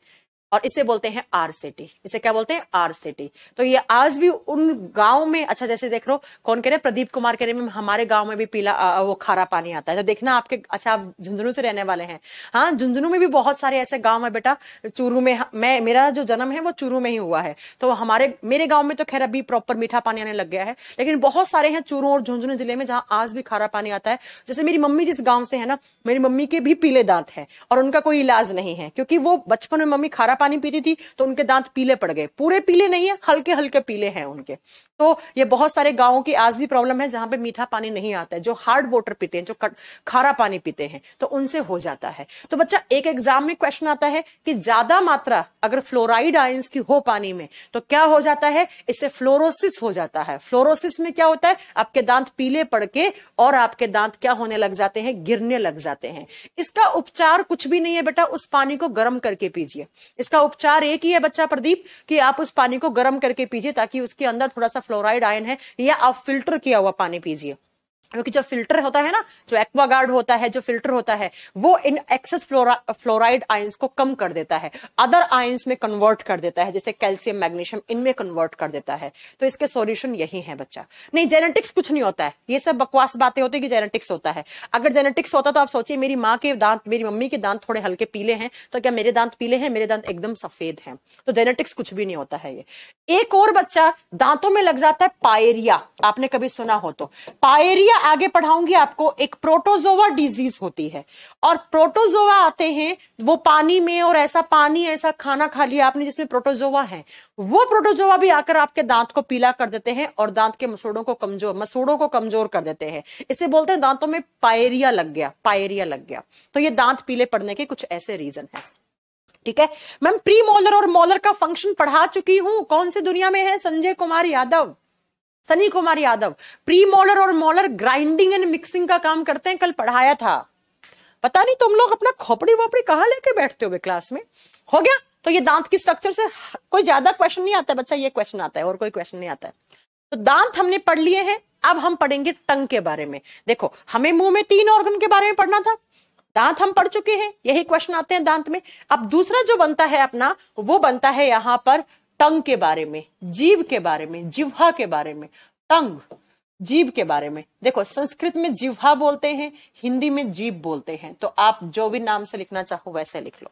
और इसे बोलते हैं आर सिटी इसे क्या बोलते हैं आर सिटी तो ये आज भी उन गांव में अच्छा जैसे देख रहे हो कौन कह रहे प्रदीप कुमार कह रहे हैं हमारे गांव में भी पीला आ, वो खारा पानी आता है तो देखना आपके अच्छा आप झुंझुनू से रहने वाले हैं हाँ झुंझुनू में भी बहुत सारे ऐसे गाँव है बेटा चूरू में मैं मेरा जो जन्म है वो चूरू में ही हुआ है तो हमारे मेरे गाँव में तो खैर अभी प्रॉपर मीठा पानी आने लग गया है लेकिन बहुत सारे हैं चूरू और झुंझुनू जिले में जहाँ आज भी खारा पानी आता है जैसे मेरी मम्मी जिस गाँव से है ना मेरी मम्मी के भी पीले दांत है और उनका कोई इलाज नहीं है क्योंकि वो बचपन में मम्मी खारा पानी पीती थी तो उनके दांत पीले पड़ गए पूरे पीले नहीं है हल्के हल्के पीले हैं उनके तो ये बहुत सारे गाँव की आज भी प्रॉब्लम है जहां पे मीठा पानी नहीं आता है जो हार्ड वाटर पीते हैं जो खारा पानी पीते हैं तो उनसे हो जाता है तो बच्चा एक एग्जाम में क्वेश्चन आता है कि ज्यादा मात्रा अगर फ्लोराइड आयंस की हो पानी में तो क्या हो जाता है इससे फ्लोरोसिस हो जाता है फ्लोरोसिस में क्या होता है आपके दांत पीले पड़ के और आपके दांत क्या होने लग जाते हैं गिरने लग जाते हैं इसका उपचार कुछ भी नहीं है बेटा उस पानी को गर्म करके पीजिए इसका उपचार एक ही है बच्चा प्रदीप कि आप उस पानी को गर्म करके पीजिए ताकि उसके अंदर थोड़ा सा फ्लोराइड आयन है या आप फिल्टर किया हुआ पानी पीजिए क्योंकि जो फिल्टर होता है ना जो एक्वागार्ड होता है जो फिल्टर होता है वो in excess flora, fluoride ions को कम कर देता है अदर आयंस में कन्वर्ट कर देता है जैसे कैल्शियम मैग्नीशियम इनमें कन्वर्ट कर देता है तो इसके सॉल्यूशन यही है बच्चा नहीं जेनेटिक्स कुछ नहीं होता है ये सब बकवास बातें होती है कि जेनेटिक्स होता है अगर जेनेटिक्स होता तो आप सोचिए मेरी माँ के दांत मेरी मम्मी के दांत थोड़े हल्के पीले हैं तो क्या मेरे दांत पीले हैं मेरे दांत एकदम सफेद हैं तो जेनेटिक्स कुछ भी नहीं होता है ये एक और बच्चा दांतों में लग जाता है पायरिया आपने कभी सुना हो तो पायरिया आगे पढ़ाऊंगी आपको एक प्रोटोजोवा डिजीज होती है और प्रोटोजोवा आते हैं वो पानी में और ऐसा पानी ऐसा खाना खा लिया आपने जिसमें प्रोटोजोवा है वो प्रोटोजोवा भी आकर आपके दांत को पीला कर देते हैं और दांत के मसूड़ों को कमजोर मसूड़ों को कमजोर कर देते हैं इसे बोलते हैं दांतों में पायरिया लग गया पायरिया लग गया तो ये दांत पीले पड़ने के कुछ ऐसे रीजन है ठीक है मैम प्री मोलर और मोलर का फंक्शन पढ़ा चुकी हूं कौन से दुनिया में है संजय कुमार यादव सनी कुमार यादव प्री मॉलर और मॉलर ग्राइंडिंग एंड मिक्सिंग का काम करते हैं कल पढ़ाया था पता नहीं तुम लोग अपना खोपड़ी वोपड़ी कहाँ लेके बैठते हो क्लास में हो गया तो ये दांत की स्ट्रक्चर से कोई ज्यादा क्वेश्चन नहीं आता बच्चा ये क्वेश्चन आता है और कोई क्वेश्चन नहीं आता है तो दांत हमने पढ़ लिए हैं अब हम पढ़ेंगे टंग के बारे में देखो हमें मुंह में तीन ऑर्गन के बारे में पढ़ना था दांत हम पढ़ चुके हैं यही क्वेश्चन आते हैं दांत में अब दूसरा जो बनता है अपना वो बनता है यहां पर टंग के बारे में जीव के बारे में जिह्वा के बारे में टंग जीव के बारे में देखो संस्कृत में जिह्वा बोलते हैं हिंदी में जीव बोलते हैं तो आप जो भी नाम से लिखना चाहो वैसे लिख लो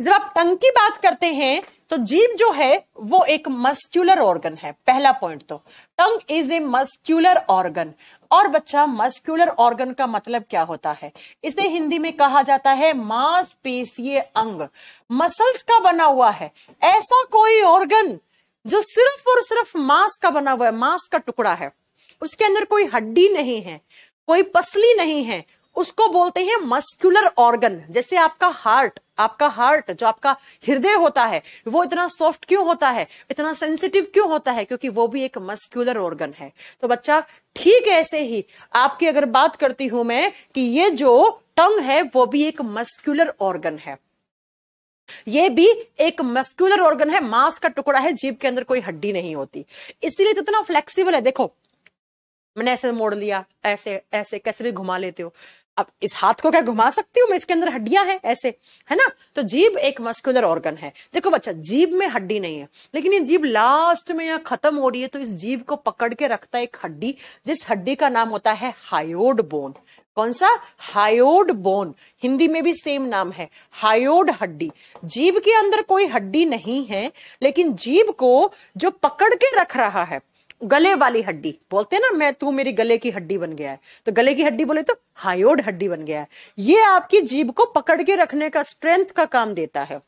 जब आप टंग की बात करते हैं तो जीव जो है वो एक मस्क्यूलर ऑर्गन है पहला पॉइंट तो tongue is a muscular organ और बच्चा मस्क्यूलर ऑर्गन का मतलब क्या होता है इसे हिंदी में कहा जाता है मांसपेशीय अंग मसल्स का बना हुआ है ऐसा कोई ऑर्गन जो सिर्फ और सिर्फ मांस का बना हुआ है मांस का टुकड़ा है उसके अंदर कोई हड्डी नहीं है कोई पसली नहीं है उसको बोलते हैं मस्कुलर ऑर्गन जैसे आपका हार्ट आपका हार्ट जो आपका हृदय होता है वो इतना सॉफ्ट क्यों होता है इतना सेंसिटिव क्यों होता है क्योंकि वो भी एक मस्कुलर ऑर्गन है तो बच्चा ठीक ऐसे ही आपकी अगर बात करती हूं मैं कि ये जो टंग है वो भी एक मस्कुलर ऑर्गन है ये भी एक मस्कुलर ऑर्गन है मांस का टुकड़ा है जीभ के अंदर कोई हड्डी नहीं होती इसीलिए तो इतना फ्लेक्सिबल है देखो मैंने ऐसे मोड़ लिया ऐसे ऐसे कैसे भी घुमा लेते हो अब इस हाथ को क्या घुमा सकती हूँ मैं इसके अंदर हड्डियां हैं ऐसे है ना तो जीभ एक मस्कुलर ऑर्गन है देखो बच्चा जीभ में हड्डी नहीं है लेकिन ये जीभ लास्ट में यहाँ खत्म हो रही है तो इस जीभ को पकड़ के रखता है एक हड्डी जिस हड्डी का नाम होता है हायोड बोन कौन सा हायोड बोन हिंदी में भी सेम नाम है हायोड हड्डी जीभ के अंदर कोई हड्डी नहीं है लेकिन जीभ को जो पकड़ के रख रहा है गले वाली हड्डी बोलते हैं ना मैं तू मेरी गले की हड्डी बन गया है तो गले की हड्डी बोले तो हायोड हड्डी बन गया है ये आपकी जीभ को पकड़ के रखने का स्ट्रेंथ का काम देता है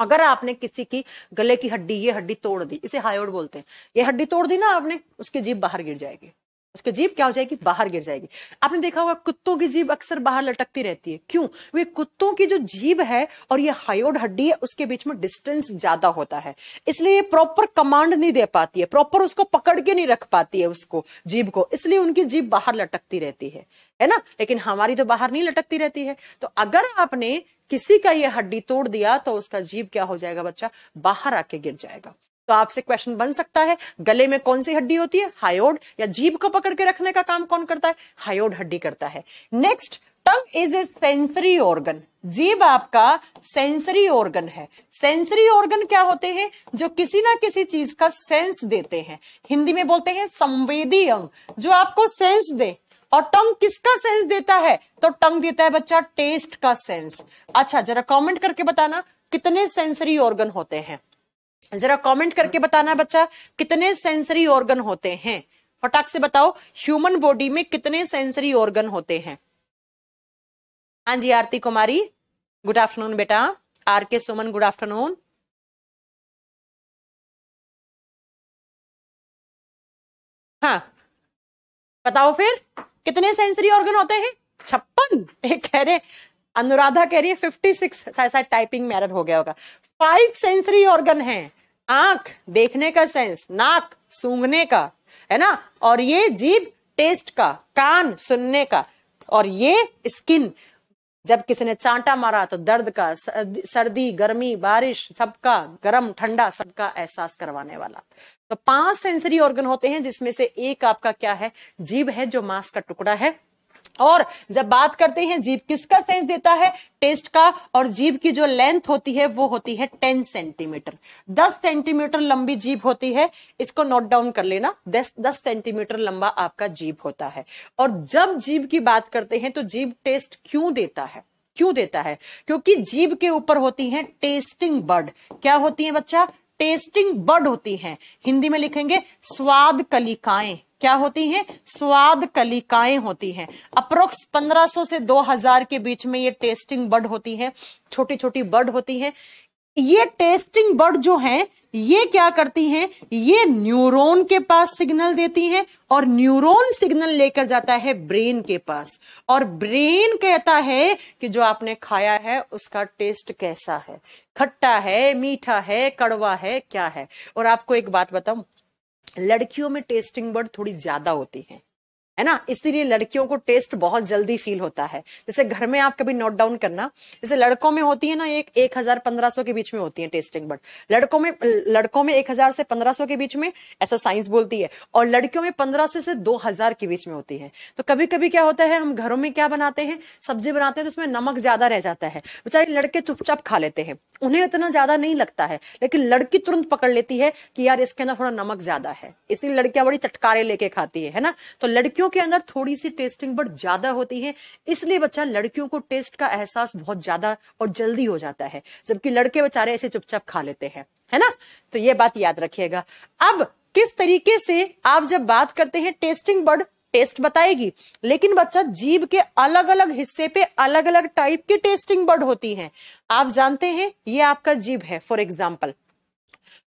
अगर आपने किसी की गले की हड्डी ये हड्डी तोड़ दी इसे हायोड बोलते हैं ये हड्डी तोड़ दी ना आपने उसकी जीभ बाहर गिर जाएगी उसकी जीप क्या हो जाएगी बाहर गिर जाएगी आपने देखा होगा कुत्तों की जीभ अक्सर बाहर लटकती रहती है क्यों वे कुत्तों की जो जीभ है और ये हायोड हड्डी है उसके बीच में डिस्टेंस ज्यादा होता है इसलिए ये प्रॉपर कमांड नहीं दे पाती है प्रॉपर उसको पकड़ के नहीं रख पाती है उसको जीभ को इसलिए उनकी जीभ बाहर लटकती रहती है है ना लेकिन हमारी तो बाहर नहीं लटकती रहती है तो अगर आपने किसी का ये हड्डी तोड़ दिया तो उसका जीभ क्या हो जाएगा बच्चा बाहर आके गिर जाएगा तो आपसे क्वेश्चन बन सकता है गले में कौन सी हड्डी होती है हायोड या जीभ को पकड़ के रखने का काम कौन करता है हायोड हड्डी करता है next tongue is a sensory organ जीभ आपका सेंसरी ऑर्गन है सेंसरी ऑर्गन क्या होते हैं जो किसी ना किसी चीज का सेंस देते हैं हिंदी में बोलते हैं संवेदी अंग जो आपको सेंस दे और टंग किसका सेंस देता है तो टंग देता है बच्चा टेस्ट का सेंस अच्छा जरा कमेंट करके बताना कितने सेंसरी ऑर्गन होते हैं जरा कमेंट करके बताना बच्चा कितने सेंसरी ऑर्गन होते हैं फटाक से बताओ ह्यूमन बॉडी में कितने सेंसरी ऑर्गन होते हैं हाँ जी आरती कुमारी गुड आफ्टरनून बेटा R K Suman good afternoon हाँ बताओ फिर कितने सेंसरी ऑर्गन होते हैं छप्पन एक कह रहे अनुराधा कह रही है फिफ्टी सिक्स टाइपिंग मैरर हो गया होगा फाइव सेंसरी ऑर्गन है आंख देखने का सेंस नाक सूंघने का है ना और ये जीभ टेस्ट का कान सुनने का और ये स्किन जब किसी ने चांटा मारा तो दर्द का सर्दी गर्मी बारिश सबका गर्म ठंडा सबका एहसास करवाने वाला तो पांच सेंसरी ऑर्गन होते हैं जिसमें से एक आपका क्या है जीभ है जो मांस का टुकड़ा है और जब बात करते हैं जीभ किसका सेंस देता है टेस्ट का और जीभ की जो लेंथ होती है वो होती है टेन सेंटीमीटर दस सेंटीमीटर लंबी जीभ होती है इसको नोट डाउन कर लेना दस दस सेंटीमीटर लंबा आपका जीभ होता है और जब जीभ की बात करते हैं तो जीभ टेस्ट क्यों देता है क्यों देता है क्योंकि जीभ के ऊपर होती है टेस्टिंग बर्ड क्या होती है बच्चा टेस्टिंग बर्ड होती हैं हिंदी में लिखेंगे स्वाद कलिकाएं क्या होती हैं स्वाद कलिकाएं होती हैं अप्रोक्स 1500 से 2000 के बीच में ये टेस्टिंग बर्ड होती हैं छोटी छोटी बर्ड होती हैं ये टेस्टिंग बर्ड जो हैं ये क्या करती हैं ये न्यूरॉन के पास सिग्नल देती हैं और न्यूरॉन सिग्नल लेकर जाता है ब्रेन के पास और ब्रेन कहता है कि जो आपने खाया है उसका टेस्ट कैसा है खट्टा है मीठा है कड़वा है क्या है और आपको एक बात बताऊं लड़कियों में टेस्टिंग बर्ड थोड़ी ज्यादा होती है है ना इसीलिए लड़कियों को टेस्ट बहुत जल्दी फील होता है जैसे घर में आप कभी नोट डाउन करना जैसे लड़कों में होती है ना एक एक हजार पंद्रह सौ के बीच में होती है टेस्टिंग बट लड़कों में लड़कों में एक हजार से पंद्रह सौ के बीच में ऐसा साइंस बोलती है और लड़कियों में पंद्रह सौ से दो हजार के बीच में होती है तो कभी कभी क्या होता है हम घरों में क्या बनाते हैं सब्जी बनाते हैं तो उसमें नमक ज्यादा रह जाता है बेचारे लड़के चुपचाप खा लेते हैं उन्हें इतना ज्यादा नहीं लगता है लेकिन लड़की तुरंत पकड़ लेती है कि यार इसके अंदर थोड़ा नमक ज्यादा है इसीलिए लड़कियां बड़ी चटकारे लेके खाती है, है ना तो लड़कियों लड़कियों के अंदर थोड़ी सी टेस्टिंग बट ज्यादा होती है इसलिए बच्चा लड़कियों को टेस्ट का एहसास बहुत ज्यादा और जल्दी हो जाता है जबकि लड़के बेचारे ऐसे चुपचाप खा लेते हैं है ना तो ये बात याद रखिएगा अब किस तरीके से आप जब बात करते हैं टेस्टिंग बर्ड टेस्ट बताएगी लेकिन बच्चा जीव के अलग अलग हिस्से पे अलग अलग टाइप की टेस्टिंग बर्ड होती हैं आप जानते हैं ये आपका जीव है फॉर एग्जाम्पल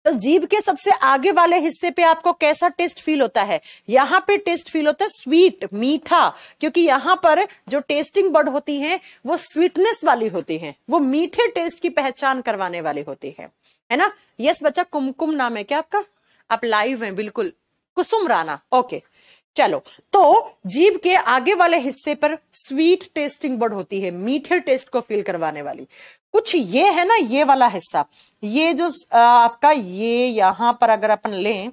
तो जीभ के सबसे आगे वाले हिस्से पे आपको कैसा टेस्ट फील होता है यहाँ पे टेस्ट फील होता है स्वीट मीठा क्योंकि यहाँ पर जो टेस्टिंग बर्ड होती हैं वो स्वीटनेस वाली होती हैं वो मीठे टेस्ट की पहचान करवाने वाली होती है है ना यस बच्चा कुमकुम नाम है क्या आपका आप लाइव है बिल्कुल कुसुम राना ओके चलो तो जीभ के आगे वाले हिस्से पर स्वीट टेस्टिंग बर्ड होती है मीठे टेस्ट को फील करवाने वाली कुछ ये है ना ये वाला हिस्सा ये जो आपका ये यहां पर अगर अपन लें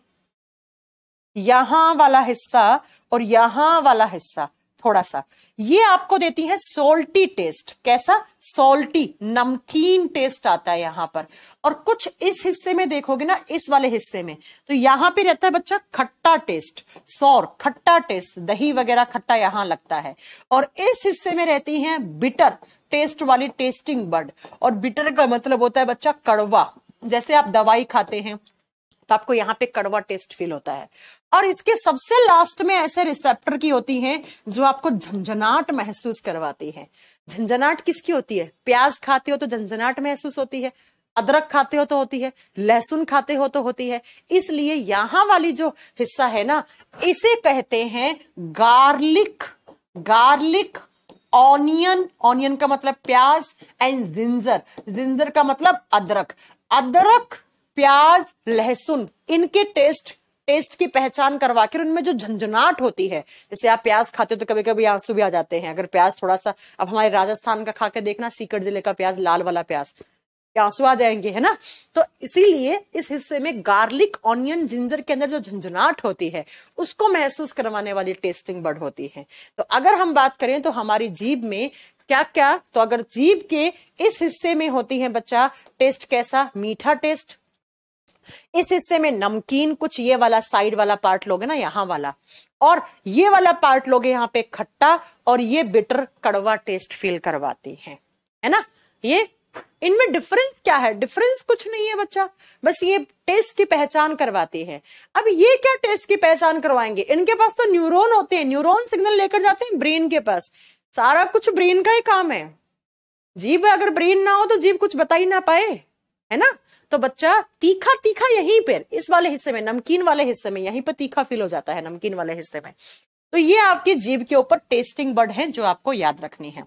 यहां वाला हिस्सा और यहां वाला हिस्सा थोड़ा सा ये आपको देती है सोल्टी टेस्ट कैसा सोल्टी नमकीन टेस्ट आता है यहां पर और कुछ इस हिस्से में देखोगे ना इस वाले हिस्से में तो यहां पे रहता है बच्चा खट्टा टेस्ट सौर खट्टा टेस्ट दही वगैरह खट्टा यहां लगता है और इस हिस्से में रहती है बिटर टेस्ट वाली टेस्टिंग बर्ड और बिटर का मतलब होता है बच्चा कड़वा जैसे आप दवाई खाते हैं तो आपको यहाँ पे कड़वा टेस्ट फील होता है और इसके सबसे लास्ट में ऐसे रिसेप्टर की होती हैं जो आपको झंझनाट महसूस करवाती है झंझनाट किसकी होती है प्याज खाते हो तो झंझनाट महसूस होती है अदरक खाते हो तो होती है लहसुन खाते हो तो होती है इसलिए यहां वाली जो हिस्सा है ना इसे कहते हैं गार्लिक गार्लिक ऑनियन ऑनियन का मतलब प्याज एंड जिंजर जिंजर का मतलब अदरक अदरक प्याज लहसुन इनके टेस्ट टेस्ट की पहचान करवा कर उनमें जो झंझनाट होती है जैसे आप प्याज खाते हो तो कभी कभी आंसू भी आ जाते हैं अगर प्याज थोड़ा सा अब हमारे राजस्थान का खाके देखना सीकर जिले का प्याज लाल वाला प्याज के आंसू आ जाएंगे है ना तो इसीलिए इस हिस्से में गार्लिक ऑनियन जिंजर के अंदर जो झंझुनाट होती है उसको महसूस करवाने वाली टेस्टिंग बर्ड होती है तो अगर हम बात करें तो हमारी जीभ में क्या क्या तो अगर जीभ के इस हिस्से में होती है बच्चा टेस्ट कैसा मीठा टेस्ट इस हिस्से में नमकीन कुछ ये वाला साइड वाला पार्ट लोगे ना यहाँ वाला और ये वाला पार्ट लोगे यहाँ पे खट्टा और ये बिटर कड़वा टेस्ट फील करवाती है है ना ये इनमें डिफरेंस क्या है डिफरेंस कुछ नहीं है बच्चा बस ये टेस्ट की पहचान करवाते हैं अब ये क्या टेस्ट की पहचान करवाएंगे इनके पास तो न्यूरोन होते हैं न्यूरोन सिग्नल लेकर जाते हैं ब्रेन के पास सारा कुछ ब्रेन का ही काम है जीव अगर ब्रेन ना हो तो जीव कुछ बता ही ना पाए है ना तो बच्चा तीखा तीखा यहीं पर इस वाले हिस्से में नमकीन वाले हिस्से में यहीं पर तीखा फील हो जाता है नमकीन वाले हिस्से में तो ये आपके जीव के ऊपर टेस्टिंग बर्ड है जो आपको याद रखनी है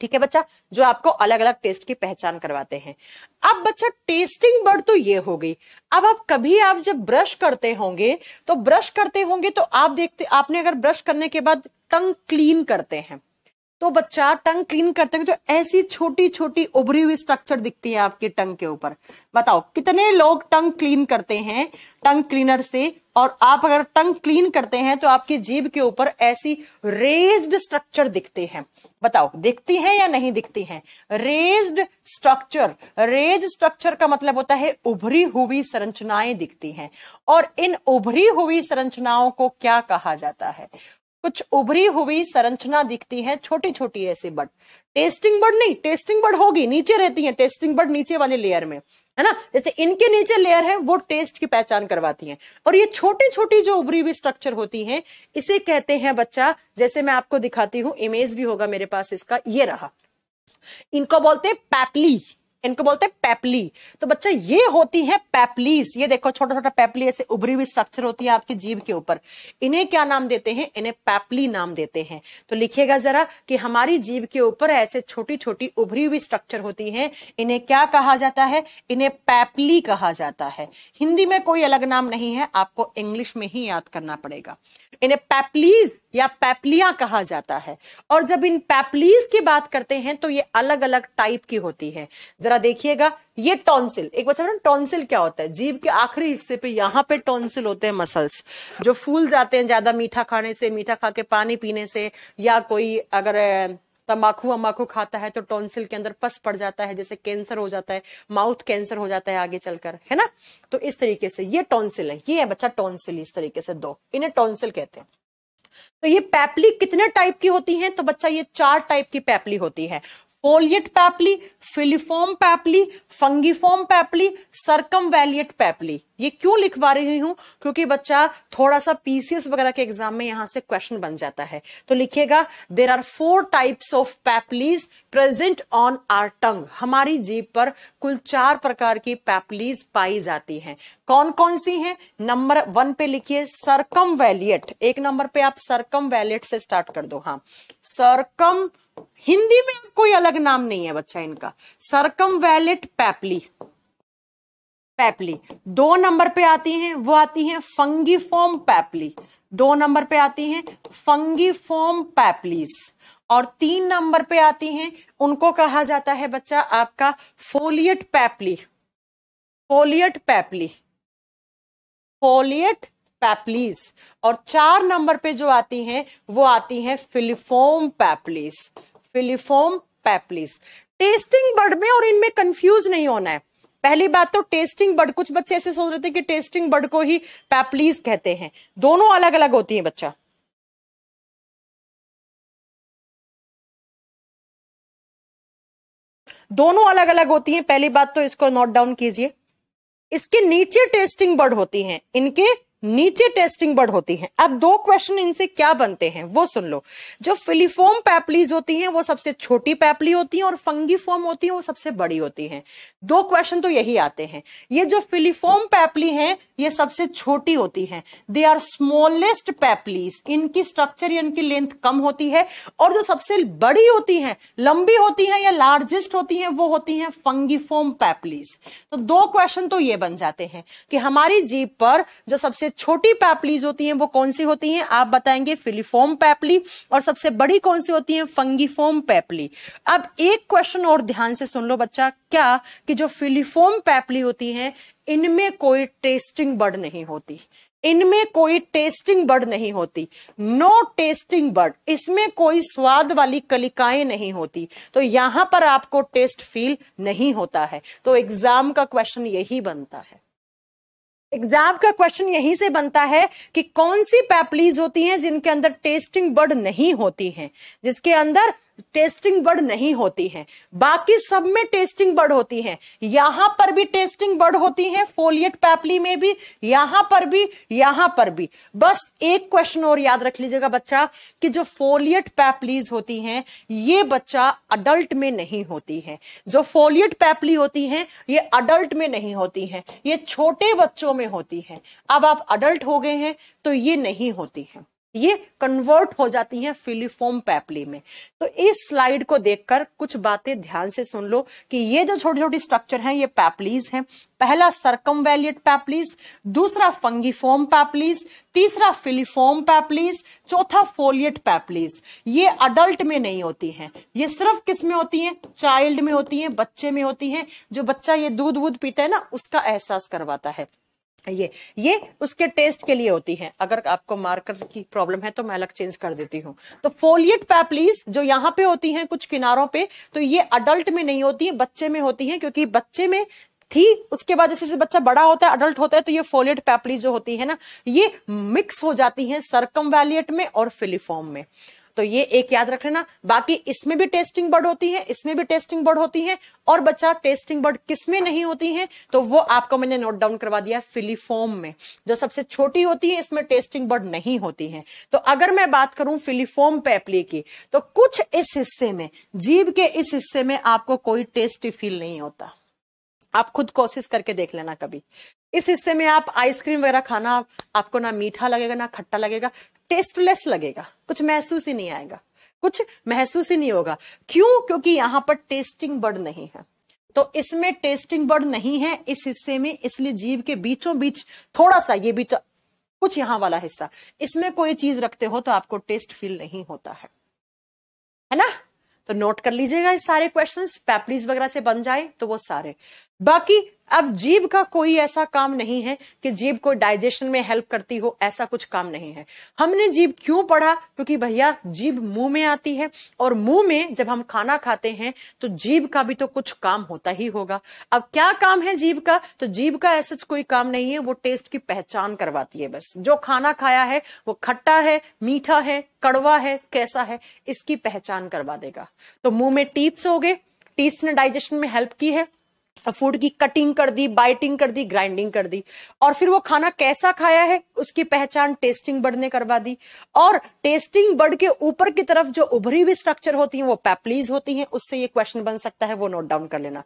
ठीक है बच्चा जो आपको अलग अलग टेस्ट की पहचान करवाते हैं अब बच्चा टेस्टिंग बर्ड तो ये हो गई अब आप कभी आप जब ब्रश करते होंगे तो ब्रश करते होंगे तो आप देखते आपने अगर ब्रश करने के बाद टंग क्लीन करते हैं तो बच्चा टंग क्लीन करते हुए तो ऐसी छोटी छोटी उभरी हुई स्ट्रक्चर दिखती है आपकी टंग के ऊपर बताओ कितने लोग टंग क्लीन करते हैं टंग क्लीनर से और आप अगर टंग क्लीन करते हैं तो आपके जीभ के ऊपर ऐसी रेज्ड स्ट्रक्चर दिखते हैं बताओ दिखती हैं या नहीं दिखती हैं रेज्ड स्ट्रक्चर रेज स्ट्रक्चर का मतलब होता है उभरी हुई संरचनाएं दिखती हैं और इन उभरी हुई संरचनाओं को क्या कहा जाता है कुछ उभरी हुई संरचना दिखती है छोटी छोटी ऐसे बर्ड टेस्टिंग बर्ड नहीं टेस्टिंग बर्ड होगी नीचे रहती है टेस्टिंग बर्ड नीचे वाले लेयर में है ना जैसे इनके नीचे लेयर है वो टेस्ट की पहचान करवाती है और ये छोटी छोटी जो उभरी हुई स्ट्रक्चर होती है इसे कहते हैं बच्चा जैसे मैं आपको दिखाती हूँ इमेज भी होगा मेरे पास इसका ये रहा इनको बोलते हैं पैपली इनको बोलते हैं पैपली तो बच्चा ये होती है पैपलीस ये देखो छोटा छोटा पैपली ऐसे उभरी हुई स्ट्रक्चर होती है आपकी जीव के ऊपर इन्हें क्या नाम देते हैं इन्हें पैपली नाम देते हैं तो लिखिएगा जरा कि हमारी जीव के ऊपर ऐसे छोटी छोटी उभरी हुई स्ट्रक्चर होती है इन्हें क्या कहा जाता है इन्हें पैपली कहा जाता है हिंदी में कोई अलग नाम नहीं है आपको इंग्लिश में ही याद करना पड़ेगा इन्हें पैपलीज या पैपलिया कहा जाता है और जब इन पैपलीज की बात करते हैं तो ये अलग अलग टाइप की होती है जरा देखिएगा ये टॉन्सिल एक बच्चा टॉन्सिल क्या होता है जीभ के आखिरी हिस्से पे यहाँ पे टॉन्सिल होते हैं मसल्स जो फूल जाते हैं ज्यादा मीठा खाने से मीठा खा के पानी पीने से या कोई अगर तम्बाकू वम्बाकू खाता है तो टॉन्सिल के अंदर पस पड़ जाता है जैसे कैंसर हो जाता है माउथ कैंसर हो जाता है आगे चलकर है ना तो इस तरीके से ये टॉन्सिल है ये है बच्चा टॉन्सिल इस तरीके से दो इन्हें टॉन्सिल कहते हैं तो ये पैपली कितने टाइप की होती हैं तो बच्चा ये चार टाइप की पैपली होती है फोलियट पैपली फिलिफॉर्म पैपली फंगीफॉर्म पैपली सरकम वैलियट पैपली ये क्यों लिखवा रही हूं क्योंकि बच्चा थोड़ा सा पीसीएस वगैरह के एग्जाम में यहां से क्वेश्चन बन जाता है तो लिखिएगा there are four types of papillae present on our tongue हमारी जीप पर कुल चार प्रकार की पैपलीज पाई जाती हैं कौन कौन सी हैं नंबर वन पे लिखिए सरकम वैलियट एक नंबर पे आप सरकम वैलियट से स्टार्ट कर दो हाँ सरकम हिंदी में कोई अलग नाम नहीं है बच्चा इनका सरकम वैलेट पैपली पैपली दो नंबर पे आती हैं वो आती हैं फॉर्म पैपली दो नंबर पे आती हैं फॉर्म पैपलीस और तीन नंबर पे आती हैं उनको कहा जाता है बच्चा आपका फोलियट पैपली फोलियट पैपली फोलियट पैपलीस और चार नंबर पे जो आती हैं वो आती हैं filiform papillae filiform papillae tasting bud में और इनमें कंफ्यूज नहीं होना है पहली बात तो टेस्टिंग बर्ड कुछ बच्चे ऐसे सोच रहे थे कि टेस्टिंग बर्ड को ही पैपलीज कहते हैं दोनों अलग अलग होती हैं बच्चा दोनों अलग अलग होती हैं पहली बात तो इसको नोट डाउन कीजिए इसके नीचे टेस्टिंग बर्ड होती हैं इनके नीचे टेस्टिंग बर्ड होती हैं अब दो क्वेश्चन इनसे क्या बनते हैं वो सुन लो जो फिलीफॉर्म पैपलीज होती हैं वो सबसे छोटी पैपली होती हैं और फंगी फॉर्म होती हैं वो सबसे बड़ी होती हैं दो क्वेश्चन तो यही आते हैं ये जो फिलीफॉर्म पैपली हैं ये सबसे छोटी होती हैं दे आर स्मॉलेस्ट पैपलीज इनकी स्ट्रक्चर या इनकी लेंथ कम होती है और जो सबसे बड़ी होती है लंबी होती है या लार्जेस्ट होती है वो होती है फंगीफॉर्म पैपलीज तो दो क्वेश्चन तो ये बन जाते हैं कि हमारी जीप पर जो सबसे छोटी पैपलीज होती हैं वो कौन सी होती हैं आप बताएंगे फिलीफॉर्म पैपली और सबसे बड़ी कौन सी होती है फंगीफोम पैपली अब एक क्वेश्चन और ध्यान से सुन लो बच्चा क्या कि जो फिलीफॉर्म पैपली होती है इनमें कोई टेस्टिंग बर्ड नहीं होती इनमें कोई टेस्टिंग बर्ड नहीं होती नो टेस्टिंग बर्ड इसमें कोई स्वाद वाली कलिकाएं नहीं होती तो यहां पर आपको टेस्ट फील नहीं होता है तो एग्जाम का क्वेश्चन यही बनता है एग्जाम का क्वेश्चन यहीं से बनता है कि कौन सी पैपलीज होती हैं जिनके अंदर टेस्टिंग बर्ड नहीं होती हैं जिसके अंदर टेस्टिंग बर्ड नहीं होती है बाकी सब में टेस्टिंग बर्ड होती है यहां पर भी टेस्टिंग बर्ड होती है फोलियट पैपली में भी यहां पर भी यहां पर भी बस एक क्वेश्चन और याद रख लीजिएगा बच्चा कि जो फोलियट पैपलीज होती हैं ये बच्चा अडल्ट में नहीं होती है जो फोलियट पैपली होती है ये अडल्ट में नहीं होती है ये छोटे बच्चों में होती है अब आप अडल्ट हो गए हैं तो ये नहीं होती है ये कन्वर्ट हो जाती हैं फिलीफोम पैपली में तो इस स्लाइड को देखकर कुछ बातें ध्यान से सुन लो कि ये जो छोटी छोटी स्ट्रक्चर हैं ये पैपलीज हैं पहला सरकम वैलियट पैपलीज दूसरा फंगीफोम पैपलीज तीसरा फिलीफोम पैपलीज चौथा फोलियट पैपलीज ये अडल्ट में नहीं होती हैं ये सिर्फ किस में होती हैं चाइल्ड में होती हैं बच्चे में होती हैं जो बच्चा ये दूध वूध पीता है ना उसका एहसास करवाता है ये ये उसके टेस्ट के लिए होती है अगर आपको मार्कर की प्रॉब्लम है तो मैं अलग चेंज कर देती हूँ तो फोलियट पैपलीज जो यहाँ पे होती हैं कुछ किनारों पे तो ये अडल्ट में नहीं होती है बच्चे में होती हैं क्योंकि बच्चे में थी उसके बाद जैसे बच्चा बड़ा होता है अडल्ट होता है तो ये फोलियट पैपली जो होती है ना ये मिक्स हो जाती है सरकम में और फिलीफॉर्म में तो ये एक याद रख लेना बाकी इसमें भी टेस्टिंग बर्ड होती है इसमें भी टेस्टिंग बर्ड होती है और बच्चा टेस्टिंग बर्ड किसमें नहीं होती है तो वो आपको मैंने नोट डाउन करवा दिया फिलीफॉर्म में जो सबसे छोटी होती है इसमें टेस्टिंग बर्ड नहीं होती है तो अगर मैं बात करूं फिलीफॉर्म पेपली की तो कुछ इस हिस्से में जीव के इस हिस्से में आपको कोई टेस्ट फील नहीं होता आप खुद कोशिश करके देख लेना कभी इस हिस्से में आप आइसक्रीम वगैरह खाना आपको ना मीठा लगेगा ना खट्टा लगेगा टेस्टलेस लगेगा कुछ महसूस ही नहीं आएगा कुछ महसूस ही नहीं होगा क्यों क्योंकि यहां पर टेस्टिंग बर्ड नहीं है तो इसमें टेस्टिंग बर्ड नहीं है इस हिस्से में इसलिए जीव के बीचों बीच थोड़ा सा ये भी तो कुछ यहां वाला हिस्सा इसमें कोई चीज रखते हो तो आपको टेस्ट फील नहीं होता है है ना तो नोट कर लीजिएगा इस सारे क्वेश्चंस पैपलीज वगैरह से बन जाए तो वो सारे बाकी अब जीव का कोई ऐसा काम नहीं है कि जीव को डाइजेशन में हेल्प करती हो ऐसा कुछ काम नहीं है हमने जीव क्यों पढ़ा क्योंकि भैया जीव मुंह में आती है और मुंह में जब हम खाना खाते हैं तो जीव का भी तो कुछ काम होता ही होगा अब क्या काम है जीव का तो जीव का ऐसा कोई काम नहीं है वो टेस्ट की पहचान करवाती है बस जो खाना खाया है वो खट्टा है मीठा है कड़वा है कैसा है इसकी पहचान करवा देगा तो मुंह में टीथ्स हो गए टीथ्स ने डाइजेशन में हेल्प की है फूड की कटिंग कर दी बाइटिंग कर दी ग्राइंडिंग कर दी और फिर वो खाना कैसा खाया है उसकी पहचान टेस्टिंग बर्ड ने करवा दी और टेस्टिंग बर्ड के ऊपर की तरफ जो उभरी हुई स्ट्रक्चर होती है वो पैपलीज होती है उससे ये क्वेश्चन बन सकता है वो नोट डाउन कर लेना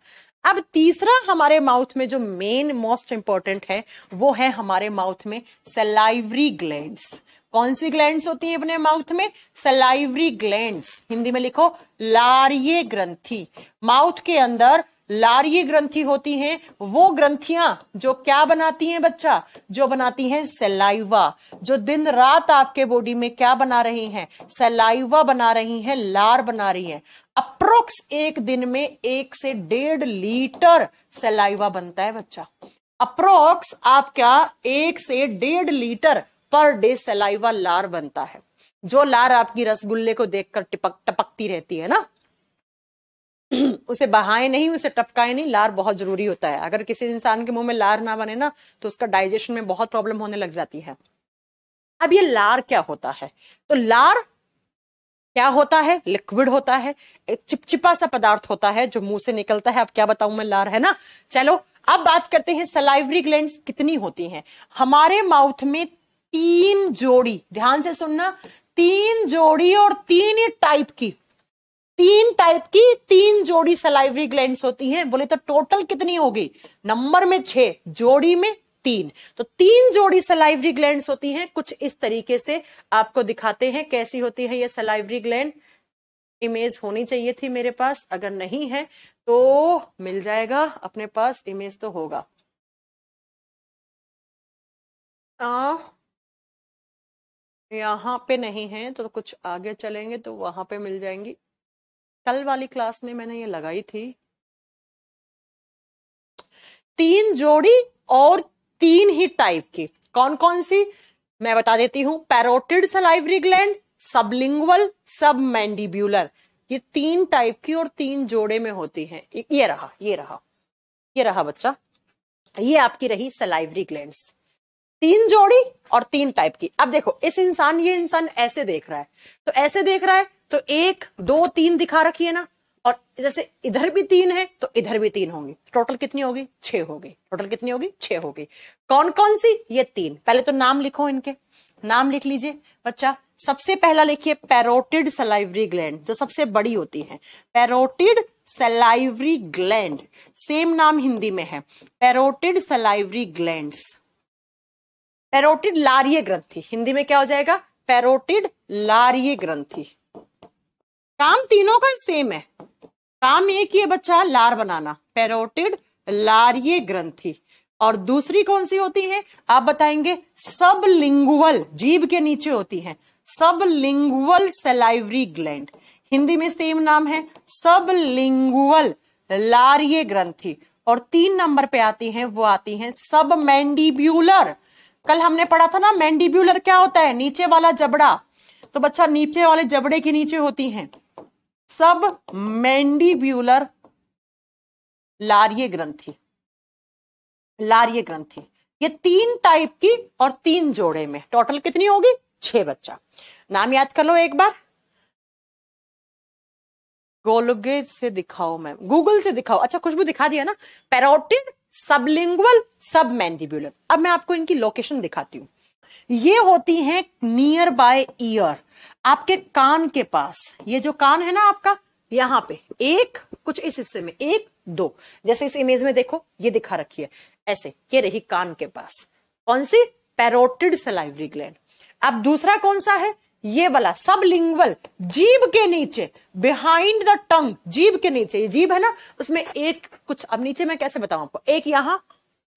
अब तीसरा हमारे माउथ में जो मेन मोस्ट इंपॉर्टेंट है वो है हमारे माउथ में सलाइवरी ग्लैंड्स कौन सी ग्लैंड्स होती है अपने माउथ में सलाइवरी ग्लैंड्स हिंदी में लिखो लारिये ग्रंथी माउथ के अंदर लार्य ग्रंथि होती हैं वो ग्रंथियां जो क्या बनाती हैं बच्चा जो बनाती हैं सेलाइवा जो दिन रात आपके बॉडी में क्या बना रही हैं सेलाइवा बना रही हैं लार बना रही हैं अप्रोक्स एक दिन में एक से डेढ़ लीटर सेलाइवा बनता है बच्चा अप्रोक्स आपका एक से डेढ़ लीटर पर डे सेलाइवा लार बनता है जो लार आपकी रसगुल्ले को देखकर टिपक टपकती रहती है ना उसे बहाए नहीं उसे टपकाए नहीं लार बहुत जरूरी होता है अगर किसी इंसान के मुंह में लार ना बने ना तो उसका डाइजेशन में बहुत प्रॉब्लम होने लग जाती है अब ये लार क्या होता है तो लार क्या होता है लिक्विड होता है एक चिपचिपा सा पदार्थ होता है जो मुंह से निकलता है अब क्या बताऊं मैं लार है ना चलो अब बात करते हैं सलाइवरी ग्लैंड कितनी होती हैं हमारे माउथ में तीन जोड़ी ध्यान से सुनना तीन जोड़ी और तीन ही टाइप की तीन टाइप की तीन जोड़ी सलाइवरी ग्लैंड होती हैं बोले तो टोटल कितनी होगी नंबर में छह जोड़ी में तीन तो तीन जोड़ी सलाइवरी ग्लैंड होती हैं कुछ इस तरीके से आपको दिखाते हैं कैसी होती है ये सलाइवरी ग्लैंड इमेज होनी चाहिए थी मेरे पास अगर नहीं है तो मिल जाएगा अपने पास इमेज तो होगा आ, यहाँ पे नहीं है तो कुछ आगे चलेंगे तो वहां पे मिल जाएंगी कल वाली क्लास में मैंने ये लगाई थी तीन जोड़ी और तीन ही टाइप की कौन कौन सी मैं बता देती हूं parotid salivary gland sublingual submandibular ये तीन टाइप की और तीन जोड़े में होती हैं ये रहा ये रहा ये रहा बच्चा ये आपकी रही सलाइवरी ग्लैंड तीन जोड़ी और तीन टाइप की अब देखो इस इंसान ये इंसान ऐसे देख रहा है तो ऐसे देख रहा है तो एक दो तीन दिखा रखिए ना और जैसे इधर भी तीन है तो इधर भी तीन होंगी टोटल कितनी होगी छ होगी टोटल कितनी होगी छ होगी कौन कौन सी ये तीन पहले तो नाम लिखो इनके नाम लिख लीजिए बच्चा सबसे पहला लिखिए पैरोटिड सलाइवरी ग्लैंड जो सबसे बड़ी होती है पैरोटिड सलाइवरी ग्लैंड सेम नाम हिंदी में है पैरोटिड सलाइवरी ग्लैंड पैरोटिड लारिय ग्रंथी हिंदी में क्या हो जाएगा पैरोटिड लारिय ग्रंथी काम तीनों का सेम है काम एक ही है बच्चा लार बनाना पेरोटिड लार्य ग्रंथि और दूसरी कौन सी होती है आप बताएंगे सब लिंगुअल जीव के नीचे होती है सब लिंगुअल सेलाइवरी ग्लैंड हिंदी में सेम नाम है सब लिंगुअल लार्य ग्रंथि और तीन नंबर पे आती है वो आती है सब मैंडिब्यूलर कल हमने पढ़ा था ना मैंडिब्यूलर क्या होता है नीचे वाला जबड़ा तो बच्चा नीचे वाले जबड़े के नीचे होती हैं सब मैंडिब्यूलर लार्य ग्रंथि लार्य ग्रंथि ये तीन टाइप की और तीन जोड़े में टोटल कितनी होगी छह बच्चा नाम याद कर लो एक बार गोलगे से दिखाओ मैम गूगल से दिखाओ अच्छा खुशबू दिखा दिया ना पेरोटिड सबलिंगुअल सब मैंडिब्यूलर अब मैं आपको इनकी लोकेशन दिखाती हूं ये होती हैं नियर बाय ईयर आपके कान के पास ये जो कान है ना आपका यहाँ पे एक कुछ इस हिस्से में एक दो जैसे इस इमेज में देखो ये दिखा रखी है ऐसे ये रही कान के पास कौन सी पेरोटिड सलाइवरी ग्लैंड अब दूसरा कौन सा है ये वाला सब लिंगवल जीभ के नीचे बिहाइंड द टंग जीव के नीचे ये जीव है ना उसमें एक कुछ अब नीचे मैं कैसे बताऊं आपको एक यहां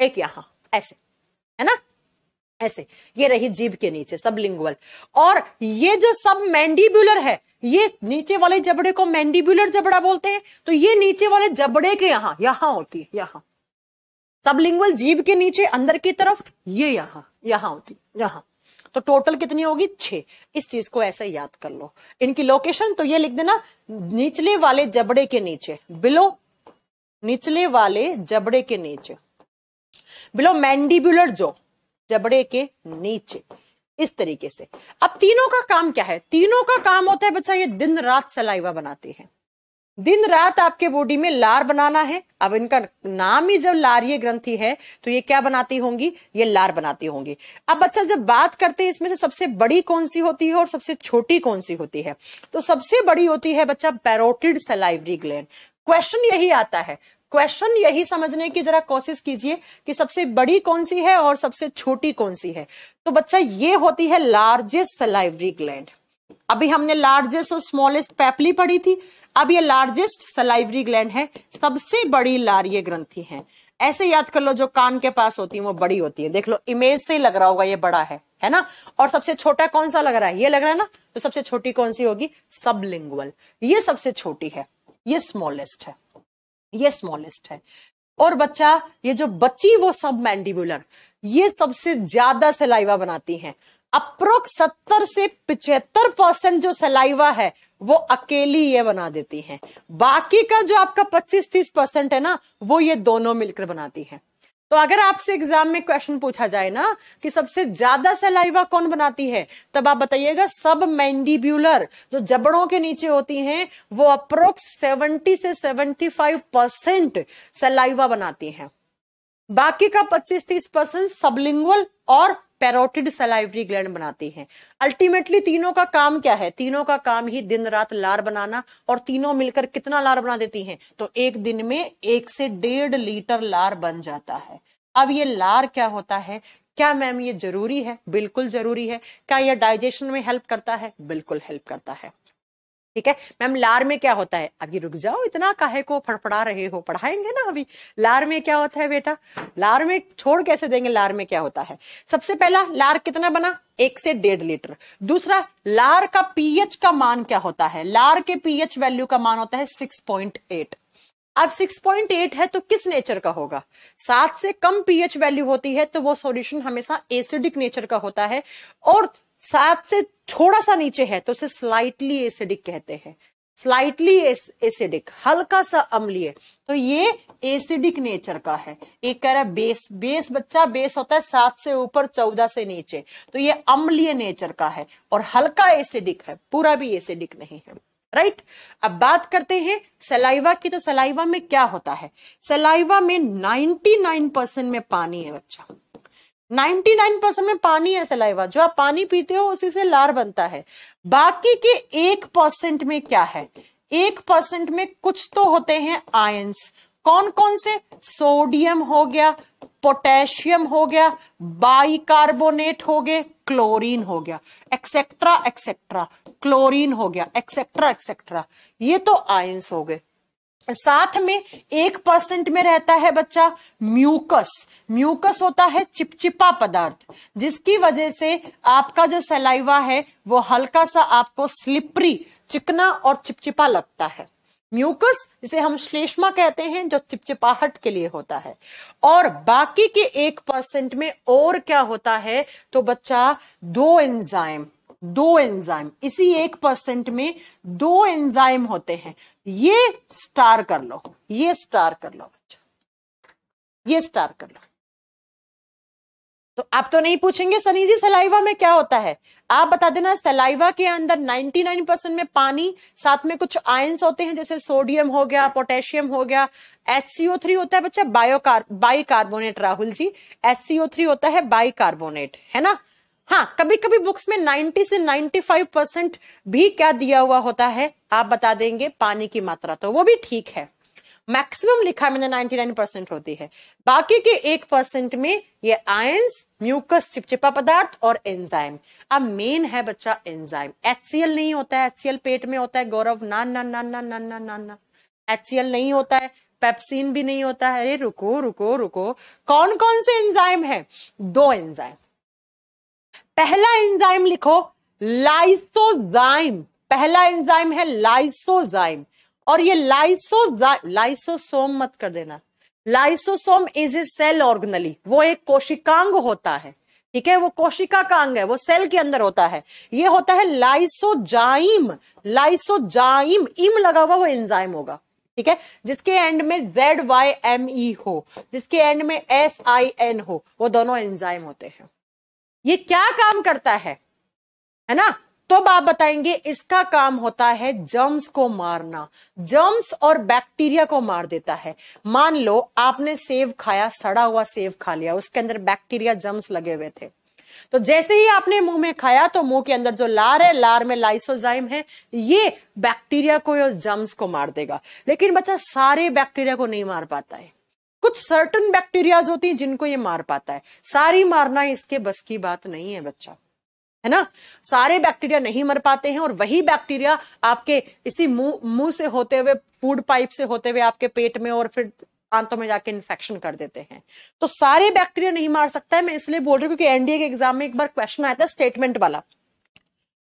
एक यहां ऐसे है ना ऐसे ये रही जीभ के नीचे सब लिंगुअल और ये जो सब मैंडिबुलर है ये नीचे वाले जबड़े को मैंडिबुलर जबड़ा बोलते हैं तो ये नीचे वाले जबड़े के यहां यहां होती है यहां सब लिंगुअल जीभ के नीचे अंदर की तरफ ये यहां यहां होती है यहां तो टोटल कितनी होगी छह इस चीज को ऐसे याद कर लो इनकी लोकेशन तो ये लिख देना निचले वाले जबड़े के नीचे बिलो निचले वाले जबड़े के नीचे बिलो मैंडिबुलर जो जबड़े के नीचे इस तरीके से अब तीनों का काम क्या है तीनों का काम होता है बच्चा ये दिन रात सलाइवा बनाते हैं दिन रात आपके बॉडी में लार बनाना है अब इनका नाम ही जब लारीय ग्रंथि है तो ये क्या बनाती होंगी ये लार बनाती होंगी अब बच्चा जब बात करते हैं इसमें से सबसे बड़ी कौन सी होती है और सबसे छोटी कौन सी होती है तो सबसे बड़ी होती है बच्चा पैरोटिड सलाइवरी ग्लैंड क्वेश्चन यही आता है क्वेश्चन यही समझने की जरा कोशिश कीजिए कि सबसे बड़ी कौन सी है और सबसे छोटी कौन सी है तो बच्चा ये होती है लार्जेस्ट सलाइवरी ग्लैंड अभी हमने लार्जेस्ट और स्मॉलेस्ट पैपली पढ़ी थी अब ये लार्जेस्ट सलाइवरी ग्लैंड है सबसे बड़ी लार्य ग्रंथी है ऐसे याद कर लो जो कान के पास होती है वो बड़ी होती है देख लो इमेज से ही लग रहा होगा ये बड़ा है है ना और सबसे छोटा कौन सा लग रहा है ये लग रहा है ना तो सबसे छोटी कौन सी होगी सबलिंगुअल ये सबसे छोटी है ये स्मॉलेस्ट है ये स्मॉलेस्ट है और बच्चा ये जो बच्ची वो सब मैंडिबुलर ये सबसे ज्यादा सलाइवा बनाती हैं अप्रोक्स सत्तर से पिछहत्तर परसेंट जो सलाइवा है वो अकेली ये बना देती हैं बाकी का जो आपका पच्चीस तीस परसेंट है ना वो ये दोनों मिलकर बनाती हैं तो अगर आपसे एग्जाम में क्वेश्चन पूछा जाए ना कि सबसे ज्यादा सेलाइवा कौन बनाती है तब आप बताइएगा सब मैंडिब्यूलर जो जबड़ों के नीचे होती हैं वो अप्रोक्स 70 से 75 परसेंट सेलाइवा बनाती हैं बाकी का 25-30 परसेंट सबलिंगुअल और पेरोटिड सलाइवरी ग्लैंड बनाती हैं अल्टीमेटली तीनों का काम क्या है तीनों का काम ही दिन रात लार बनाना और तीनों मिलकर कितना लार बना देती हैं तो एक दिन में एक से डेढ़ लीटर लार बन जाता है अब ये लार क्या होता है क्या मैम ये जरूरी है बिल्कुल जरूरी है क्या यह डाइजेशन में हेल्प करता है बिल्कुल हेल्प करता है ठीक है मैम लार में क्या होता है अभी रुक जाओ इतना काहे को फड़फड़ा रहे हो पढ़ाएंगे ना अभी लार में क्या होता है बेटा लार में छोड़ कैसे देंगे लार में क्या होता है सबसे पहला लार कितना बना एक से डेढ़ लीटर दूसरा लार का पीएच का मान क्या होता है लार के पीएच वैल्यू का मान होता है सिक्स पॉइंट एट अब 6.8 है तो किस नेचर का होगा सात से कम पीएच वैल्यू होती है तो वो सॉल्यूशन हमेशा एसिडिक नेचर का होता है और सात से थोड़ा सा नीचे है तो उसे स्लाइटली एसिडिक कहते हैं स्लाइटली एसिडिक हल्का सा अम्लीय तो ये एसिडिक नेचर का है एक कह रहा है बेस बेस बच्चा बेस होता है सात से ऊपर चौदह से नीचे तो ये अम्लीय नेचर का है और हल्का एसिडिक है पूरा भी एसिडिक नहीं है राइट अब बात करते हैं सलाइवा की तो सलाइवा में क्या होता है सलाइवा में नाइन परसेंट में पानी है बच्चा 99 परसेंट में पानी है सलाइवा जो आप पानी पीते हो उसी से लार बनता है बाकी के एक परसेंट में क्या है एक परसेंट में कुछ तो होते हैं आयंस कौन कौन से सोडियम हो गया पोटेशियम हो गया बाइकार्बोनेट हो गए क्लोरीन हो गया एक्सेट्रा एक्सेट्रा क्लोरीन हो गया एक्सेट्रा एक्सेट्रा ये तो आयंस हो गए साथ में एक परसेंट में रहता है बच्चा म्यूकस म्यूकस होता है चिपचिपा पदार्थ जिसकी वजह से आपका जो सलाइवा है वो हल्का सा आपको स्लिपरी चिकना और चिपचिपा लगता है म्यूकस जिसे हम श्लेष्मा कहते हैं जो चिपचिपाहट के लिए होता है और बाकी के एक परसेंट में और क्या होता है तो बच्चा दो एंजाइम दो एंजाइम इसी एक परसेंट में दो एंजाइम होते हैं ये स्टार कर लो ये स्टार कर लो बच्चा ये स्टार कर लो तो आप तो नहीं पूछेंगे सनी जी सलाइवा में क्या होता है आप बता देना सलाइवा के अंदर 99 परसेंट में पानी साथ में कुछ आयंस होते हैं जैसे सोडियम हो गया पोटेशियम हो गया एच थ्री होता है बच्चा bicarbonate Rahul ji three होता है बाई कार्बोनेट है ना हाँ कभी कभी बुक्स में 90 से 95 परसेंट भी क्या दिया हुआ होता है आप बता देंगे पानी की मात्रा तो वो भी ठीक है मैक्सिमम लिखा मैंने 99 परसेंट होती है बाकी के एक परसेंट में ये आयंस म्यूकस चिपचिपा पदार्थ और एंजाइम अब मेन है बच्चा एंजाइम एच नहीं होता है एच पेट में होता है गौरव ना ना ना ना ना ना ना ना एच नहीं होता है पेप्सिन भी नहीं होता है अरे रुको रुको रुको कौन कौन से एंजाइम है दो एंजाइम पहला एंजाइम लिखो लाइसोजाइम पहला एंजाइम है लाइसोजाइम और ये लाइसोजाइम लाइसोसोम मत कर देना lysosome is a cell organelle वो एक कोशिकांग होता है ठीक है वो कोशिका का अंग है वो सेल के अंदर होता है ये होता है लाइसोजाइम लाइसोजाइम इम लगा हुआ वो एंजाइम होगा ठीक है जिसके एंड में जेड वाई एम ई हो जिसके एंड में एस आई एन हो वो दोनों एंजाइम होते हैं ये क्या काम करता है है ना तो आप बताएंगे इसका काम होता है जर्म्स को मारना जर्म्स और बैक्टीरिया को मार देता है मान लो आपने सेब खाया सड़ा हुआ सेब खा लिया उसके अंदर बैक्टीरिया जर्म्स लगे हुए थे तो जैसे ही आपने मुंह में खाया तो मुंह के अंदर जो लार है लार में लाइसोजाइम है ये बैक्टीरिया को और जर्म्स को मार देगा लेकिन बच्चा सारे बैक्टीरिया को नहीं मार पाता है कुछ सर्टन बैक्टीरियाज होती हैं जिनको ये मार पाता है सारी मारना इसके बस की बात नहीं है बच्चा है ना सारे बैक्टीरिया नहीं मर पाते हैं और वही बैक्टीरिया आपके इसी मुंह मुंह से होते हुए फूड पाइप से होते हुए आपके पेट में और फिर आंतों में जाके इन्फेक्शन कर देते हैं तो सारे बैक्टीरिया नहीं मार सकता है मैं इसलिए बोल रही हूँ क्योंकि एनडीए के एग्जाम में एक बार क्वेश्चन आया था स्टेटमेंट वाला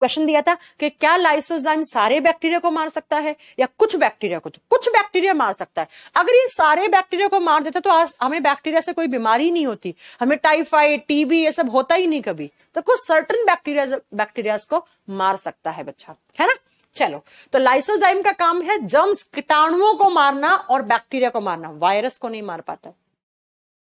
क्वेश्चन दिया था कि क्या लाइसोजाइम सारे बैक्टीरिया को मार सकता है या कुछ बैक्टीरिया को तो कुछ बैक्टीरिया मार सकता है अगर ये सारे बैक्टीरिया को मार देता तो आज हमें बैक्टीरिया से कोई बीमारी नहीं होती हमें टाइफाइड टीबी ये सब होता ही नहीं कभी तो कुछ सर्टन बैक्टीरिया बैक्टीरिया को मार सकता है बच्चा है ना चलो तो लाइसोजाइम का काम है जम्स कीटाणुओं को मारना और बैक्टीरिया को मारना वायरस को नहीं मार पाता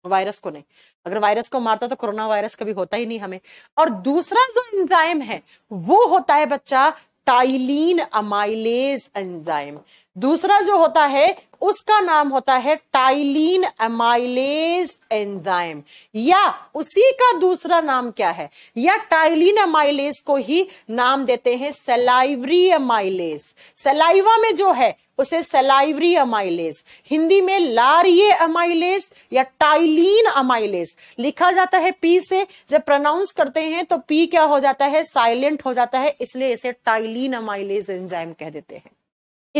वायरस को नहीं अगर वायरस को मारता तो कोरोना वायरस कभी होता ही नहीं हमें और दूसरा जो एंजाइम है वो होता है बच्चा टाइलिन अमाइलेज एंजाइम दूसरा जो होता है उसका नाम होता है टाइलिन अमाइलेज एंजाइम या उसी का दूसरा नाम क्या है या टाइलिन अमाइलेज को ही नाम देते हैं सलाइवरी अमाइलेज सलाइवा में जो है उसे सेलाइवरी अमाइलेस हिंदी में लारिये अमाइलेस या टाइलिन अमाइलेस लिखा जाता है पी से जब प्रोनाउंस करते हैं तो पी क्या हो जाता है साइलेंट हो जाता है इसलिए इसे टाइलिन अमाइलेज एंजाइम कह देते हैं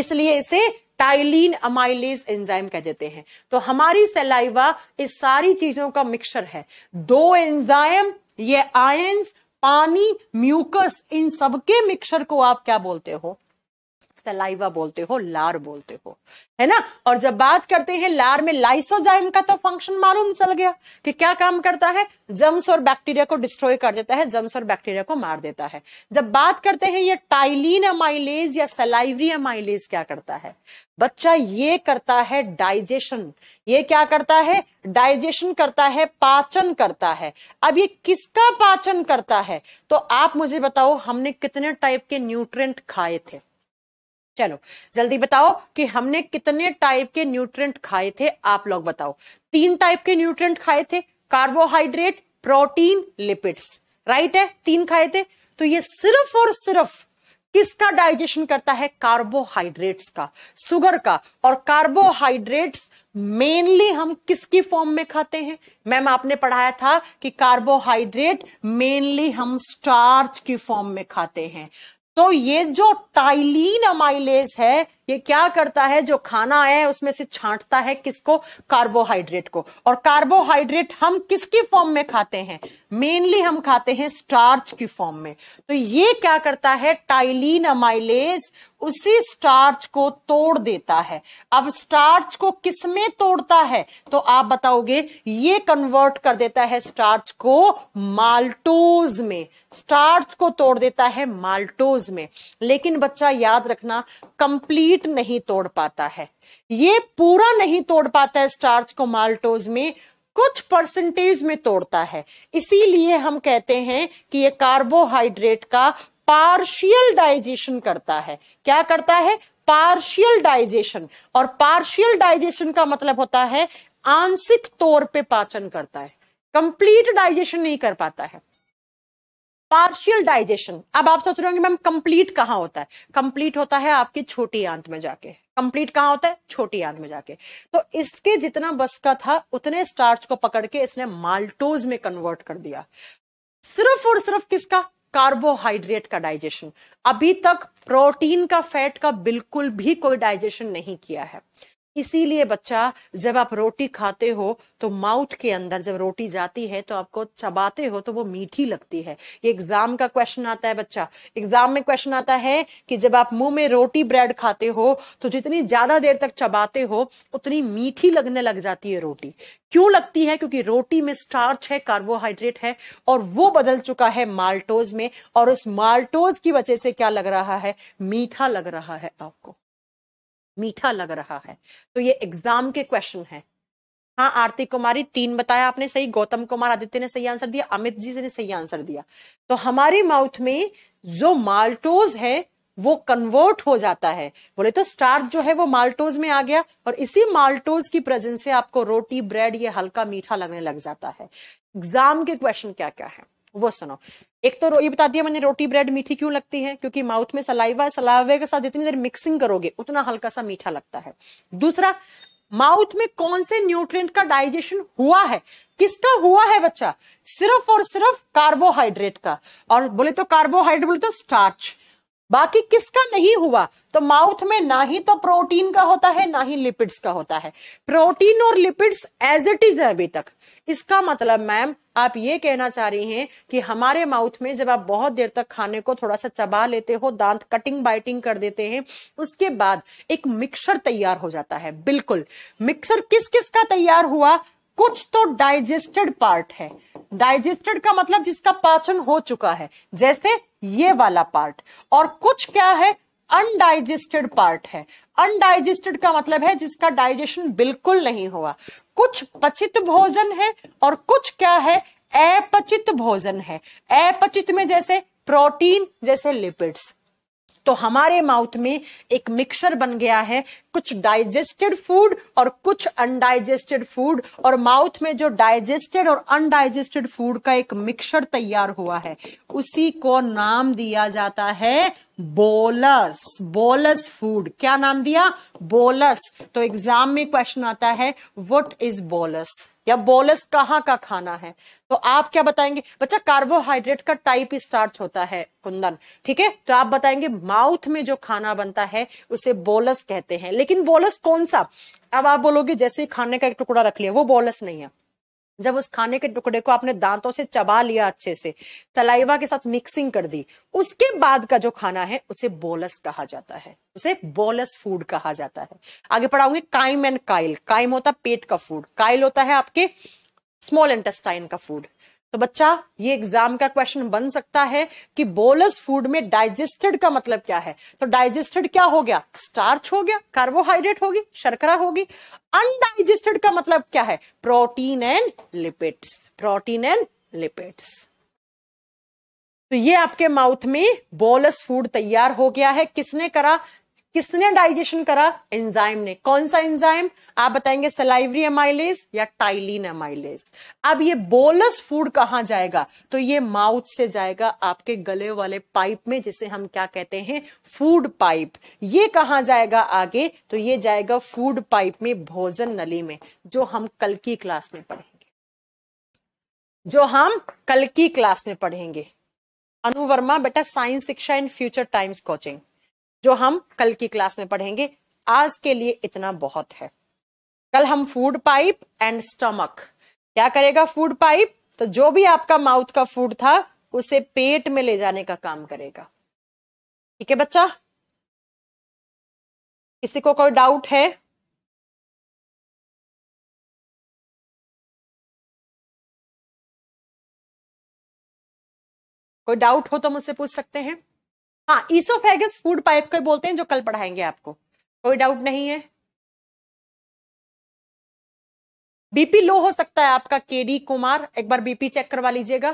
इसलिए इसे टाइलिन अमाइलेज एंजाइम कह देते हैं तो हमारी सेलाइवा इस सारी चीजों का मिक्सचर है दो एंजाइम ये आयंस पानी म्यूकस इन सबके मिक्सर को आप क्या बोलते हो सलाइवा बोलते हो लार बोलते हो है ना और जब बात करते हैं लार में लाइसोजाइम का तो फंक्शन मालूम चल गया कि क्या काम करता है जम्स और बैक्टीरिया को डिस्ट्रॉय कर देता है जम्स और बैक्टीरिया को मार देता है जब बात करते हैं ये टाइलिन अमाइलेज या सलाइवरी अमाइलेज क्या करता है बच्चा ये करता है डाइजेशन ये क्या करता है डाइजेशन करता है पाचन करता है अब ये किसका पाचन करता है तो आप मुझे बताओ हमने कितने टाइप के न्यूट्रिएंट खाए थे चलो जल्दी बताओ कि हमने कितने टाइप के न्यूट्रिएंट खाए थे आप लोग बताओ तीन टाइप के न्यूट्रिएंट खाए थे कार्बोहाइड्रेट प्रोटीन लिपिड्स राइट है तीन खाए थे तो ये सिर्फ और सिर्फ किसका डाइजेशन करता है कार्बोहाइड्रेट्स का सुगर का और कार्बोहाइड्रेट्स मेनली हम किसकी फॉर्म में खाते हैं मैम आपने पढ़ाया था कि कार्बोहाइड्रेट मेनली हम स्टार्च की फॉर्म में खाते हैं तो ये जो टाइलिन अमाइलेज है ये क्या करता है जो खाना है उसमें से छांटता है किसको कार्बोहाइड्रेट को और कार्बोहाइड्रेट हम किसकी फॉर्म में खाते हैं मेनली हम खाते हैं स्टार्च की फॉर्म में तो ये क्या करता है टाइलिन अमाइलेज उसी स्टार्च को तोड़ देता है अब स्टार्च को किसमें तोड़ता है तो आप बताओगे ये कन्वर्ट कर देता है स्टार्च को माल्टोज में स्टार्च को तोड़ देता है माल्टोज में लेकिन बच्चा याद रखना कंप्लीट शीट नहीं तोड़ पाता है ये पूरा नहीं तोड़ पाता है स्टार्च को माल्टोज में कुछ परसेंटेज में तोड़ता है इसीलिए हम कहते हैं कि ये कार्बोहाइड्रेट का पार्शियल डाइजेशन करता है क्या करता है पार्शियल डाइजेशन और पार्शियल डाइजेशन का मतलब होता है आंशिक तौर पे पाचन करता है कंप्लीट डाइजेशन नहीं कर पाता है पार्शियल डाइजेशन अब आप सोच रहे होंगे मैम कंप्लीट कहाँ होता है कंप्लीट होता है आपकी छोटी आंत में जाके कंप्लीट कहाँ होता है छोटी आंत में जाके तो इसके जितना बस का था उतने स्टार्च को पकड़ के इसने माल्टोज में कन्वर्ट कर दिया सिर्फ और सिर्फ किसका कार्बोहाइड्रेट का डाइजेशन अभी तक प्रोटीन का फैट का बिल्कुल भी कोई डाइजेशन नहीं किया है इसीलिए बच्चा जब आप रोटी खाते हो तो माउथ के अंदर जब रोटी जाती है तो आपको चबाते हो तो वो मीठी लगती है ये एग्जाम का क्वेश्चन आता है बच्चा एग्जाम में क्वेश्चन आता है कि जब आप मुंह में रोटी ब्रेड खाते हो तो जितनी ज्यादा देर तक चबाते हो उतनी मीठी लगने लग जाती है रोटी क्यों लगती है क्योंकि रोटी में स्टार्च है कार्बोहाइड्रेट है और वो बदल चुका है माल्टोज में और उस माल्टोज की वजह से क्या लग रहा है मीठा लग रहा है आपको मीठा लग रहा है तो ये एग्जाम के क्वेश्चन है हाँ आरती कुमारी तीन बताया आपने सही गौतम कुमार आदित्य ने सही आंसर दिया अमित जी ने सही आंसर दिया तो हमारे माउथ में जो माल्टोज है वो कन्वर्ट हो जाता है बोले तो स्टार्ट जो है वो माल्टोज में आ गया और इसी माल्टोज की प्रेजेंस से आपको रोटी ब्रेड ये हल्का मीठा लगने लग जाता है एग्जाम के क्वेश्चन क्या क्या है वो सुनो एक तो ये बता दिया मैंने रोटी ब्रेड मीठी क्यों लगती है क्योंकि माउथ में सलाइवा सलावे के साथ जितनी देर मिक्सिंग करोगे उतना हल्का सा मीठा लगता है दूसरा माउथ में कौन से न्यूट्रिएंट का डाइजेशन हुआ है किसका हुआ है बच्चा सिर्फ और सिर्फ कार्बोहाइड्रेट का और बोले तो कार्बोहाइड्रेट बोले तो स्टार्च बाकी किसका नहीं हुआ तो माउथ में ना ही तो प्रोटीन का होता है ना ही लिपिड्स का होता है प्रोटीन और लिपिड्स एज इट इज है अभी तक इसका मतलब मैम आप ये कहना चाह रही हैं कि हमारे माउथ में जब आप बहुत देर तक खाने को थोड़ा सा चबा लेते हो दांत कटिंग बाइटिंग कर देते हैं उसके बाद एक मिक्सर तैयार हो जाता है बिल्कुल मिक्सर किस किस का तैयार हुआ कुछ तो डाइजेस्टेड पार्ट है डाइजेस्टेड का मतलब जिसका पाचन हो चुका है जैसे ये वाला पार्ट और कुछ क्या है अनडाइजेस्टेड पार्ट है अनडाइजेस्टेड का मतलब है जिसका डाइजेशन बिल्कुल नहीं हुआ कुछ पचित भोजन है और कुछ क्या है अपचित भोजन है अपचित में जैसे प्रोटीन जैसे लिपिड्स तो हमारे माउथ में एक मिक्सर बन गया है कुछ डाइजेस्टेड फूड और कुछ अनडाइजेस्टेड फूड और माउथ में जो डाइजेस्टेड और अनडाइजेस्टेड फूड का एक मिक्सर तैयार हुआ है उसी को नाम दिया जाता है बोलस बोलस फूड क्या नाम दिया बोलस तो एग्जाम में क्वेश्चन आता है वट इज बोलस या बोलस कहाँ का खाना है तो आप क्या बताएंगे बच्चा कार्बोहाइड्रेट का टाइप स्टार्च होता है कुंदन ठीक है तो आप बताएंगे माउथ में जो खाना बनता है उसे बोलस कहते हैं लेकिन बोलस कौन सा अब आप बोलोगे जैसे खाने का एक टुकड़ा रख लिया वो बोलस नहीं है जब उस खाने के टुकड़े को आपने दांतों से चबा लिया अच्छे से सलाइवा के साथ मिक्सिंग कर दी उसके बाद का जो खाना है उसे बोलस कहा जाता है उसे बोलस फूड कहा जाता है आगे पढ़ाऊंगी काइम एंड काइल काइम होता पेट का फूड काइल होता है आपके स्मॉल इंटेस्टाइन का फूड तो बच्चा ये एग्जाम का क्वेश्चन बन सकता है कि बोलस फूड में डाइजेस्टेड का मतलब क्या है तो डाइजेस्टेड क्या हो गया स्टार्च हो गया कार्बोहाइड्रेट होगी शर्करा होगी अनडाइजेस्टेड का मतलब क्या है protein and lipids protein and lipids तो ये आपके माउथ में बोलस फूड तैयार हो गया है किसने करा किसने डाइजेशन करा एंजाइम ने कौन सा एंजाइम आप बताएंगे सलाइवरी एमाइलेज या टाइलिन एमाइलेज अब ये बोलस फूड कहां जाएगा तो ये माउथ से जाएगा आपके गले वाले पाइप में जिसे हम क्या कहते हैं फूड पाइप ये कहां जाएगा आगे तो ये जाएगा फूड पाइप में भोजन नली में जो हम कल की क्लास में पढ़ेंगे जो हम कल की क्लास में पढ़ेंगे अनु वर्मा बेटा साइंस शिक्षा एंड फ्यूचर टाइम्स कोचिंग जो हम कल की क्लास में पढ़ेंगे आज के लिए इतना बहुत है कल हम फूड पाइप एंड स्टमक क्या करेगा फूड पाइप तो जो भी आपका माउथ का फूड था उसे पेट में ले जाने का काम करेगा ठीक है बच्चा किसी को कोई डाउट है कोई डाउट हो तो मुझसे पूछ सकते हैं हाँ ईसोफेगस फूड पाइप का बोलते हैं जो कल पढ़ाएंगे आपको कोई डाउट नहीं है बीपी लो हो सकता है आपका केडी कुमार एक बार बीपी चेक करवा लीजिएगा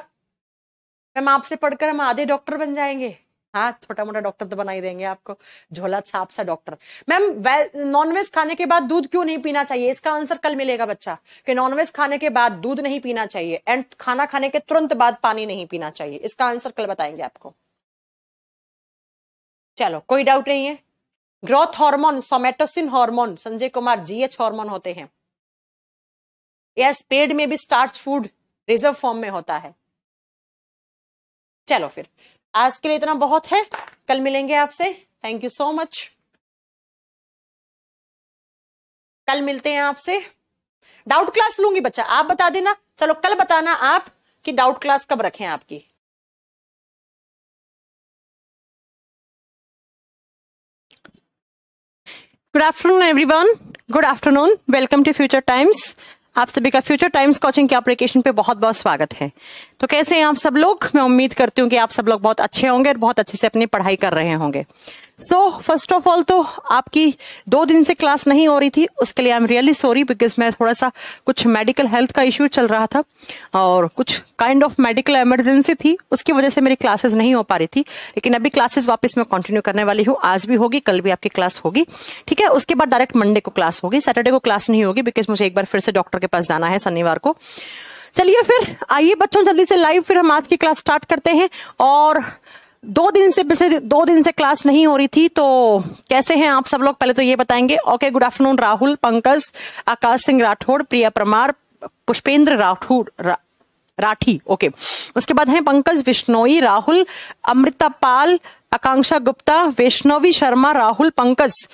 मैम आपसे पढ़कर हम आधे डॉक्टर बन जाएंगे हाँ छोटा मोटा डॉक्टर तो बनाई देंगे आपको झोला छाप सा डॉक्टर मैम नॉनवेज खाने के बाद दूध क्यों नहीं पीना चाहिए इसका आंसर कल मिलेगा बच्चा कि नॉनवेज खाने के बाद दूध नहीं पीना चाहिए एंड खाना खाने के तुरंत बाद पानी नहीं पीना चाहिए इसका आंसर कल बताएंगे आपको चलो कोई डाउट नहीं है growth hormone somatotropin hormone Sanjay Kumar GH hormone होते हैं यस पेड में भी स्टार्च फूड रिजर्व फॉर्म में होता है चलो फिर आज के लिए इतना बहुत है कल मिलेंगे आपसे थैंक यू सो मच कल मिलते हैं आपसे डाउट क्लास लूंगी बच्चा आप बता देना चलो कल बताना आप कि डाउट क्लास कब रखें आपकी good afternoon everyone good afternoon welcome to future times आप सभी का फ्यूचर टाइम्स कोचिंग के एप्लीकेशन पे बहुत बहुत स्वागत है तो कैसे हैं आप सब लोग मैं उम्मीद करती हूँ कि आप सब लोग बहुत अच्छे होंगे और बहुत अच्छे से अपनी पढ़ाई कर रहे होंगे सो फर्स्ट ऑफ ऑल तो आपकी दो दिन से क्लास नहीं हो रही थी उसके लिए I am really sorry because मैं थोड़ा सा कुछ मेडिकल हेल्थ का इश्यू चल रहा था और कुछ काइंड ऑफ मेडिकल इमरजेंसी थी उसकी वजह से मेरी क्लासेस नहीं हो पा रही थी लेकिन अभी क्लासेस वापस मैं कंटिन्यू करने वाली हूँ आज भी होगी कल भी आपकी क्लास होगी ठीक है उसके बाद डायरेक्ट मंडे को क्लास होगी सैटरडे को क्लास नहीं होगी बिकॉज मुझे एक बार फिर से डॉक्टर के पास जाना है शनिवार को चलिए फिर आइए बच्चों जल्दी से लाइव फिर हम आज की क्लास स्टार्ट करते हैं और दो दिन से पिछले दो दिन से क्लास नहीं हो रही थी तो कैसे हैं आप सब लोग पहले तो ये बताएंगे okay good afternoon Rahul Pankaj Akash Singh Rathore Priya Parmar Pushpendra Rathore रा, राठी ओके उसके बाद हैं पंकज विष्णोई राहुल अमृता पाल आकांक्षा गुप्ता वैष्णवी शर्मा राहुल पंकज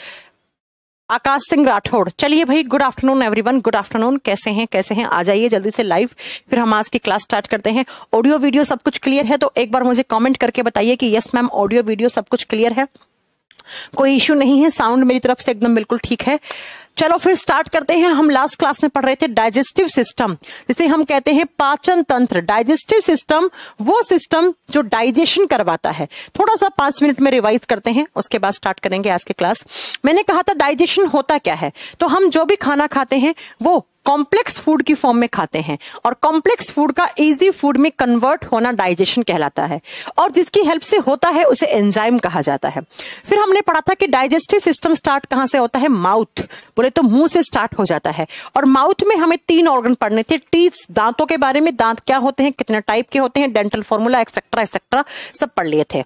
आकाश सिंह राठौड़ चलिए भाई good afternoon everyone good afternoon कैसे हैं कैसे हैं आ जाइए जल्दी से लाइव फिर हम आज की क्लास स्टार्ट करते हैं ऑडियो वीडियो सब कुछ क्लियर है तो एक बार मुझे कमेंट करके बताइए कि यस मैम ऑडियो वीडियो सब कुछ क्लियर है कोई इश्यू नहीं है साउंड मेरी तरफ से एकदम बिल्कुल ठीक है चलो फिर स्टार्ट करते हैं हम लास्ट क्लास में पढ़ रहे थे डाइजेस्टिव सिस्टम जिसे हम कहते हैं पाचन तंत्र डाइजेस्टिव सिस्टम वो सिस्टम जो डाइजेशन करवाता है थोड़ा सा पांच मिनट में रिवाइज करते हैं उसके बाद स्टार्ट करेंगे आज के क्लास मैंने कहा था डाइजेशन होता क्या है तो हम जो भी खाना खाते हैं वो कॉम्प्लेक्स फूड की फॉर्म में खाते हैं और कॉम्प्लेक्स फूड का इजी फूड में कन्वर्ट होना डाइजेशन कहलाता है और जिसकी हेल्प से होता है उसे एंजाइम कहा जाता है फिर हमने पढ़ा था कि डाइजेस्टिव सिस्टम स्टार्ट कहां से होता है माउथ बोले तो मुंह से स्टार्ट हो जाता है और माउथ में हमें तीन ऑर्गन पढ़ने थे टीथ दांतों के बारे में दांत क्या होते हैं कितने टाइप के होते हैं डेंटल फॉर्मूला एक्सेट्रा एक्सेट्रा सब पढ़ लिए थे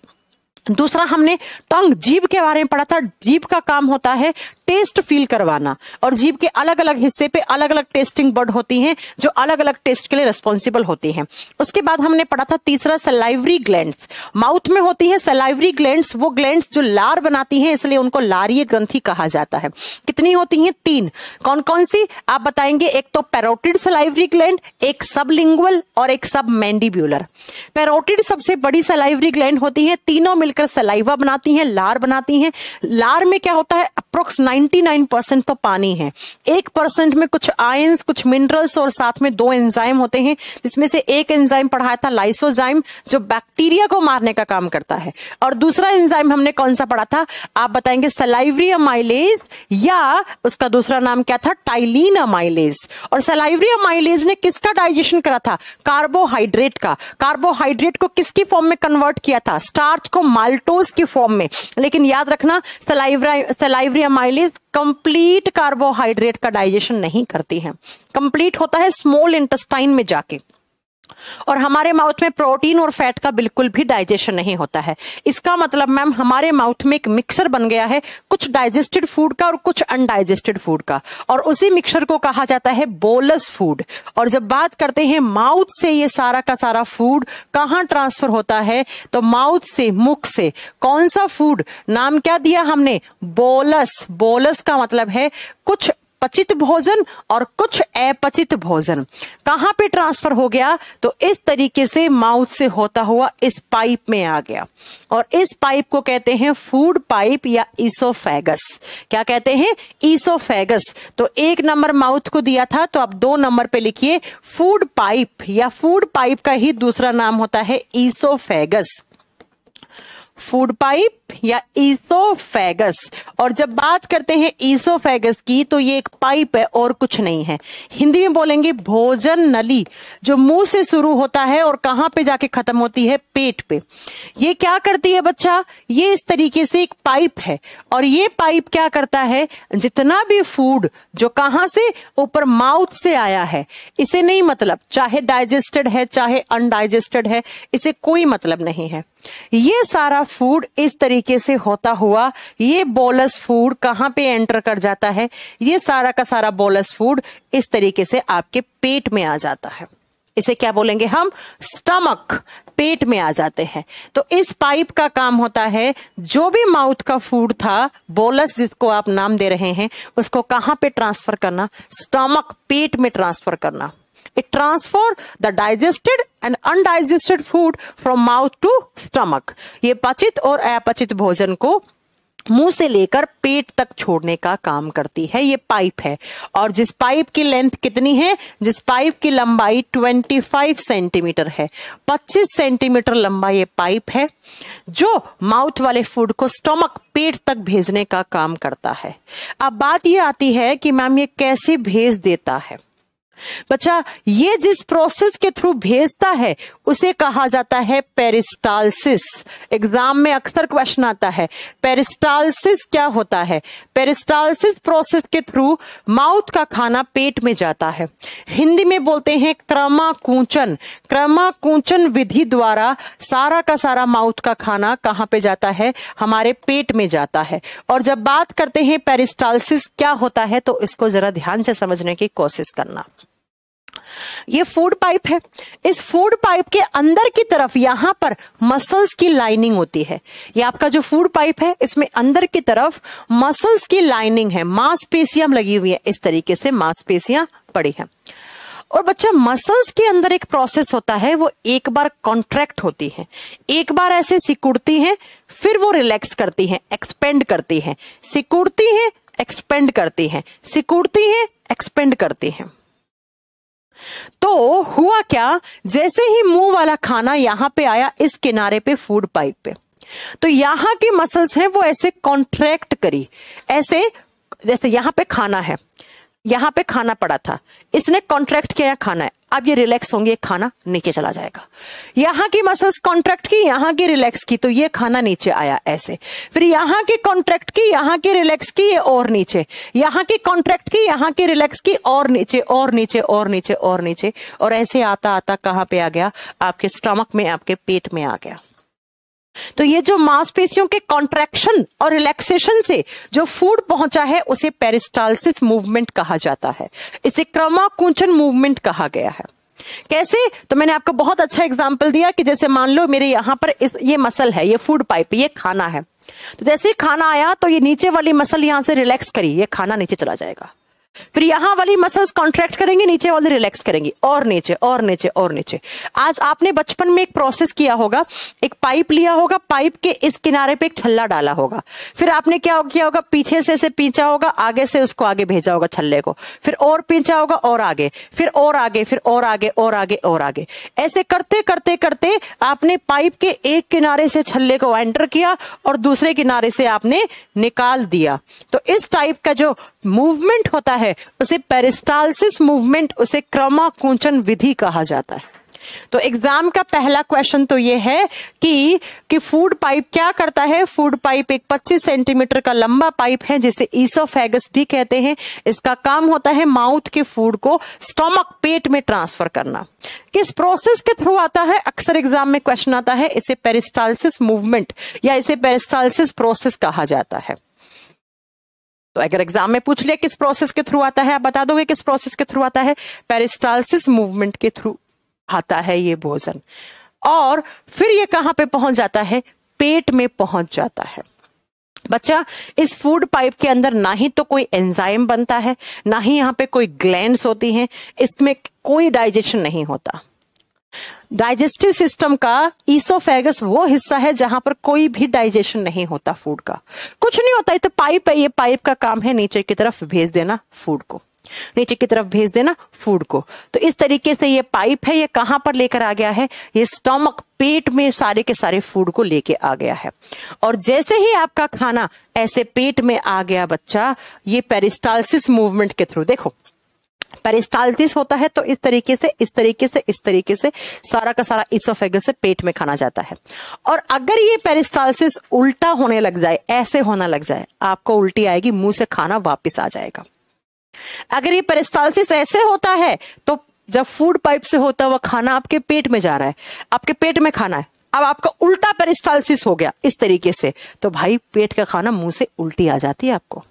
दूसरा हमने टंग जीभ के बारे में पढ़ा था जीभ का काम होता है टेस्ट फील करवाना और जीभ के अलग अलग हिस्से पे अलग अलग टेस्टिंग बर्ड होती हैं जो अलग अलग टेस्ट के लिए रिस्पॉन्सिबल होती हैं उसके बाद हमने पढ़ा था तीसरा सलाइवरी ग्लैंड्स माउथ में होती है सलाइवरी ग्लैंड्स वो ग्लैंड्स जो लार बनाती है इसलिए उनको लारीय ग्रंथि कहा जाता है कितनी होती है तीन कौन कौन सी आप बताएंगे एक तो पेरोटिड सलाइवरी ग्लैंड एक सब और एक सब मैंडिब्यूलर पेरोटिड सबसे बड़ी सलाइवरी ग्लैंड होती है तीनों मिलकर सलाइवा बनाती हैं लार बनाती हैं लार में क्या होता है अप्रोक्स 99 परसेंट तो पानी है एक परसेंट में कुछ आयंस कुछ मिनरल्स और साथ में दो एंजाइम होते हैं जिसमें से एक एंजाइम पढ़ाया था लाइसोजाइम जो बैक्टीरिया को मारने का काम करता है और दूसरा एंजाइम हमने कौन सा पढ़ा था आप बताएंगे सलाइवरी अमाइलेज या उसका दूसरा नाम क्या था टाइलिन अमाइलेज और सलाइवरी अमाइलेज ने किसका डाइजेशन करा था कार्बोहाइड्रेट का कार्बोहाइड्रेट को किसकी फॉर्म में कन्वर्ट किया था स्टार्च को माल्टोज के फॉर्म में लेकिन याद रखना सलाइवरिया माइलेज कंप्लीट कार्बोहाइड्रेट का डाइजेशन नहीं करती है कंप्लीट होता है स्मॉल इंटेस्टाइन में जाके और हमारे माउथ में प्रोटीन और फैट का बिल्कुल भी डाइजेशन नहीं होता है इसका मतलब मैम हमारे माउथ में एक मिक्सर बन गया है कुछ डाइजेस्टेड फूड का और कुछ अनडाइजेस्टेड फूड का और उसी मिक्सर को कहा जाता है बोलस फूड और जब बात करते हैं माउथ से ये सारा का सारा फूड कहाँ ट्रांसफर होता है तो माउथ से मुख से कौन सा फूड नाम क्या दिया हमने बोलस बोलस का मतलब है कुछ पचित भोजन और कुछ अपचित भोजन कहाँ पे ट्रांसफर हो गया तो इस तरीके से माउथ से होता हुआ इस पाइप में आ गया और इस पाइप को कहते हैं फूड पाइप या ईसोफेगस क्या कहते हैं ईसोफेगस तो एक नंबर माउथ को दिया था तो आप दो नंबर पे लिखिए फूड पाइप या फूड पाइप का ही दूसरा नाम होता है ईसोफेगस फूड पाइप या ईसोफेगस और जब बात करते हैं ईसोफेगस की तो ये एक पाइप है और कुछ नहीं है हिंदी में बोलेंगे भोजन नली जो मुंह से शुरू होता है और कहां पे जाके खत्म होती है पेट पे ये क्या करती है बच्चा ये इस तरीके से एक पाइप है और ये पाइप क्या करता है जितना भी फूड जो कहां से ऊपर माउथ से आया है इसे नहीं मतलब चाहे डाइजेस्टेड है चाहे अनडाइजेस्टेड है इसे कोई मतलब नहीं है ये सारा फूड इस तरीके से होता हुआ ये बोलस फूड कहाँ पे एंटर कर जाता है ये सारा का सारा बोलस फूड इस तरीके से आपके पेट में आ जाता है इसे क्या बोलेंगे हम स्टमक पेट में आ जाते हैं तो इस पाइप का काम होता है जो भी माउथ का फूड था बोलस जिसको आप नाम दे रहे हैं उसको कहां पे ट्रांसफर करना स्टमक पेट में ट्रांसफर करना It transfer the digested and undigested food from mouth to stomach. ये पचित और अपचित भोजन को मुंह से लेकर पेट तक छोड़ने का काम करती है ये पाइप है और जिस पाइप की लेंथ कितनी है जिस पाइप की लंबाई 25 सेंटीमीटर है 25 सेंटीमीटर लंबा ये पाइप है जो माउथ वाले फूड को स्टमक पेट तक भेजने का काम करता है अब बात ये आती है कि मैम ये कैसे भेज देता है बच्चा ये जिस प्रोसेस के थ्रू भेजता है उसे कहा जाता है पेरिस्टालसिस एग्जाम में अक्सर क्वेश्चन आता है पेरिस्टालसिस क्या होता है पेरिस्टालसिस प्रोसेस के थ्रू माउथ का खाना पेट में जाता है हिंदी में बोलते हैं क्रमाकूचन क्रमाकूचन विधि द्वारा सारा का सारा माउथ का खाना कहां पे जाता है हमारे पेट में जाता है और जब बात करते हैं पेरिस्टालसिस क्या होता है तो इसको जरा ध्यान से समझने की कोशिश करना ये फूड पाइप है इस फूड पाइप के अंदर की तरफ यहां पर मसल्स की लाइनिंग होती है ये आपका जो फूड पाइप है इसमें अंदर की तरफ मसल्स की लाइनिंग है मांसपेशियां लगी हुई है इस तरीके से मांसपेशियां पड़ी है और बच्चा मसल्स के अंदर एक प्रोसेस होता है वो एक बार कॉन्ट्रैक्ट होती है एक बार ऐसे सिकुड़ती है फिर वो रिलैक्स करती है एक्सपेंड करती है सिकुड़ती है एक्सपेंड करती है सिकुड़ती है एक्सपेंड करती है तो हुआ क्या जैसे ही मुंह वाला खाना यहां पे आया इस किनारे पे फूड पाइप पे तो यहां की मसल्स हैं वो ऐसे कॉन्ट्रैक्ट करी ऐसे जैसे यहां पे खाना है यहां पे खाना पड़ा था इसने कॉन्ट्रैक्ट किया खाना है अब ये रिलैक्स होंगे खाना नीचे चला जाएगा यहां की मसल्स कॉन्ट्रैक्ट की यहां की रिलैक्स की तो ये खाना नीचे आया ऐसे फिर यहां की कॉन्ट्रैक्ट की यहां की रिलैक्स की ये और नीचे यहां की कॉन्ट्रैक्ट की यहां की रिलैक्स की और नीचे और नीचे और नीचे और नीचे और ऐसे आता आता कहां पे आ गया आपके स्टमक में आपके पेट में आ गया तो ये जो मांसपेशियों के कॉन्ट्रैक्शन और रिलैक्सेशन से जो फूड पहुंचा है उसे पेरिस्टालसिस मूवमेंट कहा जाता है इसे क्रमाकुंचन मूवमेंट कहा गया है कैसे तो मैंने आपको बहुत अच्छा एग्जाम्पल दिया कि जैसे मान लो मेरे यहां पर इस ये मसल है ये फूड पाइप ये खाना है तो जैसे ही खाना आया तो ये नीचे वाली मसल यहां से रिलैक्स करी ये खाना नीचे चला जाएगा फिर यहां वाली मसल्स कॉन्ट्रैक्ट करेंगे नीचे वाली रिलैक्स करेंगी और नीचे और नीचे और नीचे आज आपने बचपन में एक प्रोसेस किया होगा एक पाइप लिया होगा पाइप के इस किनारे पे एक छल्ला डाला होगा फिर आपने क्या किया होगा पीछे से इसे पींचा होगा आगे से उसको आगे भेजा होगा छल्ले को फिर और पींचा होगा और आगे फिर और आगे फिर और आगे और आगे और आगे ऐसे करते करते करते आपने पाइप के एक किनारे से छल्ले को एंटर किया और दूसरे किनारे से आपने निकाल दिया तो इस टाइप का जो मूवमेंट होता है है उसे पेरिस्टालसिस मूवमेंट उसे क्रमाकुंचन विधि कहा जाता है तो एग्जाम का पहला क्वेश्चन तो यह है कि कि फूड पाइप क्या करता है फूड पाइप एक 25 सेंटीमीटर का लंबा पाइप है जिसे ईसोफेगस भी कहते हैं इसका काम होता है माउथ के फूड को स्टोमक पेट में ट्रांसफर करना किस प्रोसेस के थ्रू आता है अक्सर एग्जाम में क्वेश्चन आता है इसे पेरिस्टालसिस मूवमेंट या इसे पेरिस्टालसिस प्रोसेस कहा जाता है तो अगर एग्जाम में पूछ लिया किस प्रोसेस के थ्रू आता है आप बता दोगे किस प्रोसेस के थ्रू आता है पेरिस्टालसिस मूवमेंट के थ्रू आता है ये भोजन और फिर ये कहां पे पहुंच जाता है पेट में पहुंच जाता है बच्चा इस फूड पाइप के अंदर ना ही तो कोई एंजाइम बनता है ना ही यहां पे कोई ग्लैंड होती हैं इसमें कोई डाइजेशन नहीं होता डाइजेस्टिव सिस्टम का ईसोफेगस वो हिस्सा है जहां पर कोई भी डाइजेशन नहीं होता फूड का कुछ नहीं होता ये तो पाइप है ये पाइप का काम है नीचे की तरफ भेज देना फूड को नीचे की तरफ भेज देना फूड को तो इस तरीके से ये पाइप है ये कहां पर लेकर आ गया है ये स्टमक पेट में सारे के सारे फूड को लेके आ गया है और जैसे ही आपका खाना ऐसे पेट में आ गया बच्चा ये पेरिस्टालसिस मूवमेंट के थ्रू देखो पेरिस्टाल्टिस होता है तो इस तरीके से इस तरीके से इस तरीके से सारा का सारा इसोफेगस से पेट में खाना जाता है और अगर ये पेरिस्टाल्सिस उल्टा होने लग जाए ऐसे होना लग जाए आपको उल्टी आएगी मुंह से खाना वापस आ जाएगा अगर ये पेरिस्टालसिस ऐसे होता है तो जब फूड पाइप से होता हुआ खाना आपके पेट में जा रहा है आपके पेट में खाना है अब आपका उल्टा पेरिस्टालसिस हो गया इस तरीके से तो भाई पेट का खाना मुंह से उल्टी आ जाती है आपको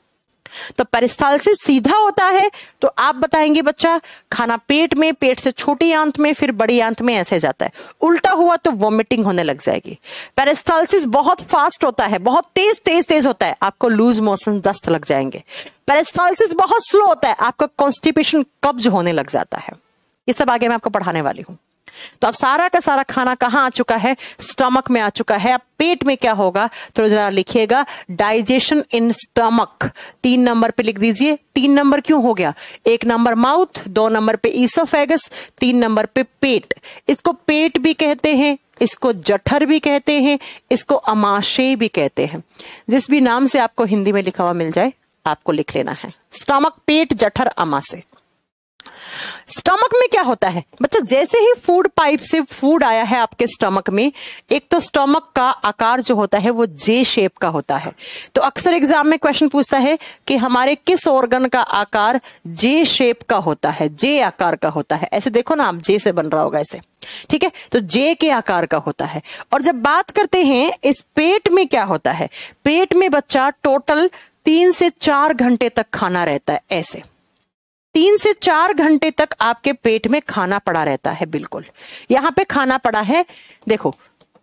तो से सीधा होता है तो आप बताएंगे बच्चा खाना पेट में पेट से छोटी आंत में फिर बड़ी आंत में ऐसे जाता है उल्टा हुआ तो वॉमिटिंग होने लग जाएगी पेरिस्टालसिस बहुत फास्ट होता है बहुत तेज तेज तेज होता है आपको लूज मोशन दस्त लग जाएंगे पेरिस्टालसिस बहुत स्लो होता है आपका कॉन्स्टिपेशन कब्ज होने लग जाता है ये सब आगे मैं आपको पढ़ाने वाली हूँ तो अब सारा का सारा खाना कहाँ आ चुका है स्टमक में आ चुका है अब पेट में क्या होगा तो जरा लिखिएगा डाइजेशन इन स्टमक तीन नंबर पे लिख दीजिए तीन नंबर क्यों हो गया एक नंबर माउथ दो नंबर पे ईसोफेगस तीन नंबर पे पेट इसको पेट भी कहते हैं इसको जठर भी कहते हैं इसको अमाशय भी कहते हैं जिस भी नाम से आपको हिंदी में लिखा हुआ मिल जाए आपको लिख लेना है स्टमक पेट जठर अमाशय स्टमक में क्या होता है बच्चा जैसे ही फूड पाइप से फूड आया है आपके स्टमक में एक तो स्टमक का आकार जो होता है वो जे शेप का होता है तो अक्सर एग्जाम में क्वेश्चन पूछता है कि हमारे किस ऑर्गन का आकार जे शेप का होता है जे आकार का होता है ऐसे देखो ना आप जे से बन रहा होगा ऐसे ठीक है तो जे के आकार का होता है और जब बात करते हैं इस पेट में क्या होता है पेट में बच्चा टोटल तीन से चार घंटे तक खाना रहता है ऐसे तीन से चार घंटे तक आपके पेट में खाना पड़ा रहता है बिल्कुल यहाँ पे खाना पड़ा है देखो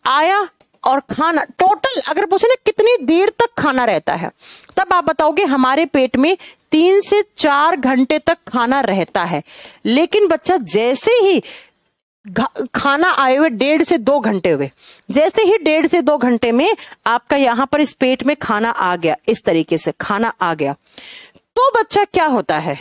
आया और खाना टोटल अगर पूछे ना कितनी देर तक खाना रहता है तब आप बताओगे हमारे पेट में तीन से चार घंटे तक खाना रहता है लेकिन बच्चा जैसे ही खाना आए हुए डेढ़ से दो घंटे हुए जैसे ही डेढ़ से दो घंटे में आपका यहां पर इस पेट में खाना आ गया इस तरीके से खाना आ गया तो बच्चा क्या होता है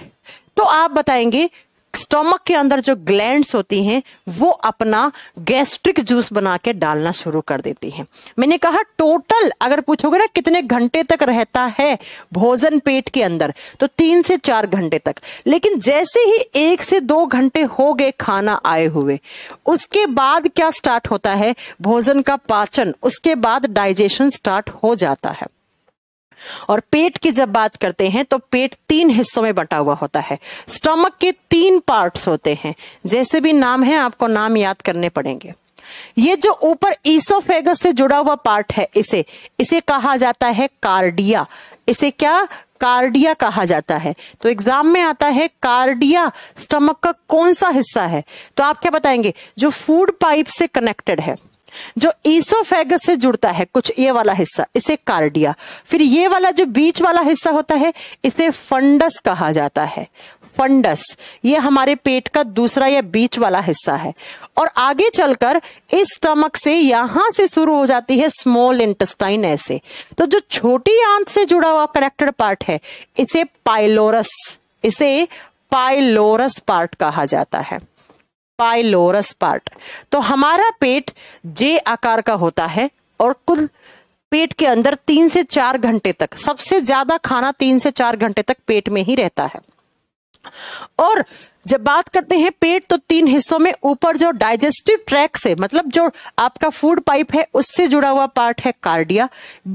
तो आप बताएंगे स्टोमक के अंदर जो ग्लैंड्स होती हैं वो अपना गैस्ट्रिक जूस बना के डालना शुरू कर देती हैं मैंने कहा टोटल अगर पूछोगे ना कितने घंटे तक रहता है भोजन पेट के अंदर तो तीन से चार घंटे तक लेकिन जैसे ही एक से दो घंटे हो गए खाना आए हुए उसके बाद क्या स्टार्ट होता है भोजन का पाचन उसके बाद डाइजेशन स्टार्ट हो जाता है और पेट की जब बात करते हैं तो पेट तीन हिस्सों में बटा हुआ होता है स्टमक के तीन पार्ट्स होते हैं जैसे भी नाम है आपको नाम याद करने पड़ेंगे ये जो ऊपर ईसोफेगस से जुड़ा हुआ पार्ट है इसे इसे कहा जाता है कार्डिया इसे क्या कार्डिया कहा जाता है तो एग्जाम में आता है कार्डिया स्टमक का कौन सा हिस्सा है तो आप क्या बताएंगे जो फूड पाइप से कनेक्टेड है जो ईसोफेगस से जुड़ता है कुछ ये वाला हिस्सा इसे कार्डिया फिर ये वाला जो बीच वाला हिस्सा होता है इसे फंडस कहा जाता है फंडस ये हमारे पेट का दूसरा या बीच वाला हिस्सा है और आगे चलकर इस स्टमक से यहां से शुरू हो जाती है स्मॉल इंटेस्टाइन ऐसे तो जो छोटी आंत से जुड़ा हुआ कनेक्टेड पार्ट है इसे पाइलोरस इसे पाइलोरस पार्ट कहा जाता है पाइलोरस पार्ट तो हमारा पेट जे आकार का होता है और कुल पेट के अंदर तीन से चार घंटे तक सबसे ज्यादा खाना तीन से चार घंटे तक पेट में ही रहता है और जब बात करते हैं पेट तो तीन हिस्सों में ऊपर जो डाइजेस्टिव ट्रैक से मतलब जो आपका फूड पाइप है उससे जुड़ा हुआ पार्ट है कार्डिया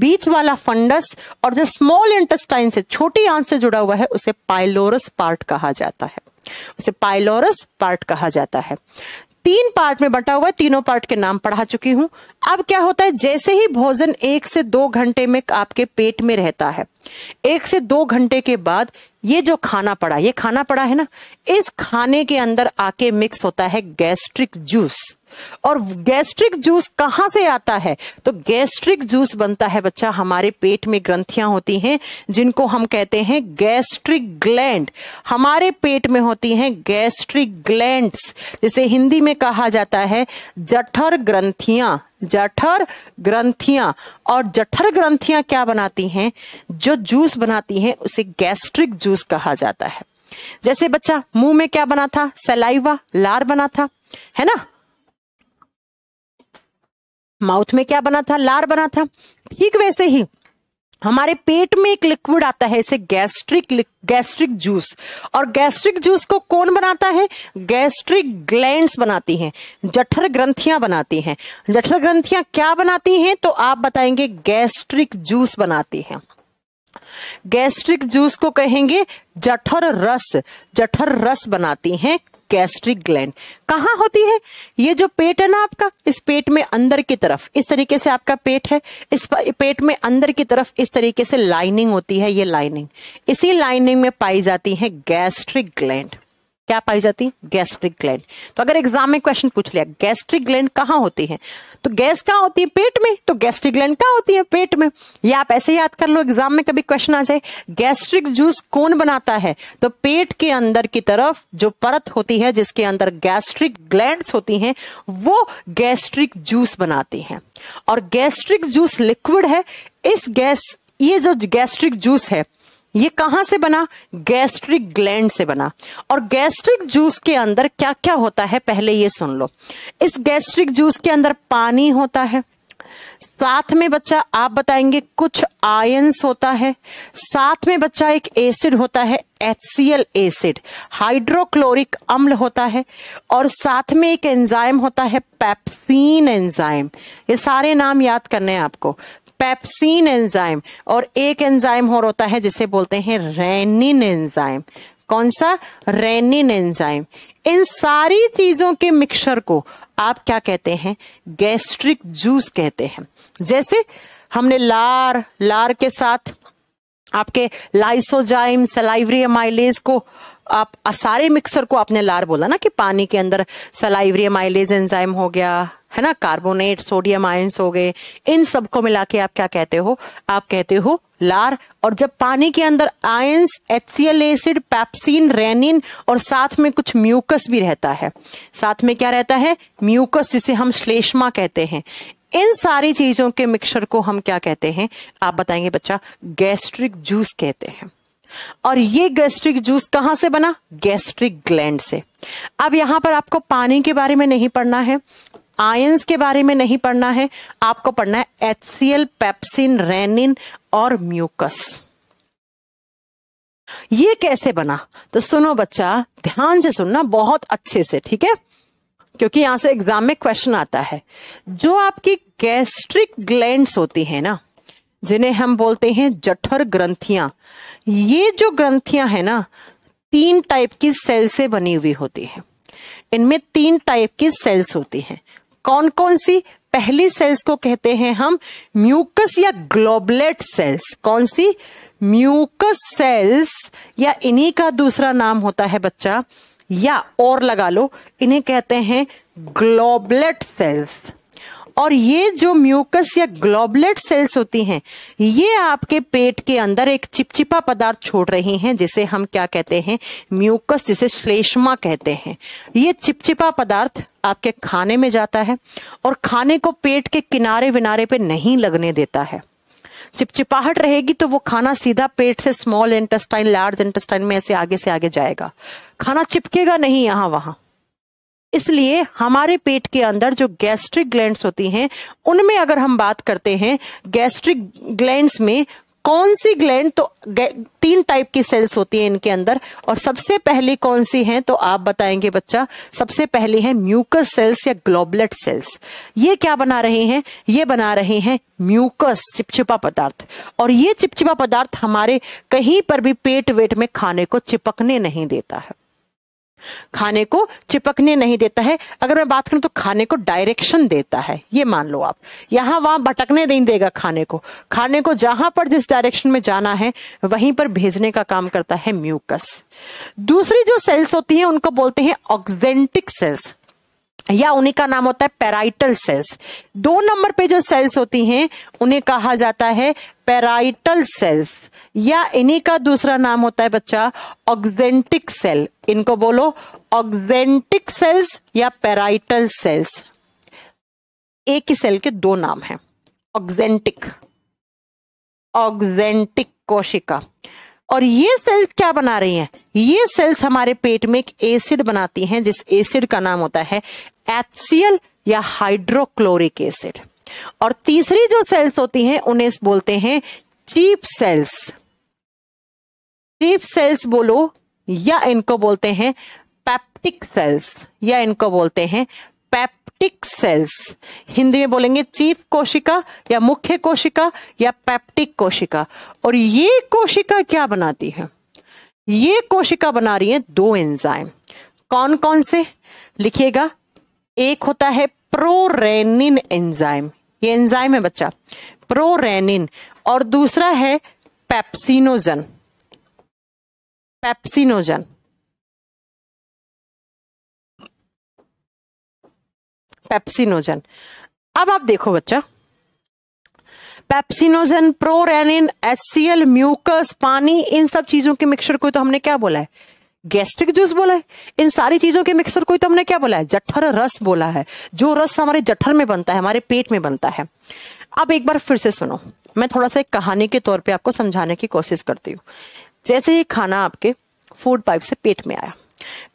बीच वाला फंडस और जो स्मॉल इंटेस्टाइन से छोटी आंत से जुड़ा हुआ है उसे पाइलोरस पार्ट कहा जाता है उसे पाइलोरस पार्ट कहा जाता है तीन पार्ट में बटा हुआ है तीनों पार्ट के नाम पढ़ा चुकी हूं अब क्या होता है जैसे ही भोजन एक से दो घंटे में आपके पेट में रहता है एक से दो घंटे के बाद ये जो खाना पड़ा ये खाना पड़ा है ना इस खाने के अंदर आके मिक्स होता है गैस्ट्रिक जूस और गैस्ट्रिक जूस कहाँ से आता है तो गैस्ट्रिक जूस बनता है बच्चा हमारे पेट में ग्रंथियां होती हैं जिनको हम कहते हैं गैस्ट्रिक ग्लैंड हमारे पेट में होती हैं गैस्ट्रिक ग्लैंड्स जिसे हिंदी में कहा जाता है जठर ग्रंथियां जठर ग्रंथियां और जठर ग्रंथियां क्या बनाती हैं जो जूस बनाती हैं उसे गैस्ट्रिक जूस कहा जाता है जैसे बच्चा मुंह में क्या बना था सलाइवा लार बना था है ना माउथ में क्या बना था लार बना था ठीक वैसे ही हमारे पेट में एक लिक्विड आता है इसे गैस्ट्रिक गैस्ट्रिक जूस और गैस्ट्रिक जूस को कौन बनाता है गैस्ट्रिक ग्लैंड्स बनाती हैं जठर ग्रंथियां बनाती हैं जठर ग्रंथियां क्या बनाती हैं तो आप बताएंगे गैस्ट्रिक जूस बनाती हैं गैस्ट्रिक जूस को कहेंगे जठर रस जठर रस बनाती हैं गैस्ट्रिक ग्लैंड कहाँ होती है ये जो पेट है ना आपका इस पेट में अंदर की तरफ इस तरीके से आपका पेट है इस पेट में अंदर की तरफ इस तरीके से लाइनिंग होती है ये लाइनिंग इसी लाइनिंग में पाई जाती है गैस्ट्रिक ग्लैंड क्या पाई जाती गैस्ट्रिक ग्लैंड तो अगर एग्जाम में क्वेश्चन पूछ लिया गैस्ट्रिक ग्लैंड कहाँ होती है तो गैस कहाँ होती है पेट में तो गैस्ट्रिक ग्लैंड कहाँ होती है पेट में ये आप ऐसे याद कर लो एग्जाम में कभी क्वेश्चन आ जाए गैस्ट्रिक जूस कौन बनाता है तो पेट के अंदर की तरफ जो परत होती है जिसके अंदर गैस्ट्रिक ग्लैंड होती है वो गैस्ट्रिक जूस बनाती है और गैस्ट्रिक जूस लिक्विड है इस गैस ये जो गैस्ट्रिक जूस है ये कहां से बना गैस्ट्रिक ग्लैंड से बना और गैस्ट्रिक जूस के अंदर क्या क्या होता है पहले ये सुन लो इस गैस्ट्रिक जूस के अंदर पानी होता है साथ में बच्चा आप बताएंगे कुछ आयंस होता है साथ में बच्चा एक एसिड होता है एचसीएल एसिड हाइड्रोक्लोरिक अम्ल होता है और साथ में एक एंजाइम होता है पैप्सीन एंजाइम ये सारे नाम याद करने हैं आपको पेप्सिन एंजाइम और एक एंजाइम और होता है जिसे बोलते हैं रेनिन एंजाइम कौन सा रेनिन एंजाइम इन सारी चीजों के मिक्सर को आप क्या कहते हैं गैस्ट्रिक जूस कहते हैं जैसे हमने लार लार के साथ आपके लाइसोजाइम सलाइवरी माइलेज को आप सारे मिक्सर को आपने लार बोला ना कि पानी के अंदर सलाइवरी माइलेज एंजाइम हो गया है ना कार्बोनेट सोडियम आयंस हो गए इन सबको मिला के आप क्या कहते हो आप कहते हो लार और जब पानी के अंदर आयंस एथियल एसिड पैप्सिन रेनिन और साथ में कुछ म्यूकस भी रहता है साथ में क्या रहता है म्यूकस जिसे हम श्लेष्मा कहते हैं इन सारी चीजों के मिक्सचर को हम क्या कहते हैं आप बताएंगे बच्चा गैस्ट्रिक जूस कहते हैं और ये गैस्ट्रिक जूस कहां से बना गैस्ट्रिक ग्लैंड से अब यहां पर आपको पानी के बारे में नहीं पढ़ना है आयंस के बारे में नहीं पढ़ना है आपको पढ़ना है H C L pepsin rennin और म्यूकस ये कैसे बना तो सुनो बच्चा ध्यान से सुनना बहुत अच्छे से ठीक है क्योंकि यहां से एग्जाम में क्वेश्चन आता है जो आपकी गैस्ट्रिक ग्लैंड्स होती है ना जिन्हें हम बोलते हैं जठर ग्रंथियां ये जो ग्रंथियां है ना तीन टाइप की सेल से बनी हुई होती है इनमें तीन टाइप की सेल्स होती हैं कौन कौन सी पहली सेल्स को कहते हैं हम म्यूकस या ग्लोबलेट सेल्स कौन सी म्यूकस सेल्स या इन्हीं का दूसरा नाम होता है बच्चा या और लगा लो इन्हें कहते हैं ग्लोबलेट सेल्स और ये जो म्यूकस या ग्लोबलेट सेल्स होती हैं ये आपके पेट के अंदर एक चिपचिपा पदार्थ छोड़ रही हैं जिसे हम क्या कहते हैं म्यूकस जिसे श्लेष्मा कहते हैं ये चिपचिपा पदार्थ आपके खाने में जाता है और खाने को पेट के किनारे विनारे पे नहीं लगने देता है चिपचिपाहट रहेगी तो वो खाना सीधा पेट से स्मॉल इंटेस्टाइन लार्ज इंटेस्टाइन में ऐसे आगे से आगे जाएगा खाना चिपकेगा नहीं यहां वहां इसलिए हमारे पेट के अंदर जो गैस्ट्रिक ग्लैंड्स होती हैं उनमें अगर हम बात करते हैं गैस्ट्रिक ग्लैंड्स में कौन सी ग्लैंड तो तीन टाइप की सेल्स होती है इनके अंदर और सबसे पहली कौन सी है तो आप बताएंगे बच्चा सबसे पहली है म्यूकस सेल्स या ग्लोबलेट सेल्स ये क्या बना रहे हैं ये बना रहे हैं म्यूकस चिपचिपा पदार्थ और ये चिपचिपा पदार्थ हमारे कहीं पर भी पेट वेट में खाने को चिपकने नहीं देता है खाने को चिपकने नहीं देता है अगर मैं बात करूं तो खाने को डायरेक्शन देता है ये मान लो आप यहां वहां भटकने नहीं देगा खाने को खाने को जहां पर जिस डायरेक्शन में जाना है वहीं पर भेजने का काम करता है म्यूकस दूसरी जो सेल्स होती हैं उनको बोलते हैं ऑक्जेंटिक सेल्स या उन्हीं का नाम होता है पेराइटल सेल्स दो नंबर पे जो सेल्स होती हैं उन्हें कहा जाता है पेराइटल सेल्स या इन्हीं का दूसरा नाम होता है बच्चा ऑक्जेंटिक सेल इनको बोलो ऑक्जेंटिक सेल्स या पेराइटल सेल्स एक ही सेल के दो नाम हैं ऑक्जेंटिक ऑक्जेंटिक कोशिका और ये सेल्स क्या बना रही हैं ये सेल्स हमारे पेट में एक एसिड बनाती हैं जिस एसिड का नाम होता है एथसियल या हाइड्रोक्लोरिक एसिड और तीसरी जो सेल्स होती हैं उन्हें बोलते हैं चीप सेल्स चीप सेल्स बोलो या इनको बोलते हैं पैप्टिक सेल्स या इनको बोलते हैं पैप्टिक सेल्स हिंदी में बोलेंगे चीफ कोशिका या मुख्य कोशिका या पैप्टिक कोशिका और ये कोशिका क्या बनाती है ये कोशिका बना रही है दो एंजाइम कौन कौन से लिखिएगा एक होता है प्रोरेनिन एंजाइम ये एंजाइम है बच्चा प्रोरेनिन और दूसरा है पेप्सिनोजन पेप्सिनोजन पेप्सिनोजन अब आप देखो बच्चा पेप्सिनोजन प्रोरेनिन एचसीएल म्यूकस पानी इन सब चीजों के मिक्सचर को तो हमने क्या बोला है गैस्ट्रिक जूस बोला है इन सारी चीजों के मिक्सर को तो हमने क्या बोला है जठर रस बोला है जो रस हमारे जठर में बनता है हमारे पेट में बनता है अब एक बार फिर से सुनो मैं थोड़ा सा एक कहानी के तौर पे आपको समझाने की कोशिश करती हूँ जैसे ही खाना आपके फूड पाइप से पेट में आया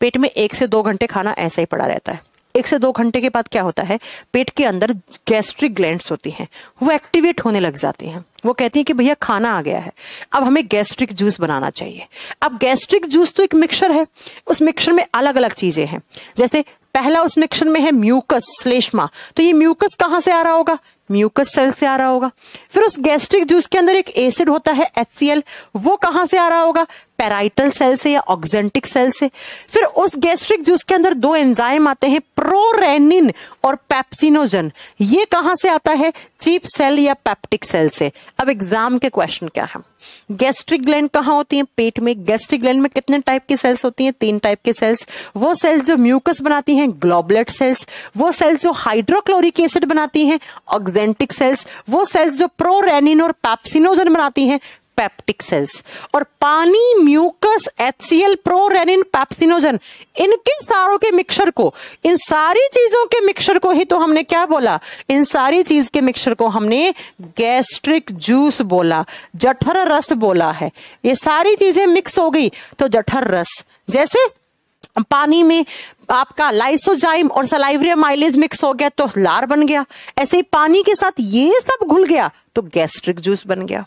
पेट में एक से दो घंटे खाना ऐसा ही पड़ा रहता है एक से दो घंटे के बाद क्या होता है पेट के अंदर गैस्ट्रिक ग्लैंड्स होती हैं वो एक्टिवेट होने लग जाती हैं वो कहती हैं कि भैया खाना आ गया है अब हमें गैस्ट्रिक जूस बनाना चाहिए अब गैस्ट्रिक जूस तो एक मिक्सर है उस मिक्सर में अलग अलग चीजें हैं जैसे पहला उस मिक्सर में है म्यूकस श्लेष्मा तो ये म्यूकस कहाँ से आ रहा होगा म्यूकस सेल से आ रहा होगा फिर उस गैस्ट्रिक जूस के अंदर एक एसिड होता है एच वो कहां से आ रहा होगा पेराइटल सेल से या ऑक्सेंटिक सेल से फिर उस गैस्ट्रिक जूस के अंदर दो एंजाइम आते हैं प्रोरेनिन और पेप्सिनोजन ये कहां से आता है चीप सेल या पेप्टिक सेल से अब एग्जाम के क्वेश्चन क्या है गैस्ट्रिक ग्लैंड कहां होती है पेट में गैस्ट्रिक ग्लैंड में कितने टाइप की सेल्स होती हैं तीन टाइप के सेल्स वो सेल्स जो म्यूकस बनाती हैं ग्लोबलेट सेल्स वो सेल्स जो हाइड्रोक्लोरिक एसिड बनाती हैं ऑक्सेंटिक सेल्स वो सेल्स जो प्रोरेनिन और पैप्सिनोजन बनाती हैं पेप्टिक सेल्स और पानी म्यूकस एचसीएल प्रोरेनिन पैप्सिनोजन इनके सारों के मिक्सर को इन सारी चीजों के मिक्सर को ही तो हमने क्या बोला इन सारी चीज के मिक्सर को हमने गैस्ट्रिक जूस बोला जठर रस बोला है ये सारी चीजें मिक्स हो गई तो जठर रस जैसे पानी में आपका लाइसोजाइम और सलाइवरिया माइलेज मिक्स हो गया तो लार बन गया ऐसे ही पानी के साथ ये सब घुल गया तो गैस्ट्रिक जूस बन गया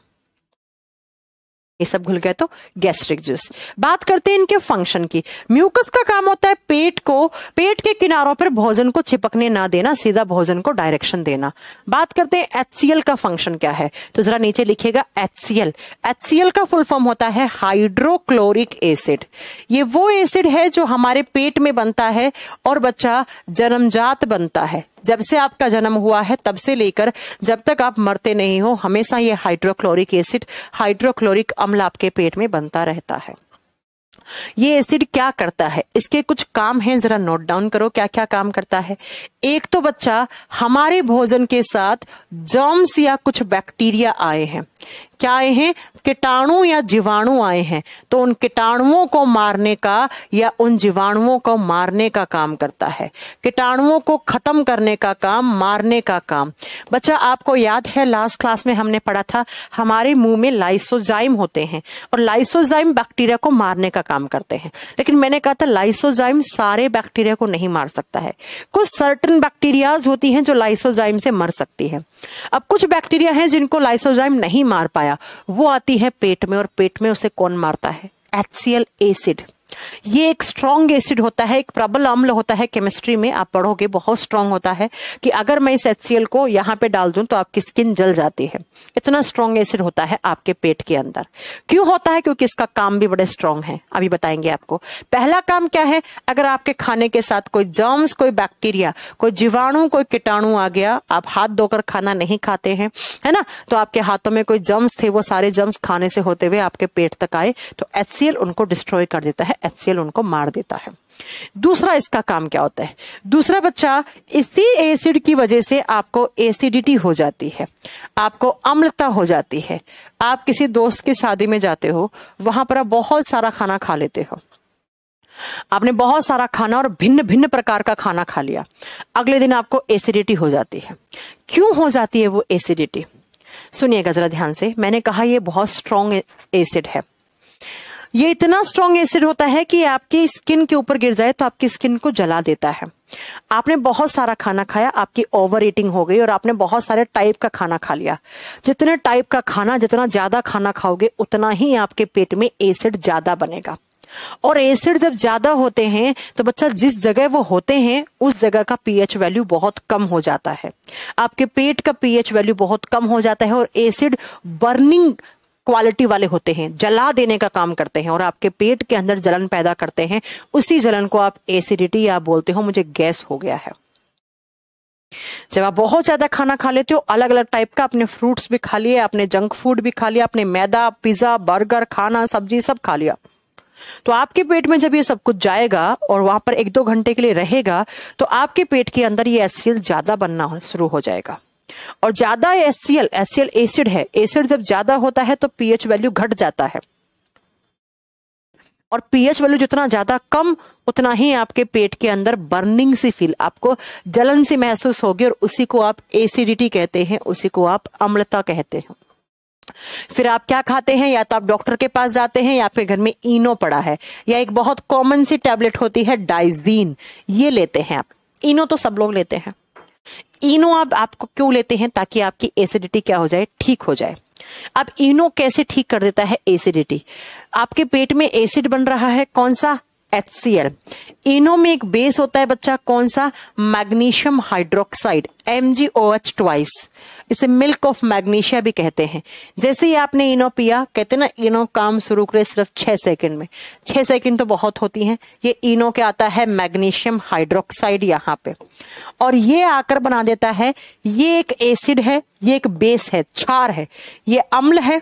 ये सब घुल गया तो गैस्ट्रिक जूस बात करते हैं इनके फंक्शन की म्यूकस का काम होता है पेट को पेट के किनारों पर भोजन को चिपकने ना देना सीधा भोजन को डायरेक्शन देना बात करते हैं एचसीएल का फंक्शन क्या है तो जरा नीचे लिखिएगा एचसीएल एचसीएल का फुल फॉर्म होता है हाइड्रोक्लोरिक एसिड ये वो एसिड है जो हमारे पेट में बनता है और बच्चा जन्मजात बनता है जब से आपका जन्म हुआ है तब से लेकर जब तक आप मरते नहीं हो हमेशा ये हाइड्रोक्लोरिक एसिड हाइड्रोक्लोरिक अम्ल आपके पेट में बनता रहता है ये एसिड क्या करता है इसके कुछ काम हैं जरा नोट डाउन करो क्या क्या काम करता है एक तो बच्चा हमारे भोजन के साथ जर्म्स या कुछ बैक्टीरिया आए हैं क्या आए हैं कीटाणु या जीवाणु आए हैं तो उन कीटाणुओं को मारने का या उन जीवाणुओं को मारने का काम करता है कीटाणुओं को खत्म करने का काम मारने का काम बच्चा आपको याद है लास्ट क्लास में हमने पढ़ा था हमारे मुंह में लाइसोजाइम होते हैं और लाइसोजाइम बैक्टीरिया को मारने का काम करते हैं लेकिन मैंने कहा था लाइसोजाइम सारे बैक्टीरिया को नहीं मार सकता है कुछ सर्टन बैक्टीरियाज होती हैं जो लाइसोजाइम से मर सकती है अब कुछ बैक्टीरिया हैं जिनको लाइसोजाइम नहीं मार पाया वो आती है पेट में और पेट में उसे कौन मारता है एच एसिड ये एक स्ट्रॉन्ग एसिड होता है एक प्रबल अम्ल होता है केमिस्ट्री में आप पढ़ोगे बहुत स्ट्रांग होता है कि अगर मैं इस एच को यहाँ पे डाल दूं तो आपकी स्किन जल जाती है इतना स्ट्रांग एसिड होता है आपके पेट के अंदर क्यों होता है क्योंकि इसका काम भी बड़े स्ट्रांग है अभी बताएंगे आपको पहला काम क्या है अगर आपके खाने के साथ कोई जर्म्स कोई बैक्टीरिया कोई जीवाणु कोई कीटाणु आ गया आप हाथ धोकर खाना नहीं खाते हैं है ना तो आपके हाथों में कोई जर्म्स थे वो सारे जर्म्स खाने से होते हुए आपके पेट तक आए तो एच उनको डिस्ट्रॉय कर देता है एच उनको मार देता है दूसरा इसका काम क्या होता है दूसरा बच्चा इसी एसिड की वजह से आपको एसिडिटी हो जाती है आपको अम्लता हो जाती है आप किसी दोस्त की शादी में जाते हो वहां पर आप बहुत सारा खाना खा लेते हो आपने बहुत सारा खाना और भिन्न भिन्न प्रकार का खाना खा लिया अगले दिन आपको एसिडिटी हो जाती है क्यों हो जाती है वो एसिडिटी सुनिएगा जरा ध्यान से मैंने कहा यह बहुत स्ट्रॉन्ग एसिड है ये इतना स्ट्रॉन्ग एसिड होता है कि आपकी स्किन के ऊपर गिर जाए तो आपकी स्किन को जला देता है आपने बहुत सारा खाना खाया आपकी ओवर ईटिंग हो गई और आपने बहुत सारे टाइप का खाना खा लिया जितने टाइप का खाना जितना ज्यादा खाना खाओगे उतना ही आपके पेट में एसिड ज्यादा बनेगा और एसिड जब ज्यादा होते हैं तो बच्चा जिस जगह वो होते हैं उस जगह का पीएच वैल्यू बहुत कम हो जाता है आपके पेट का पीएच वैल्यू बहुत कम हो जाता है और एसिड बर्निंग क्वालिटी वाले होते हैं जला देने का काम करते हैं और आपके पेट के अंदर जलन पैदा करते हैं उसी जलन को आप एसिडिटी या बोलते हो मुझे गैस हो गया है जब आप बहुत ज्यादा खाना खा लेते हो अलग अलग टाइप का अपने फ्रूट्स भी खा लिए अपने जंक फूड भी खा लिया अपने मैदा पिज्जा बर्गर खाना सब्जी सब खा लिया तो आपके पेट में जब ये सब कुछ जाएगा और वहां पर एक दो घंटे के लिए रहेगा तो आपके पेट के अंदर ये एसिड ज्यादा बनना शुरू हो जाएगा और ज्यादा एससीएल एससीएल एसिड है एसिड जब ज्यादा होता है तो पीएच वैल्यू घट जाता है और पीएच वैल्यू जितना ज्यादा कम उतना ही आपके पेट के अंदर बर्निंग सी फील आपको जलन सी महसूस होगी और उसी को आप एसिडिटी कहते हैं उसी को आप अम्लता कहते हैं फिर आप क्या खाते हैं या तो आप डॉक्टर के पास जाते हैं या आपके घर में इनो पड़ा है या एक बहुत कॉमन सी टैबलेट होती है डाइजीन ये लेते हैं आप इनो तो सब लोग लेते हैं इनो आप आपको क्यों लेते हैं ताकि आपकी एसिडिटी क्या हो जाए ठीक हो जाए अब इनो कैसे ठीक कर देता है एसिडिटी आपके पेट में एसिड बन रहा है कौन सा एच इनो में एक बेस होता है बच्चा कौन सा magnesium hydroxide M G O H twice इसे मिल्क ऑफ मैग्नीशिया भी कहते हैं जैसे ही आपने इनो पिया कहते ना इनो काम शुरू करे सिर्फ छह सेकंड में छह सेकंड तो बहुत होती हैं ये इनो के आता है मैग्नीशियम हाइड्रोक्साइड यहाँ पे और ये आकर बना देता है ये एक एसिड है ये एक बेस है क्षार है ये अम्ल है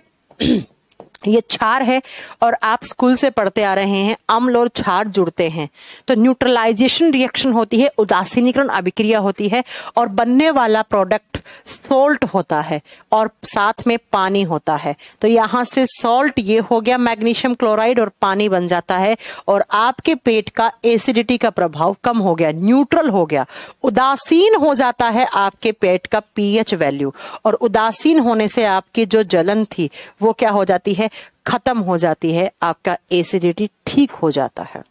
ये छार है और आप स्कूल से पढ़ते आ रहे हैं अम्ल और छार जुड़ते हैं तो न्यूट्रलाइजेशन रिएक्शन होती है उदासीनीकरण अभिक्रिया होती है और बनने वाला प्रोडक्ट सोल्ट होता है और साथ में पानी होता है तो यहां से सोल्ट ये हो गया मैग्नीशियम क्लोराइड और पानी बन जाता है और आपके पेट का एसिडिटी का प्रभाव कम हो गया न्यूट्रल हो गया उदासीन हो जाता है आपके पेट का पीएच वैल्यू और उदासीन होने से आपकी जो जलन थी वो क्या हो जाती है है खत्म हो जाती है आपका एसिडिटी ठीक हो जाता है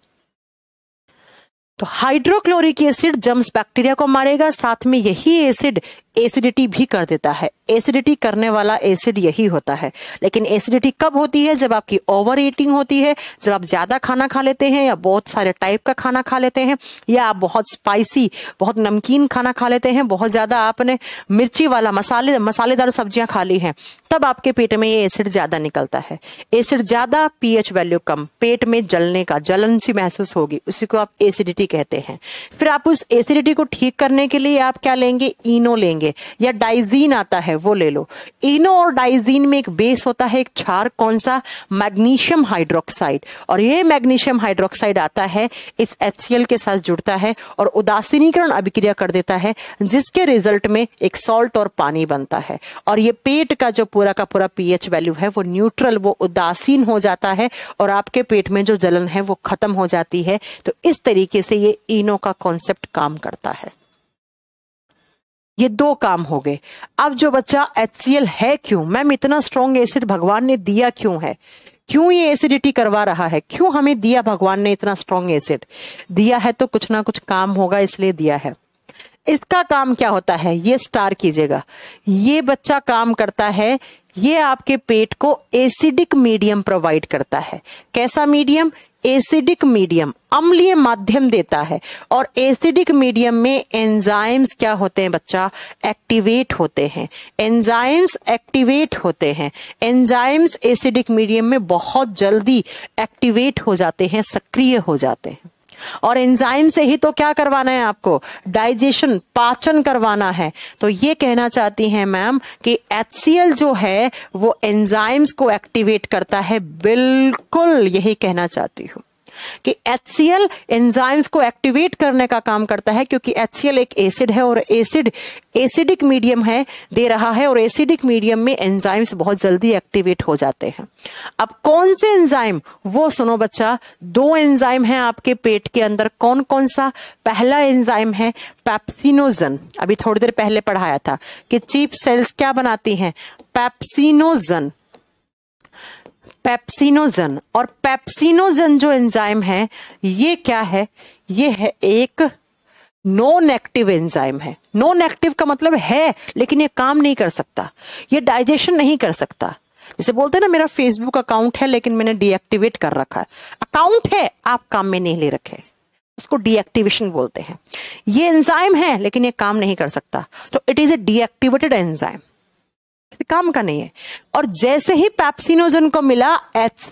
तो हाइड्रोक्लोरिक एसिड जम्स बैक्टीरिया को मारेगा साथ में यही एसिड एसिडिटी भी कर देता है एसिडिटी करने वाला एसिड यही होता है लेकिन एसिडिटी कब होती है जब आपकी ओवर ईटिंग होती है जब आप ज़्यादा खाना खा लेते हैं या बहुत सारे टाइप का खाना खा लेते हैं या आप बहुत स्पाइसी बहुत नमकीन खाना खा लेते हैं बहुत ज़्यादा आपने मिर्ची वाला मसाले मसालेदार सब्जियां खा ली हैं तब आपके पेट में ये एसिड ज्यादा निकलता है एसिड ज्यादा पीएच वैल्यू कम पेट में जलने का जलन सी महसूस होगी उसी को आप एसिडिटी कहते हैं फिर आप उस एसिडिटी को ठीक करने के लिए आप क्या लेंगे इनो लेंगे या डाइजीन आता है वो ले लो इनो और डाइजीन में एक बेस होता है एक क्षार कौन सा मैग्नीशियम हाइड्रोक्साइड और ये मैग्नीशियम हाइड्रोक्साइड आता है इस एच के साथ जुड़ता है और उदासीनीकरण अभिक्रिया कर देता है जिसके रिजल्ट में एक सॉल्ट और पानी बनता है और ये पेट का जो पूरा पूरा का पूरा पीएच वैल्यू है वो न्यूट्रल वो उदासीन हो जाता है और आपके पेट में जो जलन है वो खत्म हो जाती है तो इस तरीके से ये इनो का कॉन्सेप्ट काम करता है ये दो काम हो गए अब जो बच्चा एच है क्यों मैम इतना स्ट्रॉन्ग एसिड भगवान ने दिया क्यों है क्यों ये एसिडिटी करवा रहा है क्यों हमें दिया भगवान ने इतना स्ट्रॉन्ग एसिड दिया है तो कुछ ना कुछ काम होगा इसलिए दिया है इसका काम क्या होता है ये स्टार कीजिएगा ये बच्चा काम करता है ये आपके पेट को एसिडिक मीडियम प्रोवाइड करता है कैसा मीडियम एसिडिक मीडियम अम्लीय माध्यम देता है और एसिडिक मीडियम में एंजाइम्स क्या होते हैं बच्चा एक्टिवेट होते हैं एंजाइम्स एक्टिवेट होते हैं एंजाइम्स एसिडिक मीडियम में बहुत जल्दी एक्टिवेट हो जाते हैं सक्रिय हो जाते हैं और एंजाइम से ही तो क्या करवाना है आपको डाइजेशन पाचन करवाना है तो ये कहना चाहती हैं मैम कि एच जो है वो एंजाइम्स को एक्टिवेट करता है बिल्कुल यही कहना चाहती हूँ कि एच एंजाइम्स को एक्टिवेट करने का काम करता है क्योंकि एच एक एसिड है और एसिड एसिडिक मीडियम है दे रहा है और एसिडिक मीडियम में एंजाइम्स बहुत जल्दी एक्टिवेट हो जाते हैं अब कौन से एंजाइम वो सुनो बच्चा दो एंजाइम है आपके पेट के अंदर कौन कौन सा पहला एंजाइम है पैप्सिनोजन अभी थोड़ी देर पहले पढ़ाया था कि चीप सेल्स क्या बनाती हैं पैप्सिनोजन पेप्सिनोजन और पेप्सिनोजन जो एंजाइम है ये क्या है ये है एक नॉन एक्टिव एंजाइम है नॉन एक्टिव का मतलब है लेकिन ये काम नहीं कर सकता ये डाइजेशन नहीं कर सकता जैसे बोलते हैं ना मेरा फेसबुक अकाउंट है लेकिन मैंने डीएक्टिवेट कर रखा है अकाउंट है आप काम में नहीं ले रखे उसको डीएक्टिवेशन बोलते हैं ये एंजाइम है लेकिन ये काम नहीं कर सकता तो it is a deactivated enzyme काम का नहीं है और जैसे ही पैप्सिनोजन को मिला एच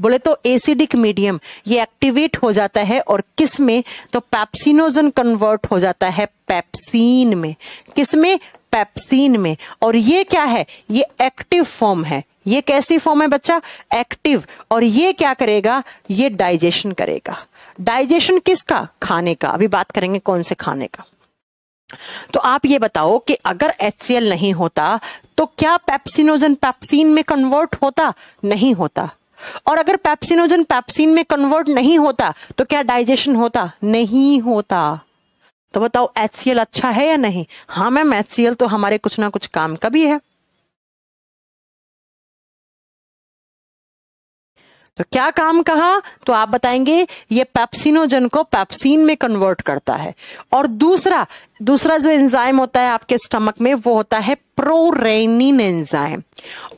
बोले तो एसिडिक मीडियम ये एक्टिवेट हो जाता है और किस में तो पैप्सिनोजन कन्वर्ट हो जाता है पैप्सिन में किस में पैप्सिन में और ये क्या है ये एक्टिव फॉर्म है ये कैसी फॉर्म है बच्चा एक्टिव और ये क्या करेगा ये डाइजेशन करेगा डाइजेशन किसका खाने का अभी बात करेंगे कौन से खाने का तो आप ये बताओ कि अगर एच नहीं होता तो क्या पैप्सिनोजन पैप्सिन में कन्वर्ट होता नहीं होता और अगर पैप्सिनोजन पैप्सिन में कन्वर्ट नहीं होता तो क्या डाइजेशन होता नहीं होता तो बताओ एच अच्छा है या नहीं हाँ मैम एच तो हमारे कुछ ना कुछ काम का भी है तो क्या काम कहा तो आप बताएंगे ये पैप्सिनोजन को पैप्सिन में कन्वर्ट करता है और दूसरा दूसरा जो एंजाइम होता है आपके स्टमक में वो होता है प्रोरेनिन एंजाइम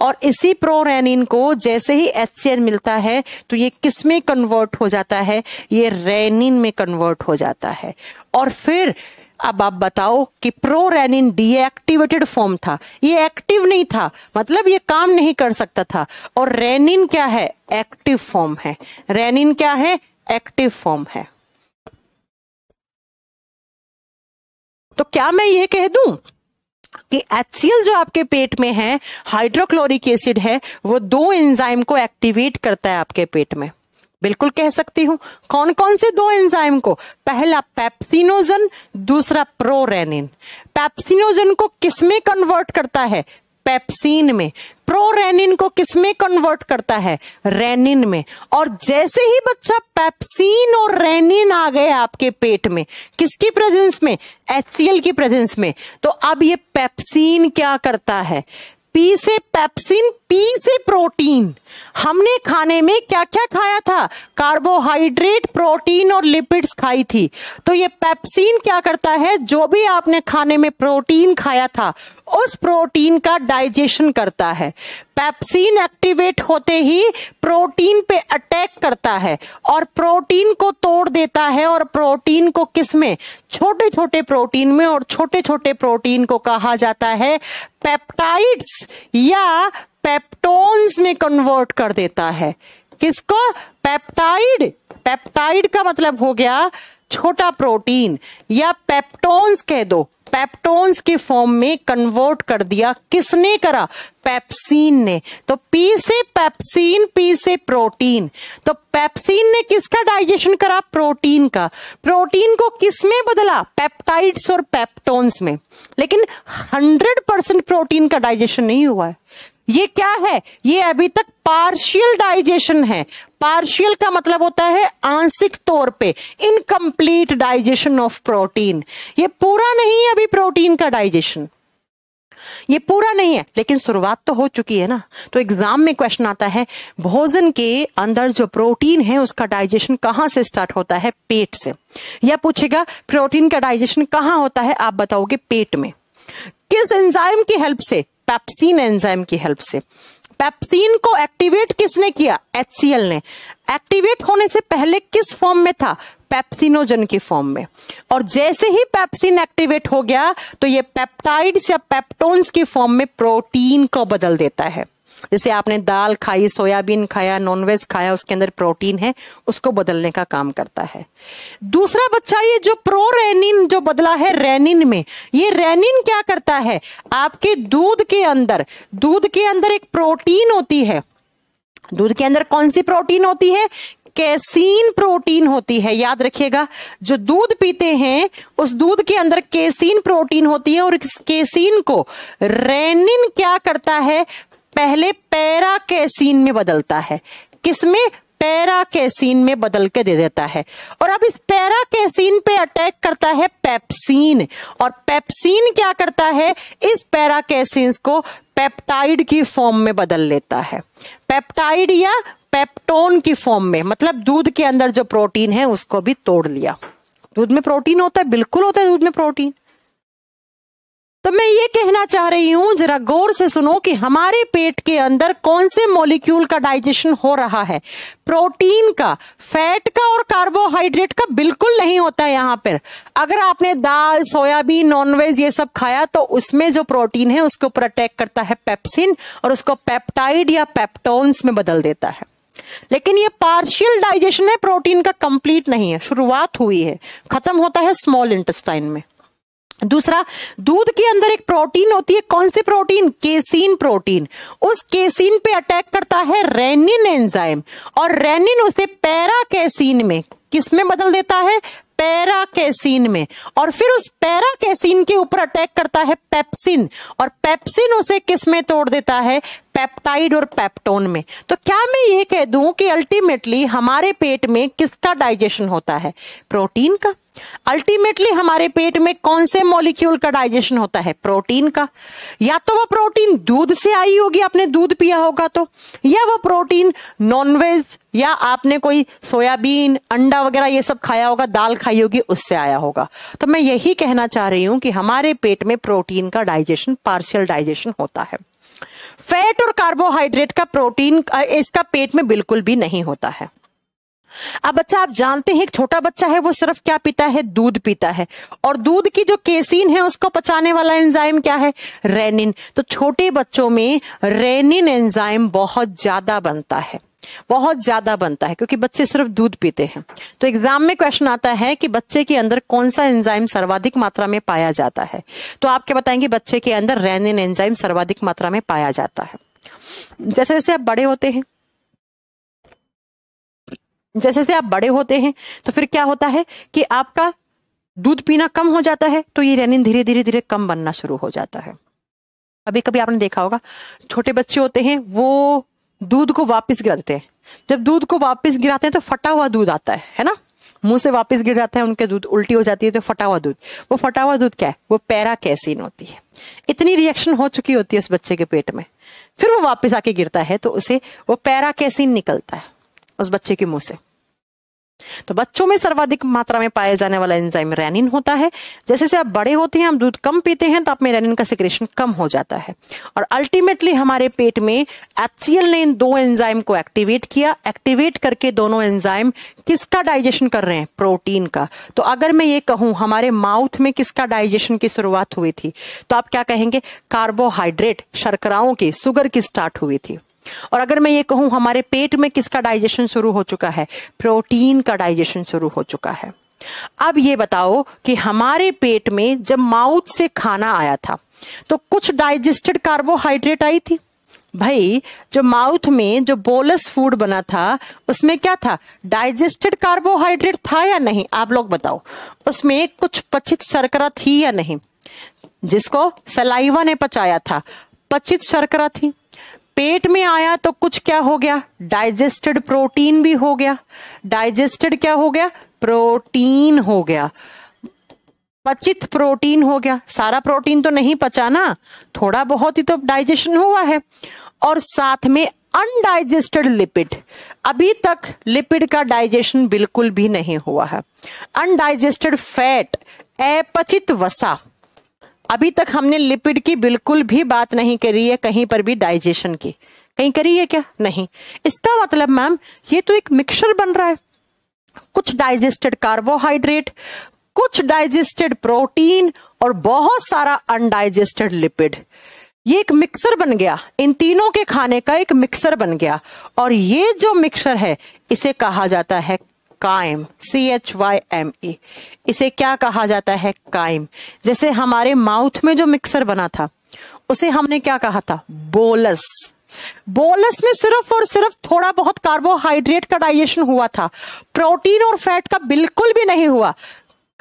और इसी प्रोरेनिन को जैसे ही एच मिलता है तो ये किस में कन्वर्ट हो जाता है ये रेनिन में कन्वर्ट हो जाता है और फिर अब आप बताओ कि प्रो रेनिन डीएक्टिवेटेड फॉर्म था ये एक्टिव नहीं था मतलब ये काम नहीं कर सकता था और रेनिन क्या है एक्टिव फॉर्म है रेनिन क्या है एक्टिव फॉर्म है तो क्या मैं ये कह दूं कि HCl जो आपके पेट में है हाइड्रोक्लोरिक एसिड है वो दो एंजाइम को एक्टिवेट करता है आपके पेट में बिल्कुल कह सकती हूँ कौन कौन से दो एंजाइम को पहला पेप्सिनोजन दूसरा प्रोरेनिन पेप्सिनोजन को किसमें कन्वर्ट करता है पेप्सिन में प्रोरेनिन को किसमें कन्वर्ट करता है रेनिन में और जैसे ही बच्चा पेप्सिन और रेनिन आ गए आपके पेट में किसकी प्रेजेंस में एचसीएल की प्रेजेंस में तो अब ये पेप्सिन क्या करता है पी से पेप्सिन पी से प्रोटीन हमने खाने में क्या क्या खाया था कार्बोहाइड्रेट प्रोटीन और लिपिड्स खाई थी तो ये पेप्सिन क्या करता है जो भी आपने खाने में प्रोटीन खाया था उस प्रोटीन का डाइजेशन करता है पैप्सिन एक्टिवेट होते ही प्रोटीन पे अटैक करता है और प्रोटीन को तोड़ देता है और प्रोटीन को किस में छोटे छोटे प्रोटीन में और छोटे छोटे प्रोटीन को कहा जाता है पेप्टाइड्स या पेप्टोन्स में कन्वर्ट कर देता है किसको पेप्टाइड पेप्टाइड का मतलब हो गया छोटा प्रोटीन या पेप्टोन्स कह दो पेप्टोन्स के फॉर्म में कन्वर्ट कर दिया किसने करा पेप्सिन ने तो पी से पेप्सिन पी से प्रोटीन तो पेप्सिन ने किसका डाइजेशन करा प्रोटीन का प्रोटीन को किसमें बदला पेप्टाइड्स और पेप्टोन्स में लेकिन 100 परसेंट प्रोटीन का डाइजेशन नहीं हुआ है ये क्या है ये अभी तक पार्शियल डाइजेशन है पार्शियल का मतलब होता है आंशिक तौर पे इनकम्प्लीट डाइजेशन ऑफ प्रोटीन ये पूरा नहीं है अभी प्रोटीन का डाइजेशन ये पूरा नहीं है लेकिन शुरुआत तो हो चुकी है ना तो एग्जाम में क्वेश्चन आता है भोजन के अंदर जो प्रोटीन है उसका डाइजेशन कहां से स्टार्ट होता है पेट से या पूछेगा प्रोटीन का डाइजेशन कहां होता है आप बताओगे पेट में किस एंजाइम की हेल्प से पैप्सिन एंजाइम की हेल्प से पैप्सिन को एक्टिवेट किसने किया एच ने एक्टिवेट होने से पहले किस फॉर्म में था पैप्सिनोजन के फॉर्म में और जैसे ही पेप्सिन एक्टिवेट हो गया तो ये पेप्टाइड्स या पेप्टोन्स के फॉर्म में प्रोटीन को बदल देता है जैसे आपने दाल खाई सोयाबीन खाया नॉनवेज खाया उसके अंदर प्रोटीन है उसको बदलने का काम करता है दूसरा बच्चा ये जो प्रोरेनिन जो बदला है रेनिन में ये रेनिन क्या करता है आपके दूध के अंदर दूध के अंदर एक प्रोटीन होती है दूध के अंदर कौन सी प्रोटीन होती है कैसीन प्रोटीन होती है याद रखिएगा जो दूध पीते हैं उस दूध के अंदर केसीन प्रोटीन होती है और इस केसीन को रेनिन क्या करता है पहले पैरा कैसीन में बदलता है किसमें पैरा कैसीन में बदल के दे देता है और अब इस पैरा कैसीन पे अटैक करता है पेप्सिन और पेप्सिन क्या करता है इस पैरा कैसीन को पेप्टाइड की फॉर्म में बदल लेता है पेप्टाइड या पेप्टोन की फॉर्म में मतलब दूध के अंदर जो प्रोटीन है उसको भी तोड़ लिया दूध में प्रोटीन होता है बिल्कुल होता है दूध में प्रोटीन तो मैं ये कहना चाह रही हूँ जरा गौर से सुनो कि हमारे पेट के अंदर कौन से मॉलिक्यूल का डाइजेशन हो रहा है प्रोटीन का फैट का और कार्बोहाइड्रेट का बिल्कुल नहीं होता है यहाँ पर अगर आपने दाल सोयाबीन नॉनवेज ये सब खाया तो उसमें जो प्रोटीन है उसके ऊपर अटैक करता है पेप्सिन और उसको पेप्टाइड या पेप्टोन्स में बदल देता है लेकिन ये पार्शियल डाइजेशन है प्रोटीन का कंप्लीट नहीं है शुरुआत हुई है खत्म होता है स्मॉल इंटेस्टाइन में दूसरा दूध के अंदर एक प्रोटीन होती है कौन सी प्रोटीन केसीन प्रोटीन उस केसीन पे अटैक करता है रेनिन एंजाइम और रेनिन उसे पैरा केसीन में किसमें बदल देता है पैरा केसीन में और फिर उस पैरा कैसीन के ऊपर अटैक करता है पेप्सिन और पेप्सिन उसे किस में तोड़ देता है पेप्टाइड और पेप्टोन में तो क्या मैं ये कह दूं कि अल्टीमेटली हमारे पेट में किसका डाइजेशन होता है प्रोटीन का अल्टीमेटली हमारे पेट में कौन से मॉलिक्यूल का डाइजेशन होता है प्रोटीन का या तो वो प्रोटीन दूध से आई होगी आपने दूध पिया होगा तो या वो प्रोटीन नॉनवेज या आपने कोई सोयाबीन अंडा वगैरह ये सब खाया होगा दाल खाई होगी उससे आया होगा तो मैं यही कहना चाह रही हूं कि हमारे पेट में प्रोटीन का डाइजेशन पार्शियल डाइजेशन होता है फैट और कार्बोहाइड्रेट का प्रोटीन इसका पेट में बिल्कुल भी नहीं होता है अब बच्चा आप जानते हैं छोटा बच्चा है वो सिर्फ क्या पीता है दूध पीता है और दूध की जो केसीन है उसको पचाने वाला एंजाइम क्या है रेनिन तो छोटे बच्चों में रेनिन एंजाइम बहुत ज्यादा बनता है बहुत ज्यादा बनता है क्योंकि बच्चे सिर्फ दूध पीते हैं तो एग्जाम में क्वेश्चन आता है कि बच्चे के अंदर कौन सा एंजाइम सर्वाधिक मात्रा में पाया जाता है तो आप क्या बताएंगे बच्चे के अंदर रेनिन एंजाइम सर्वाधिक मात्रा में पाया जाता है जैसे जैसे आप बड़े होते हैं जैसे जैसे आप बड़े होते हैं तो फिर क्या होता है कि आपका दूध पीना कम हो जाता है तो ये रेनिन धीरे धीरे धीरे कम बनना शुरू हो जाता है कभी कभी आपने देखा होगा छोटे बच्चे होते हैं वो दूध को वापस गिरा देते हैं जब दूध को वापस गिराते हैं तो फटा हुआ दूध आता है है ना मुंह से वापस गिर जाता है उनके दूध उल्टी हो जाती है तो फटा हुआ दूध वो फटा हुआ दूध क्या है वो पैरा कैसीन होती है इतनी रिएक्शन हो चुकी होती है उस बच्चे के पेट में फिर वो वापस आके गिरता है तो उसे वो पैरा कैसीन निकलता है उस बच्चे के मुंह से तो बच्चों में सर्वाधिक मात्रा में पाया जाने वाला एंजाइम रेनिन होता है जैसे जैसे आप बड़े होते हैं हम दूध कम पीते हैं तो आप में रेनिन का सिक्रेशन कम हो जाता है और अल्टीमेटली हमारे पेट में एचसीएल ने इन दो एंजाइम को एक्टिवेट किया एक्टिवेट करके दोनों एंजाइम किसका डाइजेशन कर रहे हैं प्रोटीन का तो अगर मैं ये कहूं हमारे माउथ में किसका डाइजेशन की शुरुआत हुई थी तो आप क्या कहेंगे कार्बोहाइड्रेट शर्कराओं की सुगर की स्टार्ट हुई थी और अगर मैं ये कहूं हमारे पेट में किसका डाइजेशन शुरू हो चुका है प्रोटीन का डाइजेशन शुरू हो चुका है अब ये बताओ कि हमारे पेट में जब माउथ से खाना आया था तो कुछ डाइजेस्टेड कार्बोहाइड्रेट आई थी भाई जो माउथ में जो बोलस फूड बना था उसमें क्या था डाइजेस्टेड कार्बोहाइड्रेट था या नहीं आप लोग बताओ उसमें कुछ पचित शर्करा थी या नहीं जिसको सलाइवा ने पचाया था पचित शर्करा थी पेट में आया तो कुछ क्या हो गया डाइजेस्टेड प्रोटीन भी हो गया डाइजेस्टेड क्या हो गया प्रोटीन हो गया पचित प्रोटीन हो गया सारा प्रोटीन तो नहीं पचा ना थोड़ा बहुत ही तो डाइजेशन हुआ है और साथ में अनडाइजेस्टेड लिपिड अभी तक लिपिड का डाइजेशन बिल्कुल भी नहीं हुआ है अनडाइजेस्टेड फैट अपचित वसा अभी तक हमने लिपिड की बिल्कुल भी बात नहीं करी है कहीं पर भी डाइजेशन की कहीं करी है क्या नहीं इसका मतलब मैम ये तो एक मिक्सचर बन रहा है कुछ डाइजेस्टेड कार्बोहाइड्रेट कुछ डाइजेस्टेड प्रोटीन और बहुत सारा अनडाइजेस्टेड लिपिड ये एक मिक्सर बन गया इन तीनों के खाने का एक मिक्सर बन गया और ये जो मिक्सर है इसे कहा जाता है chyme C H Y M E इसे क्या कहा जाता है कायम जैसे हमारे माउथ में जो मिक्सर बना था उसे हमने क्या कहा था बोलस बोलस में सिर्फ और सिर्फ थोड़ा बहुत कार्बोहाइड्रेट का डाइजेशन हुआ था प्रोटीन और फैट का बिल्कुल भी नहीं हुआ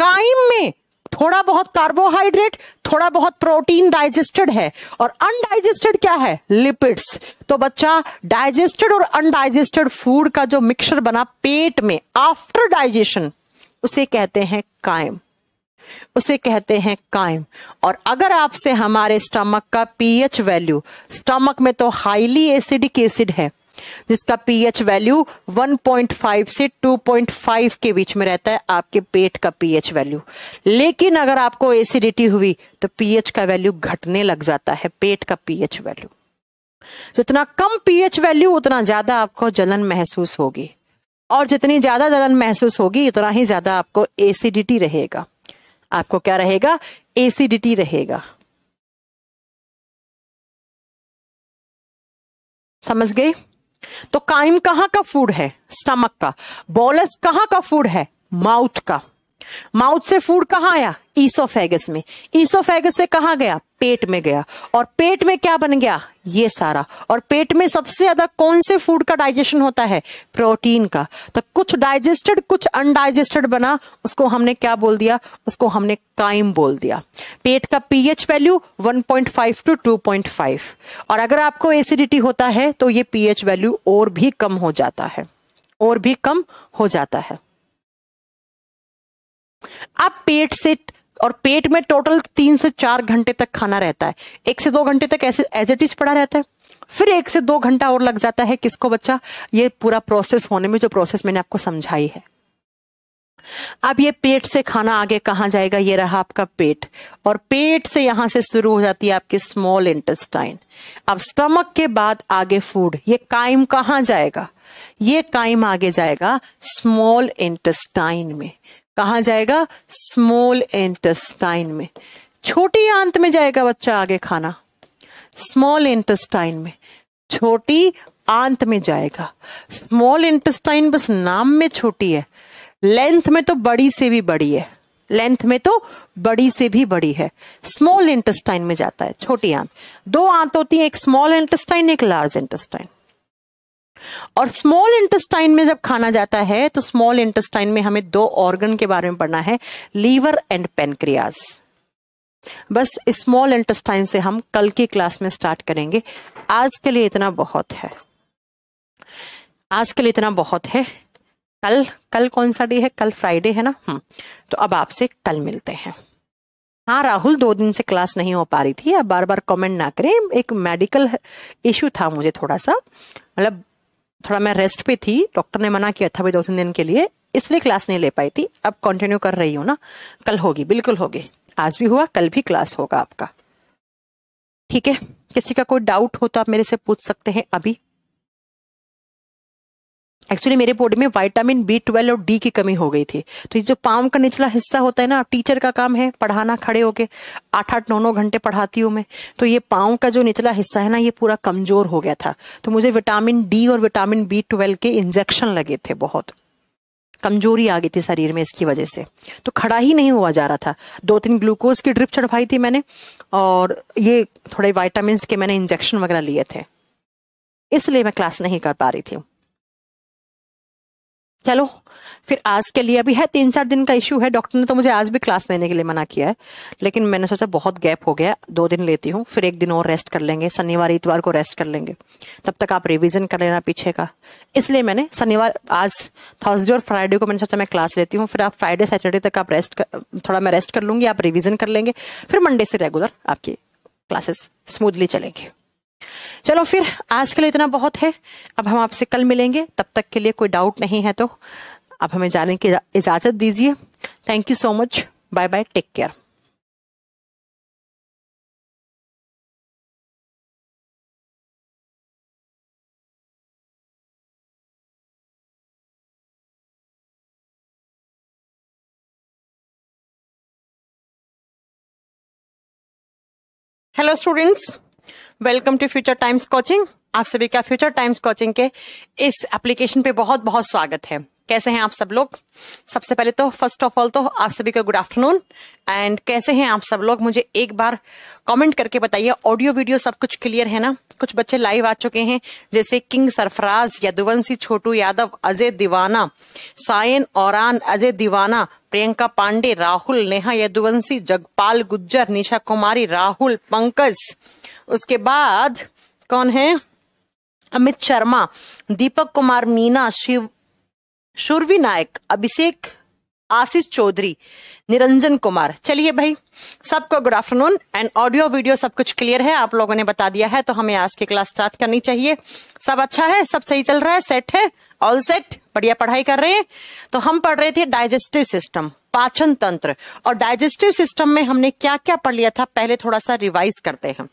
कायम में थोड़ा बहुत कार्बोहाइड्रेट थोड़ा बहुत प्रोटीन डाइजेस्टेड है और अनडाइजेस्टेड क्या है लिपिड्स तो बच्चा डाइजेस्टेड और अनडाइजेस्टेड फूड का जो मिक्सर बना पेट में आफ्टर डाइजेशन उसे कहते हैं कायम उसे कहते हैं कायम और अगर आपसे हमारे स्टमक का पीएच वैल्यू स्टमक में तो हाईली एसिडिक एसिड है जिसका पीएच वैल्यू 1.5 से 2.5 के बीच में रहता है आपके पेट का पीएच वैल्यू लेकिन अगर आपको एसिडिटी हुई तो पीएच का वैल्यू घटने लग जाता है पेट का पीएच वैल्यू जितना कम पीएच वैल्यू उतना ज्यादा आपको जलन महसूस होगी और जितनी ज्यादा जलन महसूस होगी उतना ही ज्यादा आपको एसिडिटी रहेगा आपको क्या रहेगा एसिडिटी रहेगा समझ गई तो काइम कहां का फूड है स्टमक का बॉलस कहां का फूड है माउथ का माउथ से फूड कहां आया ईसोफेगस में ईसोफेगस से कहा गया पेट में गया और पेट में क्या बन गया ये सारा और पेट में सबसे ज्यादा कौन से फूड का डाइजेशन होता है प्रोटीन का तो कुछ डाइजेस्टेड कुछ अनडाइजेस्टेड बना उसको हमने क्या बोल दिया उसको हमने काइम बोल दिया पेट का पीएच वैल्यू 1.5 टू 2.5 और अगर आपको एसिडिटी होता है तो ये पीएच वैल्यू और भी कम हो जाता है और भी कम हो जाता है अब पेट से और पेट में टोटल तीन से चार घंटे तक खाना रहता है एक से दो घंटे तक ऐसे एज इट इज पड़ा रहता है फिर एक से दो घंटा और लग जाता है किसको बच्चा ये पूरा प्रोसेस होने में जो प्रोसेस मैंने आपको समझाई है अब ये पेट से खाना आगे कहां जाएगा ये रहा आपका पेट और पेट से यहां से शुरू हो जाती है आपकी स्मॉल इंटेस्टाइन अब स्टमक के बाद आगे फूड ये कायम कहां जाएगा ये कायम आगे जाएगा स्मॉल इंटेस्टाइन में कहा जाएगा स्मॉल इंटेस्टाइन में छोटी आंत में जाएगा बच्चा आगे खाना स्मॉल इंटेस्टाइन में छोटी आंत में जाएगा स्मॉल इंटेस्टाइन बस नाम में छोटी है लेंथ में तो बड़ी से भी बड़ी है लेंथ में तो बड़ी से भी बड़ी है स्मॉल इंटेस्टाइन में जाता है छोटी आंत दो आंत होती है एक स्मॉल इंटेस्टाइन एक लार्ज इंटेस्टाइन और स्मॉल इंटेस्टाइन में जब खाना जाता है तो स्मॉल इंटेस्टाइन में हमें दो ऑर्गन के बारे में पढ़ना है लीवर एंड पेनक्रियाज बस स्मॉल इंटेस्टाइन से हम कल की क्लास में स्टार्ट करेंगे आज के लिए इतना बहुत है आज के लिए इतना बहुत है कल कल कौन सा डे है कल फ्राइडे है ना हम्म। तो अब आपसे कल मिलते हैं हाँ राहुल दो दिन से क्लास नहीं हो पा रही थी अब बार बार कमेंट ना करें एक मेडिकल इश्यू था मुझे थोड़ा सा मतलब थोड़ा मैं रेस्ट पे थी डॉक्टर ने मना किया था भाई दो तीन दिन के लिए इसलिए क्लास नहीं ले पाई थी अब कंटिन्यू कर रही हूँ ना कल होगी बिल्कुल होगी आज भी हुआ कल भी क्लास होगा आपका ठीक है किसी का कोई डाउट हो तो आप मेरे से पूछ सकते हैं अभी एक्चुअली मेरे बॉडी में विटामिन बी ट्वेल्व और डी की कमी हो गई थी तो ये जो पाम का निचला हिस्सा होता है ना टीचर का काम है पढ़ाना खड़े होके आठ आठ नौ नौ घंटे पढ़ाती हूँ मैं तो ये पाँव का जो निचला हिस्सा है ना ये पूरा कमजोर हो गया था तो मुझे विटामिन डी और विटामिन बी ट्वेल्व के इंजेक्शन लगे थे बहुत कमजोरी आ गई थी शरीर में इसकी वजह से तो खड़ा ही नहीं हुआ जा रहा था दो तीन ग्लूकोज की ड्रिप चढ़वाई थी मैंने और ये थोड़े वाइटामिन के मैंने इंजेक्शन वगैरह लिए थे इसलिए मैं क्लास नहीं कर पा रही थी चलो फिर आज के लिए अभी है तीन चार दिन का इशू है डॉक्टर ने तो मुझे आज भी क्लास लेने के लिए मना किया है लेकिन मैंने सोचा बहुत गैप हो गया दो दिन लेती हूँ फिर एक दिन और रेस्ट कर लेंगे शनिवार इतवार को रेस्ट कर लेंगे तब तक आप रिविजन कर लेना पीछे का इसलिए मैंने शनिवार आज थर्सडे और फ्राइडे को मैंने सोचा मैं क्लास लेती हूँ फिर आप फ्राइडे सैटरडे तक आप रेस्ट कर, थोड़ा मैं रेस्ट कर लूंगी आप रिविजन कर लेंगे फिर मंडे से रेगुलर आपकी क्लासेस स्मूथली चलेंगे चलो फिर आज के लिए इतना बहुत है अब हम आपसे कल मिलेंगे तब तक के लिए कोई डाउट नहीं है तो अब हमें जाने की इजाज़त दीजिए thank you so much bye bye take care hello students welcome to future times coaching आप सभी का फ्यूचर टाइम्स कोचिंग के इस एप्लीकेशन पे बहुत बहुत स्वागत है कैसे हैं आप सब लोग सबसे पहले तो फर्स्ट ऑफ ऑल तो आप सभी को गुड आफ्टरनून एंड कैसे हैं आप सब लोग मुझे एक बार कमेंट करके बताइए ऑडियो वीडियो सब कुछ क्लियर है ना कुछ बच्चे लाइव आ चुके हैं जैसे किंग सरफराज यदुवंशी छोटू यादव अजय दीवाना सायन औरान अजय दीवाना प्रियंका पांडे राहुल नेहा यदुवंशी जगपाल गुज्जर निशा कुमारी राहुल पंकज उसके बाद कौन है अमित शर्मा दीपक कुमार मीना शिव शुरवी नायक अभिषेक आशीष चौधरी निरंजन कुमार चलिए भाई सबको good afternoon and audio video सब कुछ क्लियर है आप लोगों ने बता दिया है तो हमें आज की क्लास स्टार्ट करनी चाहिए सब अच्छा है सब सही चल रहा है सेट है ऑल सेट बढ़िया पढ़ाई कर रहे हैं तो हम पढ़ रहे थे डाइजेस्टिव सिस्टम पाचन तंत्र और डाइजेस्टिव सिस्टम में हमने क्या क्या पढ़ लिया था पहले थोड़ा सा रिवाइज करते हैं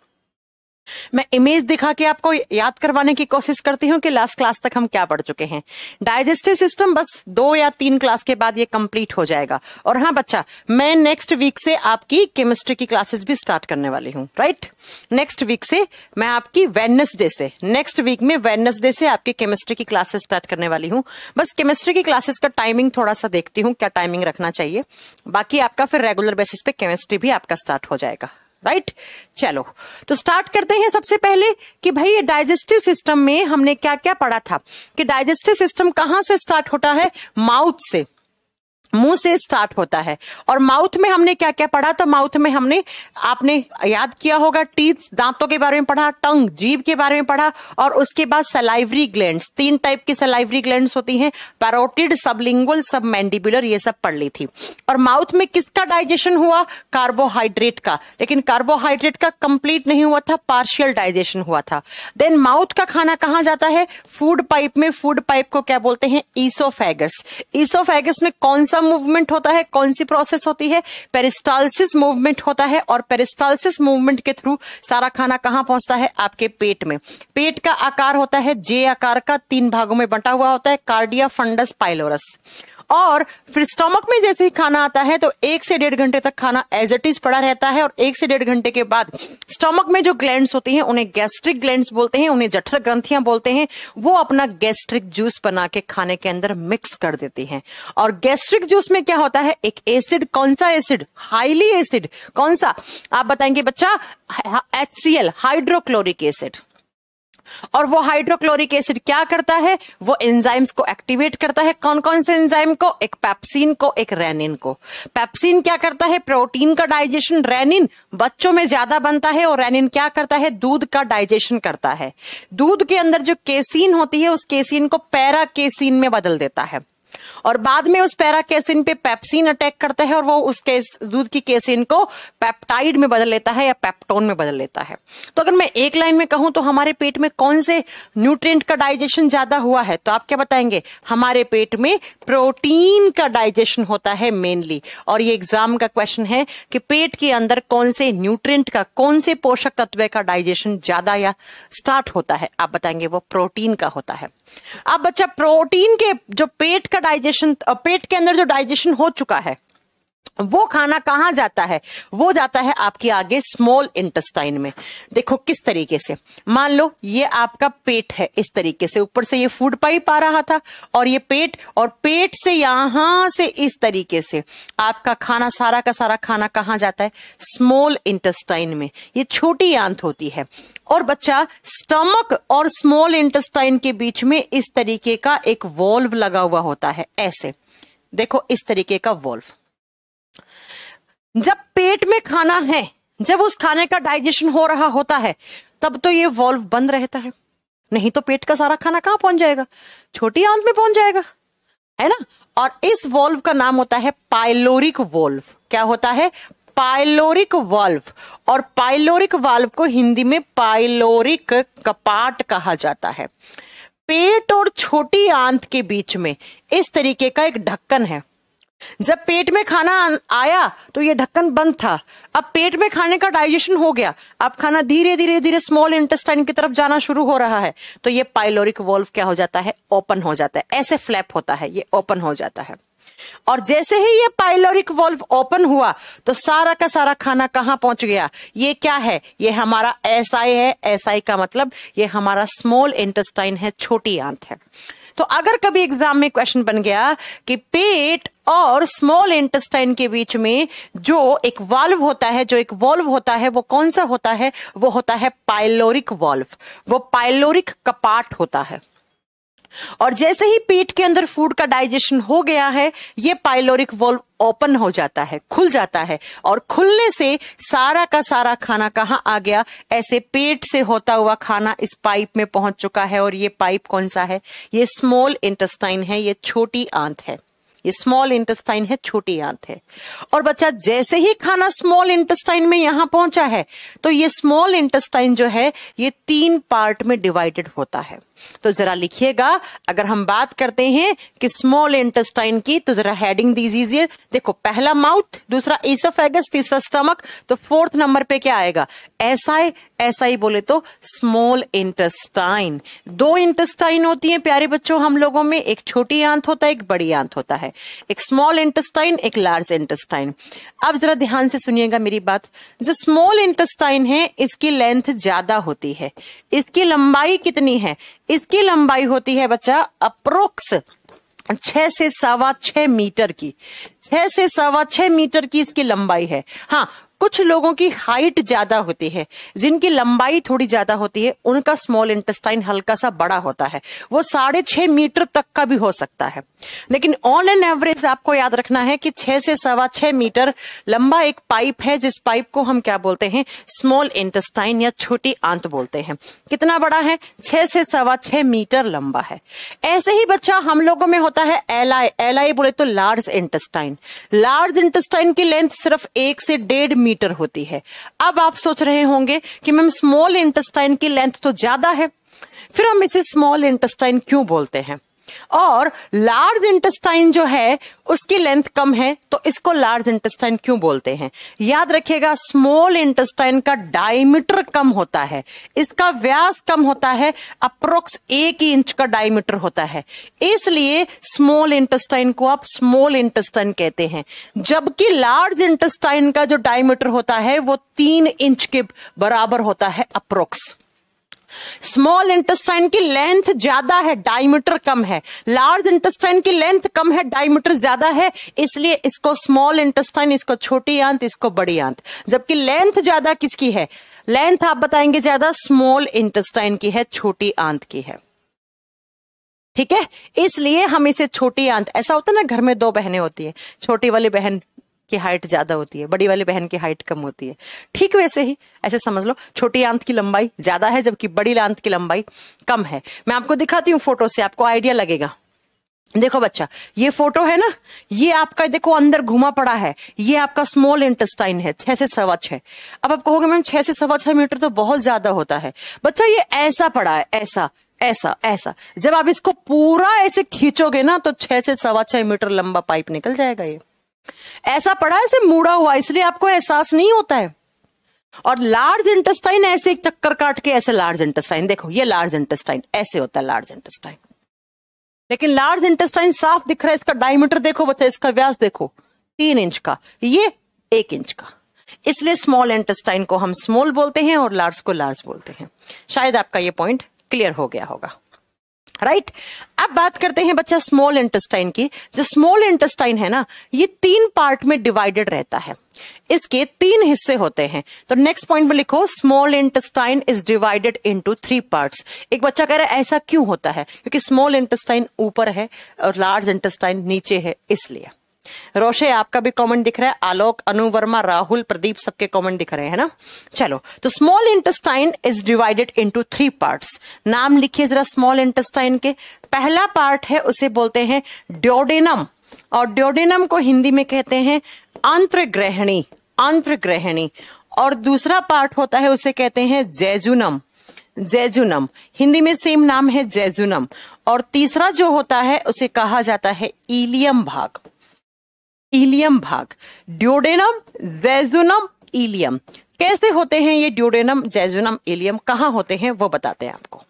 मैं इमेज दिखा के आपको याद करवाने की कोशिश करती हूँ कि लास्ट क्लास तक हम क्या पढ़ चुके हैं डाइजेस्टिव सिस्टम बस दो या तीन क्लास के बाद ये कंप्लीट हो जाएगा और हाँ बच्चा मैं नेक्स्ट वीक से आपकी केमिस्ट्री की क्लासेस भी स्टार्ट करने वाली हूँ राइट नेक्स्ट वीक से मैं आपकी वेनसडे से नेक्स्ट वीक में वेनसडे से आपकी केमिस्ट्री की क्लासेस स्टार्ट करने वाली हूँ बस केमिस्ट्री की क्लासेस का टाइमिंग थोड़ा सा देखती हूँ क्या टाइमिंग रखना चाहिए बाकी आपका फिर रेगुलर बेसिस पे केमिस्ट्री भी आपका स्टार्ट हो जाएगा राइट चलो तो स्टार्ट करते हैं सबसे पहले कि भाई ये डाइजेस्टिव सिस्टम में हमने क्या क्या पढ़ा था कि डाइजेस्टिव सिस्टम कहाँ से स्टार्ट होता है माउथ से मुंह से स्टार्ट होता है और माउथ में हमने क्या क्या पढ़ा तो माउथ में हमने आपने याद किया होगा टीथ दांतों के बारे में पढ़ा टंग जीव के बारे में पढ़ा और उसके बाद सलाइवरी ग्लैंड्स तीन टाइप की सलाइवरी ग्लैंड्स होती हैं पैरोटिड सबलिंगुअल सब मैंडिबुलर ये सब पढ़ ली थी और माउथ में किसका डाइजेशन हुआ कार्बोहाइड्रेट का लेकिन कार्बोहाइड्रेट का कंप्लीट नहीं हुआ था पार्शियल डाइजेशन हुआ था देन माउथ का खाना कहाँ जाता है फूड पाइप में फूड पाइप को क्या बोलते हैं ईसोफेगस ईसोफेगस में कौन सा मूवमेंट होता है कौन सी प्रोसेस होती है पेरिस्टालसिस मूवमेंट होता है और पेरिस्टालसिस मूवमेंट के थ्रू सारा खाना कहाँ पहुंचता है आपके पेट में पेट का आकार होता है जे आकार का तीन भागों में बंटा हुआ होता है कार्डिया फंडस पाइलोरस और फिर स्टमक में जैसे ही खाना आता है तो एक से डेढ़ घंटे तक खाना एज इट इज पड़ा रहता है और एक से डेढ़ घंटे के बाद स्टमक में जो ग्लैंड होती हैं उन्हें गैस्ट्रिक ग्लैंड बोलते हैं उन्हें जठर ग्रंथियां बोलते हैं वो अपना गैस्ट्रिक जूस बना के खाने के अंदर मिक्स कर देती है और गैस्ट्रिक जूस में क्या होता है एक एसिड कौन सा एसिड हाईली एसिड कौन सा आप बताएंगे बच्चा एच हाइड्रोक्लोरिक एसिड और वो हाइड्रोक्लोरिक एसिड क्या करता है वो एंजाइम्स को एक्टिवेट करता है कौन कौन से एंजाइम को एक पैप्सिन को एक रेनिन को पैप्सिन क्या करता है प्रोटीन का डाइजेशन रेनिन बच्चों में ज्यादा बनता है और रेनिन क्या करता है दूध का डाइजेशन करता है दूध के अंदर जो केसिन होती है उस केसिन को पैरा केसिन में बदल देता है और बाद में उस पैराकेसिन पे पेप्सिन अटैक करता है और वो उस केस दूध की केसिन को पेप्टाइड में बदल लेता है या पेप्टोन में बदल लेता है तो अगर मैं एक लाइन में कहूं तो हमारे पेट में कौन से न्यूट्रिएंट का डाइजेशन ज्यादा हुआ है तो आप क्या बताएंगे हमारे पेट में प्रोटीन का डाइजेशन होता है मेनली और ये एग्जाम का क्वेश्चन है कि पेट के अंदर कौन से न्यूट्रिएंट का कौन से पोषक तत्व का डाइजेशन ज्यादा या स्टार्ट होता है आप बताएंगे वो प्रोटीन का होता है अब बच्चा प्रोटीन के जो पेट का डाइजेशन पेट के अंदर जो डाइजेशन हो चुका है वो खाना कहाँ जाता है वो जाता है आपके आगे स्मॉल इंटेस्टाइन में देखो किस तरीके से मान लो ये आपका पेट है इस तरीके से ऊपर से ये फूड पाइप आ रहा था और ये पेट और पेट से यहां से इस तरीके से आपका खाना सारा का सारा खाना कहाँ जाता है स्मॉल इंटेस्टाइन में ये छोटी आंत होती है और बच्चा स्टमक और स्मॉल इंटेस्टाइन के बीच में इस तरीके का एक वॉल्व लगा हुआ होता है ऐसे देखो इस तरीके का वॉल्व जब पेट में खाना है जब उस खाने का डाइजेशन हो रहा होता है तब तो ये वॉल्व बंद रहता है नहीं तो पेट का सारा खाना कहां पहुंच जाएगा छोटी आंत में पहुंच जाएगा है ना और इस वॉल्व का नाम होता है पाइलोरिक वॉल्व क्या होता है पाइलोरिक वॉल्व और पाइलोरिक वॉल्व को हिंदी में पाइलोरिक कपाट कहा जाता है पेट और छोटी आंत के बीच में इस तरीके का एक ढक्कन है जब पेट में खाना आया तो ये ढक्कन बंद था अब पेट में खाने का डाइजेशन हो गया अब खाना धीरे धीरे धीरे स्मॉल इंटेस्टाइन की तरफ जाना शुरू हो रहा है तो ये पाइलोरिक वॉल्व क्या हो जाता है ओपन हो जाता है ऐसे फ्लैप होता है ये ओपन हो जाता है और जैसे ही ये पाइलोरिक वॉल्व ओपन हुआ तो सारा का सारा खाना कहां पहुंच गया ये क्या है ये हमारा एसआई है एसआई का मतलब ये हमारा स्मॉल इंटेस्टाइन है छोटी आंत है तो अगर कभी एग्जाम में क्वेश्चन बन गया कि पेट और स्मॉल इंटेस्टाइन के बीच में जो एक वाल्व होता है जो एक वॉल्व होता है वो कौन सा होता है वो होता है पाइलोरिक वॉल्व वो पाइलोरिक कपाट होता है और जैसे ही पेट के अंदर फूड का डाइजेशन हो गया है ये पाइलोरिक वॉल्व ओपन हो जाता है खुल जाता है और खुलने से सारा का सारा खाना कहां आ गया ऐसे पेट से होता हुआ खाना इस पाइप में पहुंच चुका है और ये पाइप कौन सा है ये स्मॉल इंटेस्टाइन है ये छोटी आंत है ये स्मॉल इंटेस्टाइन है छोटी आंत है और बच्चा जैसे ही खाना स्मॉल इंटेस्टाइन में यहां पहुंचा है तो ये स्मॉल इंटेस्टाइन जो है ये तीन पार्ट में डिवाइडेड होता है तो जरा लिखिएगा अगर हम बात करते हैं कि स्मॉल इंटेस्टाइन की तो जरा हेडिंग दीजिए देखो पहला माउथ दूसरा एसोफेगस तीसरा स्टमक तो फोर्थ नंबर पे क्या आएगा ऐसा ऐसा ही बोले तो स्मॉल इंटेस्टाइन दो इंटेस्टाइन होती है प्यारे बच्चों हम लोगों में एक छोटी आंत होता है एक बड़ी आंत होता है एक स्मॉल इंटेस्टाइन एक लार्ज इंटेस्टाइन अब जरा ध्यान से सुनिएगा मेरी बात जो स्मॉल इंटेस्टाइन है इसकी लेंथ ज्यादा होती है इसकी लंबाई कितनी है इसकी लंबाई होती है बच्चा अप्रोक्स छह से सवा छह मीटर की छह से सवा छह मीटर की इसकी लंबाई है हाँ कुछ लोगों की हाइट ज्यादा होती है जिनकी लंबाई थोड़ी ज्यादा होती है उनका स्मॉल इंटेस्टाइन हल्का सा बड़ा होता है वो साढ़े छह मीटर तक का भी हो सकता है लेकिन ऑन एन एवरेज आपको याद रखना है कि छह से सवा छह मीटर लंबा एक पाइप है जिस पाइप को हम क्या बोलते हैं स्मॉल इंटेस्टाइन या छोटी आंत बोलते हैं कितना बड़ा है छह से सवा छह मीटर लंबा है ऐसे ही बच्चा हम लोगों में होता है एलआई एलआई बोले तो लार्ज इंटेस्टाइन लार्ज इंटेस्टाइन की लेंथ सिर्फ एक से डेढ़ मीटर मीटर होती है अब आप सोच रहे होंगे कि मैम स्मॉल इंटेस्टाइन की लेंथ तो ज्यादा है फिर हम इसे स्मॉल इंटेस्टाइन क्यों बोलते हैं और लार्ज इंटेस्टाइन जो है उसकी लेंथ कम है तो इसको लार्ज इंटेस्टाइन क्यों बोलते हैं याद रखिएगा स्मॉल इंटेस्टाइन का डायमीटर कम होता है इसका व्यास कम होता है अप्रोक्स एक इंच का डायमीटर होता है इसलिए स्मॉल इंटेस्टाइन को आप स्मॉल इंटेस्टाइन कहते हैं जबकि लार्ज इंटेस्टाइन का जो डायमीटर होता है वो तीन इंच के बराबर होता है अप्रोक्स स्मॉल इंटेस्टाइन की लेंथ ज्यादा है डायमीटर कम है लार्ज इंटेस्टाइन की लेंथ कम है डायमीटर ज्यादा है इसलिए इसको स्मॉल इंटेस्टाइन इसको छोटी आंत इसको बड़ी आंत जबकि लेंथ ज्यादा किसकी है लेंथ आप बताएंगे ज्यादा स्मॉल इंटेस्टाइन की है छोटी आंत की है ठीक है इसलिए हम इसे छोटी आंत ऐसा होता है ना घर में दो बहनें होती हैं छोटी वाली बहन की हाइट ज्यादा होती है बड़ी वाली बहन की हाइट कम होती है ठीक वैसे ही ऐसे समझ लो छोटी आंत की लंबाई ज्यादा है जबकि बड़ी आंत की लंबाई कम है मैं आपको दिखाती हूँ फोटो से आपको आइडिया लगेगा देखो बच्चा ये फोटो है ना ये आपका देखो अंदर घुमा पड़ा है ये आपका स्मॉल इंटेस्टाइन है छह से सवा छह अब आप कहोगे मैम छह से सवा छह मीटर तो बहुत ज्यादा होता है बच्चा ये ऐसा पड़ा है ऐसा ऐसा ऐसा जब आप इसको पूरा ऐसे खींचोगे ना तो छह से सवा छह मीटर लंबा पाइप निकल जाएगा ये ऐसा पड़ा ऐसे इसे मुड़ा हुआ इसलिए आपको एहसास नहीं होता है और लार्ज इंटेस्टाइन ऐसे एक चक्कर काट के ऐसे लार्ज इंटेस्टाइन देखो ये लार्ज इंटेस्टाइन ऐसे होता है लार्ज इंटेस्टाइन लेकिन लार्ज इंटेस्टाइन साफ दिख रहा है इसका डायमीटर देखो बच्चा इसका व्यास देखो तीन इंच का ये एक इंच का इसलिए स्मॉल इंटेस्टाइन को हम स्मॉल बोलते हैं और लार्ज को लार्ज बोलते हैं शायद आपका ये पॉइंट क्लियर हो गया होगा राइट अब बात करते हैं बच्चा स्मॉल इंटेस्टाइन की जो स्मॉल इंटेस्टाइन है ना ये तीन पार्ट में डिवाइडेड रहता है इसके तीन हिस्से होते हैं तो नेक्स्ट पॉइंट में लिखो small intestine is divided into three parts एक बच्चा कह रहा है ऐसा क्यों होता है क्योंकि स्मॉल इंटेस्टाइन ऊपर है और लार्ज इंटेस्टाइन नीचे है इसलिए रोशे आपका भी कमेंट दिख रहा है आलोक अनुवर्मा राहुल प्रदीप सबके कमेंट दिख रहे हैं ना चलो तो small intestine is divided into three parts नाम लिखिए जरा स्मॉल इंटेस्टाइन के पहला पार्ट है उसे बोलते हैं ड्योडेनम और ड्योडेनम को हिंदी में कहते हैं अंतर्ग्रहणी ग्रहणी और दूसरा पार्ट होता है उसे कहते हैं जैजुनम जैजुनम हिंदी में सेम नाम है जैजुनम और तीसरा जो होता है उसे कहा जाता है इलियम भाग इलियम भाग ड्योडेनम जेजुनम इलियम कैसे होते हैं ये ड्योडेनम जेजुनम इलियम कहाँ होते हैं वो बताते हैं आपको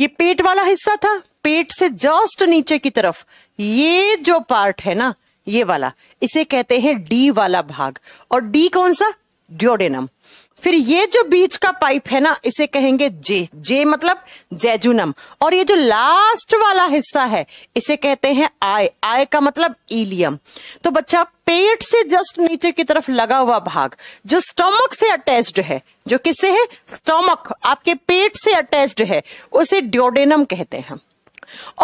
ये पेट वाला हिस्सा था पेट से जस्ट नीचे की तरफ ये जो पार्ट है ना ये वाला इसे कहते हैं डी वाला भाग और डी कौन सा ड्योडेनम फिर ये जो बीच का पाइप है ना इसे कहेंगे जे जे मतलब जेजुनम और ये जो लास्ट वाला हिस्सा है इसे कहते हैं आय आय का मतलब इलियम तो बच्चा पेट से जस्ट नीचे की तरफ लगा हुआ भाग जो स्टोमक से अटैच्ड है जो किससे है स्टोमक आपके पेट से अटैच्ड है उसे ड्योडेनम कहते हैं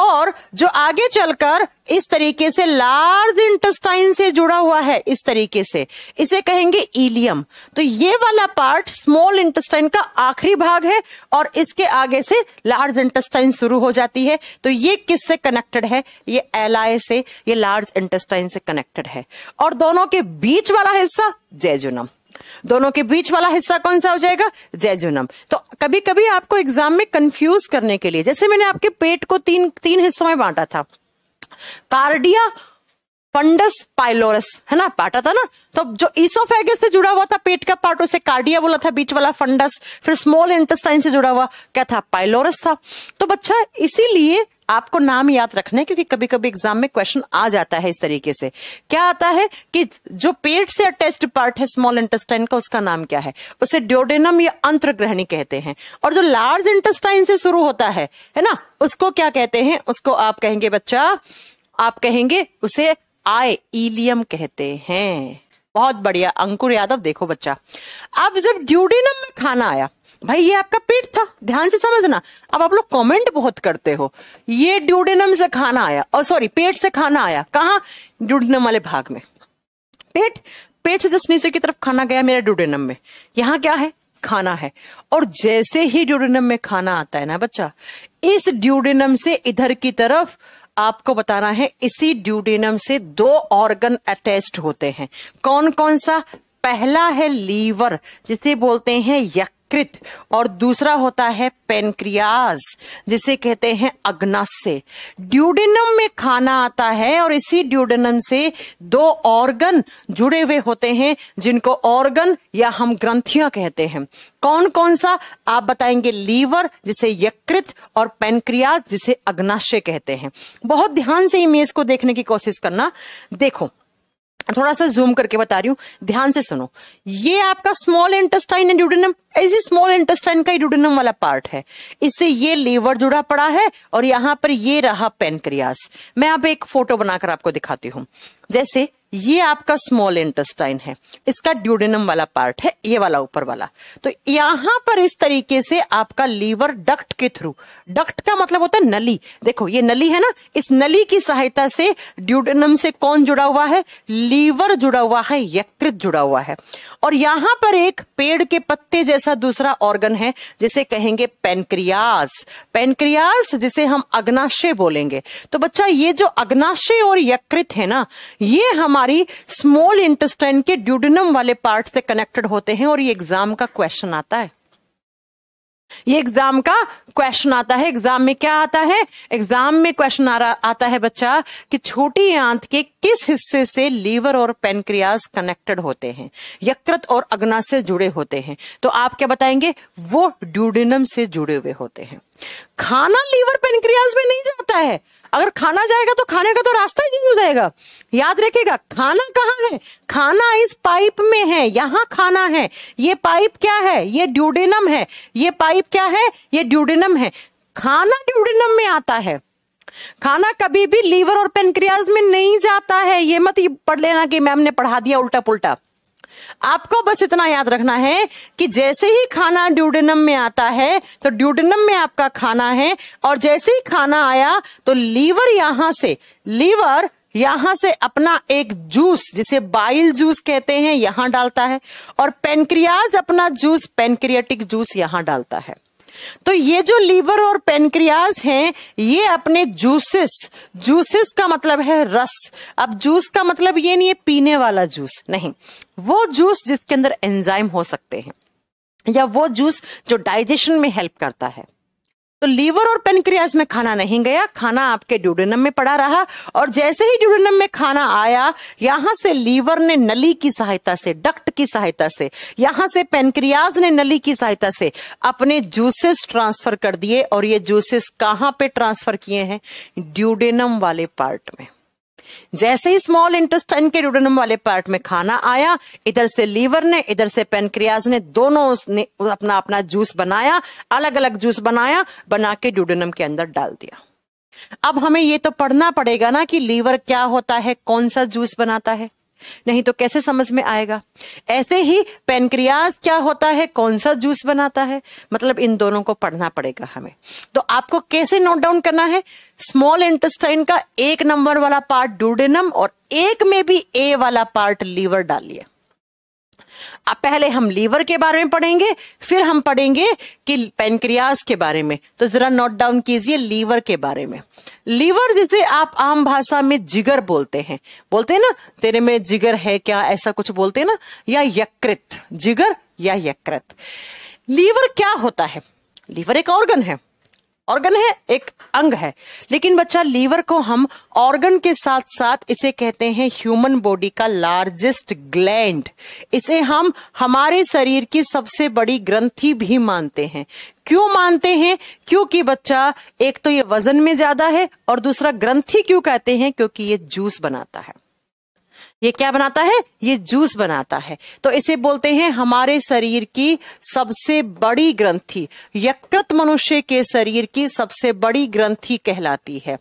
और जो आगे चलकर इस तरीके से लार्ज इंटेस्टाइन से जुड़ा हुआ है इस तरीके से इसे कहेंगे इलियम तो ये वाला पार्ट स्मॉल इंटेस्टाइन का आखिरी भाग है और इसके आगे से लार्ज इंटेस्टाइन शुरू हो जाती है तो ये किससे कनेक्टेड है ये एलाय से ये लार्ज इंटेस्टाइन से कनेक्टेड है और दोनों के बीच वाला हिस्सा जुनम दोनों के बीच वाला हिस्सा कौन सा हो जाएगा जैजुनम तो कभी कभी आपको एग्जाम में कंफ्यूज करने के लिए जैसे मैंने आपके पेट को तीन तीन हिस्सों में बांटा था कार्डिया फंडस पाइलोरस है ना पाटा था ना तो जो इसोफेगस से जुड़ा हुआ था पेट का पार्ट उसे कार्डिया बोला था बीच वाला फंडस फिर स्मॉल इंटेस्टाइन से जुड़ा हुआ क्या था पाइलोरस था तो बच्चा इसीलिए आपको नाम याद रखना है क्योंकि कभी कभी एग्जाम में क्वेश्चन आ जाता है इस तरीके से क्या आता है कि जो पेट से अटेस्ट पार्ट है स्मॉल इंटेस्टाइन का उसका नाम क्या है उसे ड्योडेनम या अंतर्ग्रहणी कहते हैं और जो लार्ज इंटेस्टाइन से शुरू होता है है ना उसको क्या कहते हैं उसको आप कहेंगे बच्चा आप कहेंगे उसे आय ईलियम कहते हैं बहुत बढ़िया अंकुर यादव देखो बच्चा अब जब ड्यूडिनम में खाना आया भाई ये आपका पेट था ध्यान से समझना अब आप लोग कमेंट बहुत करते हो ये ड्यूडेनम से खाना आया और सॉरी पेट से खाना आया कहा ड्यूडेनम वाले भाग में पेट पेट से जिस नीचे की तरफ खाना गया मेरे ड्यूडेनम में यहाँ क्या है खाना है और जैसे ही ड्यूडेनम में खाना आता है ना बच्चा इस ड्यूडेनम से इधर की तरफ आपको बताना है इसी ड्यूडेनम से दो ऑर्गन अटैच्ड होते हैं कौन कौन सा पहला है लीवर जिसे बोलते हैं यक यकृत और दूसरा होता है पेनक्रियाज जिसे कहते हैं अग्नाशय ड्यूडेनम में खाना आता है और इसी ड्यूडेनम से दो ऑर्गन जुड़े हुए होते हैं जिनको ऑर्गन या हम ग्रंथियां कहते हैं कौन कौन सा आप बताएंगे लीवर जिसे यकृत और पेनक्रियाज जिसे अग्नाशय कहते हैं बहुत ध्यान से इमेज को देखने की कोशिश करना देखो थोड़ा सा जूम करके बता रही हूं ध्यान से सुनो ये आपका स्मॉल इंटेस्टाइन एंड ऐसी स्मॉल इंटेस्टाइन का यूडेनम वाला पार्ट है इससे ये लीवर जुड़ा पड़ा है और यहां पर ये रहा पेनक्रियास मैं आप एक फोटो बनाकर आपको दिखाती हूं जैसे ये आपका स्मॉल इंटेस्टाइन है इसका ड्यूडेनम वाला पार्ट है ये वाला ऊपर वाला तो यहां पर इस तरीके से आपका लीवर डक्ट के थ्रू डक्ट का मतलब होता है नली देखो ये नली है ना इस नली की सहायता से ड्यूडेनम से कौन जुड़ा हुआ है लीवर जुड़ा हुआ है यकृत जुड़ा हुआ है और यहां पर एक पेड़ के पत्ते जैसा दूसरा ऑर्गन है जिसे कहेंगे पेनक्रियास पेनक्रियास जिसे हम अग्नाशय बोलेंगे तो बच्चा ये जो अग्नाशय और यकृत है ना ये हमारे हमारी स्मॉल इंटेस्टाइन के ड्यूडिनम वाले पार्ट से कनेक्टेड होते हैं और ये एग्जाम का क्वेश्चन आता है ये एग्जाम का क्वेश्चन आता है एग्जाम में क्या आता है एग्जाम में क्वेश्चन आता है बच्चा कि छोटी आंत के किस हिस्से से लीवर और पेनक्रियाज कनेक्टेड होते हैं यकृत और अग्ना से जुड़े होते हैं तो आप क्या बताएंगे वो ड्यूडिनम से जुड़े हुए होते हैं खाना लीवर पेनक्रियाज में नहीं जाता है अगर खाना जाएगा तो खाने का तो रास्ता ही नहीं हो जाएगा याद रखेगा खाना कहाँ है खाना इस पाइप में है यहाँ खाना है ये पाइप क्या है ये ड्यूडेनम है ये पाइप क्या है ये ड्यूडेनम है खाना ड्यूडेनम में आता है खाना कभी भी लीवर और पेनक्रियाज में नहीं जाता है ये मत पढ़ लेना कि मैम ने पढ़ा दिया उल्टा पुलटा आपको बस इतना याद रखना है कि जैसे ही खाना ड्यूडेनम में आता है तो ड्यूडेनम में आपका खाना है और जैसे ही खाना आया तो लीवर यहां से लीवर यहां से अपना एक जूस जिसे बाइल जूस कहते हैं यहां डालता है और पेनक्रियाज अपना जूस पेनक्रियाटिक जूस यहां डालता है तो ये जो लीवर और पेनक्रियाज हैं ये अपने जूसेस जूसेस का मतलब है रस अब जूस का मतलब ये नहीं है पीने वाला जूस नहीं वो जूस जिसके अंदर एंजाइम हो सकते हैं या वो जूस जो डाइजेशन में हेल्प करता है तो लीवर और पेनक्रियाज में खाना नहीं गया खाना आपके ड्यूडेनम में पड़ा रहा और जैसे ही ड्यूडेनम में खाना आया यहां से लीवर ने नली की सहायता से डक्ट की सहायता से यहां से पेनक्रियाज ने नली की सहायता से अपने जूसेस ट्रांसफर कर दिए और ये जूसेस कहां पे ट्रांसफर किए हैं ड्यूडेनम वाले पार्ट में जैसे ही स्मॉल इंटेस्टाइन के ड्यूडेनम वाले पार्ट में खाना आया इधर से लीवर ने इधर से पेनक्रियाज ने दोनों ने अपना अपना जूस बनाया अलग अलग जूस बनाया बना के ड्यूडेनम के अंदर डाल दिया अब हमें ये तो पढ़ना पड़ेगा ना कि लीवर क्या होता है कौन सा जूस बनाता है नहीं तो कैसे समझ में आएगा ऐसे ही पेनक्रियाज क्या होता है कौन सा जूस बनाता है मतलब इन दोनों को पढ़ना पड़ेगा हमें तो आपको कैसे नोट डाउन करना है स्मॉल इंटेस्टाइन का एक नंबर वाला पार्ट डूडेनम और एक में भी ए वाला पार्ट लीवर डालिए अब पहले हम लीवर के बारे में पढ़ेंगे फिर हम पढ़ेंगे कि पेनक्रियाज के बारे में तो जरा नोट डाउन कीजिए लीवर के बारे में लीवर जिसे आप आम भाषा में जिगर बोलते हैं बोलते हैं ना तेरे में जिगर है क्या ऐसा कुछ बोलते हैं ना या यकृत जिगर या यकृत लीवर क्या होता है लीवर एक ऑर्गन है ऑर्गन है एक अंग है लेकिन बच्चा लीवर को हम ऑर्गन के साथ साथ इसे कहते हैं ह्यूमन बॉडी का लार्जेस्ट ग्लैंड इसे हम हमारे शरीर की सबसे बड़ी ग्रंथि भी मानते हैं क्यों मानते हैं क्योंकि बच्चा एक तो ये वजन में ज्यादा है और दूसरा ग्रंथि क्यों कहते हैं क्योंकि ये जूस बनाता है ये क्या बनाता है ये जूस बनाता है तो इसे बोलते हैं हमारे शरीर की सबसे बड़ी ग्रंथि यकृत मनुष्य के शरीर की सबसे बड़ी ग्रंथि कहलाती है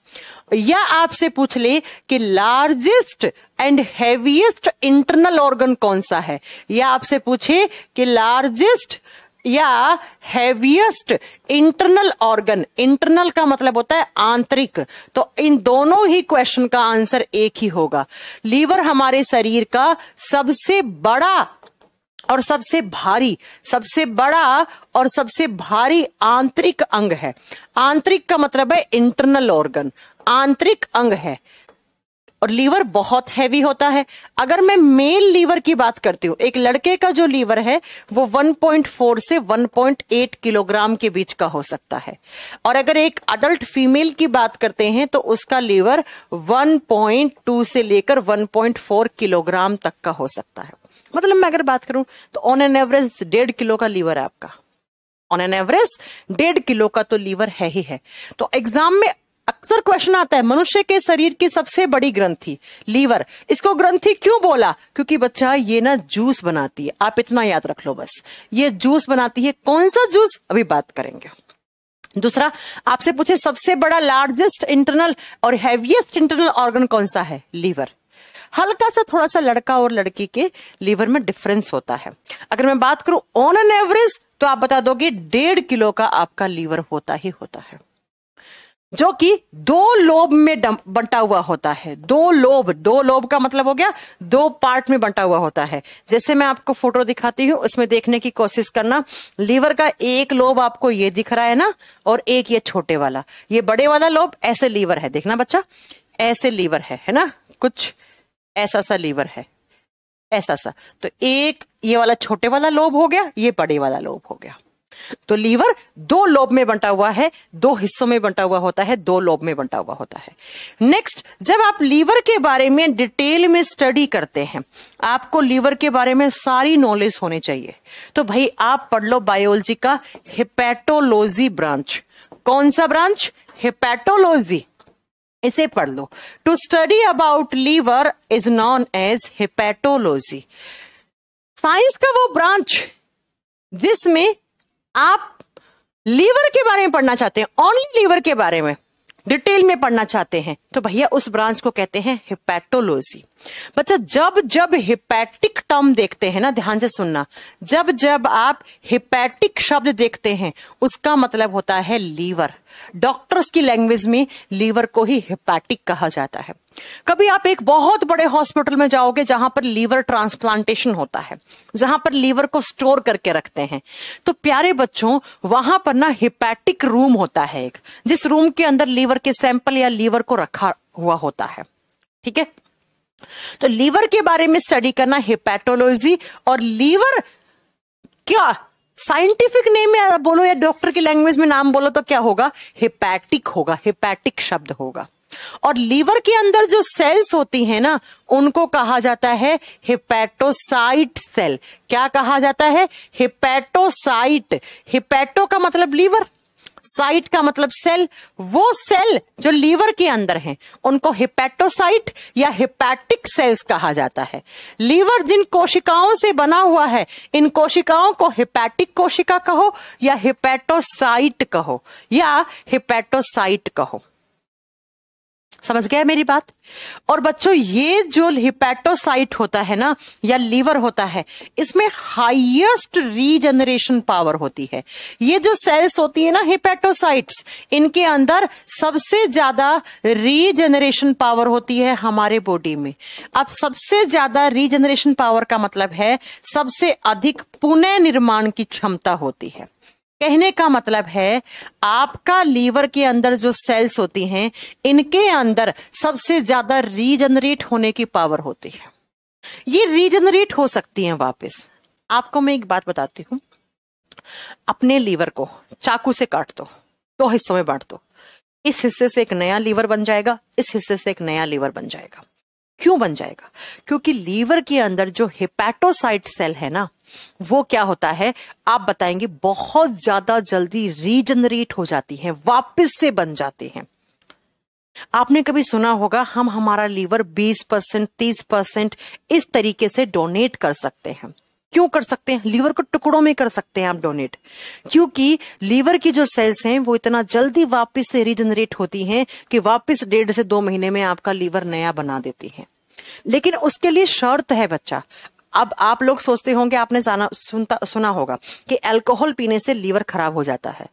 या आपसे पूछ ले कि largest and heaviest internal organ कौन सा है या आपसे पूछे कि लार्जेस्ट या हैवीएस्ट इंटरनल ऑर्गन इंटरनल का मतलब होता है आंतरिक तो इन दोनों ही क्वेश्चन का आंसर एक ही होगा लीवर हमारे शरीर का सबसे बड़ा और सबसे भारी सबसे बड़ा और सबसे भारी आंतरिक अंग है आंतरिक का मतलब है इंटरनल ऑर्गन आंतरिक अंग है और लीवर बहुत हैवी होता है अगर मैं मेल लीवर की बात करती हूँ एक लड़के का जो लीवर है वो 1.4 से 1.8 किलोग्राम के बीच का हो सकता है और अगर एक अडल्ट फीमेल की बात करते हैं तो उसका लीवर 1.2 से लेकर 1.4 किलोग्राम तक का हो सकता है मतलब मैं अगर बात करूं तो ऑन एन एवरेज डेढ़ किलो का लीवर है आपका ऑन एन एवरेज डेढ़ किलो का तो लीवर है ही है तो एग्जाम में अक्सर क्वेश्चन आता है मनुष्य के शरीर की सबसे बड़ी ग्रंथि लीवर इसको ग्रंथि क्यों बोला क्योंकि बच्चा ये ना जूस बनाती है आप इतना याद रख लो बस ये जूस बनाती है कौन सा जूस अभी बात करेंगे दूसरा आपसे पूछे सबसे बड़ा लार्जेस्ट इंटरनल और हैवीएस्ट इंटरनल ऑर्गन कौन सा है लीवर हल्का सा थोड़ा सा लड़का और लड़की के लीवर में डिफरेंस होता है अगर मैं बात करूं ऑन एन एवरेज तो आप बता दोगे डेढ़ किलो का आपका लीवर होता ही होता है जो कि दो लोब में बंटा हुआ होता है दो लोब दो लोब का मतलब हो गया दो पार्ट में बंटा हुआ होता है जैसे मैं आपको फोटो दिखाती हूँ उसमें देखने की कोशिश करना लीवर का एक लोब आपको ये दिख रहा है ना और एक ये छोटे वाला ये बड़े वाला लोब ऐसे लीवर है देखना बच्चा ऐसे लीवर है है ना कुछ ऐसा सा लीवर है ऐसा सा तो एक ये वाला छोटे वाला लोभ हो गया ये बड़े वाला लोभ हो गया तो लीवर दो लोब में बंटा हुआ है दो हिस्सों में बंटा हुआ होता है दो लोब में बंटा हुआ होता है नेक्स्ट जब आप लीवर के बारे में डिटेल में स्टडी करते हैं आपको लीवर के बारे में सारी नॉलेज होनी चाहिए तो भाई आप पढ़ लो बायोलॉजी का हिपैटोलॉजी ब्रांच कौन सा ब्रांच हिपैटोलॉजी इसे पढ़ लो to study about liver is known as hepatology science का वो ब्रांच जिसमें आप लीवर के बारे में पढ़ना चाहते हैं ऑनली लीवर के बारे में डिटेल में पढ़ना चाहते हैं तो भैया उस ब्रांच को कहते हैं हिपैटोलॉजी बच्चा जब जब हिपैटिक टर्म देखते हैं ना ध्यान से सुनना जब जब आप हिपैटिक शब्द देखते हैं उसका मतलब होता है लीवर डॉक्टर्स की लैंग्वेज में लीवर को ही हिपैटिक कहा जाता है कभी आप एक बहुत बड़े हॉस्पिटल में जाओगे जहां पर लीवर ट्रांसप्लांटेशन होता है जहां पर लीवर को स्टोर करके रखते हैं तो प्यारे बच्चों वहां पर ना हिपैटिक रूम होता है एक जिस रूम के अंदर लीवर के सैंपल या लीवर को रखा हुआ होता है ठीक है तो लीवर के बारे में स्टडी करना हिपैटोलॉजी और लीवर क्या साइंटिफिक नेम में बोलो या डॉक्टर की लैंग्वेज में नाम बोलो तो क्या होगा हिपैटिक होगा हिपैटिक शब्द होगा और लीवर के अंदर जो सेल्स होती हैं ना उनको कहा जाता है हिपैटोसाइट सेल क्या कहा जाता है हिपैटोसाइट हिपैटो का मतलब लीवर साइट का मतलब सेल वो सेल जो लीवर के अंदर हैं उनको हिपैटोसाइट या हिपैटिक सेल्स कहा जाता है लीवर जिन कोशिकाओं से बना हुआ है इन कोशिकाओं को हिपैटिक कोशिका कहो या हिपैटोसाइट कहो या हिपैटोसाइट कहो समझ गया मेरी बात और बच्चों ये जो हिपैटोसाइट होता है ना या लीवर होता है इसमें हाईएस्ट रीजनरेशन पावर होती है ये जो सेल्स होती है ना हिपैटोसाइट्स इनके अंदर सबसे ज्यादा रीजनरेशन पावर होती है हमारे बॉडी में अब सबसे ज्यादा रीजनरेशन पावर का मतलब है सबसे अधिक पुनः निर्माण की क्षमता होती है कहने का मतलब है आपका लीवर के अंदर जो सेल्स होती हैं इनके अंदर सबसे ज्यादा रीजनरेट होने की पावर होती है ये रीजनरेट हो सकती हैं वापस आपको मैं एक बात बताती हूं अपने लीवर को चाकू से काट दो दो हिस्सों में बांट दो इस हिस्से से एक नया लीवर बन जाएगा इस हिस्से से एक नया लीवर बन जाएगा क्यों बन जाएगा क्योंकि लीवर के अंदर जो हिपैटोसाइट सेल है ना वो क्या होता है आप बताएंगे बहुत ज्यादा जल्दी रीजनरेट हो जाती है वापस से बन जाती है आपने कभी सुना होगा हम हमारा लीवर 20 परसेंट तीस परसेंट इस तरीके से डोनेट कर सकते हैं क्यों कर सकते हैं लीवर को टुकड़ों में कर सकते हैं आप डोनेट क्योंकि लीवर की जो सेल्स हैं वो इतना जल्दी वापस से रीजनरेट होती हैं कि वापस डेढ़ से दो महीने में आपका लीवर नया बना देती है लेकिन उसके लिए शर्त है बच्चा अब आप लोग सोचते होंगे आपने जाना सुनता सुना होगा कि अल्कोहल पीने से लीवर खराब हो जाता है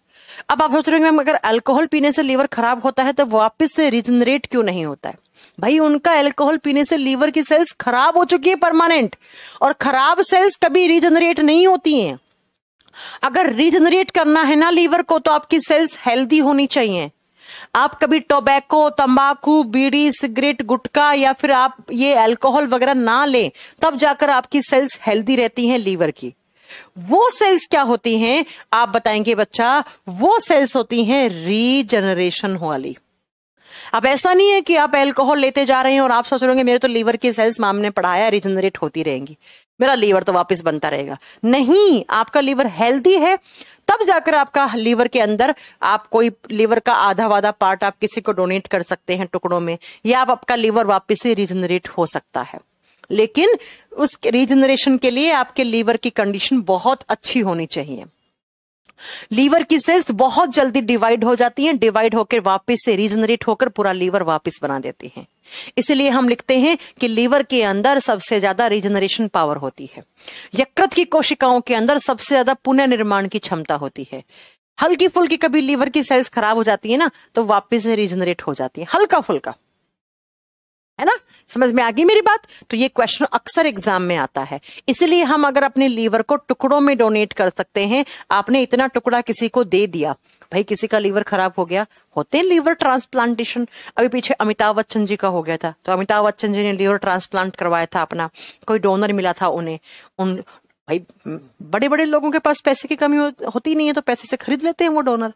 अब आप सोच रहे होंगे अगर अल्कोहल पीने से लीवर खराब होता है तो वापस से रिजनरेट क्यों नहीं होता है भाई उनका अल्कोहल पीने से लीवर की सेल्स खराब हो चुकी है परमानेंट और खराब सेल्स कभी रिजनरेट नहीं होती हैं अगर रिजनरेट करना है ना लीवर को तो आपकी सेल्स हेल्दी होनी चाहिए आप कभी टोबैको तंबाकू बीड़ी सिगरेट गुटखा या फिर आप ये अल्कोहल वगैरह ना लें तब जाकर आपकी सेल्स हेल्दी रहती हैं लीवर की वो सेल्स क्या होती हैं आप बताएंगे बच्चा वो सेल्स होती हैं रीजनरेशन वाली अब ऐसा नहीं है कि आप एल्कोहल लेते जा रहे हैं और आप सोच रहे होंगे मेरे तो लीवर की सेल्स हमने पढ़ाया रिजनरेट होती रहेंगी मेरा लीवर तो वापस बनता रहेगा नहीं आपका लीवर हेल्दी है तब जाकर आपका लीवर के अंदर आप कोई लीवर का आधा वाधा पार्ट आप किसी को डोनेट कर सकते हैं टुकड़ों में या आप आपका लीवर वापिस से रिजनरेट हो सकता है लेकिन उस रिजनरेशन के लिए आपके लीवर की कंडीशन बहुत अच्छी होनी चाहिए लीवर की सेल्स बहुत जल्दी डिवाइड हो जाती हैं डिवाइड होकर वापस से रिजनरेट होकर पूरा लीवर वापस बना देती हैं इसलिए हम लिखते हैं कि लीवर के अंदर सबसे ज्यादा रिजनरेशन पावर होती है यकृत की कोशिकाओं के अंदर सबसे ज्यादा पुनर्निर्माण की क्षमता होती है हल्की फुल्की कभी लीवर की सेल्स खराब हो जाती है ना तो वापिस रिजनरेट हो जाती है हल्का फुल्का है ना समझ में आ गई मेरी बात तो ये क्वेश्चन अक्सर एग्जाम में आता है इसलिए हम अगर अपने लीवर को टुकड़ों में डोनेट कर सकते हैं आपने इतना टुकड़ा किसी को दे दिया भाई किसी का लीवर खराब हो गया होते हैं लीवर ट्रांसप्लांटेशन अभी पीछे अमिताभ बच्चन जी का हो गया था तो अमिताभ बच्चन जी ने लीवर ट्रांसप्लांट करवाया था अपना कोई डोनर मिला था उन्हें उन भाई बड़े बड़े लोगों के पास पैसे की कमी हो, होती नहीं है तो पैसे से खरीद लेते हैं वो डोनर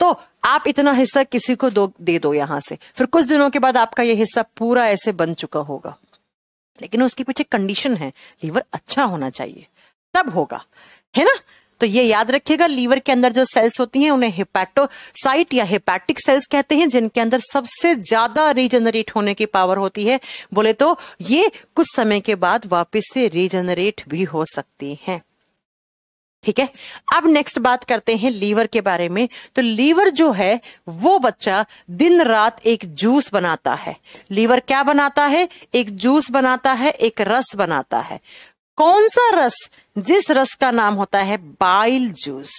तो आप इतना हिस्सा किसी को दो दे दो यहां से फिर कुछ दिनों के बाद आपका ये हिस्सा पूरा ऐसे बन चुका होगा लेकिन उसके पीछे कंडीशन है लीवर अच्छा होना चाहिए तब होगा है ना तो ये याद रखिएगा लीवर के अंदर जो सेल्स होती हैं उन्हें हिपैटोसाइट या हिपैटिक सेल्स कहते हैं जिनके अंदर सबसे ज्यादा रीजनरेट होने की पावर होती है बोले तो ये कुछ समय के बाद वापस से रीजनरेट भी हो सकती हैं ठीक है अब नेक्स्ट बात करते हैं लीवर के बारे में तो लीवर जो है वो बच्चा दिन रात एक जूस बनाता है लीवर क्या बनाता है एक जूस बनाता है एक रस बनाता है कौन सा रस जिस रस का नाम होता है बाइल जूस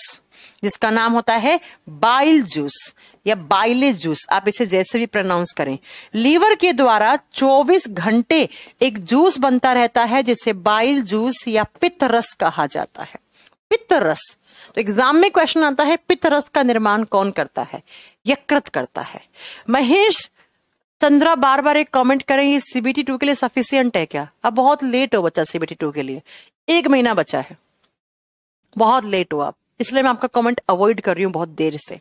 जिसका नाम होता है बाइल जूस या बाइले जूस आप इसे जैसे भी प्रोनाउंस करें लीवर के द्वारा 24 घंटे एक जूस बनता रहता है जिसे बाइल जूस या पित्त रस कहा जाता है पित्त रस तो एग्जाम में क्वेश्चन आता है पित्त रस का निर्माण कौन करता है यकृत करता है महेश चंद्रा बार बार एक कमेंट करें ये सीबीटी टू के लिए सफिशियंट है क्या अब बहुत लेट हो बच्चा सीबीटी टू के लिए एक महीना बचा है बहुत लेट हो आप इसलिए मैं आपका कमेंट अवॉइड कर रही हूं बहुत देर से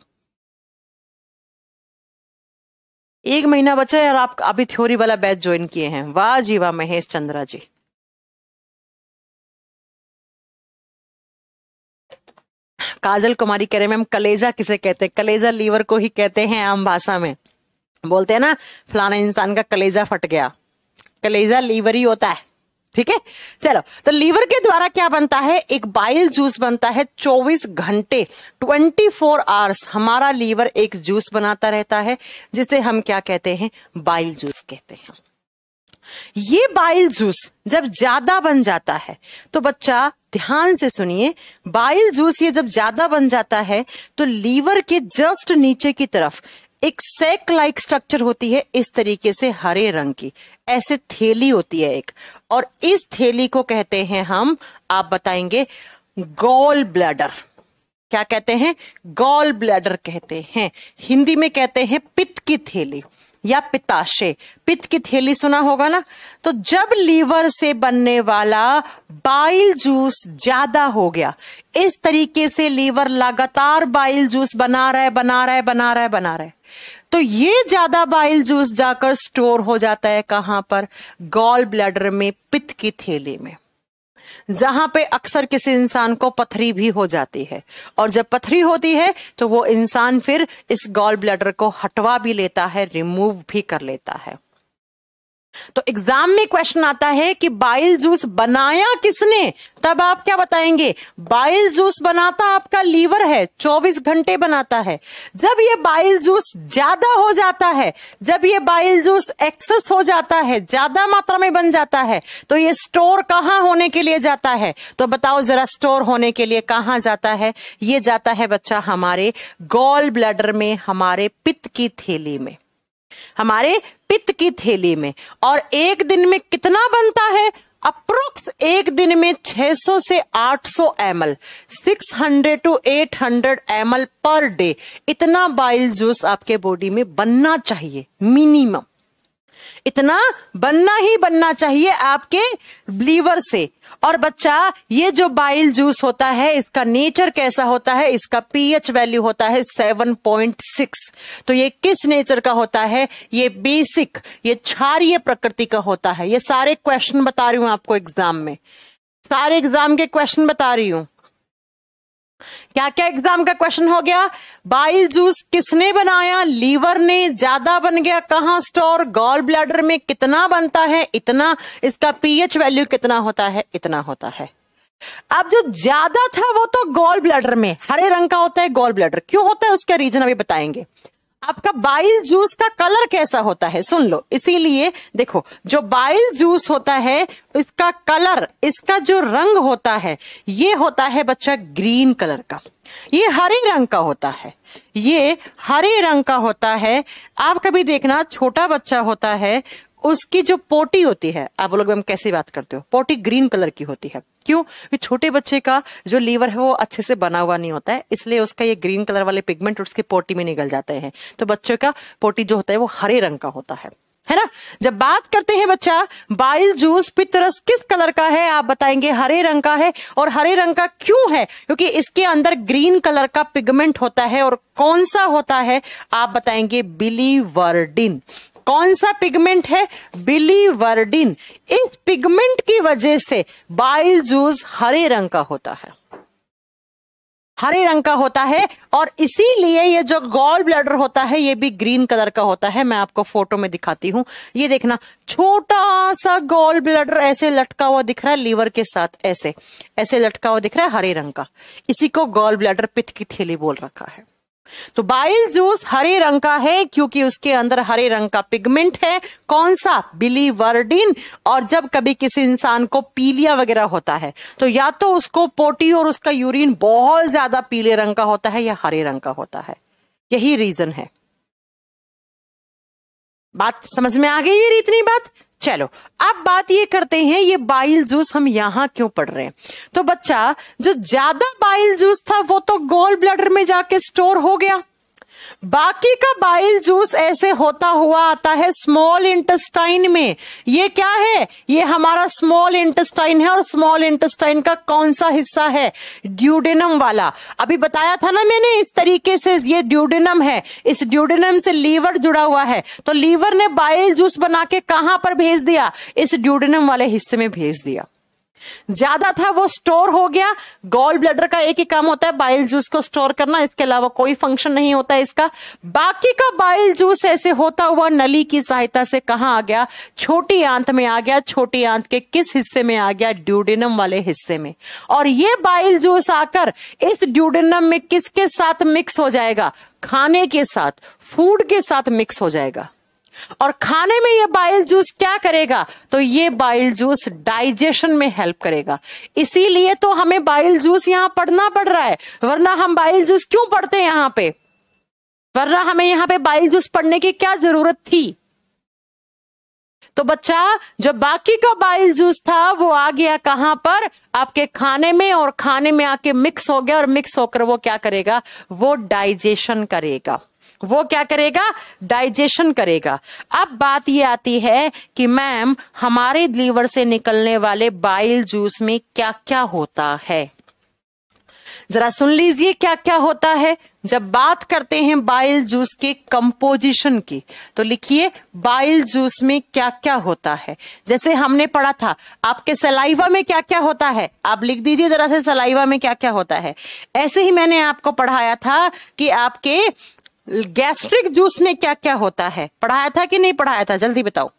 एक महीना बचा है और आप अभी थ्योरी वाला बैच ज्वाइन किए हैं वाह जी वाह महेश चंद्रा जी काजल कुमारी कह रहे मैम कलेजा किसे कहते हैं कलेजा लीवर को ही कहते हैं आम भाषा में बोलते हैं ना फलाना इंसान का कलेजा फट गया कलेजा लीवर ही होता है ठीक है चलो तो लीवर के द्वारा क्या बनता है एक बाइल जूस बनता है 24 घंटे 24 फोर आवर्स हमारा लीवर एक जूस बनाता रहता है जिसे हम क्या कहते हैं बाइल जूस कहते हैं ये बाइल जूस जब ज्यादा बन जाता है तो बच्चा ध्यान से सुनिए बाइल जूस ये जब ज्यादा बन जाता है तो लीवर के जस्ट नीचे की तरफ एक सेक लाइक स्ट्रक्चर होती है इस तरीके से हरे रंग की ऐसे थैली होती है एक और इस थैली को कहते हैं हम आप बताएंगे गोल ब्लैडर क्या कहते हैं गोल ब्लैडर कहते हैं हिंदी में कहते हैं पित्त की थैली या पिताशे पित्त की थैली सुना होगा ना तो जब लीवर से बनने वाला बाइल जूस ज्यादा हो गया इस तरीके से लीवर लगातार बाइल जूस बना रहा है बना रहा है बना रहा है बना रहा है तो ये ज्यादा बाइल जूस जाकर स्टोर हो जाता है कहां पर गॉल ब्लैडर में पित्त की थैली में जहां पे अक्सर किसी इंसान को पथरी भी हो जाती है और जब पथरी होती है तो वो इंसान फिर इस गॉल ब्लैडर को हटवा भी लेता है रिमूव भी कर लेता है तो एग्जाम में क्वेश्चन आता है कि बाइल जूस बनाया किसने तब आप क्या बताएंगे बाइल जूस बनाता आपका लीवर है 24 घंटे बनाता है जब ये बाइल जूस ज्यादा हो जाता है जब ये बाइल जूस एक्सेस हो जाता है ज्यादा मात्रा में बन जाता है तो ये स्टोर कहां होने के लिए जाता है तो बताओ जरा स्टोर होने के लिए कहां जाता है ये जाता है बच्चा हमारे गोल ब्लडर में हमारे पित्त की थैली में हमारे पित्त की थैली में और एक दिन में कितना बनता है अप्रोक्स एक दिन में 600 से 800 six hundred to eight M L per day इतना बाइल जूस आपके बॉडी में बनना चाहिए मिनिमम इतना बनना ही बनना चाहिए आपके लीवर से और बच्चा ये जो बाइल जूस होता है इसका नेचर कैसा होता है इसका पीएच वैल्यू होता है 7.6 तो ये किस नेचर का होता है ये बेसिक ये क्षारिय प्रकृति का होता है ये सारे क्वेश्चन बता रही हूं आपको एग्जाम में सारे एग्जाम के क्वेश्चन बता रही हूं क्या क्या एग्जाम का क्वेश्चन हो गया बाइल जूस किसने बनाया लीवर ने ज्यादा बन गया कहां स्टोर गॉल ब्लैडर में कितना बनता है इतना इसका पीएच वैल्यू कितना होता है इतना होता है अब जो ज्यादा था वो तो गॉल ब्लैडर में हरे रंग का होता है गॉल ब्लैडर क्यों होता है उसका रीजन अभी बताएंगे आपका बाइल जूस का कलर कैसा होता है सुन लो इसीलिए देखो जो बाइल जूस होता है इसका कलर इसका जो रंग होता है ये होता है बच्चा ग्रीन कलर का ये हरे रंग का होता है ये हरे रंग का होता है आप कभी देखना छोटा बच्चा होता है उसकी जो पोटी होती है आप लोग हम कैसे बात करते हो पोटी ग्रीन कलर की होती है क्यों क्योंकि छोटे बच्चे का जो लीवर है वो अच्छे से बना हुआ नहीं होता है इसलिए उसका ये ग्रीन कलर वाले पिगमेंट उसके पोटी में निकल जाते हैं तो बच्चों का पोटी जो होता है वो हरे रंग का होता है है ना जब बात करते हैं बच्चा बाइल जूस पितरस किस कलर का है आप बताएंगे हरे रंग का है और हरे रंग का क्यों है क्योंकि इसके अंदर ग्रीन कलर का पिगमेंट होता है और कौन सा होता है आप बताएंगे बिलीवर्डिन कौन सा पिगमेंट है बिली वर्डिन इस पिगमेंट की वजह से बाइल जूस हरे रंग का होता है हरे रंग का होता है और इसीलिए ये जो गोल ब्लडर होता है ये भी ग्रीन कलर का होता है मैं आपको फोटो में दिखाती हूं ये देखना छोटा सा गोल ब्लडर ऐसे लटका हुआ दिख रहा है लीवर के साथ ऐसे ऐसे लटका हुआ दिख रहा है हरे रंग का इसी को गोल ब्लडर पित्त की थैली बोल रखा है तो बाइल जूस हरे रंग का है क्योंकि उसके अंदर हरे रंग का पिगमेंट है कौन सा बिली वर्डिन और जब कभी किसी इंसान को पीलिया वगैरह होता है तो या तो उसको पोटी और उसका यूरिन बहुत ज्यादा पीले रंग का होता है या हरे रंग का होता है यही रीजन है बात समझ में आ गई ये इतनी बात चलो अब बात ये करते हैं ये बाइल जूस हम यहाँ क्यों पढ़ रहे हैं तो बच्चा जो ज्यादा बाइल जूस था वो तो गोल ब्लडर में जाके स्टोर हो गया बाकी का बाइल जूस ऐसे होता हुआ आता है स्मॉल इंटेस्टाइन में ये क्या है ये हमारा स्मॉल इंटेस्टाइन है और स्मॉल इंटेस्टाइन का कौन सा हिस्सा है ड्यूडेनम वाला अभी बताया था ना मैंने इस तरीके से ये ड्यूडेनम है इस ड्यूडेनम से लीवर जुड़ा हुआ है तो लीवर ने बाइल जूस बना के कहां पर भेज दिया इस ड्यूडेनम वाले हिस्से में भेज दिया ज्यादा था वो स्टोर हो गया गोल ब्लडर का एक ही काम होता है बाइल जूस को स्टोर करना इसके अलावा कोई फंक्शन नहीं होता है इसका बाकी का बाइल जूस ऐसे होता हुआ नली की सहायता से कहा आ गया छोटी आंत में आ गया छोटी आंत के किस हिस्से में आ गया ड्यूडेनम वाले हिस्से में और ये बाइल जूस आकर इस ड्यूडेनम में किसके साथ मिक्स हो जाएगा खाने के साथ फूड के साथ मिक्स हो जाएगा और खाने में ये बाइल जूस क्या करेगा तो ये बाइल जूस डाइजेशन में हेल्प करेगा इसीलिए तो हमें बाइल जूस यहां पढ़ना पड़ रहा है वरना हम बाइल जूस क्यों पढ़ते हैं यहाँ पे वरना हमें यहाँ पे बाइल जूस पढ़ने की क्या जरूरत थी तो बच्चा जो बाकी का बाइल जूस था वो आ गया कहां पर आपके खाने में और खाने में आके मिक्स हो गया और मिक्स होकर वो क्या करेगा वो डाइजेशन करेगा वो क्या करेगा डाइजेशन करेगा अब बात ये आती है कि मैम हमारे लीवर से निकलने वाले बाइल जूस में क्या क्या होता है जरा सुन लीजिए क्या क्या होता है जब बात करते हैं बाइल जूस के कंपोजिशन की तो लिखिए बाइल जूस में क्या क्या होता है जैसे हमने पढ़ा था आपके सलाइवा में क्या क्या होता है आप लिख दीजिए जरा से सलाइवा में क्या क्या होता है ऐसे ही मैंने आपको पढ़ाया था कि आपके गैस्ट्रिक जूस में क्या क्या होता है पढ़ाया था कि नहीं पढ़ाया था जल्दी बताओ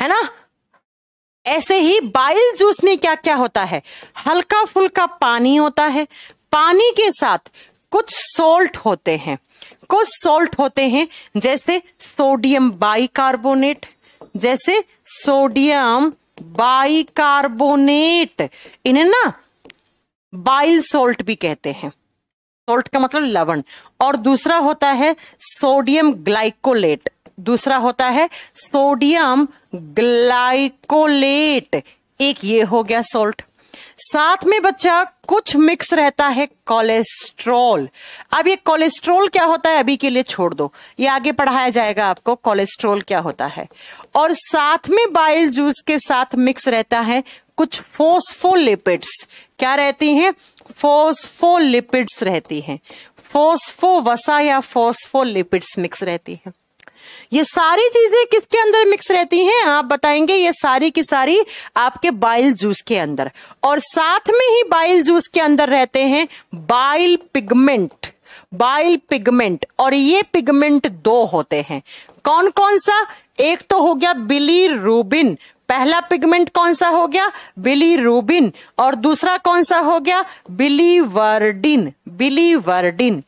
है ना ऐसे ही बाइल जूस में क्या क्या होता है हल्का फुल्का पानी होता है पानी के साथ कुछ सोल्ट होते हैं कुछ सोल्ट होते हैं जैसे सोडियम बाइकार्बोनेट जैसे सोडियम बाइकार्बोनेट इन्हें ना बाइल सोल्ट भी कहते हैं सोल्ट का मतलब लवण और दूसरा होता है सोडियम ग्लाइकोलेट दूसरा होता है सोडियम ग्लाइकोलेट एक ये हो गया सोल्ट साथ में बच्चा कुछ मिक्स रहता है कोलेस्ट्रॉल अब ये कोलेस्ट्रॉल क्या होता है अभी के लिए छोड़ दो ये आगे पढ़ाया जाएगा आपको कोलेस्ट्रॉल क्या होता है और साथ में बाइल जूस के साथ मिक्स रहता है कुछ फोस्फोलिपिड्स क्या रहती हैं फोस्फोलिपिड्स रहती हैं फोस्फो वसा या फोस्फोलिपिड्स मिक्स रहती हैं ये सारी चीजें किसके अंदर मिक्स रहती हैं आप बताएंगे ये सारी की सारी आपके बाइल जूस के अंदर और साथ में ही बाइल जूस के अंदर रहते हैं बाइल पिगमेंट बाइल पिगमेंट और ये पिगमेंट दो होते हैं कौन कौन सा एक तो हो गया बिली रूबिन पहला पिगमेंट कौन सा हो गया बिली रूबिन और दूसरा कौन सा हो गया बिली वर्डिन बिली वर्डिन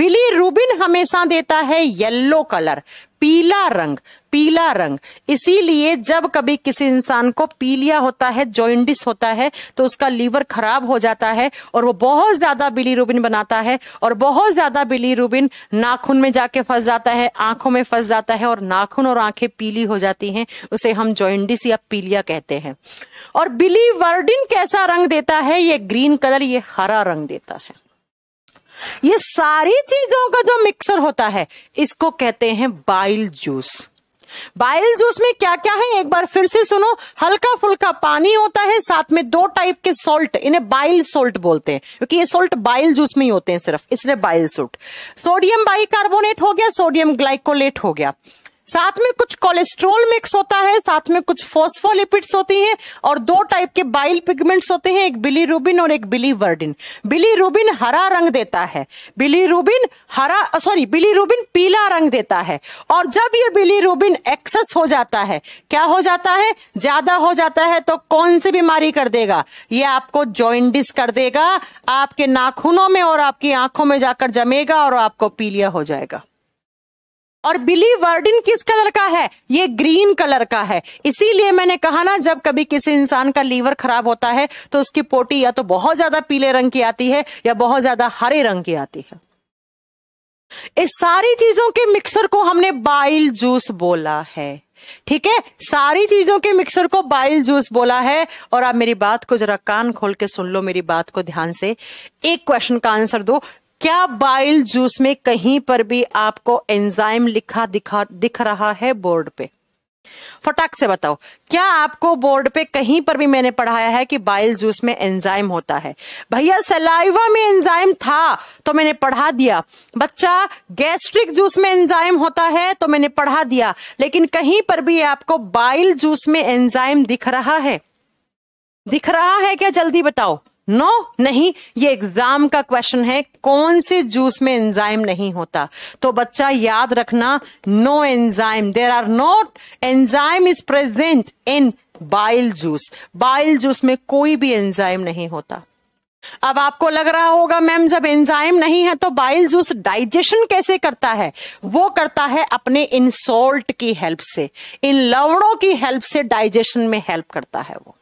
बिली रूबिन हमेशा देता है येलो कलर पीला रंग पीला रंग इसीलिए जब कभी किसी इंसान को पीलिया होता है जॉइंडिस होता है तो उसका लीवर खराब हो जाता है और वो बहुत ज्यादा बिलीरुबिन बनाता है और बहुत ज्यादा बिलीरुबिन नाखून में जाके फंस जाता है आंखों में फंस जाता है और नाखून और आंखें पीली हो जाती हैं उसे हम जॉइंडिस या पीलिया कहते हैं और बिली वर्डिन कैसा रंग देता है ये ग्रीन कलर ये हरा रंग देता है ये सारी चीजों का जो मिक्सर होता है इसको कहते हैं बाइल जूस बाइल जूस में क्या क्या है एक बार फिर से सुनो हल्का फुल्का पानी होता है साथ में दो टाइप के सोल्ट इन्हें बाइल सोल्ट बोलते हैं क्योंकि ये सोल्ट बाइल जूस में ही होते हैं सिर्फ इसलिए बाइल सोल्ट सोडियम बाइकार्बोनेट हो गया सोडियम ग्लाइकोलेट हो गया साथ में कुछ कोलेस्ट्रोल मिक्स होता है साथ में कुछ फोस्फोलिपिड्स होती हैं और दो टाइप के बाइल पिगमेंट्स होते हैं एक बिली रूबिन और एक बिली वर्डिन बिली रूबिन हरा रंग देता है bilirubin sorry bilirubin रूबिन पीला रंग देता है और जब ये बिली रूबिन एक्सेस हो जाता है क्या हो जाता है ज्यादा हो जाता है तो कौन सी बीमारी कर देगा ये आपको जॉइंडिस कर देगा आपके नाखूनों में और आपकी आंखों में जाकर जमेगा और आपको पीलिया हो जाएगा और बिली वर्डिन किस कलर का है ये ग्रीन कलर का है इसीलिए मैंने कहा ना जब कभी किसी इंसान का लीवर खराब होता है तो उसकी पोटी या तो बहुत ज्यादा पीले रंग की आती है या बहुत ज्यादा हरे रंग की आती है इस सारी चीजों के मिक्सर को हमने बाइल जूस बोला है ठीक है सारी चीजों के मिक्सर को बाइल जूस बोला है और आप मेरी बात को जरा कान खोल के सुन लो मेरी बात को ध्यान से एक क्वेश्चन का आंसर दो क्या बाइल जूस में कहीं पर भी आपको एंजाइम लिखा दिखा दिख रहा है बोर्ड पे फटाक से बताओ क्या आपको बोर्ड पे कहीं पर भी मैंने पढ़ाया है कि बाइल जूस में एंजाइम होता है भैया सलाइवा में एंजाइम था तो मैंने पढ़ा दिया बच्चा गैस्ट्रिक जूस में एंजाइम होता है तो मैंने पढ़ा दिया लेकिन कहीं पर भी आपको बाइल जूस में एंजाइम दिख रहा है दिख रहा है क्या जल्दी बताओ नो no, नहीं ये एग्जाम का क्वेश्चन है कौन से जूस में एंजाइम नहीं होता तो बच्चा याद रखना no enzyme there are not enzyme is present in bile juice bile juice में कोई भी एंजाइम नहीं होता अब आपको लग रहा होगा मैम जब एंजाइम नहीं है तो बाइल जूस डाइजेशन कैसे करता है वो करता है अपने इन सोल्ट की हेल्प से इन लवड़ों की हेल्प से डाइजेशन में हेल्प करता है वो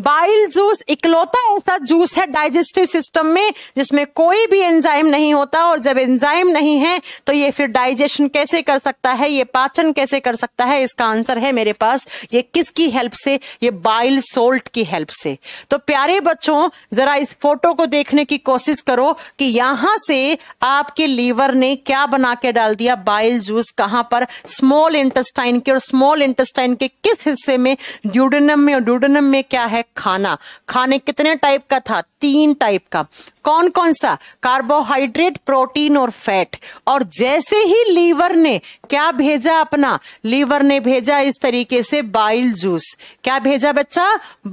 बाइल जूस इकलौता ऐसा जूस है डाइजेस्टिव सिस्टम में जिसमें कोई भी एंजाइम नहीं होता और जब एंजाइम नहीं है तो ये फिर डाइजेशन कैसे कर सकता है ये पाचन कैसे कर सकता है इसका आंसर है मेरे पास ये किसकी हेल्प से ये बाइल सोल्ट की हेल्प से तो प्यारे बच्चों जरा इस फोटो को देखने की कोशिश करो कि यहां से आपके लीवर ने क्या बना के डाल दिया बाइल जूस कहां पर स्मॉल इंटेस्टाइन के और स्मॉल इंटेस्टाइन के किस हिस्से में ड्यूडनम में और ड्यूडनम में क्या है है खाना खाने कितने टाइप का था तीन टाइप का कौन कौन सा कार्बोहाइड्रेट प्रोटीन और फैट और जैसे ही लीवर ने क्या भेजा अपना लीवर ने भेजा इस तरीके से बाइल जूस क्या भेजा बच्चा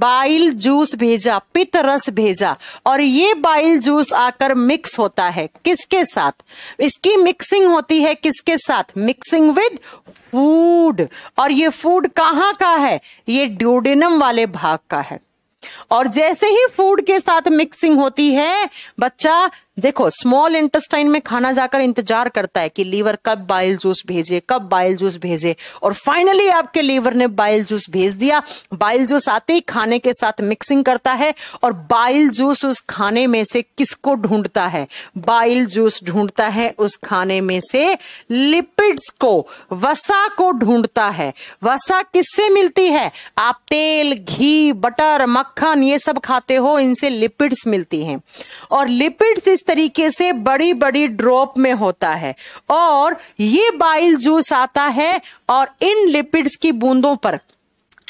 बाइल जूस भेजा पित रस भेजा और ये बाइल जूस आकर मिक्स होता है किसके साथ इसकी मिक्सिंग होती है किसके साथ मिक्सिंग विद फूड और ये फूड कहाँ का है ये ड्यूडेनम वाले भाग का है और जैसे ही फूड के साथ मिक्सिंग होती है बच्चा देखो स्मॉल इंटेस्टाइन में खाना जाकर इंतजार करता है कि लीवर कब बाइल जूस भेजे कब बाइल जूस भेजे और फाइनली आपके लीवर ने बाइल जूस भेज दिया बाइल जूस आते ही खाने के साथ मिक्सिंग करता है और बाइल जूस उस खाने में से किसको ढूंढता है बाइल जूस ढूंढता है उस खाने में से लिपिड्स को वसा को ढूंढता है वसा किससे मिलती है आप तेल घी बटर मक्खन ये सब खाते हो इनसे लिपिड्स मिलती है और लिपिड्स इस तरीके से बड़ी बड़ी ड्रॉप में होता है और ये बाइल जूस आता है और इन लिपिड्स की बूंदों पर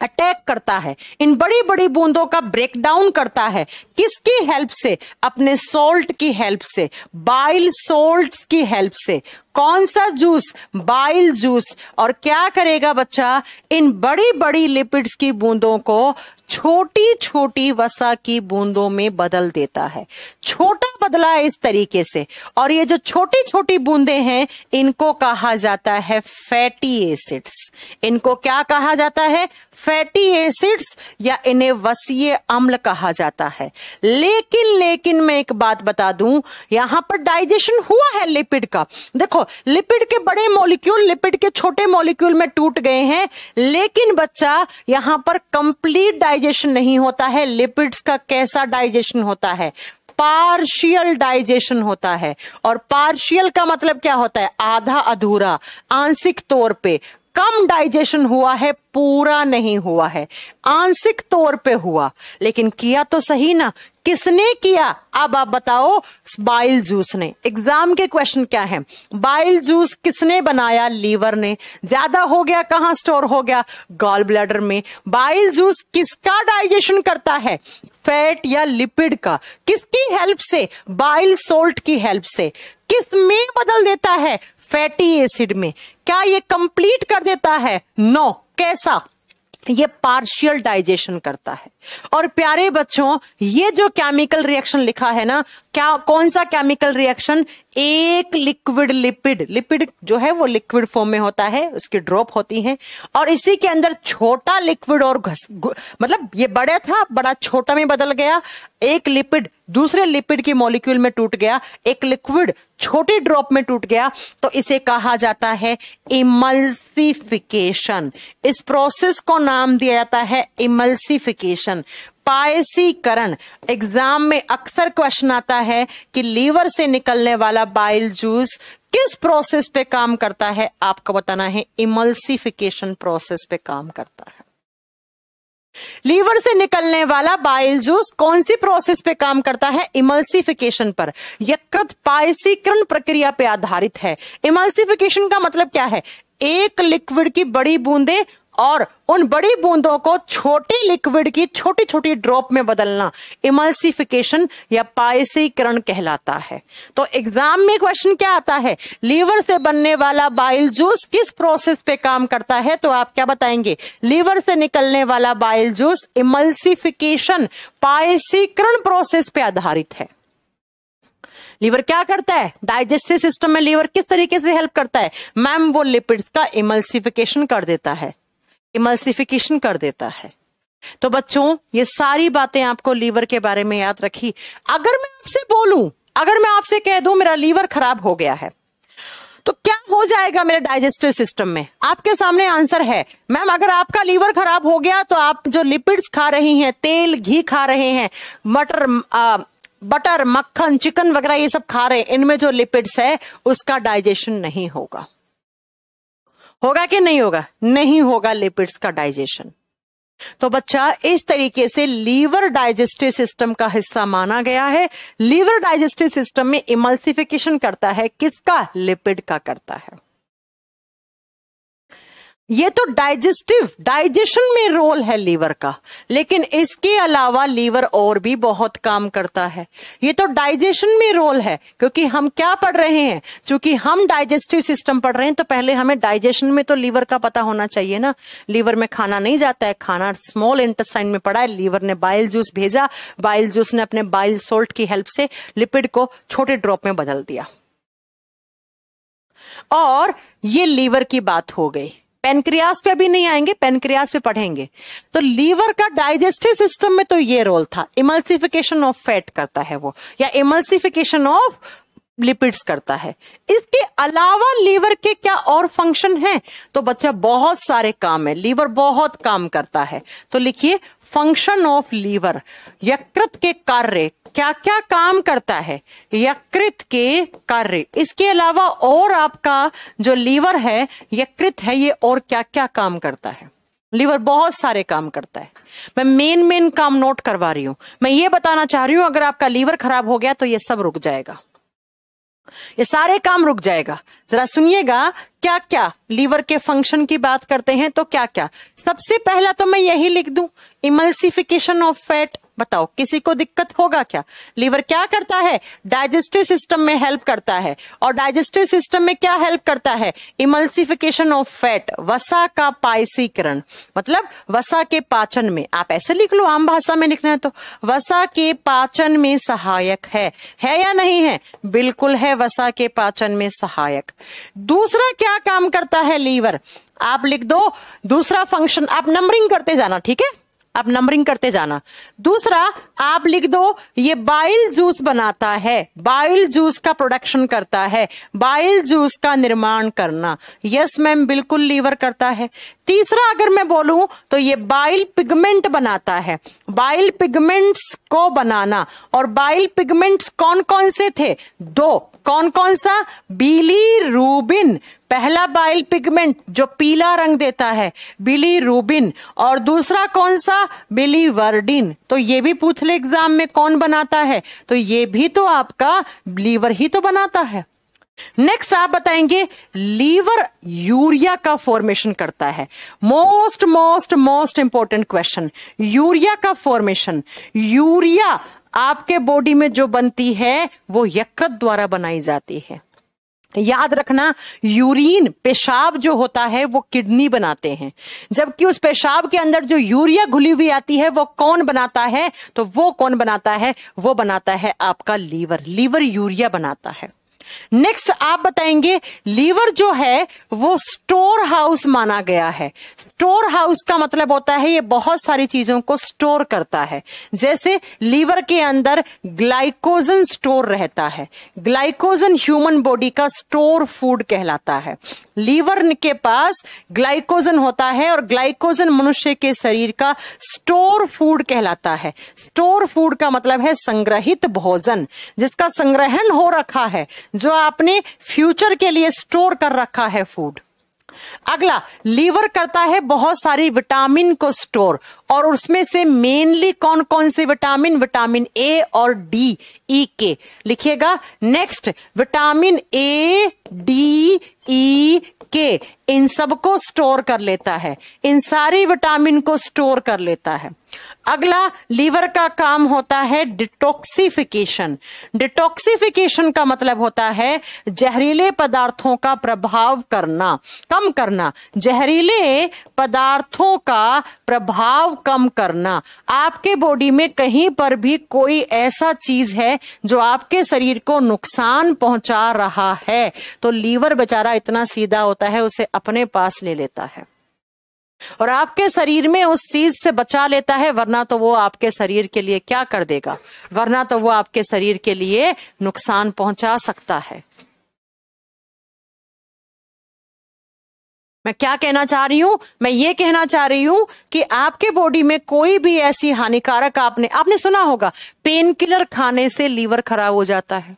अटैक करता है इन बड़ी बड़ी बूंदों का ब्रेकडाउन करता है किसकी हेल्प से अपने सोल्ट की हेल्प से बाइल सोल्ट की हेल्प से कौन सा जूस बाइल जूस और क्या करेगा बच्चा इन बड़ी बड़ी लिपिड्स की बूंदों को छोटी छोटी वसा की बूंदों में बदल देता है छोटा बदला इस तरीके से और ये जो छोटी छोटी बूंदे हैं इनको कहा जाता है फैटी एसिड्स इनको क्या कहा जाता है फैटी एसिड्स या इन्हें वसीय अम्ल कहा जाता है लेकिन लेकिन मैं एक बात बता दूं यहां पर डाइजेशन हुआ है लिपिड का देखो देखो लिपिड के बड़े मॉलिक्यूल लिपिड के छोटे मॉलिक्यूल में टूट गए हैं लेकिन बच्चा यहां पर कंप्लीट डाइजेशन नहीं होता है लिपिड्स का कैसा डाइजेशन होता है पार्शियल डाइजेशन होता है और पार्शियल का मतलब क्या होता है आधा अधूरा आंशिक तौर पे कम डाइजेशन हुआ है पूरा नहीं हुआ है आंशिक तौर पे हुआ लेकिन किया तो सही ना किसने किया अब आप बताओ बाइल जूस ने एग्जाम के क्वेश्चन क्या है बाइल जूस किसने बनाया लीवर ने ज्यादा हो गया कहाँ स्टोर हो गया गॉल ब्लैडर में बाइल जूस किसका डाइजेशन करता है फैट या लिपिड का किसकी हेल्प से बाइल सोल्ट की हेल्प से किस में बदल देता है फैटी एसिड में क्या ये कंप्लीट कर देता है नो no. कैसा ये पार्शियल डाइजेशन करता है और प्यारे बच्चों ये जो केमिकल रिएक्शन लिखा है ना क्या कौन सा केमिकल रिएक्शन एक लिक्विड लिपिड लिपिड जो है वो लिक्विड फॉर्म में होता है उसकी ड्रॉप होती है और इसी के अंदर छोटा लिक्विड और घस मतलब ये बड़ा था बड़ा छोटा में बदल गया एक लिपिड दूसरे लिपिड के मॉलिक्यूल में टूट गया एक लिक्विड छोटे ड्रॉप में टूट गया तो इसे कहा जाता है इमल्सिफिकेशन इस प्रोसेस को नाम दिया जाता है इमल्सिफिकेशन पायसीकरण एग्जाम में अक्सर क्वेश्चन आता है कि लीवर से निकलने वाला बाइल जूस किस प्रोसेस पे काम करता है आपको बताना है इमल्सिफिकेशन प्रोसेस पे काम करता है लीवर से निकलने वाला बाइल जूस कौन सी प्रोसेस पे काम करता है इमल्सिफिकेशन पर यकृत पायसीकरण प्रक्रिया पे आधारित है इमल्सिफिकेशन का मतलब क्या है एक लिक्विड की बड़ी बूंदे और उन बड़ी बूंदों को छोटी लिक्विड की छोटी छोटी ड्रॉप में बदलना इमल्सिफिकेशन या पायसीकरण कहलाता है तो एग्जाम में क्वेश्चन क्या आता है लीवर से बनने वाला बाइल जूस किस प्रोसेस पे काम करता है तो आप क्या बताएंगे लीवर से निकलने वाला बाइल जूस इमल्सिफिकेशन पायसीकरण प्रोसेस पे आधारित है लीवर क्या करता है डाइजेस्टिव सिस्टम में लीवर किस तरीके से हेल्प करता है मैम वो लिपिड्स का इमल्सिफिकेशन कर देता है इमल्सिफिकेशन कर देता है तो बच्चों ये सारी बातें आपको लीवर के बारे में याद रखी अगर मैं आपसे बोलूं अगर मैं आपसे कह दूं मेरा लीवर खराब हो गया है तो क्या हो जाएगा मेरे डाइजेस्टिव सिस्टम में आपके सामने आंसर है मैम अगर आपका लीवर खराब हो गया तो आप जो लिपिड्स खा रही हैं तेल घी खा रहे हैं मटर बटर मक्खन चिकन वगैरह ये सब खा रहे हैं इनमें जो लिपिड्स है उसका डाइजेशन नहीं होगा होगा कि नहीं होगा नहीं होगा लिपिड्स का डाइजेशन तो बच्चा इस तरीके से लीवर डाइजेस्टिव सिस्टम का हिस्सा माना गया है लीवर डाइजेस्टिव सिस्टम में इमल्सिफिकेशन करता है किसका लिपिड का करता है ये तो डाइजेस्टिव डाइजेशन में रोल है लीवर का लेकिन इसके अलावा लीवर और भी बहुत काम करता है ये तो डाइजेशन में रोल है क्योंकि हम क्या पढ़ रहे हैं क्योंकि हम डाइजेस्टिव सिस्टम पढ़ रहे हैं तो पहले हमें डाइजेशन में तो लीवर का पता होना चाहिए ना लीवर में खाना नहीं जाता है खाना स्मॉल इंटेस्टाइन में पड़ा है लीवर ने बाइल जूस भेजा बाइल जूस ने अपने बाइल सोल्ट की हेल्प से लिपिड को छोटे ड्रॉप में बदल दिया और ये लीवर की बात हो गई पेनक्रियास पे अभी नहीं आएंगे पेनक्रियास पे पढ़ेंगे तो लीवर का डाइजेस्टिव सिस्टम में तो ये रोल था इमल्सिफिकेशन ऑफ फैट करता है वो या इमल्सिफिकेशन ऑफ लिपिड्स करता है इसके अलावा लीवर के क्या और फंक्शन हैं तो बच्चा बहुत सारे काम है लीवर बहुत काम करता है तो लिखिए फंक्शन ऑफ लीवर यकृत के कार्य क्या क्या काम करता है यकृत के कार्य इसके अलावा और आपका जो लीवर है यकृत है ये और क्या क्या काम करता है लीवर बहुत सारे काम करता है मैं मेन मेन काम नोट करवा रही हूं मैं ये बताना चाह रही हूं अगर आपका लीवर खराब हो गया तो ये सब रुक जाएगा ये सारे काम रुक जाएगा जरा सुनिएगा क्या क्या लीवर के फंक्शन की बात करते हैं तो क्या क्या सबसे पहला तो मैं यही लिख दूं इमल्सिफिकेशन ऑफ फैट बताओ किसी को दिक्कत होगा क्या लीवर क्या करता है डाइजेस्टिव सिस्टम में हेल्प करता है और डाइजेस्टिव सिस्टम में क्या हेल्प करता है इमल्सिफिकेशन ऑफ फैट वसा का पायसीकरण मतलब वसा के पाचन में आप ऐसे लिख लो आम भाषा में लिखना है तो वसा के पाचन में सहायक है है या नहीं है बिल्कुल है वसा के पाचन में सहायक दूसरा क्या काम करता है लीवर आप लिख दो दूसरा फंक्शन आप नंबरिंग करते जाना ठीक है आप नंबरिंग करते जाना दूसरा आप लिख दो ये बाइल जूस बनाता है बाइल जूस का प्रोडक्शन करता है बाइल जूस का निर्माण करना यस मैम बिल्कुल लीवर करता है तीसरा अगर मैं बोलूं तो ये बाइल पिगमेंट बनाता है बाइल पिगमेंट्स को बनाना और बाइल पिगमेंट्स कौन कौन से थे दो कौन कौन सा बिली रूबिन पहला बाइल पिगमेंट जो पीला रंग देता है बिली रूबिन और दूसरा कौन सा बिली वर्डिन तो ये भी पूछ ले एग्जाम में कौन बनाता है तो ये भी तो आपका लीवर ही तो बनाता है नेक्स्ट आप बताएंगे लीवर यूरिया का फॉर्मेशन करता है most most most important question urea का फॉर्मेशन यूरिया आपके बॉडी में जो बनती है वो यकृत द्वारा बनाई जाती है याद रखना यूरिन पेशाब जो होता है वो किडनी बनाते हैं जबकि उस पेशाब के अंदर जो यूरिया घुली हुई आती है वो कौन बनाता है तो वो कौन बनाता है वो बनाता है आपका लीवर लीवर यूरिया बनाता है नेक्स्ट आप बताएंगे लीवर जो है वो स्टोर हाउस माना गया है स्टोर हाउस का मतलब होता है ये बहुत सारी चीजों को स्टोर करता है जैसे लीवर के अंदर ग्लाइकोजन स्टोर रहता है ग्लाइकोजन ह्यूमन बॉडी का स्टोर फूड कहलाता है लीवर के पास ग्लाइकोजन होता है और ग्लाइकोजन मनुष्य के शरीर का स्टोर फूड कहलाता है स्टोर फूड का मतलब है संग्रहित भोजन जिसका संग्रहण हो रखा है जो आपने फ्यूचर के लिए स्टोर कर रखा है फूड अगला लीवर करता है बहुत सारी विटामिन को स्टोर और उसमें से मेनली कौन कौन से विटामिन विटामिन ए और डी ई के लिखिएगा next vitamin A D E K इन सबको स्टोर कर लेता है इन सारी विटामिन को स्टोर कर लेता है अगला लीवर का काम होता है डिटॉक्सिफिकेशन डिटॉक्सिफिकेशन का मतलब होता है जहरीले पदार्थों का प्रभाव करना कम करना जहरीले पदार्थों का प्रभाव कम करना आपके बॉडी में कहीं पर भी कोई ऐसा चीज है जो आपके शरीर को नुकसान पहुंचा रहा है तो लीवर बेचारा इतना सीधा होता है उसे अपने पास ले लेता है और आपके शरीर में उस चीज से बचा लेता है वरना तो वो आपके शरीर के लिए क्या कर देगा वरना तो वो आपके शरीर के लिए नुकसान पहुंचा सकता है मैं क्या कहना चाह रही हूं मैं ये कहना चाह रही हूं कि आपके बॉडी में कोई भी ऐसी हानिकारक आपने आपने सुना होगा पेन किलर खाने से लीवर खराब हो जाता है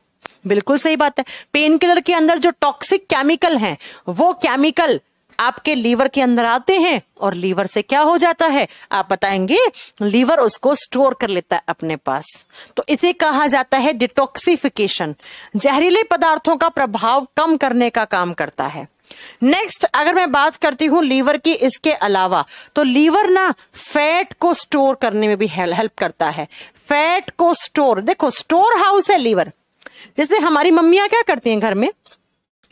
बिल्कुल सही बात है पेन किलर के अंदर जो टॉक्सिक केमिकल हैं वो केमिकल आपके लीवर के अंदर आते हैं और लीवर से क्या हो जाता है आप बताएंगे लीवर उसको स्टोर कर लेता है अपने पास तो इसे कहा जाता है डिटॉक्सिफिकेशन जहरीले पदार्थों का प्रभाव कम करने का काम करता है नेक्स्ट अगर मैं बात करती हूं लीवर की इसके अलावा तो लीवर ना फैट को स्टोर करने में भी हेल्प करता है फैट को स्टोर देखो स्टोर हाउस है लीवर जैसे हमारी मम्मियां क्या करती हैं घर में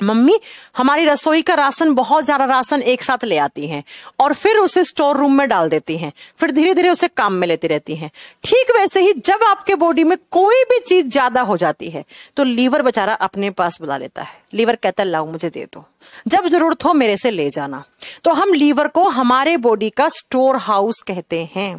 मम्मी हमारी रसोई का राशन बहुत ज्यादा राशन एक साथ ले आती हैं और फिर उसे स्टोर रूम में डाल देती हैं फिर धीरे धीरे उसे काम में लेती रहती हैं ठीक वैसे ही जब आपके बॉडी में कोई भी चीज ज्यादा हो जाती है तो लीवर बेचारा अपने पास बुला लेता है लीवर कहता है लाओ मुझे दे दो जब जरूरत हो मेरे से ले जाना तो हम लीवर को हमारे बॉडी का स्टोर हाउस कहते हैं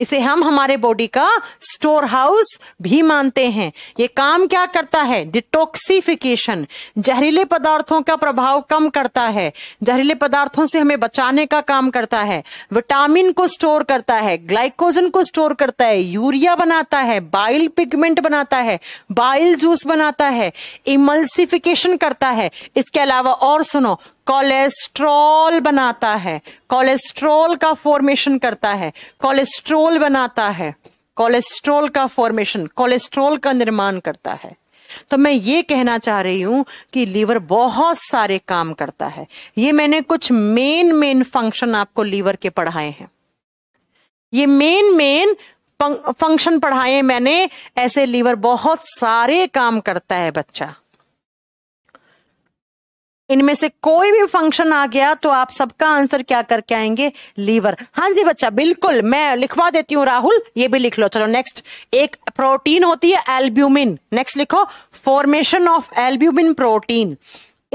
इसे हम हमारे बॉडी का स्टोर हाउस भी मानते हैं ये काम क्या करता है डिटॉक्सिफिकेशन जहरीले पदार्थों का प्रभाव कम करता है जहरीले पदार्थों से हमें बचाने का काम करता है विटामिन को स्टोर करता है ग्लाइकोजन को स्टोर करता है यूरिया बनाता है बाइल पिगमेंट बनाता है बाइल जूस बनाता है इमल्सिफिकेशन करता है इसके अलावा और सुनो कोलेस्ट्रॉल बनाता है कोलेस्ट्रॉल का फॉर्मेशन करता है कोलेस्ट्रॉल बनाता है कोलेस्ट्रॉल का फॉर्मेशन कोलेस्ट्रॉल का निर्माण करता है तो मैं ये कहना चाह रही हूं कि लीवर बहुत सारे काम करता है ये मैंने कुछ मेन मेन फंक्शन आपको लीवर के पढ़ाए हैं ये मेन मेन फंक्शन पढ़ाए मैंने ऐसे लीवर बहुत सारे काम करता है बच्चा इनमें से कोई भी फंक्शन आ गया तो आप सबका आंसर क्या करके आएंगे लीवर हाँ जी बच्चा बिल्कुल मैं लिखवा देती हूँ राहुल ये भी लिख लो चलो नेक्स्ट एक प्रोटीन होती है एल्ब्यूमिन नेक्स्ट लिखो फॉर्मेशन ऑफ एल्ब्यूमिन प्रोटीन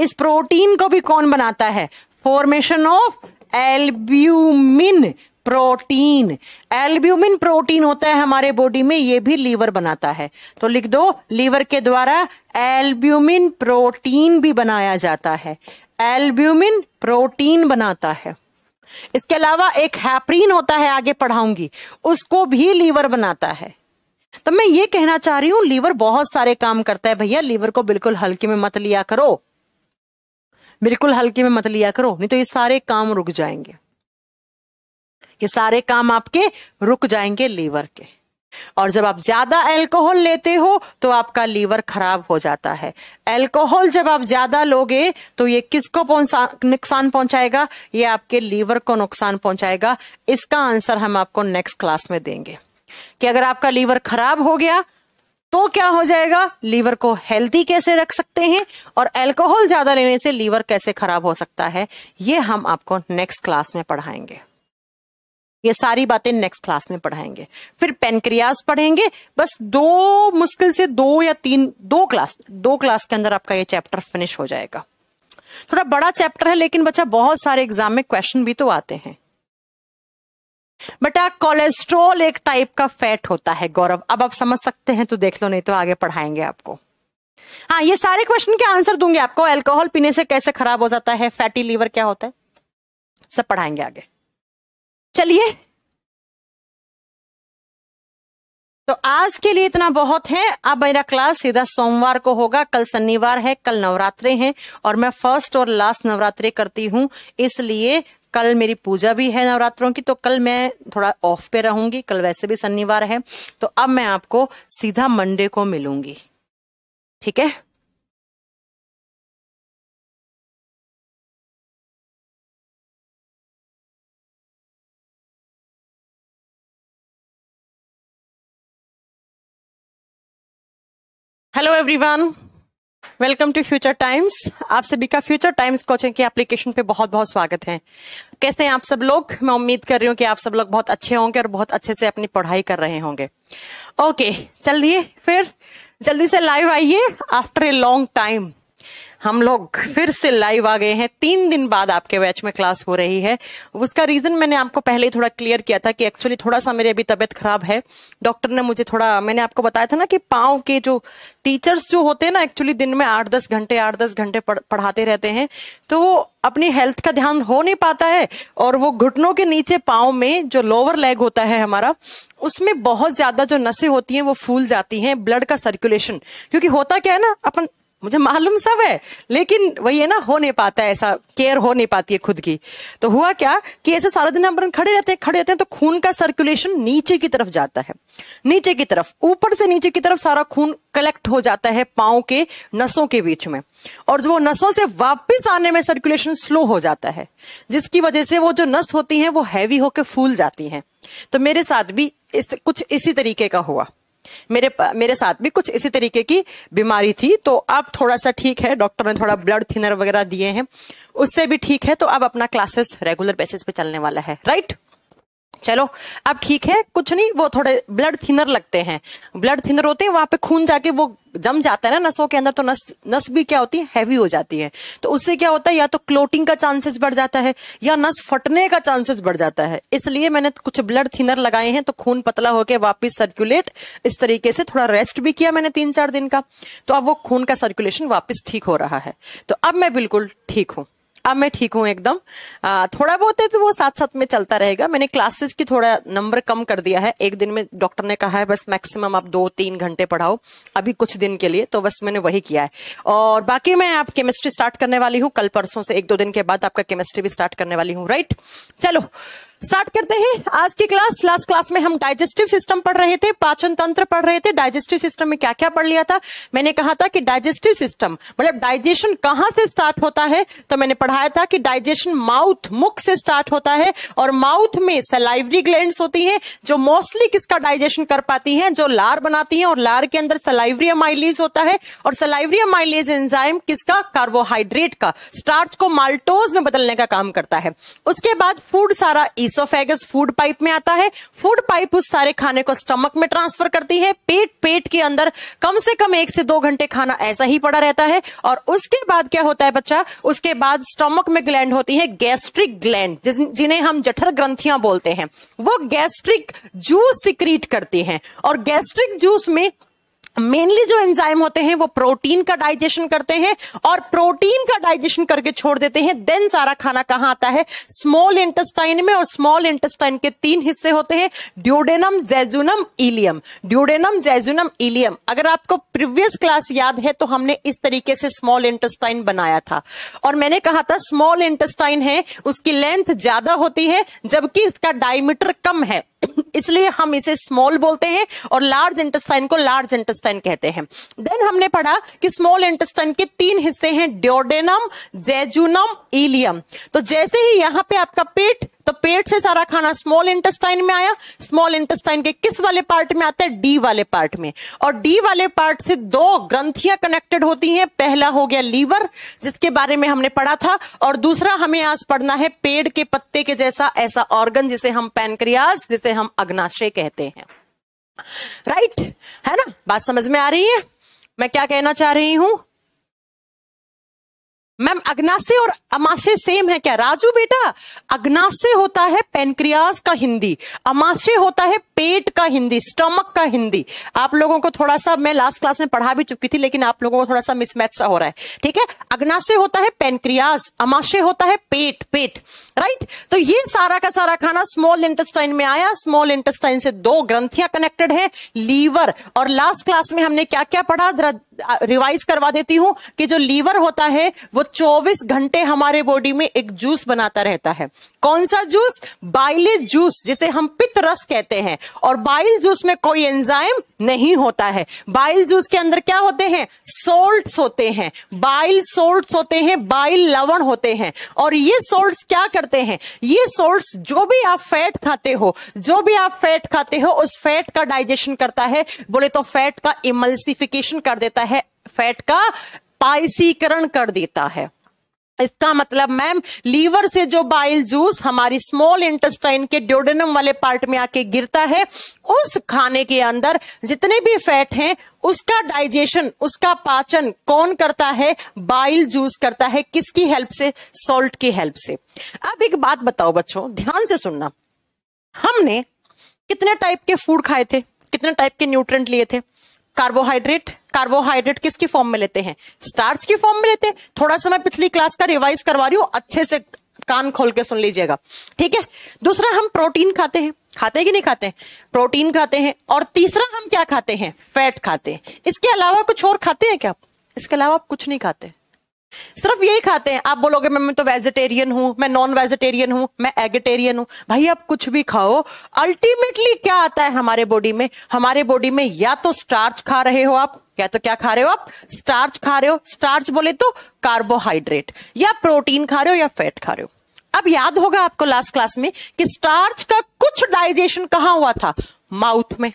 इस प्रोटीन को भी कौन बनाता है formation of albumin protein albumin protein होता है हमारे बॉडी में ये भी लीवर बनाता है तो लिख दो लीवर के द्वारा एल्ब्यूमिन प्रोटीन भी बनाया जाता है एल्ब्यूमिन प्रोटीन बनाता है इसके अलावा एक हैप्रीन होता है आगे पढ़ाऊंगी उसको भी लीवर बनाता है तो मैं ये कहना चाह रही हूं लीवर बहुत सारे काम करता है भैया लीवर को बिल्कुल हल्के में मत लिया करो बिल्कुल हल्के में मत लिया करो नहीं तो ये सारे काम रुक जाएंगे ये सारे काम आपके रुक जाएंगे लीवर के और जब आप ज्यादा अल्कोहल लेते हो तो आपका लीवर खराब हो जाता है अल्कोहल जब आप ज्यादा लोगे तो ये किसको नुकसान पहुंचाएगा ये आपके लीवर को नुकसान पहुंचाएगा इसका आंसर हम आपको नेक्स्ट क्लास में देंगे कि अगर आपका लीवर खराब हो गया तो क्या हो जाएगा लीवर को हेल्दी कैसे रख सकते हैं और अल्कोहल ज्यादा लेने से लीवर कैसे खराब हो सकता है ये हम आपको नेक्स्ट क्लास में पढ़ाएंगे ये सारी बातें नेक्स्ट क्लास में पढ़ाएंगे फिर पेनक्रियाज पढ़ेंगे बस दो मुश्किल से दो या तीन दो क्लास दो क्लास के अंदर आपका ये चैप्टर फिनिश हो जाएगा थोड़ा बड़ा चैप्टर है लेकिन बच्चा बहुत सारे एग्जाम में क्वेश्चन भी तो आते हैं बेटा कोलेस्ट्रोल एक टाइप का फैट होता है गौरव अब आप समझ सकते हैं तो देख लो नहीं तो आगे पढ़ाएंगे आपको हाँ ये सारे क्वेश्चन के आंसर दूंगे आपको अल्कोहल पीने से कैसे खराब हो जाता है फैटी लीवर क्या होता है सब पढ़ाएंगे आगे चलिए तो आज के लिए इतना बहुत है अब मेरा क्लास सीधा सोमवार को होगा कल शनिवार है कल नवरात्रे हैं और मैं फर्स्ट और लास्ट नवरात्रे करती हूं इसलिए कल मेरी पूजा भी है नवरात्रों की तो कल मैं थोड़ा ऑफ पे रहूंगी कल वैसे भी शनिवार है तो अब मैं आपको सीधा मंडे को मिलूंगी ठीक है hello everyone welcome to future times आप सभी का फ्यूचर टाइम्स कोचिंग के एप्लीकेशन पे बहुत बहुत स्वागत है कैसे हैं आप सब लोग मैं उम्मीद कर रही हूँ कि आप सब लोग बहुत अच्छे होंगे और बहुत अच्छे से अपनी पढ़ाई कर रहे होंगे ओके चलिए फिर जल्दी से लाइव आइए आफ्टर ए लॉन्ग टाइम हम लोग फिर से लाइव आ गए हैं तीन दिन बाद आपके बैच में क्लास हो रही है उसका रीजन मैंने आपको पहले ही थोड़ा क्लियर किया था कि एक्चुअली थोड़ा सा मेरी अभी तबीयत खराब है डॉक्टर ने मुझे थोड़ा मैंने आपको बताया था ना कि पाँव के जो टीचर्स जो होते हैं ना एक्चुअली दिन में आठ दस घंटे आठ दस घंटे पढ़ाते रहते हैं तो वो अपनी हेल्थ का ध्यान हो नहीं पाता है और वो घुटनों के नीचे पाँव में जो लोअर लेग होता है हमारा उसमें बहुत ज्यादा जो नसें होती हैं वो फूल जाती हैं ब्लड का सर्कुलेशन क्योंकि होता क्या है ना अपन मुझे मालूम सब है लेकिन वही है ना हो नहीं पाता है ऐसा केयर हो नहीं पाती है खुद की तो हुआ क्या कि ऐसे सारा दिन हम खड़े रहते हैं खड़े रहते हैं तो खून का सर्कुलेशन नीचे की तरफ जाता है नीचे की तरफ ऊपर से नीचे की तरफ सारा खून कलेक्ट हो जाता है पाओ के नसों के बीच में और जो वो नसों से वापिस आने में सर्कुलेशन स्लो हो जाता है जिसकी वजह से वो जो नस होती है वो हैवी होकर फूल जाती है तो मेरे साथ भी इस, कुछ इसी तरीके का हुआ मेरे मेरे साथ भी कुछ इसी तरीके की बीमारी थी तो अब थोड़ा सा ठीक है डॉक्टर ने थोड़ा ब्लड थिनर वगैरह दिए हैं उससे भी ठीक है तो अब अपना क्लासेस रेगुलर बेसिस पे चलने वाला है राइट चलो अब ठीक है कुछ नहीं वो थोड़े ब्लड थिनर लगते हैं ब्लड थिनर होते हैं वहां पे खून जाके वो जम जाता है ना नसों के अंदर तो नस नस भी क्या होती है हैवी हो जाती है तो उससे क्या होता है या तो क्लोटिंग का चांसेस बढ़ जाता है या नस फटने का चांसेस बढ़ जाता है इसलिए मैंने कुछ ब्लड थिनर लगाए हैं तो खून पतला होकर वापिस सर्कुलेट इस तरीके से थोड़ा रेस्ट भी किया मैंने तीन चार दिन का तो अब वो खून का सर्कुलेशन वापिस ठीक हो रहा है तो अब मैं बिल्कुल ठीक हूँ अब मैं ठीक हूँ एकदम थोड़ा बहुत है तो वो साथ साथ में चलता रहेगा मैंने क्लासेस की थोड़ा नंबर कम कर दिया है एक दिन में डॉक्टर ने कहा है बस मैक्सिमम आप दो तीन घंटे पढ़ाओ अभी कुछ दिन के लिए तो बस मैंने वही किया है और बाकी मैं आप केमिस्ट्री स्टार्ट करने वाली हूँ कल परसों से एक दो दिन के बाद आपका केमिस्ट्री भी स्टार्ट करने वाली हूँ राइट चलो स्टार्ट करते हैं आज की क्लास लास्ट क्लास में हम डाइजेस्टिव सिस्टम पढ़ रहे थे पाचन तंत्र पढ़ रहे थे डाइजेस्टिव सिस्टम में क्या क्या पढ़ लिया था मैंने कहा था कि डाइजेस्टिव सिस्टम मतलब डाइजेशन कहाँ से स्टार्ट होता है तो मैंने पढ़ाया था कि डाइजेशन माउथ मुख से स्टार्ट होता है और माउथ में सलाइवरी ग्लैंड होती है जो मोस्टली किसका डाइजेशन कर पाती है जो लार बनाती है और लार के अंदर सलाइवरी अमाइलेज होता है और सलाइवरी अमाइलेज एंजाइम किसका कार्बोहाइड्रेट का स्टार्च को माल्टोज में बदलने का काम करता है उसके बाद फूड सारा इसोफेगस फूड पाइप में आता है फूड पाइप उस सारे खाने को स्टमक में ट्रांसफर करती है पेट पेट के अंदर कम से कम एक से दो घंटे खाना ऐसा ही पड़ा रहता है और उसके बाद क्या होता है बच्चा उसके बाद स्टमक में ग्लैंड होती है गैस्ट्रिक ग्लैंड जिन्हें हम जठर ग्रंथियां बोलते हैं वो गैस्ट्रिक जूस सिक्रीट करती हैं और गैस्ट्रिक जूस में मेनली जो एंजाइम होते हैं वो प्रोटीन का डाइजेशन करते हैं और प्रोटीन का डाइजेशन करके छोड़ देते हैं देन सारा खाना कहाँ आता है स्मॉल इंटेस्टाइन में और स्मॉल इंटेस्टाइन के तीन हिस्से होते हैं duodenum jejunum ileum duodenum jejunum ileum अगर आपको प्रीवियस क्लास याद है तो हमने इस तरीके से स्मॉल इंटेस्टाइन बनाया था और मैंने कहा था स्मॉल इंटेस्टाइन है उसकी लेंथ ज्यादा होती है जबकि इसका डायमीटर कम है इसलिए हम इसे स्मॉल बोलते हैं और लार्ज इंटेस्टाइन को लार्ज इंटेस्टाइन कहते हैं देन हमने पढ़ा कि स्मॉल इंटेस्टाइन के तीन हिस्से हैं ड्योडेनम जेजुनम इलियम तो जैसे ही यहां पे आपका पेट तो पेट से सारा खाना स्मॉल इंटेस्टाइन में आया स्मॉल इंटेस्टाइन के किस वाले पार्ट में आता है डी वाले पार्ट में और डी वाले पार्ट से दो ग्रंथियां कनेक्टेड होती हैं पहला हो गया लीवर जिसके बारे में हमने पढ़ा था और दूसरा हमें आज पढ़ना है पेड़ के पत्ते के जैसा ऐसा ऑर्गन जिसे हम पैनक्रियाज जिसे हम अग्नाशय कहते हैं राइट right? है ना बात समझ में आ रही है मैं क्या कहना चाह रही हूं मैम अग्नाशय और अमाशय सेम है क्या राजू बेटा अग्नाशय होता है पेनक्रियाज का हिंदी अमाशय होता है पेट का हिंदी स्टमक का हिंदी आप लोगों को थोड़ा सा मैं लास्ट क्लास में पढ़ा भी चुकी थी लेकिन आप लोगों को थोड़ा सा मिसमैच सा हो रहा है ठीक है अग्नाशय होता है पेनक्रियाज अमाशय होता है पेट पेट राइट तो ये सारा का सारा खाना स्मॉल इंटेस्टाइन में आया स्मॉल इंटेस्टाइन से दो ग्रंथियां कनेक्टेड है लीवर और लास्ट क्लास में हमने क्या क्या पढ़ा रिवाइज करवा देती हूँ कि जो लीवर होता है वो 24 घंटे हमारे बॉडी में एक जूस बनाता रहता है कौन सा जूस बाइल जूस जिसे हम पित्त रस कहते हैं और बाइल जूस में कोई एंजाइम नहीं होता है बाइल जूस के अंदर क्या होते हैं सोल्ट्स होते हैं बाइल सोल्ट्स होते हैं बाइल लवण होते हैं और ये सोल्ट्स क्या करते हैं ये सोल्ट्स जो भी आप फैट खाते हो जो भी आप फैट खाते हो उस फैट का डाइजेशन करता है बोले तो फैट का इमल्सिफिकेशन कर देता है फैट का पाइसीकरण कर देता है इसका मतलब मैम लीवर से जो बाइल जूस हमारी स्मॉल इंटेस्टाइन के ड्योडेनम वाले पार्ट में आके गिरता है उस खाने के अंदर जितने भी फैट हैं उसका डाइजेशन उसका पाचन कौन करता है बाइल जूस करता है किसकी हेल्प से सॉल्ट की हेल्प से अब एक बात बताओ बच्चों ध्यान से सुनना हमने कितने टाइप के फूड खाए थे कितने टाइप के न्यूट्रेंट लिए थे कार्बोहाइड्रेट कार्बोहाइड्रेट किसकी फॉर्म में लेते हैं स्टार्च की फॉर्म में लेते हैं थोड़ा सा मैं पिछली क्लास का रिवाइज करवा रही हूँ अच्छे से कान खोल के सुन लीजिएगा ठीक है दूसरा हम प्रोटीन खाते हैं खाते हैं कि नहीं खाते प्रोटीन खाते हैं और तीसरा हम क्या खाते हैं फैट खाते हैं इसके अलावा कुछ और खाते हैं क्या इसके अलावा आप कुछ नहीं खाते सिर्फ यही खाते हैं आप बोलोगे मैं तो वेजिटेरियन हूं मैं नॉन वेजिटेरियन हूं मैं एगिटेरियन हूं भाई आप कुछ भी खाओ अल्टीमेटली क्या आता है हमारे बॉडी में हमारे बॉडी में या तो स्टार्च खा रहे हो आप या तो क्या खा रहे हो आप स्टार्च खा रहे हो स्टार्च बोले तो कार्बोहाइड्रेट या प्रोटीन खा रहे हो या फैट खा रहे हो अब याद होगा आपको लास्ट क्लास में कि स्टार्च का कुछ डाइजेशन कहा हुआ था माउथ में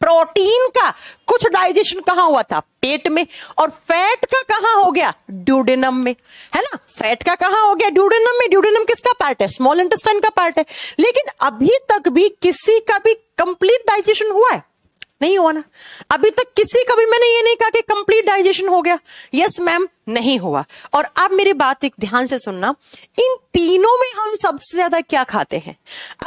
प्रोटीन का कुछ डाइजेशन कहा हुआ था पेट में और फैट का कहा हो गया ड्यूडेनम में है ना फैट का कहा हो गया ड्यूडेनम में ड्यूडेनम किसका पार्ट है स्मॉल इंटेस्टाइन का पार्ट है लेकिन अभी तक भी किसी का भी कंप्लीट डाइजेशन हुआ है नहीं हुआ ना अभी तक किसी का भी मैंने ये नहीं कहा कि कंप्लीट डाइजेशन हो गया यस yes, मैम नहीं हुआ और अब मेरी बात एक ध्यान से सुनना इन तीनों में हम सबसे ज्यादा क्या खाते हैं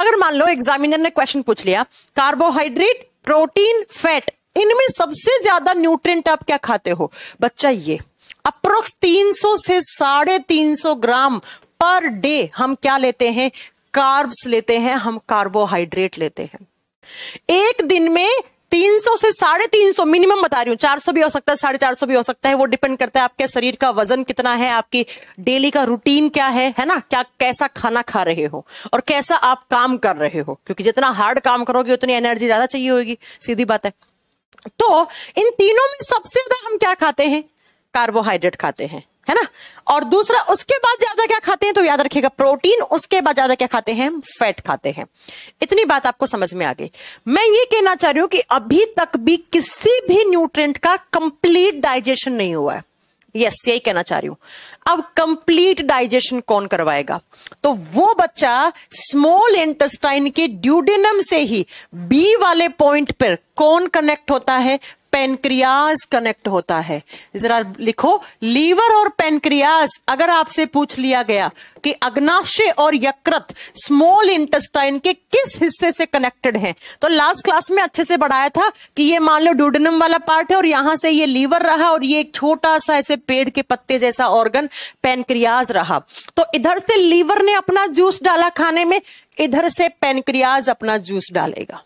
अगर मान लो एग्जामिनर ने क्वेश्चन पूछ लिया कार्बोहाइड्रेट प्रोटीन फैट इनमें सबसे ज्यादा न्यूट्रिएंट आप क्या खाते हो बच्चा ये अप्रोक्स 300 से साढ़े तीन ग्राम पर डे हम क्या लेते हैं कार्ब्स लेते हैं हम कार्बोहाइड्रेट लेते हैं एक दिन में तीन सौ से साढ़े तीन सौ मिनिमम बता रही हूँ चार सौ भी हो सकता है साढ़े चार सौ भी हो सकता है वो डिपेंड करता है आपके शरीर का वजन कितना है आपकी डेली का रूटीन क्या है है ना क्या कैसा खाना खा रहे हो और कैसा आप काम कर रहे हो क्योंकि जितना हार्ड काम करोगे उतनी एनर्जी ज्यादा चाहिए होगी सीधी बात है तो इन तीनों में सबसे ज्यादा हम क्या खाते हैं कार्बोहाइड्रेट खाते हैं है ना और दूसरा उसके बाद ज्यादा क्या खाते हैं तो याद रखिएगा प्रोटीन उसके बाद ज्यादा क्या खाते हैं फैट खाते हैं इतनी बात आपको समझ में आ गई मैं ये कहना चाह रही हूं कि अभी तक भी किसी भी न्यूट्रिएंट का कंप्लीट डाइजेशन नहीं हुआ है यस यही कहना चाह रही हूं अब कंप्लीट डाइजेशन कौन करवाएगा तो वो बच्चा स्मॉल इंटेस्टाइन के ड्यूडिनम से ही बी वाले पॉइंट पर कौन कनेक्ट होता है पेनक्रियाज कनेक्ट होता है जरा लिखो लीवर और पेनक्रियाज अगर आपसे पूछ लिया गया कि अग्नाशय और यकृत स्मॉल इंटेस्टाइन के किस हिस्से से कनेक्टेड हैं तो लास्ट क्लास में अच्छे से बढ़ाया था कि ये मान लो ड्यूडनम वाला पार्ट है और यहां से ये लीवर रहा और ये एक छोटा सा ऐसे पेड़ के पत्ते जैसा ऑर्गन पेनक्रियाज रहा तो इधर से लीवर ने अपना जूस डाला खाने में इधर से पेनक्रियाज अपना जूस डालेगा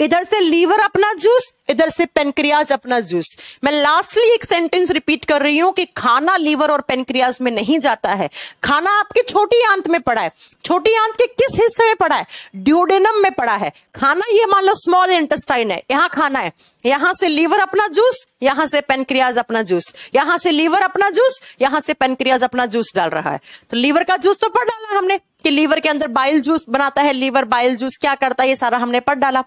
इधर से लीवर अपना जूस इधर से पेनक्रियाज अपना जूस मैं लास्टली एक सेंटेंस रिपीट कर रही हूं कि खाना लीवर और पेनक्रियाज में नहीं जाता है खाना आपके छोटी आंत में पड़ा है छोटी आंत के किस हिस्से में पड़ा है ड्यूडेनम में पड़ा है खाना ये मान लो स्मॉल इंटेस्टाइन है यहां खाना है यहां से लीवर अपना जूस यहां से पेनक्रियाज अपना जूस यहां से लीवर अपना जूस यहां से पेनक्रियाज अपना जूस डाल रहा है तो लीवर का जूस तो पड़ डाला हमने कि लीवर के अंदर बाइल जूस बनाता है लीवर बाइल जूस क्या करता है ये सारा हमने पढ़ डाला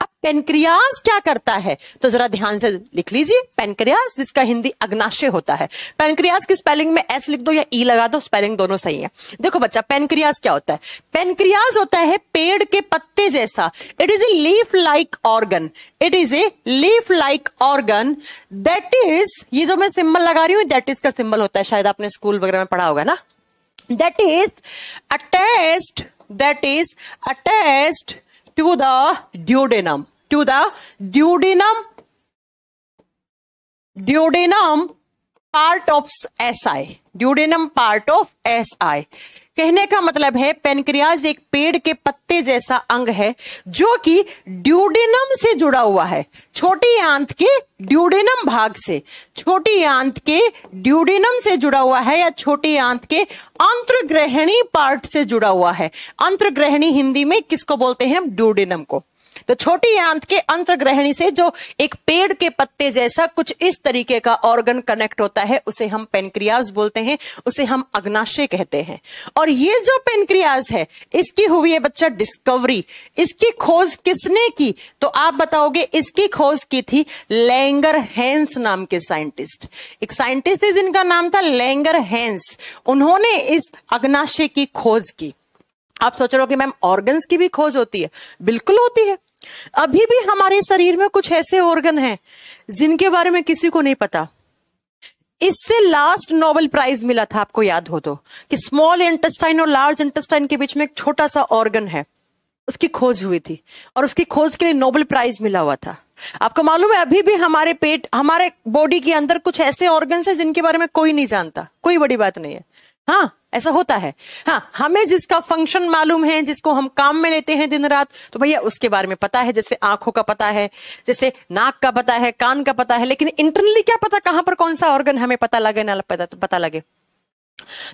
अब पेनक्रियाज क्या करता है तो जरा ध्यान से लिख लीजिए पेनक्रियाज जिसका हिंदी अग्नाशय होता है पेनक्रियाज की स्पेलिंग में एस लिख दो या ई लगा दो स्पेलिंग दोनों सही है देखो बच्चा पेनक्रियाज क्या होता है पेनक्रियाज होता है पेड़ के पत्ते जैसा it is a leaf like organ it is a leaf like organ that is ये जो मैं सिंबल लगा रही हूँ दैट इज का सिंबल होता है शायद आपने स्कूल वगैरह में पढ़ा होगा ना that is attached that is attached to the duodenum to the duodenum duodenum part of SI duodenum part of SI कहने का मतलब है पेनक्रियाज एक पेड़ के पत्ते जैसा अंग है जो कि ड्यूडिनम से जुड़ा हुआ है छोटी आंत के ड्यूडिनम भाग से छोटी आंत के ड्यूडिनम से जुड़ा हुआ है या छोटी आंत के अंतर्ग्रहणी पार्ट से जुड़ा हुआ है अंतर्ग्रहणी हिंदी में किसको बोलते हैं हम ड्यूडिनम को तो छोटी आंत के अंतर्ग्रहणी से जो एक पेड़ के पत्ते जैसा कुछ इस तरीके का ऑर्गन कनेक्ट होता है उसे हम पेनक्रियाज बोलते हैं उसे हम अग्नाशय कहते हैं और ये जो पेनक्रियाज है इसकी हुई है बच्चा डिस्कवरी इसकी खोज किसने की तो आप बताओगे इसकी खोज की थी लैंगर हैंस नाम के साइंटिस्ट एक साइंटिस्ट थे जिनका नाम था लैंगर हैंस उन्होंने इस अग्नाशय की खोज की आप सोच रहे हो कि मैम ऑर्गन्स की भी खोज होती है बिल्कुल होती है अभी भी हमारे शरीर में कुछ ऐसे ऑर्गन हैं जिनके बारे में किसी को नहीं पता इससे लास्ट नोबेल प्राइज मिला था आपको याद हो तो कि स्मॉल इंटेस्टाइन और लार्ज इंटेस्टाइन के बीच में एक छोटा सा ऑर्गन है उसकी खोज हुई थी और उसकी खोज के लिए नोबेल प्राइज मिला हुआ था आपको मालूम है अभी भी हमारे पेट हमारे बॉडी के अंदर कुछ ऐसे ऑर्गन है जिनके बारे में कोई नहीं जानता कोई बड़ी बात नहीं है हाँ ऐसा होता है हाँ हमें जिसका फंक्शन मालूम है जिसको हम काम में लेते हैं दिन रात तो भैया उसके बारे में पता है जैसे आंखों का पता है जैसे नाक का पता है कान का पता है लेकिन इंटरनली क्या पता कहां पर कौन सा ऑर्गन हमें पता लगे ना पता, पता लगे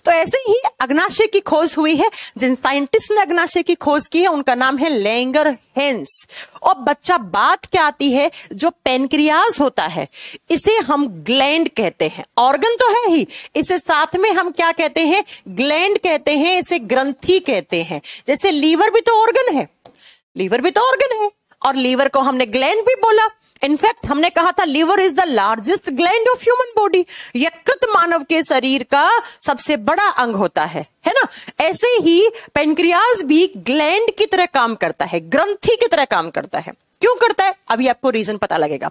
तो ऐसे ही अग्नाशय की खोज हुई है जिन साइंटिस्ट ने अग्नाशय की खोज की है उनका नाम है लेंगर हेंस और बच्चा बात क्या आती है जो पेनक्रियाज होता है इसे हम ग्लैंड कहते हैं ऑर्गन तो है ही इसे साथ में हम क्या कहते हैं ग्लैंड कहते हैं इसे ग्रंथि कहते हैं जैसे लीवर भी तो ऑर्गन है लीवर भी तो ऑर्गन है और लीवर को हमने ग्लैंड भी बोला इनफैक्ट हमने कहा था liver is the largest gland of human body यकृत मानव के शरीर का सबसे बड़ा अंग होता है है ना ऐसे ही पेनक्रियाज भी ग्लैंड की तरह काम करता है ग्रंथि की तरह काम करता है क्यों करता है अभी आपको रीजन पता लगेगा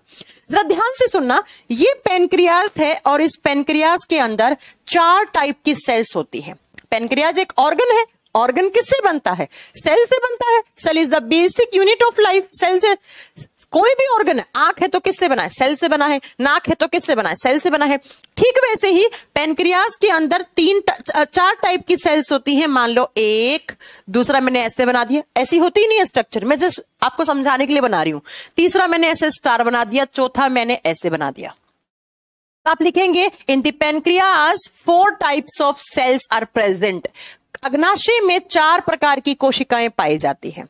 जरा ध्यान से सुनना ये पेनक्रियाज है और इस पेनक्रियाज के अंदर चार टाइप की सेल्स होती है पेनक्रियाज एक ऑर्गन है ऑर्गन किससे बनता है सेल से बनता है cell is the basic unit of life cell से कोई भी ऑर्गन आंख है तो किससे बना है सेल से बना है नाक है तो किससे बना है सेल से बना है ठीक वैसे ही पेनक्रियाज के अंदर तीन चार टाइप की सेल्स होती हैं मान लो एक दूसरा मैंने ऐसे बना दिया ऐसी होती नहीं है स्ट्रक्चर मैं जस्ट आपको समझाने के लिए बना रही हूं तीसरा मैंने ऐसे स्टार बना दिया चौथा मैंने ऐसे बना दिया आप लिखेंगे in the pancreas four types of cells are present अग्नाशय में चार प्रकार की कोशिकाएं पाई जाती हैं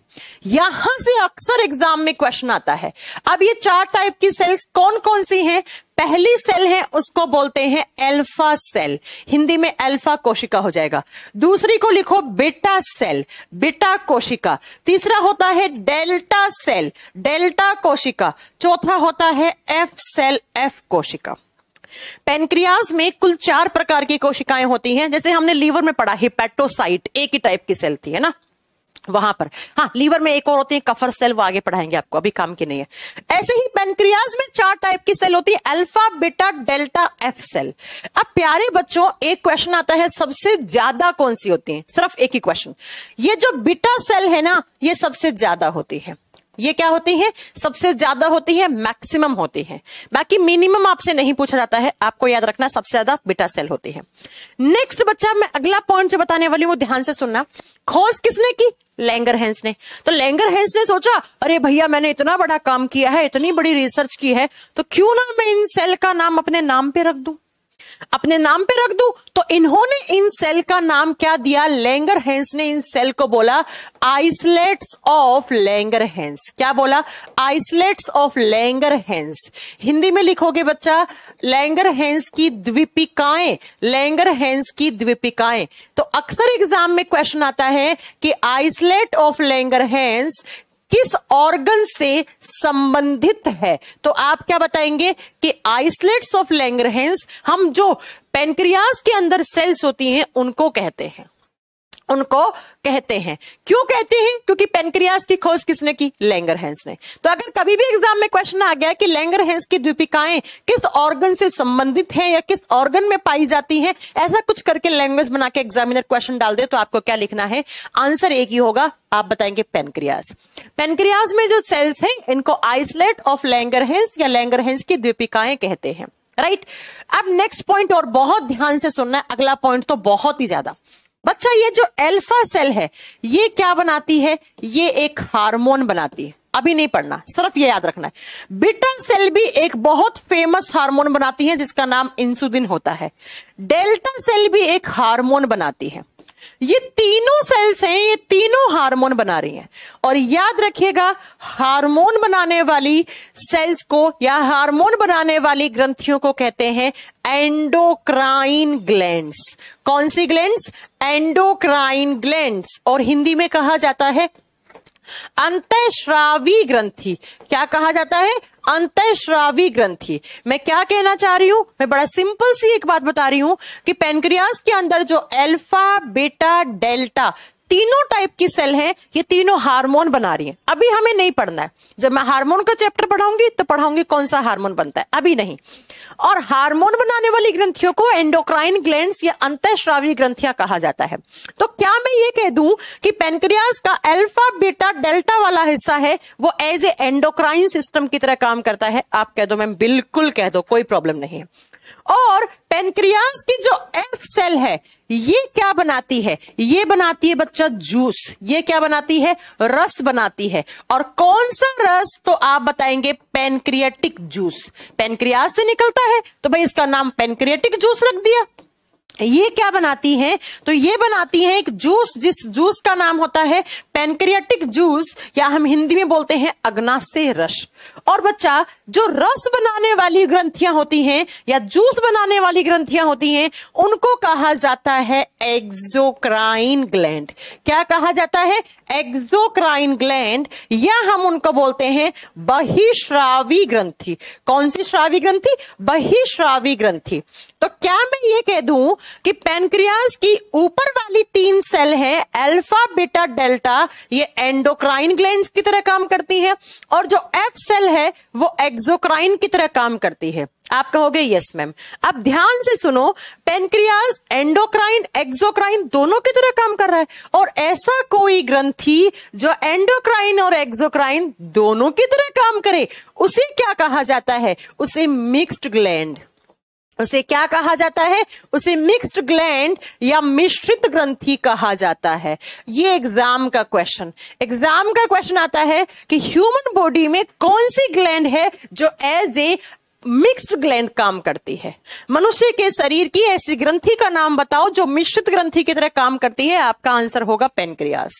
यहां से अक्सर एग्जाम में क्वेश्चन आता है अब ये चार टाइप की सेल्स कौन कौन सी हैं पहली सेल है उसको बोलते हैं अल्फा सेल हिंदी में अल्फा कोशिका हो जाएगा दूसरी को लिखो बेटा सेल बेटा कोशिका तीसरा होता है डेल्टा सेल डेल्टा कोशिका चौथा होता है एफ सेल एफ कोशिका पेनक्रियाज में कुल चार प्रकार की कोशिकाएं होती हैं जैसे हमने लीवर में पढ़ा हिपेटोसाइट एक ही टाइप की सेल थी है ना वहां पर हाँ लीवर में एक और होती है कफर सेल वो आगे पढ़ाएंगे आपको अभी काम की नहीं है ऐसे ही पेनक्रियाज में चार टाइप की सेल होती है alpha beta delta F cell अब प्यारे बच्चों एक क्वेश्चन आता है सबसे ज्यादा कौन सी होती है सिर्फ एक ही क्वेश्चन ये जो बीटा सेल है ना ये सबसे ज्यादा होती है ये क्या होती है सबसे ज्यादा होती है मैक्सिमम होती है बाकी मिनिमम आपसे नहीं पूछा जाता है आपको याद रखना सबसे ज्यादा बीटा सेल होती है नेक्स्ट बच्चा मैं अगला पॉइंट जो बताने वाली हूं ध्यान से सुनना खोज किसने की लैंगर हेंस ने तो लैंगर हेंस ने सोचा अरे भैया मैंने इतना बड़ा काम किया है इतनी बड़ी रिसर्च की है तो क्यों ना मैं इन सेल का नाम अपने नाम पे रख दू अपने नाम पे रख दू तो इन्होंने इन सेल का नाम क्या दिया लेंगर हैंस ने इन सेल को बोला आइसलेट्स ऑफ लेंगर हेंस क्या बोला islets of Langerhans Hindi में लिखोगे बच्चा लेंगर हेंस की द्वीपिकाएं लेंगर हैंस की द्वीपिकाएं तो अक्सर एग्जाम में क्वेश्चन आता है कि आइसलेट ऑफ लेंगर हेंस किस ऑर्गन से संबंधित है तो आप क्या बताएंगे कि आइसलेट्स ऑफ लैंग्रहेंस हम जो पेनक्रियाज के अंदर सेल्स होती हैं उनको कहते हैं उनको कहते हैं क्यों कहते हैं क्योंकि पेनक्रियास की खोज किसने की लैंगर हेंस ने तो अगर कभी भी एग्जाम में क्वेश्चन आ गया कि लैंगर हेंस की द्वीपिकाएं किस ऑर्गन से संबंधित हैं या किस ऑर्गन में पाई जाती हैं ऐसा कुछ करके लैंग्वेज बना के एग्जामिनर क्वेश्चन डाल दे तो आपको क्या लिखना है आंसर एक ही होगा आप बताएंगे पेनक्रियास पेनक्रियास में जो सेल्स है इनको आइसलेट ऑफ लैंगर हेंस या लैंगर हेंस की द्वीपिकाएं कहते हैं राइट अब नेक्स्ट पॉइंट और बहुत ध्यान से सुनना है अगला पॉइंट तो बहुत ही ज्यादा बच्चा ये जो एल्फा सेल है ये क्या बनाती है ये एक हार्मोन बनाती है अभी नहीं पढ़ना सिर्फ ये याद रखना है बीटा सेल भी एक बहुत फेमस हार्मोन बनाती है जिसका नाम इंसुलिन होता है डेल्टा सेल भी एक हार्मोन बनाती है ये तीनों सेल्स हैं ये तीनों हार्मोन बना रही हैं और याद रखिएगा हार्मोन बनाने वाली सेल्स को या हार्मोन बनाने वाली ग्रंथियों को कहते हैं एंडोक्राइन ग्लैंड्स कौन सी ग्लैंड्स एंडोक्राइन ग्लैंड्स और हिंदी में कहा जाता है श्रावी ग्रंथि क्या कहा जाता है अंतःश्रावी ग्रंथि मैं क्या कहना चाह रही हूं मैं बड़ा सिंपल सी एक बात बता रही हूं कि पेनक्रियास के अंदर जो एल्फा बेटा डेल्टा तीनों टाइप की सेल हैं ये तीनों हार्मोन बना रही हैं अभी हमें नहीं पढ़ना है जब मैं हार्मोन का चैप्टर पढ़ाऊंगी तो पढ़ाऊंगी कौन सा हार्मोन बनता है अभी नहीं और हार्मोन बनाने वाली ग्रंथियों को एंडोक्राइन ग्लैंड्स या अंतःश्रावी ग्रंथियां कहा जाता है तो क्या मैं ये कह दूं कि पेनक्रियाज का अल्फा बीटा डेल्टा वाला हिस्सा है वो एज ए एंडोक्राइन सिस्टम की तरह काम करता है आप कह दो मैम बिल्कुल कह दो कोई प्रॉब्लम नहीं है और पेनक्रियास की जो एफ सेल है ये क्या बनाती है ये बनाती है बच्चा जूस ये क्या बनाती है रस बनाती है और कौन सा रस तो आप बताएंगे पेनक्रियाटिक जूस पेनक्रियास से निकलता है तो भाई इसका नाम पेनक्रियाटिक जूस रख दिया ये क्या बनाती है तो ये बनाती है एक जूस जिस जूस का नाम होता है पेनक्रियाटिक जूस या हम हिंदी में बोलते हैं अग्नाशय रस और बच्चा जो रस बनाने वाली ग्रंथियां होती हैं या जूस बनाने वाली ग्रंथियां होती हैं उनको कहा जाता है एक्जोक्राइन ग्लैंड क्या कहा जाता है एक्जोक्राइन ग्लैंड या हम उनको बोलते हैं बहिश्रावी ग्रंथि कौन सी श्रावी ग्रंथि बहिश्रावी ग्रंथि तो क्या मैं ये कह दूं कि पेनक्रियाज की ऊपर वाली तीन सेल है अल्फा बीटा डेल्टा बताया ये एंडोक्राइन ग्लैंड की तरह काम करती है और जो एफ सेल है वो एक्सोक्राइन की तरह काम करती है आप कहोगे यस मैम अब ध्यान से सुनो पेनक्रियाज एंडोक्राइन एक्सोक्राइन दोनों की तरह काम कर रहा है और ऐसा कोई ग्रंथि जो एंडोक्राइन और एक्सोक्राइन दोनों की तरह काम करे उसे क्या कहा जाता है उसे मिक्स्ड ग्लैंड उसे क्या कहा जाता है उसे मिक्स्ड ग्लैंड या मिश्रित ग्रंथि कहा जाता है ये एग्जाम का क्वेश्चन एग्जाम का क्वेश्चन आता है कि ह्यूमन बॉडी में कौन सी ग्लैंड है जो एज ए मिक्स्ड ग्लैंड काम करती है मनुष्य के शरीर की ऐसी ग्रंथि का नाम बताओ जो मिश्रित ग्रंथि की तरह काम करती है आपका आंसर होगा पेनक्रियास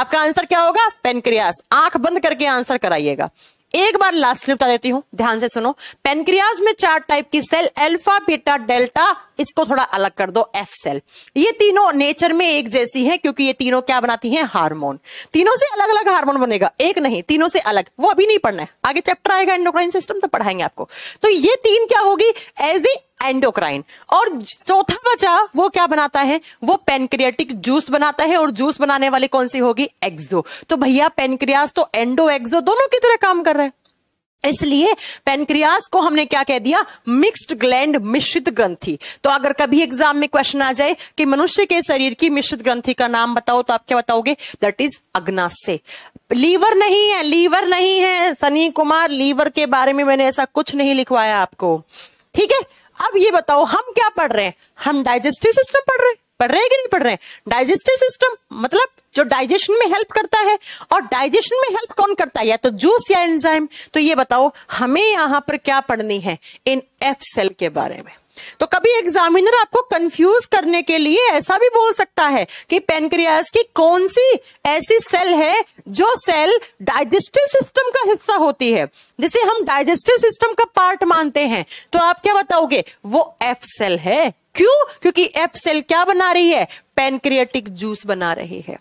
आपका आंसर क्या होगा पेनक्रियास आंख बंद करके आंसर कराइएगा एक बार लास्टली बता देती हूँ ध्यान से सुनो पेनक्रियाज में चार टाइप की सेल अल्फा बीटा डेल्टा इसको थोड़ा अलग कर दो एफ सेल ये तीनों नेचर में एक जैसी हैं क्योंकि ये तीनों क्या बनाती हैं हार्मोन तीनों से अलग अलग हार्मोन बनेगा एक नहीं तीनों से अलग वो अभी नहीं पढ़ना है आगे चैप्टर आएगा एंडोक्राइन सिस्टम तो पढ़ाएंगे आपको तो ये तीन क्या होगी एज दी एंडोक्राइन और चौथा बचा वो क्या बनाता है वो पेनक्रियाटिक जूस बनाता है और जूस बनाने वाली कौन सी होगी एक्सो तो भैया पेनक्रियास तो एंडो एक्सो दोनों की तरह काम कर रहे हैं इसलिए पेनक्रियास को हमने क्या कह दिया मिक्स्ड ग्लैंड मिश्रित ग्रंथि तो अगर कभी एग्जाम में क्वेश्चन आ जाए कि मनुष्य के शरीर की मिश्रित ग्रंथि का नाम बताओ तो आप क्या बताओगे दैट इज अग्नाशय लीवर नहीं है लीवर नहीं है सनी कुमार लीवर के बारे में मैंने ऐसा कुछ नहीं लिखवाया आपको ठीक है अब ये बताओ हम क्या पढ़ रहे हैं हम डाइजेस्टिव सिस्टम पढ़ रहे हैं पढ़ रहे हैं कि नहीं पढ़ रहे हैं डाइजेस्टिव सिस्टम मतलब जो डाइजेशन में हेल्प करता है और डाइजेशन में हेल्प कौन करता है या तो जूस या एंजाइम तो ये बताओ हमें यहां पर क्या पढ़नी है इन एफ सेल के बारे में तो कभी एग्जामिनर आपको कंफ्यूज करने के लिए ऐसा भी बोल सकता है कि पेनक्रियास की कौन सी ऐसी सेल है जो सेल डाइजेस्टिव सिस्टम का हिस्सा होती है जिसे हम डाइजेस्टिव सिस्टम का पार्ट मानते हैं तो आप क्या बताओगे वो एफ सेल है क्यों क्योंकि एफ सेल क्या बना रही है पेनक्रियाटिक जूस बना रही है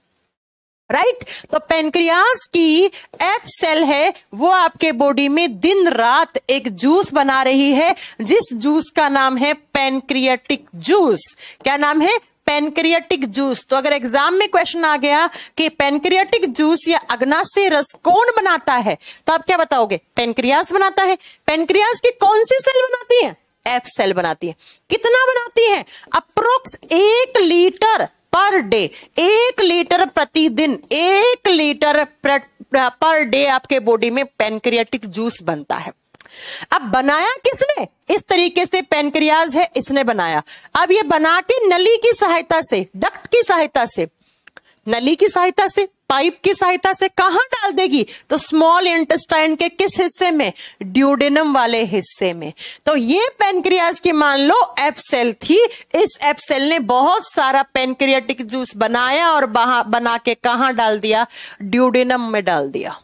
राइट right? तो पेनक्रियास की एप सेल है वो आपके बॉडी में दिन रात एक जूस बना रही है जिस जूस का नाम है पेनक्रियाटिक जूस क्या नाम है पेनक्रियाटिक जूस तो अगर एग्जाम में क्वेश्चन आ गया कि पेनक्रियाटिक जूस या अग्नाशय रस कौन बनाता है तो आप क्या बताओगे पेनक्रियास बनाता है पेनक्रियास की कौन सी सेल बनाती है एफ सेल बनाती है कितना बनाती है अप्रोक्स एक लीटर पर डे एक लीटर प्रतिदिन एक लीटर पर डे आपके बॉडी में पेनक्रियाटिक जूस बनता है अब बनाया किसने इस तरीके से पेनक्रियाज है इसने बनाया अब ये बना के नली की सहायता से डक्ट की सहायता से नली की सहायता से पाइप की सहायता से कहां डाल देगी तो स्मॉल इंटेस्टाइन के किस हिस्से में ड्यूडेनम वाले हिस्से में तो ये पेनक्रियाज की मान लो सेल थी इस सेल ने बहुत सारा पेनक्रियाटिक जूस बनाया और बना के कहा डाल दिया ड्यूडेनम में डाल दिया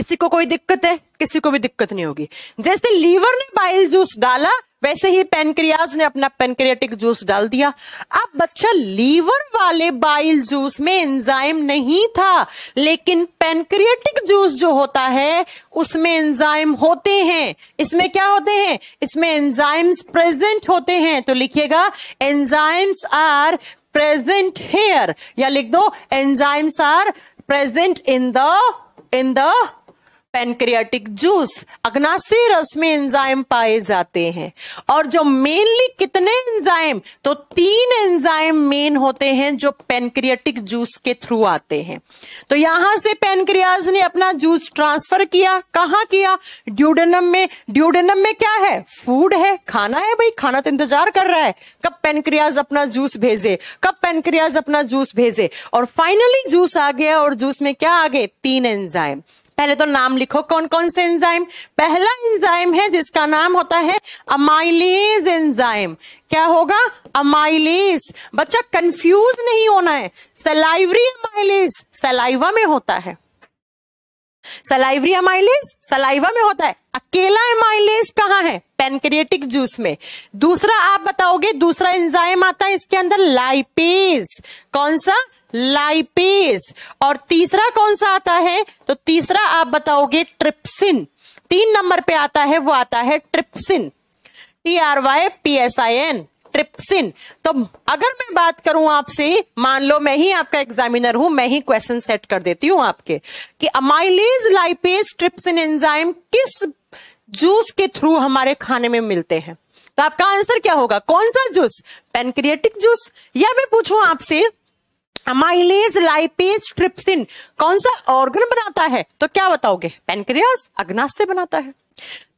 किसी को कोई दिक्कत है किसी को भी दिक्कत नहीं होगी जैसे लीवर ने बाइल जूस डाला वैसे ही पेनक्रियाज ने अपना पेनक्रियाटिक जूस डाल दिया अब बच्चा लीवर वाले बाइल जूस में एंजाइम नहीं था लेकिन पेनक्रियाटिक जूस जो होता है उसमें एंजाइम होते हैं इसमें क्या होते हैं इसमें एंजाइम्स प्रेजेंट होते हैं तो लिखिएगा एंजाइम्स आर प्रेजेंट हेयर या लिख दो enzymes are present in the in the pancreatic juice अग्नाशी रस में एंजाइम पाए जाते हैं और जो मेनली कितने एंजाइम तो तीन एंजाइम मेन होते हैं जो पेनक्रियाटिक जूस के थ्रू आते हैं तो यहां से पेनक्रियाज ने अपना जूस ट्रांसफर किया कहा किया ड्यूडेनम में ड्यूडेनम में क्या है फूड है खाना है भाई खाना तो इंतजार कर रहा है कब पेनक्रियाज अपना जूस भेजे कब पेनक्रियाज अपना जूस भेजे और फाइनली जूस आ गया और जूस में क्या आ गए तीन एंजाइम पहले तो नाम लिखो कौन कौन से एंजाइम पहला एंजाइम है जिसका नाम होता है अमाइलेज एंजाइम क्या होगा अमाइलेज बच्चा कंफ्यूज नहीं होना है सलाइवरी अमाइलेज सलाइवा में होता है सलाइवरी अमाइलेज सलाइवा में होता है अकेला एमाइलेज कहाँ है पेनक्रिएटिक जूस में दूसरा आप बताओगे दूसरा एंजाइम आता है इसके अंदर लाइपेज कौन सा लाइपेस और तीसरा कौन सा आता है तो तीसरा आप बताओगे ट्रिप्सिन तीन नंबर पे आता है वो आता है trypsin T R Y P S I N trypsin तो अगर मैं बात करूं आपसे मान लो मैं ही आपका एग्जामिनर हूं मैं ही क्वेश्चन सेट कर देती हूं आपके कि अमाइलेज लाइपेज ट्रिप्सिन एंजाइम किस जूस के थ्रू हमारे खाने में मिलते हैं तो आपका आंसर क्या होगा कौन सा जूस पेनक्रिएटिक जूस या मैं पूछूं आपसे माइलेज लाइपेज ट्रिप्सिन कौन सा ऑर्गन बनाता है तो क्या बताओगे पेनक्रियास अग्ना से बनाता है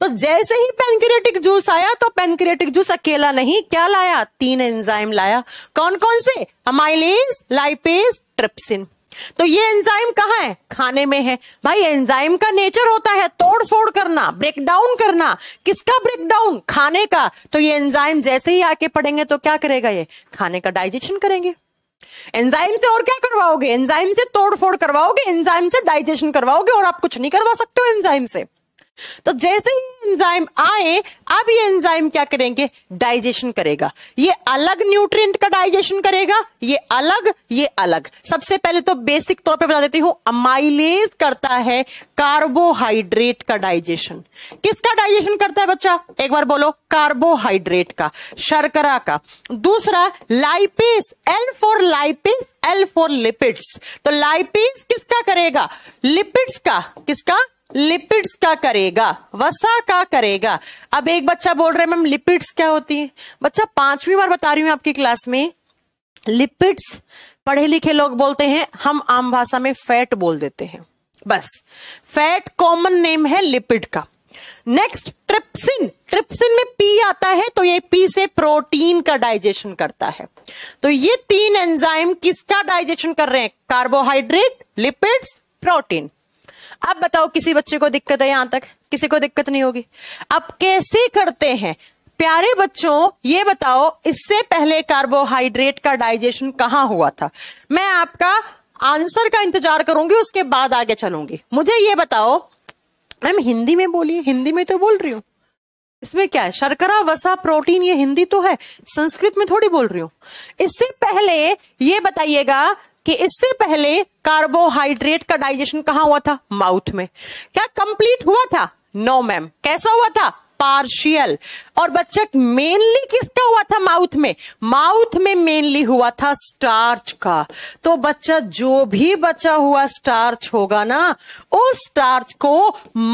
तो जैसे ही पेनक्रियाटिक जूस आया तो पेनक्रियाटिक जूस अकेला नहीं क्या लाया तीन एंजाइम लाया कौन कौन से अमाइलेज लाइपेज ट्रिप्सिन तो ये एंजाइम कहां है खाने में है भाई एंजाइम का नेचर होता है तोड़ फोड़ करना ब्रेकडाउन करना किसका ब्रेकडाउन खाने का तो ये एंजाइम जैसे ही आके पड़ेंगे तो क्या करेगा ये खाने का डाइजेशन करेंगे एंजाइम से और क्या करवाओगे एंजाइम से तोड़फोड़ करवाओगे एंजाइम से डाइजेशन करवाओगे और आप कुछ नहीं करवा सकते हो एंजाइम से तो जैसे ही एंजाइम आए अब ये एंजाइम क्या करेंगे डाइजेशन करेगा ये अलग न्यूट्रिएंट का डाइजेशन करेगा ये अलग ये अलग सबसे पहले तो बेसिक तौर पे बता देती हूं अमाइलेज करता है कार्बोहाइड्रेट का डाइजेशन किसका डाइजेशन करता है बच्चा एक बार बोलो कार्बोहाइड्रेट का शर्करा का दूसरा lipase L for lipase L for lipids तो लाइपेस किसका करेगा लिपिड्स का किसका लिपिड्स का करेगा वसा का करेगा अब एक बच्चा बोल रहे मैम लिपिड्स क्या होती है बच्चा पांचवी बार बता रही हूं आपकी क्लास में लिपिड्स पढ़े लिखे लोग बोलते हैं हम आम भाषा में फैट बोल देते हैं बस फैट कॉमन नेम है लिपिड का नेक्स्ट ट्रिप्सिन ट्रिप्सिन में पी आता है तो ये पी से प्रोटीन का डाइजेशन करता है तो ये तीन एंजाइम किसका डाइजेशन कर रहे हैं कार्बोहाइड्रेट लिपिड्स प्रोटीन अब बताओ किसी बच्चे को दिक्कत है यहां तक किसी को दिक्कत नहीं होगी अब कैसे करते हैं प्यारे बच्चों ये बताओ इससे पहले कार्बोहाइड्रेट का डाइजेशन कहाँ हुआ था मैं आपका आंसर का इंतजार करूंगी उसके बाद आगे चलूंगी मुझे ये बताओ मैम हिंदी में बोलिए हिंदी में तो बोल रही हूँ इसमें क्या है शर्करा वसा प्रोटीन ये हिंदी तो है संस्कृत में थोड़ी बोल रही हूँ इससे पहले ये बताइएगा कि इससे पहले कार्बोहाइड्रेट का डाइजेशन कहां हुआ था माउथ में क्या कंप्लीट हुआ था नो no, मैम कैसा हुआ था पार्शियल और बच्चे मेनली किसका हुआ था माउथ में माउथ में मेनली हुआ था स्टार्च का तो बच्चा जो भी बचा हुआ स्टार्च होगा ना उस स्टार्च को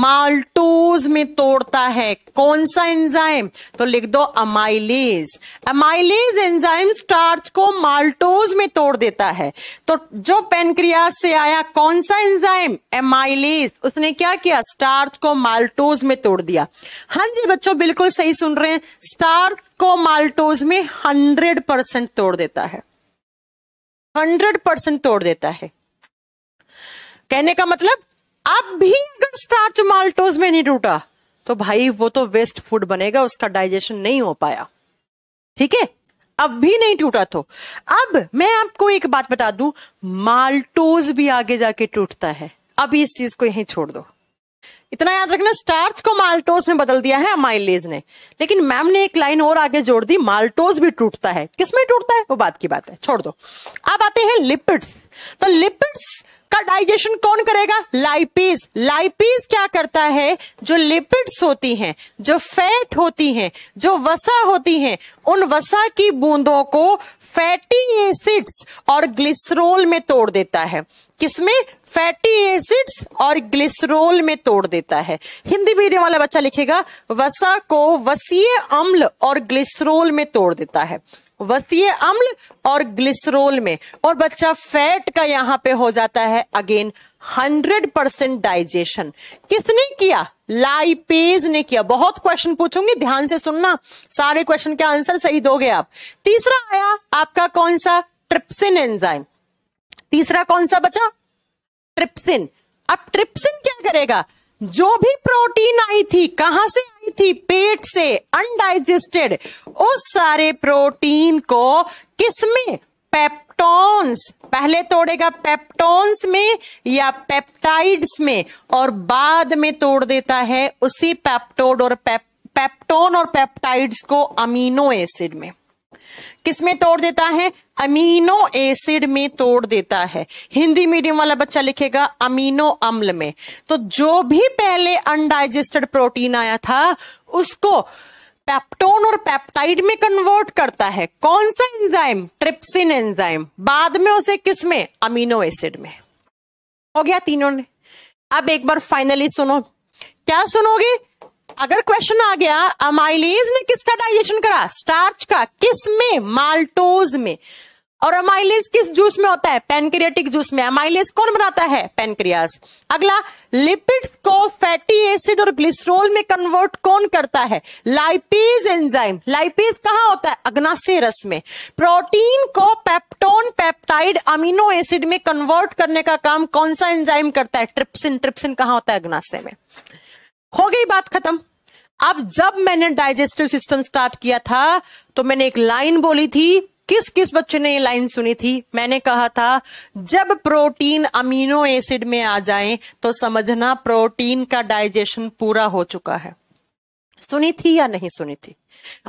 माल्टोज में तोड़ता है कौन सा एंजाइम तो लिख दो अमाइलेज अमाइलेज एंजाइम स्टार्च को माल्टोज में तोड़ देता है तो जो पेनक्रियास से आया कौन सा एंजाइम एमाइलेज उसने क्या किया स्टार्च को माल्टोज में तोड़ दिया हाँ जी बच्चों बिल्कुल सही सुन रहे हैं स्टार्च को माल्टोज में हंड्रेड परसेंट तोड़ देता है हंड्रेड परसेंट तोड़ देता है कहने का मतलब अब भी अगर स्टार्च माल्टोज में नहीं टूटा तो भाई वो तो वेस्ट फूड बनेगा उसका डाइजेशन नहीं हो पाया ठीक है अब भी नहीं टूटा तो अब मैं आपको एक बात बता दूं माल्टोज भी आगे जाके टूटता है अब इस चीज को यहीं छोड़ दो इतना याद रखना स्टार्च को माल्टोज में बदल दिया है अमाइलेज ने लेकिन मैम ने एक लाइन और आगे जोड़ दी माल्टोज भी टूटता है किसमें टूटता है वो बात की बात है छोड़ दो अब आते हैं लिपिड्स तो लिपिड्स का डाइजेशन कौन करेगा लाइपीज लाइपीज क्या करता है जो लिपिड्स होती हैं जो फैट होती हैं जो वसा होती हैं उन वसा की बूंदों को फैटी एसिड्स और ग्लिसरोल में तोड़ देता है किसमें फैटी एसिड्स और ग्लिसरोल में तोड़ देता है हिंदी मीडियम वाला बच्चा लिखेगा वसा को वसीय अम्ल और ग्लिसरोल में तोड़ देता है वसीय अम्ल और ग्लिसरोल में और बच्चा फैट का यहां पे हो जाता है अगेन हंड्रेड परसेंट डाइजेशन किसने किया लाइपेज ने किया बहुत क्वेश्चन पूछूंगी ध्यान से सुनना सारे क्वेश्चन के आंसर सही दोगे आप तीसरा आया आपका कौन सा ट्रिप्सिन एंजाइम तीसरा कौन सा बचा ट्रिप्सिन अब ट्रिप्सिन क्या करेगा जो भी प्रोटीन आई थी कहां से आई थी पेट से अनडाइजेस्टेड उस सारे प्रोटीन को किसमें पेप्टोन्स पहले तोड़ेगा पेप्टोन्स में या पेप्टाइड्स में और बाद में तोड़ देता है उसी पेप्टोड और पेप, पेप्टोन और पेप्टाइड्स को अमीनो एसिड में किस में तोड़ देता है अमीनो एसिड में तोड़ देता है हिंदी मीडियम वाला बच्चा लिखेगा अमीनो अम्ल में तो जो भी पहले अनडाइजेस्टेड प्रोटीन आया था उसको पेप्टोन और पेप्टाइड में कन्वर्ट करता है कौन सा एंजाइम ट्रिप्सिन एंजाइम बाद में उसे किस में अमीनो एसिड में हो गया तीनों ने अब एक बार फाइनली सुनो क्या सुनोगे अगर क्वेश्चन आ गया अमाइलेज ने किसका डाइजेशन करा स्टार्च का किस में माल्टोज में और अमाइलेज किस जूस में होता है पेनक्रियाटिक जूस में अमाइलेज कौन बनाता है पेनक्रियाज अगला लिपिड को फैटी एसिड और ग्लिसरोल में कन्वर्ट कौन करता है लाइपीज एंजाइम लाइपीज कहा होता है अग्नाशय रस में प्रोटीन को पेप्टोन पेप्टाइड अमीनो एसिड में कन्वर्ट करने का काम कौन सा एंजाइम करता है ट्रिप्सिन ट्रिप्सिन कहां होता है अग्नाशय में हो गई बात खत्म अब जब मैंने डाइजेस्टिव सिस्टम स्टार्ट किया था तो मैंने एक लाइन बोली थी किस किस बच्चे ने ये लाइन सुनी थी मैंने कहा था जब प्रोटीन अमीनो एसिड में आ जाए तो समझना प्रोटीन का डाइजेशन पूरा हो चुका है सुनी थी या नहीं सुनी थी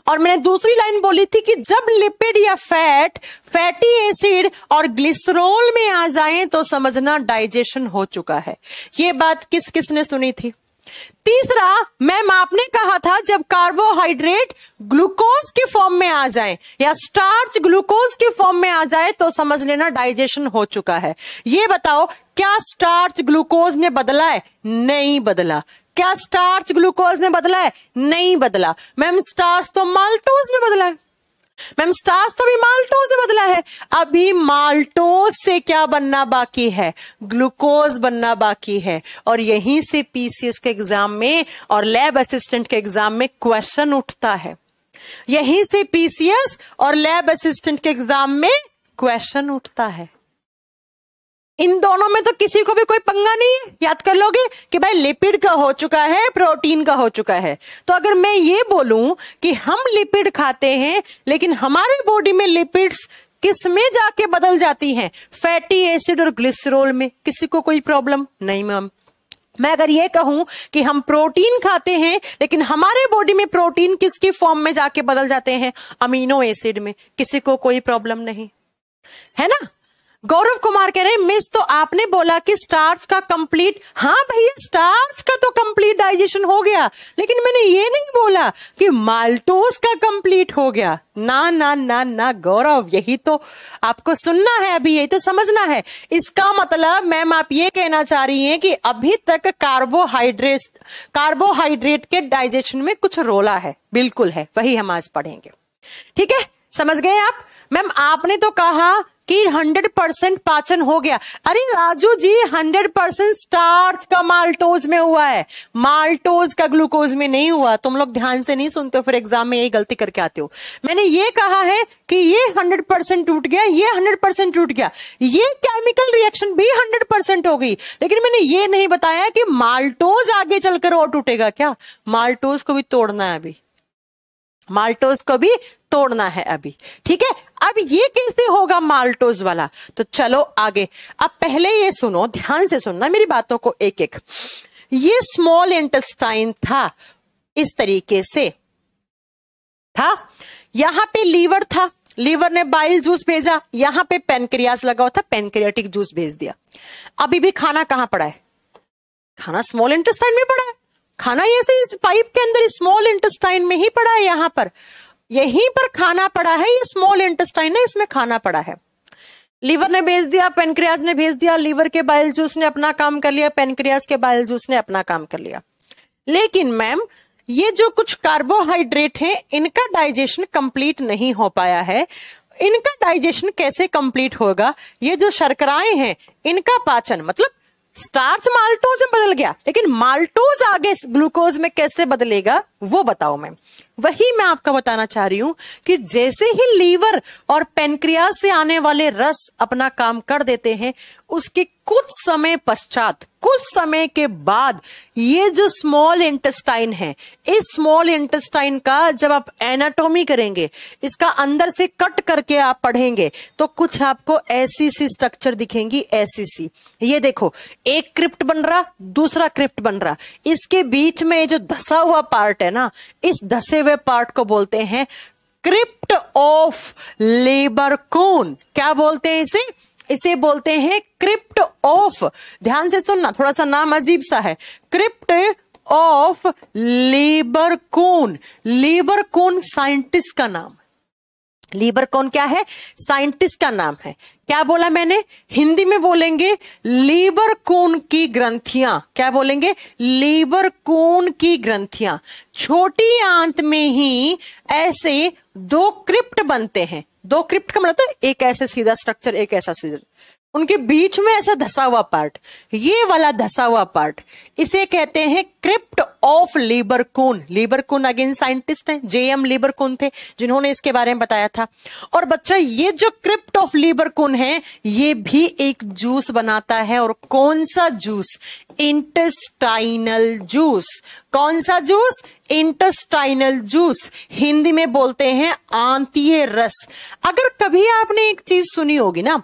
और मैंने दूसरी लाइन बोली थी कि जब लिपिड या फैट फैटी एसिड और ग्लिसरोल में आ जाए तो समझना डाइजेशन हो चुका है ये बात किस किस ने सुनी थी तीसरा मैम आपने कहा था जब कार्बोहाइड्रेट ग्लूकोज के फॉर्म में आ जाए या स्टार्च ग्लूकोज के फॉर्म में आ जाए तो समझ लेना डाइजेशन हो चुका है ये बताओ क्या स्टार्च ग्लूकोज ने बदला है नहीं बदला क्या स्टार्च ग्लूकोज ने बदला है नहीं बदला मैम स्टार्च तो माल्टोज में बदला है मैम स्टार्स तो अभी माल्टो से बदला है अभी माल्टो से क्या बनना बाकी है ग्लूकोज बनना बाकी है और यहीं से पीसीएस के एग्जाम में और लैब असिस्टेंट के एग्जाम में क्वेश्चन उठता है यहीं से पीसीएस और लैब असिस्टेंट के एग्जाम में क्वेश्चन उठता है इन दोनों में तो किसी को भी कोई पंगा नहीं है याद कर लोगे कि भाई लिपिड का हो चुका है प्रोटीन का हो चुका है तो अगर मैं ये बोलूं कि हम लिपिड खाते हैं लेकिन हमारे बॉडी में लिपिड्स किस में जाके बदल जाती हैं फैटी एसिड और ग्लिसरोल में किसी को कोई प्रॉब्लम नहीं मैम मैं अगर ये कहूं कि हम प्रोटीन खाते हैं लेकिन हमारे बॉडी में प्रोटीन किसकी फॉर्म में जाके बदल जाते हैं अमीनो एसिड में किसी को कोई प्रॉब्लम नहीं है ना गौरव कुमार कह रहे हैं मिस तो आपने बोला कि स्टार्च का कंप्लीट हाँ भैया स्टार्च का तो कंप्लीट डाइजेशन हो गया लेकिन मैंने ये नहीं बोला कि माल्टोस का कंप्लीट हो गया ना ना ना ना गौरव यही तो आपको सुनना है अभी यही तो समझना है इसका मतलब मैम आप ये कहना चाह रही हैं कि अभी तक कार्बोहाइड्रेट कार्बोहाइड्रेट के डाइजेशन में कुछ रोला है बिल्कुल है वही हम आज पढ़ेंगे ठीक है समझ गए आप मैम आपने तो कहा कि 100 परसेंट पाचन हो गया अरे राजू जी 100 परसेंट स्टार्च का माल्टोज में हुआ है माल्टोज का ग्लूकोज में नहीं हुआ तुम लोग ध्यान से नहीं सुनते फिर एग्जाम में यही गलती करके आते हो मैंने ये कहा है कि ये 100 परसेंट टूट गया ये 100 परसेंट टूट गया ये केमिकल रिएक्शन भी हंड्रेड परसेंट हो गई लेकिन मैंने ये नहीं बताया कि माल्टोज आगे चलकर और टूटेगा क्या माल्टोज को भी तोड़ना है अभी माल्टोज को भी तोड़ना है अभी ठीक है अब ये कैसे होगा माल्टोज वाला तो चलो आगे अब पहले ये सुनो ध्यान से सुनना मेरी बातों को एक एक ये स्मॉल इंटेस्टाइन था इस तरीके से था यहां पे लीवर था लीवर ने बाइल जूस भेजा यहां पे पेनक्रियास लगा हुआ था पेनक्रियाटिक जूस भेज दिया अभी भी खाना कहां पड़ा है खाना स्मॉल इंटेस्टाइन में पड़ा है खाना ये से इस पाइप के अंदर स्मॉल इंटेस्टाइन में ही पड़ा है यहां पर यहीं पर खाना पड़ा है ये स्मॉल इंटेस्टाइन है इसमें खाना पड़ा है लीवर ने भेज दिया पेनक्रियाज ने भेज दिया लीवर के बाइल जूस ने अपना काम कर लिया पेनक्रियाज के बाइल जूस ने अपना काम कर लिया लेकिन मैम ये जो कुछ कार्बोहाइड्रेट है इनका डाइजेशन कंप्लीट नहीं हो पाया है इनका डाइजेशन कैसे कंप्लीट होगा ये जो शर्कराएं हैं इनका पाचन मतलब स्टार्च माल्टोज में बदल गया लेकिन माल्टोज आगे ग्लूकोज में कैसे बदलेगा वो बताओ मैम वही मैं आपका बताना चाह रही हूं कि जैसे ही लीवर और पेनक्रिया से आने वाले रस अपना काम कर देते हैं उसके कुछ समय पश्चात कुछ समय के बाद ये जो स्मॉल इंटेस्टाइन है इस स्मॉल इंटेस्टाइन का जब आप एनाटोमी करेंगे इसका अंदर से कट करके आप पढ़ेंगे तो कुछ आपको ऐसी सी स्ट्रक्चर दिखेंगी ऐसी सी ये देखो एक क्रिप्ट बन रहा दूसरा क्रिप्ट बन रहा इसके बीच में जो धसा हुआ पार्ट है ना इस धसे हुए पार्ट को बोलते हैं क्रिप्ट ऑफ लेबर कून क्या बोलते हैं इसे इसे बोलते हैं क्रिप्ट ऑफ ध्यान से सुनना थोड़ा सा नाम अजीब सा है crypt of Lieberkuhn Lieberkuhn scientist का नाम लीबर कौन क्या है साइंटिस्ट का नाम है क्या बोला मैंने हिंदी में बोलेंगे लेबर कोन की ग्रंथियां क्या बोलेंगे लेबर कोन की ग्रंथियां छोटी आंत में ही ऐसे दो क्रिप्ट बनते हैं दो क्रिप्ट का मतलब एक ऐसे सीधा स्ट्रक्चर एक ऐसा सीधा उनके बीच में ऐसा धसा हुआ पार्ट ये वाला धसा हुआ पार्ट इसे कहते हैं crypt of Lieberkuhn Lieberkuhn again scientist हैं जेएम लेबर कोन थे जिन्होंने इसके बारे में बताया था और बच्चा ये जो क्रिप्ट ऑफ लेबर कोन है ये भी एक जूस बनाता है और कौन सा जूस इंटेस्टाइनल जूस कौन सा जूस इंटेस्टाइनल जूस हिंदी में बोलते हैं आंतीय रस अगर कभी आपने एक चीज सुनी होगी ना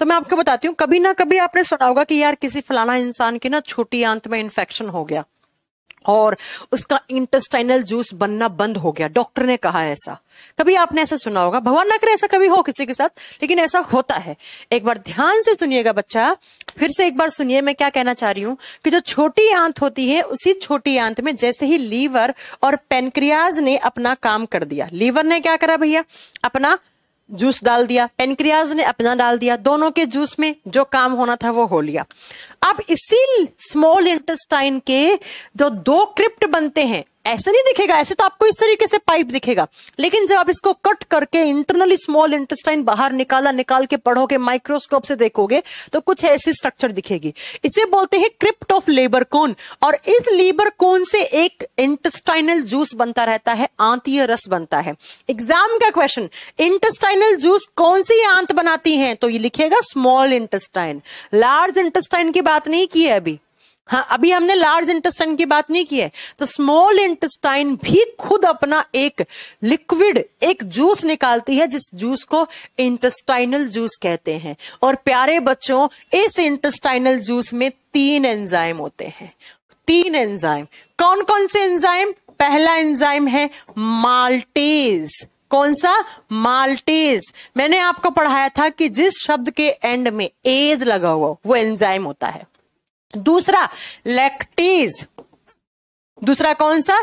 तो मैं आपको बताती हूँ कभी ना कभी आपने सुना होगा कि यार किसी फलाना इंसान की ना छोटी आंत में इन्फेक्शन हो गया और उसका इंटेस्टाइनल जूस बनना बंद हो गया डॉक्टर ने कहा ऐसा कभी आपने ऐसा सुना होगा भगवान ना करे ऐसा कभी हो किसी के साथ लेकिन ऐसा होता है एक बार ध्यान से सुनिएगा बच्चा फिर से एक बार सुनिए मैं क्या कहना चाह रही हूं कि जो छोटी आंत होती है उसी छोटी आंत में जैसे ही लीवर और पेनक्रियाज ने अपना काम कर दिया लीवर ने क्या करा भैया अपना जूस डाल दिया पेनक्रियाज ने अपना डाल दिया दोनों के जूस में जो काम होना था वो हो लिया अब इसी स्मॉल इंटेस्टाइन के जो दो क्रिप्ट बनते हैं ऐसे नहीं दिखेगा ऐसे तो आपको इस तरीके से पाइप दिखेगा लेकिन जब आप इसको कट करके इंटरनली स्मॉल इंटेस्टाइन बाहर निकाला निकाल के पढ़ोगे माइक्रोस्कोप से देखोगे तो कुछ ऐसी स्ट्रक्चर दिखेगी इसे बोलते हैं क्रिप्ट ऑफ लेबर कोन और इस लेबर कोन से एक इंटेस्टाइनल जूस बनता रहता है आंतीय रस बनता है एग्जाम का क्वेश्चन इंटेस्टाइनल जूस कौन सी आंत बनाती है तो ये लिखेगा स्मॉल इंटेस्टाइन लार्ज इंटेस्टाइन की बात नहीं की है अभी हाँ अभी हमने लार्ज इंटेस्टाइन की बात नहीं की है तो स्मॉल इंटेस्टाइन भी खुद अपना एक लिक्विड एक जूस निकालती है जिस जूस को इंटेस्टाइनल जूस कहते हैं और प्यारे बच्चों इस इंटेस्टाइनल जूस में तीन एंजाइम होते हैं तीन एंजाइम कौन कौन से एंजाइम पहला एंजाइम है माल्टेज कौन सा माल्टेज मैंने आपको पढ़ाया था कि जिस शब्द के एंड में एज लगा हुआ वो एंजाइम होता है दूसरा लेक्टीज दूसरा कौन सा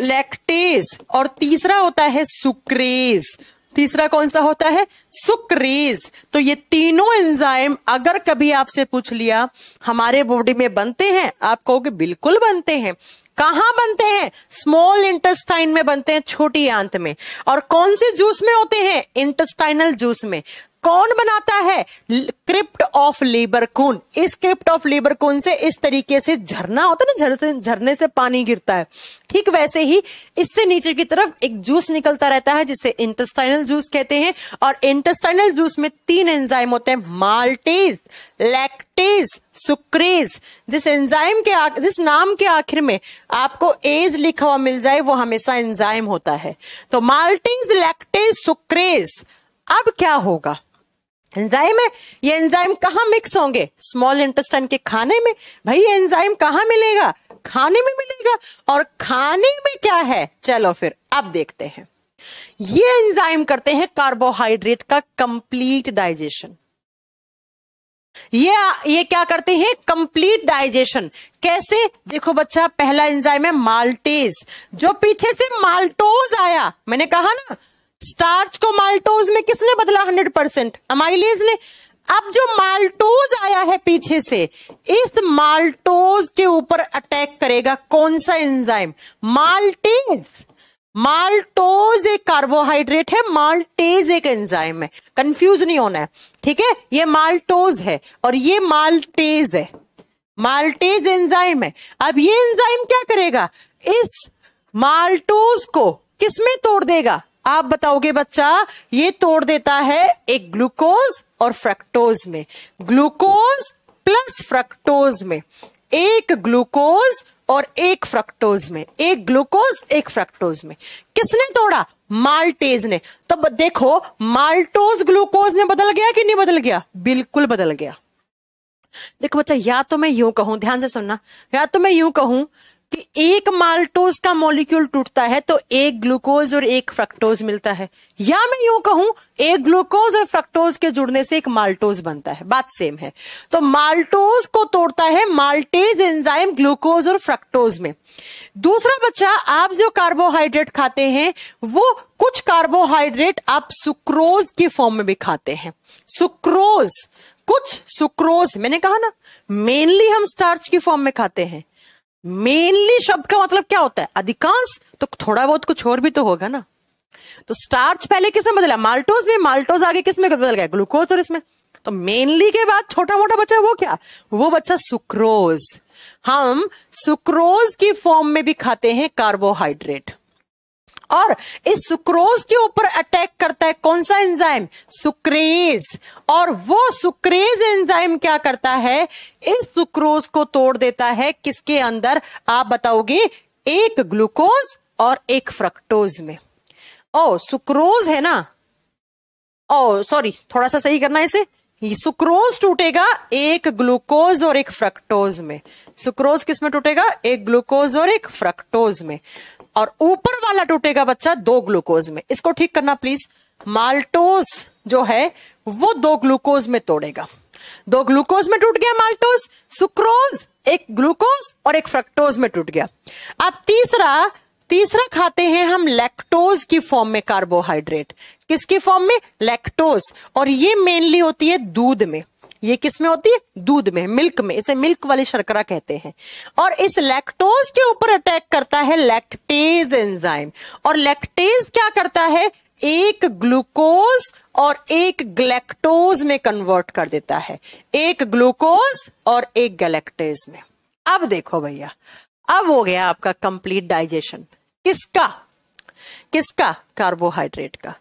लेक्टीज और तीसरा होता है सुक्रेज तीसरा कौन सा होता है सुक्रेज तो ये तीनों एंजाइम अगर कभी आपसे पूछ लिया हमारे बॉडी में बनते हैं आप कहोगे बिल्कुल बनते हैं कहां बनते हैं स्मॉल इंटेस्टाइन में बनते हैं छोटी आंत में और कौन से जूस में होते हैं इंटेस्टाइनल जूस में कौन बनाता है क्रिप्ट ऑफ लेबर कून इस क्रिप्ट ऑफ लेबर कून से इस तरीके से झरना होता है ना झरने से पानी गिरता है ठीक वैसे ही इससे नीचे की तरफ एक जूस निकलता रहता है जिसे इंटेस्टाइनल जूस कहते हैं और इंटेस्टाइनल जूस में तीन एंजाइम होते हैं माल्टेज लैक्टेज सुक्रेज जिस एंजाइम के आ, जिस नाम के आखिर में आपको एज लिखा हुआ मिल जाए वो हमेशा एंजाइम होता है तो माल्टेज लैक्टेज सुक्रेज अब क्या होगा एंजाइम है ये एंजाइम कहा मिक्स होंगे स्मॉल इंटेस्टाइन के खाने में भाई ये एंजाइम कहा मिलेगा खाने में मिलेगा और खाने में क्या है चलो फिर अब देखते हैं ये एंजाइम करते हैं कार्बोहाइड्रेट का कंप्लीट डाइजेशन ये ये क्या करते हैं कंप्लीट डाइजेशन कैसे देखो बच्चा पहला एंजाइम है माल्टेज जो पीछे से माल्टोज आया मैंने कहा ना स्टार्च को माल्टोज में किसने बदला हंड्रेड परसेंट अमाइलेज ने अब जो माल्टोज आया है पीछे से इस माल्टोज के ऊपर अटैक करेगा कौन सा एंजाइम माल्टेज माल्टोज एक कार्बोहाइड्रेट है माल्टेज एक एंजाइम है कंफ्यूज नहीं होना है ठीक है ये माल्टोज है और ये माल्टेज है माल्टेज एंजाइम है अब ये एंजाइम क्या करेगा इस माल्टोज को किसमें तोड़ देगा आप बताओगे बच्चा ये तोड़ देता है एक ग्लूकोज और फ्रक्टोज में ग्लूकोज प्लस फ्रक्टोज में एक ग्लूकोज और एक फ्रक्टोज में एक ग्लूकोज एक फ्रक्टोज में किसने तोड़ा माल्टेज ने तब तो देखो माल्टोज ग्लूकोज में बदल गया कि नहीं बदल गया बिल्कुल बदल गया देखो बच्चा या तो मैं यूं कहूं ध्यान से सुनना या तो मैं यूं कहूं कि एक माल्टोज का मॉलिक्यूल टूटता है तो एक ग्लूकोज और एक फ्रक्टोज मिलता है या मैं यूं कहूं एक ग्लूकोज और फ्रक्टोज के जुड़ने से एक माल्टोज बनता है बात सेम है तो माल्टोज को तोड़ता है माल्टेज एंजाइम ग्लूकोज और फ्रक्टोज में दूसरा बच्चा आप जो कार्बोहाइड्रेट खाते हैं वो कुछ कार्बोहाइड्रेट आप सुक्रोज के फॉर्म में भी खाते हैं सुक्रोज कुछ सुक्रोज मैंने कहा ना मेनली हम स्टार्च की फॉर्म में खाते हैं मेनली शब्द का मतलब क्या होता है अधिकांश तो थोड़ा बहुत कुछ और भी तो होगा ना तो स्टार्च पहले किसमें बदला माल्टोज में माल्टोज आगे किसमें बदल गया ग्लूकोज और इसमें तो मेनली के बाद छोटा मोटा बच्चा वो क्या वो बच्चा सुक्रोज हम सुक्रोज की फॉर्म में भी खाते हैं कार्बोहाइड्रेट और इस सुक्रोज के ऊपर अटैक करता है कौन सा एंजाइम सुक्रेज और वो सुक्रेज एंजाइम क्या करता है इस सुक्रोज को तोड़ देता है किसके अंदर आप बताओगे एक ग्लूकोज और एक फ्रक्टोज में ओ सुक्रोज है ना ओ सॉरी थोड़ा सा सही करना है इसे सुक्रोज टूटेगा एक ग्लूकोज और एक फ्रक्टोज में सुक्रोज किस में टूटेगा एक ग्लूकोज और एक फ्रक्टोज में और ऊपर वाला टूटेगा बच्चा दो ग्लूकोज में इसको ठीक करना प्लीज माल्टोज जो है वो दो ग्लूकोज में तोड़ेगा दो ग्लूकोज में टूट गया माल्टोज सुक्रोज एक ग्लूकोज और एक फ्रक्टोज में टूट गया अब तीसरा तीसरा खाते हैं हम लैक्टोज की फॉर्म में कार्बोहाइड्रेट किसकी फॉर्म में लैक्टोज और ये मेनली होती है दूध में ये किस में होती है दूध में मिल्क में इसे मिल्क वाली शर्करा कहते हैं और इस लैक्टोज के ऊपर अटैक करता है लैक्टेज एंजाइम और लैक्टेज क्या करता है एक ग्लूकोज और एक गलेक्टोज में कन्वर्ट कर देता है एक ग्लूकोज और एक गलेक्टेज में अब देखो भैया अब हो गया आपका कंप्लीट डाइजेशन किसका किसका कार्बोहाइड्रेट का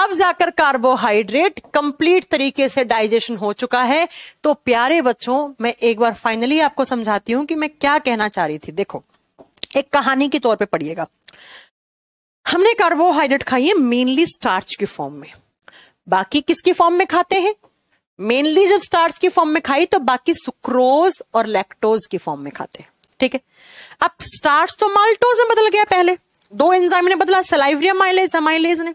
अब जाकर कार्बोहाइड्रेट कंप्लीट तरीके से डाइजेशन हो चुका है तो प्यारे बच्चों मैं एक बार फाइनली आपको समझाती हूं कि मैं क्या कहना चाह रही थी देखो एक कहानी के तौर पे पढ़िएगा हमने कार्बोहाइड्रेट खाई है मेनली स्टार्च की फॉर्म में बाकी किसकी फॉर्म में खाते हैं मेनली जब स्टार्च की फॉर्म में खाई तो बाकी सुक्रोज और लैक्टोज की फॉर्म में खाते हैं ठीक है अब स्टार्च तो माल्टोज में बदल गया पहले दो एंजाइम ने बदला सलाइवरिया माइलेज माइलेज ने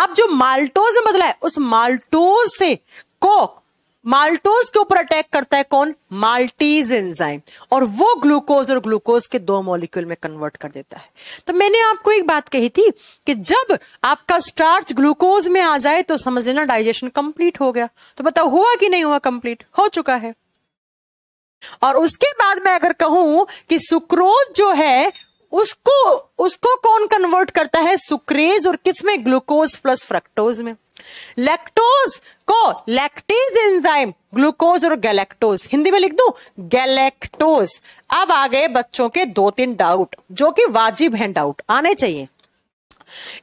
अब जो माल्टोज बदला है उस माल्टोज से कोक माल्टोज के ऊपर अटैक करता है कौन माल्टीज एंजाइम और वो ग्लूकोज और ग्लूकोज के दो मॉलिक्यूल में कन्वर्ट कर देता है तो मैंने आपको एक बात कही थी कि जब आपका स्टार्च ग्लूकोज में आ जाए तो समझ लेना डाइजेशन कंप्लीट हो गया तो बताओ हुआ कि नहीं हुआ कंप्लीट हो चुका है और उसके बाद मैं अगर कहूं कि सुक्रोज जो है उसको उसको कौन कन्वर्ट करता है सुक्रेज और किसमें ग्लूकोज प्लस फ्रक्टोज में लैक्टोज को लैक्टेज एंजाइम ग्लूकोज और गैलेक्टोज हिंदी में लिख दू गैलेक्टोज अब आ गए बच्चों के दो तीन डाउट जो कि वाजिब हैं डाउट आने चाहिए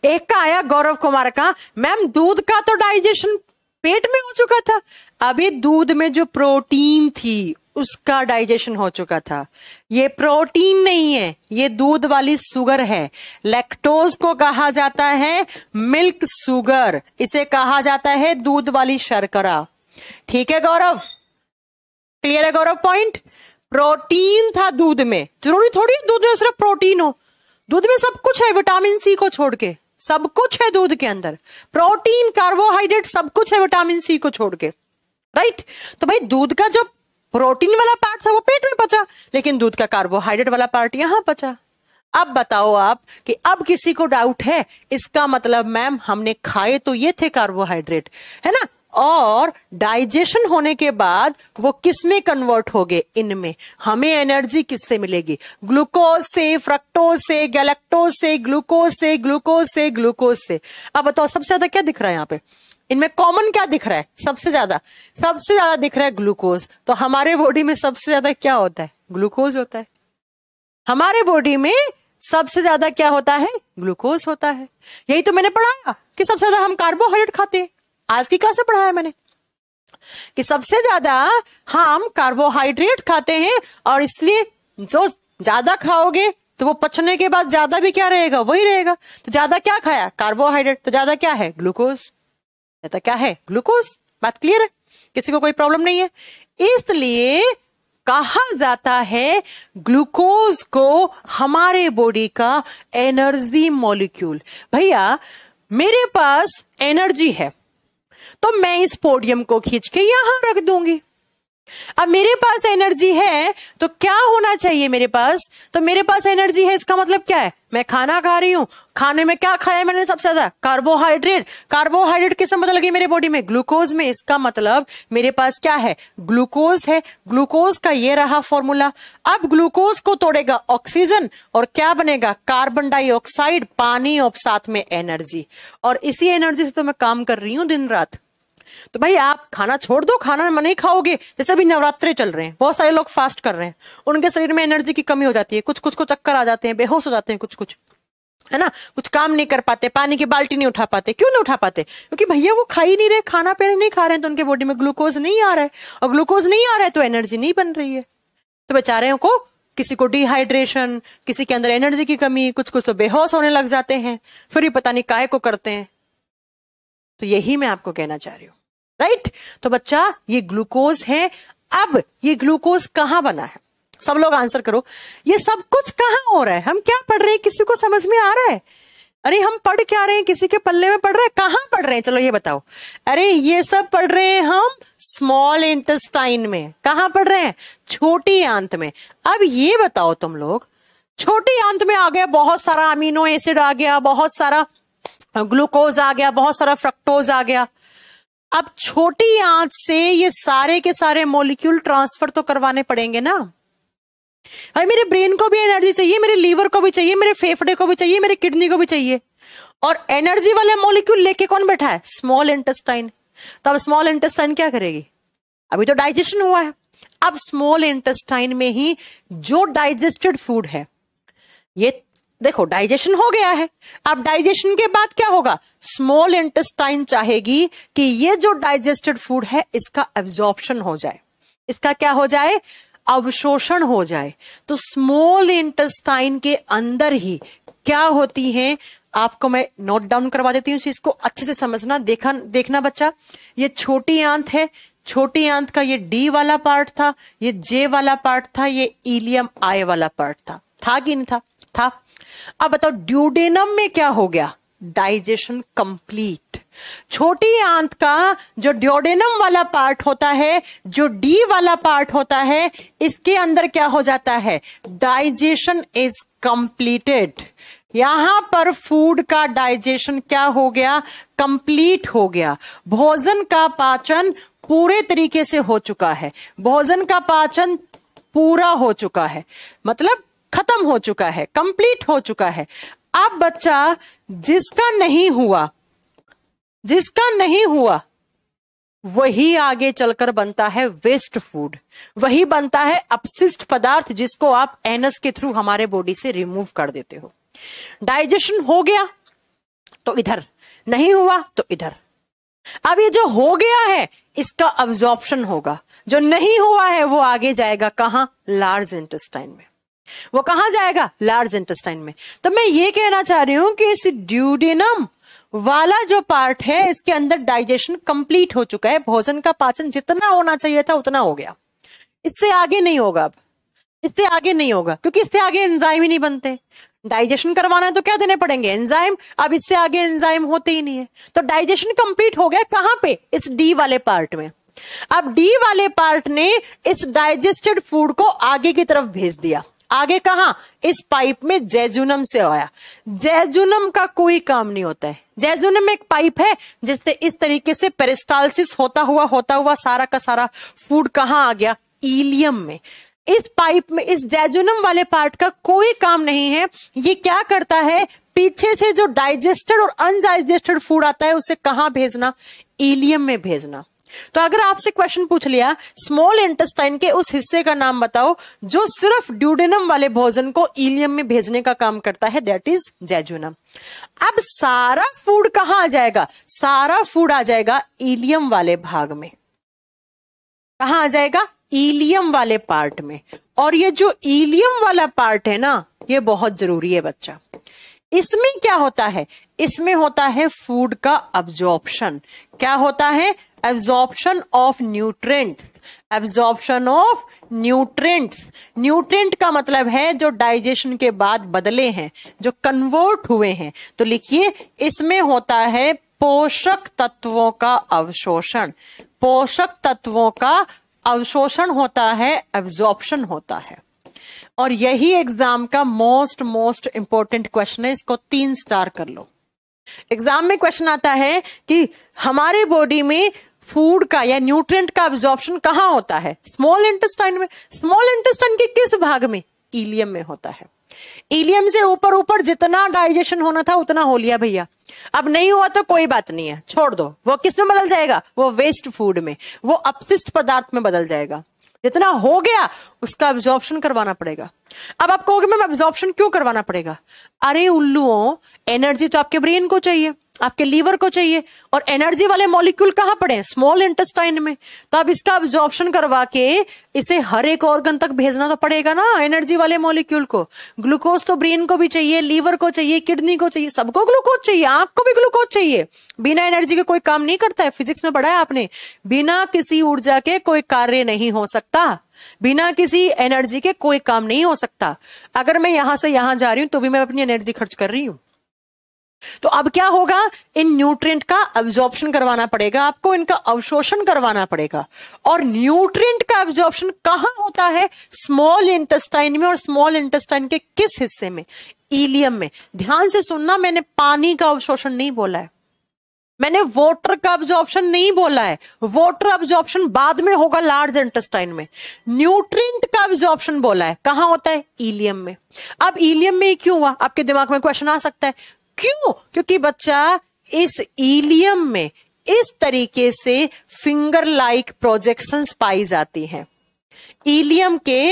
एक का आया गौरव कुमार का मैम दूध का तो डाइजेशन पेट में हो चुका था अभी दूध में जो प्रोटीन थी उसका डाइजेशन हो चुका था ये प्रोटीन नहीं है ये दूध वाली सुगर है लैक्टोज को कहा जाता है मिल्क सुगर इसे कहा जाता है दूध वाली शर्करा ठीक है गौरव क्लियर है गौरव पॉइंट प्रोटीन था दूध में जरूरी थोड़ी दूध में सिर्फ प्रोटीन हो दूध में सब कुछ है विटामिन सी को छोड़ के सब कुछ है दूध के अंदर प्रोटीन कार्बोहाइड्रेट सब कुछ है विटामिन सी को छोड़ के राइट right? तो भाई दूध का जो प्रोटीन वाला पार्ट था वो पेट में पचा लेकिन दूध का कार्बोहाइड्रेट वाला पार्ट यहाँ पचा अब बताओ आप कि अब किसी को डाउट है इसका मतलब मैम हमने खाए तो ये थे कार्बोहाइड्रेट है ना और डाइजेशन होने के बाद वो किस में कन्वर्ट हो गए इनमें हमें एनर्जी किससे मिलेगी ग्लूकोज से फ्रक्टोज से गैलेक्टोज से ग्लूकोज से ग्लूकोज से ग्लूकोज से अब बताओ सबसे ज्यादा क्या दिख रहा है यहाँ पे इनमें कॉमन क्या दिख रहा है सबसे ज्यादा सबसे ज्यादा दिख रहा है ग्लूकोज तो हमारे बॉडी में सबसे ज्यादा क्या होता है ग्लूकोज होता है हमारे बॉडी में सबसे ज्यादा क्या होता है ग्लूकोज होता है यही तो मैंने पढ़ाया कि सबसे ज्यादा हम कार्बोहाइड्रेट खाते हैं आज की क्लास में पढ़ाया मैंने कि सबसे ज्यादा हम कार्बोहाइड्रेट खाते हैं और इसलिए जो ज्यादा खाओगे तो वो पचने के बाद ज्यादा भी क्या रहेगा वही रहेगा तो ज्यादा क्या खाया कार्बोहाइड्रेट तो ज्यादा क्या है ग्लूकोज कहता क्या है ग्लूकोज बात क्लियर है किसी को कोई प्रॉब्लम नहीं है इसलिए कहा जाता है ग्लूकोज को हमारे बॉडी का एनर्जी मॉलिक्यूल भैया मेरे पास एनर्जी है तो मैं इस पोडियम को खींच के यहां रख दूंगी अब मेरे पास एनर्जी है तो क्या होना चाहिए मेरे पास तो मेरे पास एनर्जी है इसका मतलब क्या है मैं खाना खा रही हूं खाने में क्या खाया मैंने सबसे ज्यादा कार्बोहाइड्रेट कार्बोहाइड्रेट किस मतलब लगी मेरे बॉडी में ग्लूकोज में इसका मतलब मेरे पास क्या है ग्लूकोज है ग्लूकोज का ये रहा फॉर्मूला अब ग्लूकोज को तोड़ेगा ऑक्सीजन और क्या बनेगा कार्बन डाइऑक्साइड पानी और साथ में एनर्जी और इसी एनर्जी से तो मैं काम कर रही हूं दिन रात तो भाई आप खाना छोड़ दो खाना नहीं खाओगे जैसे अभी नवरात्रे चल रहे हैं बहुत सारे लोग फास्ट कर रहे हैं उनके शरीर में एनर्जी की कमी हो जाती है कुछ कुछ को चक्कर आ जाते हैं बेहोश हो जाते हैं कुछ कुछ है ना कुछ काम नहीं कर पाते पानी की बाल्टी नहीं उठा पाते क्यों नहीं उठा पाते क्योंकि भैया वो खा ही नहीं रहे खाना पीना नहीं खा रहे हैं तो उनके बॉडी में ग्लूकोज नहीं आ रहा है और ग्लूकोज नहीं आ रहा है तो एनर्जी नहीं बन रही है तो बेचारे को किसी को डिहाइड्रेशन किसी के अंदर एनर्जी की कमी कुछ कुछ तो बेहोश होने लग जाते हैं फिर ये पता नहीं काय को करते हैं तो यही मैं आपको कहना चाह रही हूँ राइट तो बच्चा ये ग्लूकोज है अब ये ग्लूकोज कहां बना है सब लोग आंसर करो ये सब कुछ कहां हो रहा है हम क्या पढ़ रहे हैं किसी को समझ में आ रहा है अरे हम पढ़ क्या रहे हैं किसी के पल्ले में पढ़ रहे हैं कहां पढ़ रहे हैं चलो ये बताओ अरे ये सब पढ़ रहे हैं हम स्मॉल इंटेस्टाइन में कहा पढ़ रहे हैं छोटी आंत में अब ये बताओ तुम लोग छोटी आंत में आ गया बहुत सारा अमीनो एसिड आ गया बहुत सारा ग्लूकोज आ गया बहुत सारा फ्रक्टोज आ गया अब छोटी आंच से ये सारे के सारे मॉलिक्यूल ट्रांसफर तो करवाने पड़ेंगे ना भाई मेरे ब्रेन को भी एनर्जी चाहिए मेरे लीवर को भी चाहिए मेरे फेफड़े को भी चाहिए मेरे किडनी को भी चाहिए और एनर्जी वाले मॉलिक्यूल लेके कौन बैठा है स्मॉल इंटेस्टाइन तो अब स्मॉल इंटेस्टाइन क्या करेगी अभी तो डाइजेशन हुआ है अब स्मॉल इंटेस्टाइन में ही जो डाइजेस्टेड फूड है ये देखो डाइजेशन हो गया है अब डाइजेशन के बाद क्या होगा स्मॉल इंटेस्टाइन चाहेगी कि ये जो डाइजेस्टेड फूड है इसका एब्जॉर्प्शन हो जाए इसका क्या हो जाए अवशोषण हो जाए तो स्मॉल इंटेस्टाइन के अंदर ही क्या होती है आपको मैं नोट डाउन करवा देती हूँ इसको अच्छे से समझना देखा देखना बच्चा ये छोटी आंत है छोटी आंत का ये डी वाला पार्ट था ये जे वाला पार्ट था ये इलियम आई वाला पार्ट था था कि नहीं था था अब बताओ ड्यूडेनम में क्या हो गया डाइजेशन कंप्लीट छोटी आंत का जो ड्योडेनम वाला पार्ट होता है जो डी वाला पार्ट होता है इसके अंदर क्या हो जाता है डाइजेशन इज कंप्लीटेड यहां पर फूड का डाइजेशन क्या हो गया कंप्लीट हो गया भोजन का पाचन पूरे तरीके से हो चुका है भोजन का पाचन पूरा हो चुका है मतलब खत्म हो चुका है कंप्लीट हो चुका है अब बच्चा जिसका नहीं हुआ जिसका नहीं हुआ वही आगे चलकर बनता है वेस्ट फूड वही बनता है अपशिष्ट पदार्थ जिसको आप एनस के थ्रू हमारे बॉडी से रिमूव कर देते हो डाइजेशन हो गया तो इधर नहीं हुआ तो इधर अब ये जो हो गया है इसका अब्जॉर्प्शन होगा जो नहीं हुआ है वो आगे जाएगा कहां लार्ज इंटेस्टाइन में वो कहा जाएगा लार्ज इंटेस्टाइन में तो मैं ये कहना चाह रही हूं कि इस ड्यूडेनम वाला जो पार्ट है इसके अंदर डाइजेशन कंप्लीट हो चुका है भोजन का पाचन जितना होना चाहिए था उतना हो गया इससे आगे नहीं होगा अब इससे आगे नहीं होगा क्योंकि इससे आगे एंजाइम ही नहीं बनते डाइजेशन करवाना है तो क्या देने पड़ेंगे एंजाइम अब इससे आगे एंजाइम होते ही नहीं है तो डाइजेशन कंप्लीट हो गया कहां पे इस डी वाले पार्ट में अब डी वाले पार्ट ने इस डाइजेस्टेड फूड को आगे की तरफ भेज दिया आगे कहा इस पाइप में जैजुनम से आया जैजुनम का कोई काम नहीं होता है जैजुनम एक पाइप है जिससे इस तरीके से पेरिस्टालसिस होता हुआ होता हुआ सारा का सारा फूड कहाँ आ गया ईलियम में इस पाइप में इस जैजुनम वाले पार्ट का कोई काम नहीं है ये क्या करता है पीछे से जो डाइजेस्टेड और अनडाइजेस्टेड फूड आता है उसे कहाँ भेजना इलियम में भेजना तो अगर आपसे क्वेश्चन पूछ लिया स्मॉल इंटेस्टाइन के उस हिस्से का नाम बताओ जो सिर्फ ड्यूडेनम वाले भोजन को इलियम में भेजने का काम करता है दैट इज जैजुनम अब सारा फूड कहां आ जाएगा सारा फूड आ जाएगा इलियम वाले भाग में कहा आ जाएगा इलियम वाले पार्ट में और ये जो इलियम वाला पार्ट है ना ये बहुत जरूरी है बच्चा इसमें क्या होता है इसमें होता है फूड का अब्जॉर्प्शन क्या होता है absorption of nutrients absorption of nutrients nutrient का मतलब है जो डाइजेशन के बाद बदले हैं जो कन्वर्ट हुए हैं तो लिखिए इसमें होता है पोषक तत्वों का अवशोषण पोषक तत्वों का अवशोषण होता है एब्जॉर्प्शन होता है और यही एग्जाम का मोस्ट मोस्ट इंपॉर्टेंट क्वेश्चन है इसको तीन स्टार कर लो एग्जाम में क्वेश्चन आता है कि हमारे बॉडी में फूड का या न्यूट्रिएंट का एब्जॉर्प्शन कहाँ होता है स्मॉल इंटेस्टाइन में स्मॉल इंटेस्टाइन के किस भाग में इलियम में होता है इलियम से ऊपर ऊपर जितना डाइजेशन होना था उतना हो लिया भैया अब नहीं हुआ तो कोई बात नहीं है छोड़ दो वो किस में बदल जाएगा वो वेस्ट फूड में वो अपशिष्ट पदार्थ में बदल जाएगा जितना हो गया उसका एब्जॉर्प्शन करवाना पड़ेगा अब आप कहोगे मैम एब्जॉर्प्शन क्यों करवाना पड़ेगा अरे उल्लुओं एनर्जी तो आपके ब्रेन को चाहिए आपके लीवर को चाहिए और एनर्जी वाले मॉलिक्यूल कहाँ पड़े हैं स्मॉल इंटेस्टाइन में तो अब इसका ऑब्जॉर्प्शन करवा के इसे हर एक ऑर्गन तक भेजना तो पड़ेगा ना एनर्जी वाले मॉलिक्यूल को ग्लूकोज तो ब्रेन को भी चाहिए लीवर को चाहिए किडनी को चाहिए सबको ग्लूकोज चाहिए आंख को भी ग्लूकोज चाहिए बिना एनर्जी के कोई काम नहीं करता है फिजिक्स में पढ़ा है आपने बिना किसी ऊर्जा के कोई कार्य नहीं हो सकता बिना किसी एनर्जी के कोई काम नहीं हो सकता अगर मैं यहां से यहां जा रही हूं तो भी मैं अपनी एनर्जी खर्च कर रही हूं तो अब क्या होगा इन न्यूट्रिएंट का एब्जॉर्प्शन करवाना पड़ेगा आपको इनका अवशोषण करवाना पड़ेगा और न्यूट्रिएंट का एब्जॉर्प्शन कहां होता है स्मॉल इंटेस्टाइन में और स्मॉल इंटेस्टाइन के किस हिस्से में ईलियम में ध्यान से सुनना मैंने पानी का अवशोषण नहीं बोला है मैंने वॉटर का ऑब्जॉर्प्शन नहीं बोला है वॉटर ऑब्जॉर्प्शन बाद में होगा लार्ज इंटेस्टाइन में न्यूट्रिएंट का ऑब्जॉर्प्शन बोला है कहां होता है ईलियम में अब ईलियम में ही क्यों हुआ आपके दिमाग में क्वेश्चन आ सकता है क्यों क्योंकि बच्चा इस ईलियम में इस तरीके से फिंगर लाइक प्रोजेक्शंस पाई जाती हैं ईलियम के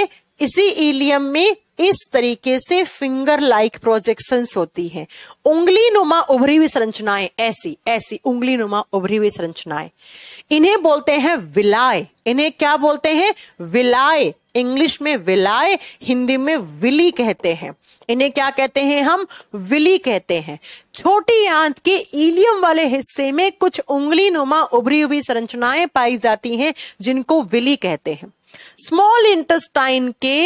इसी ईलियम में इस तरीके से फिंगर लाइक प्रोजेक्शंस होती हैं उंगली नुमा उभरी हुई संरचनाएं ऐसी ऐसी उंगली नुमा उभरी हुई संरचनाएं इन्हें बोलते हैं विलाय इन्हें क्या बोलते हैं विलाय इंग्लिश में विलाय हिंदी में विली कहते हैं इन्हें क्या कहते हैं हम विली कहते हैं छोटी आंत के इलियम वाले हिस्से में कुछ उंगली नुमा उभरी हुई संरचनाएं पाई जाती हैं जिनको विली कहते हैं स्मॉल इंटेस्टाइन के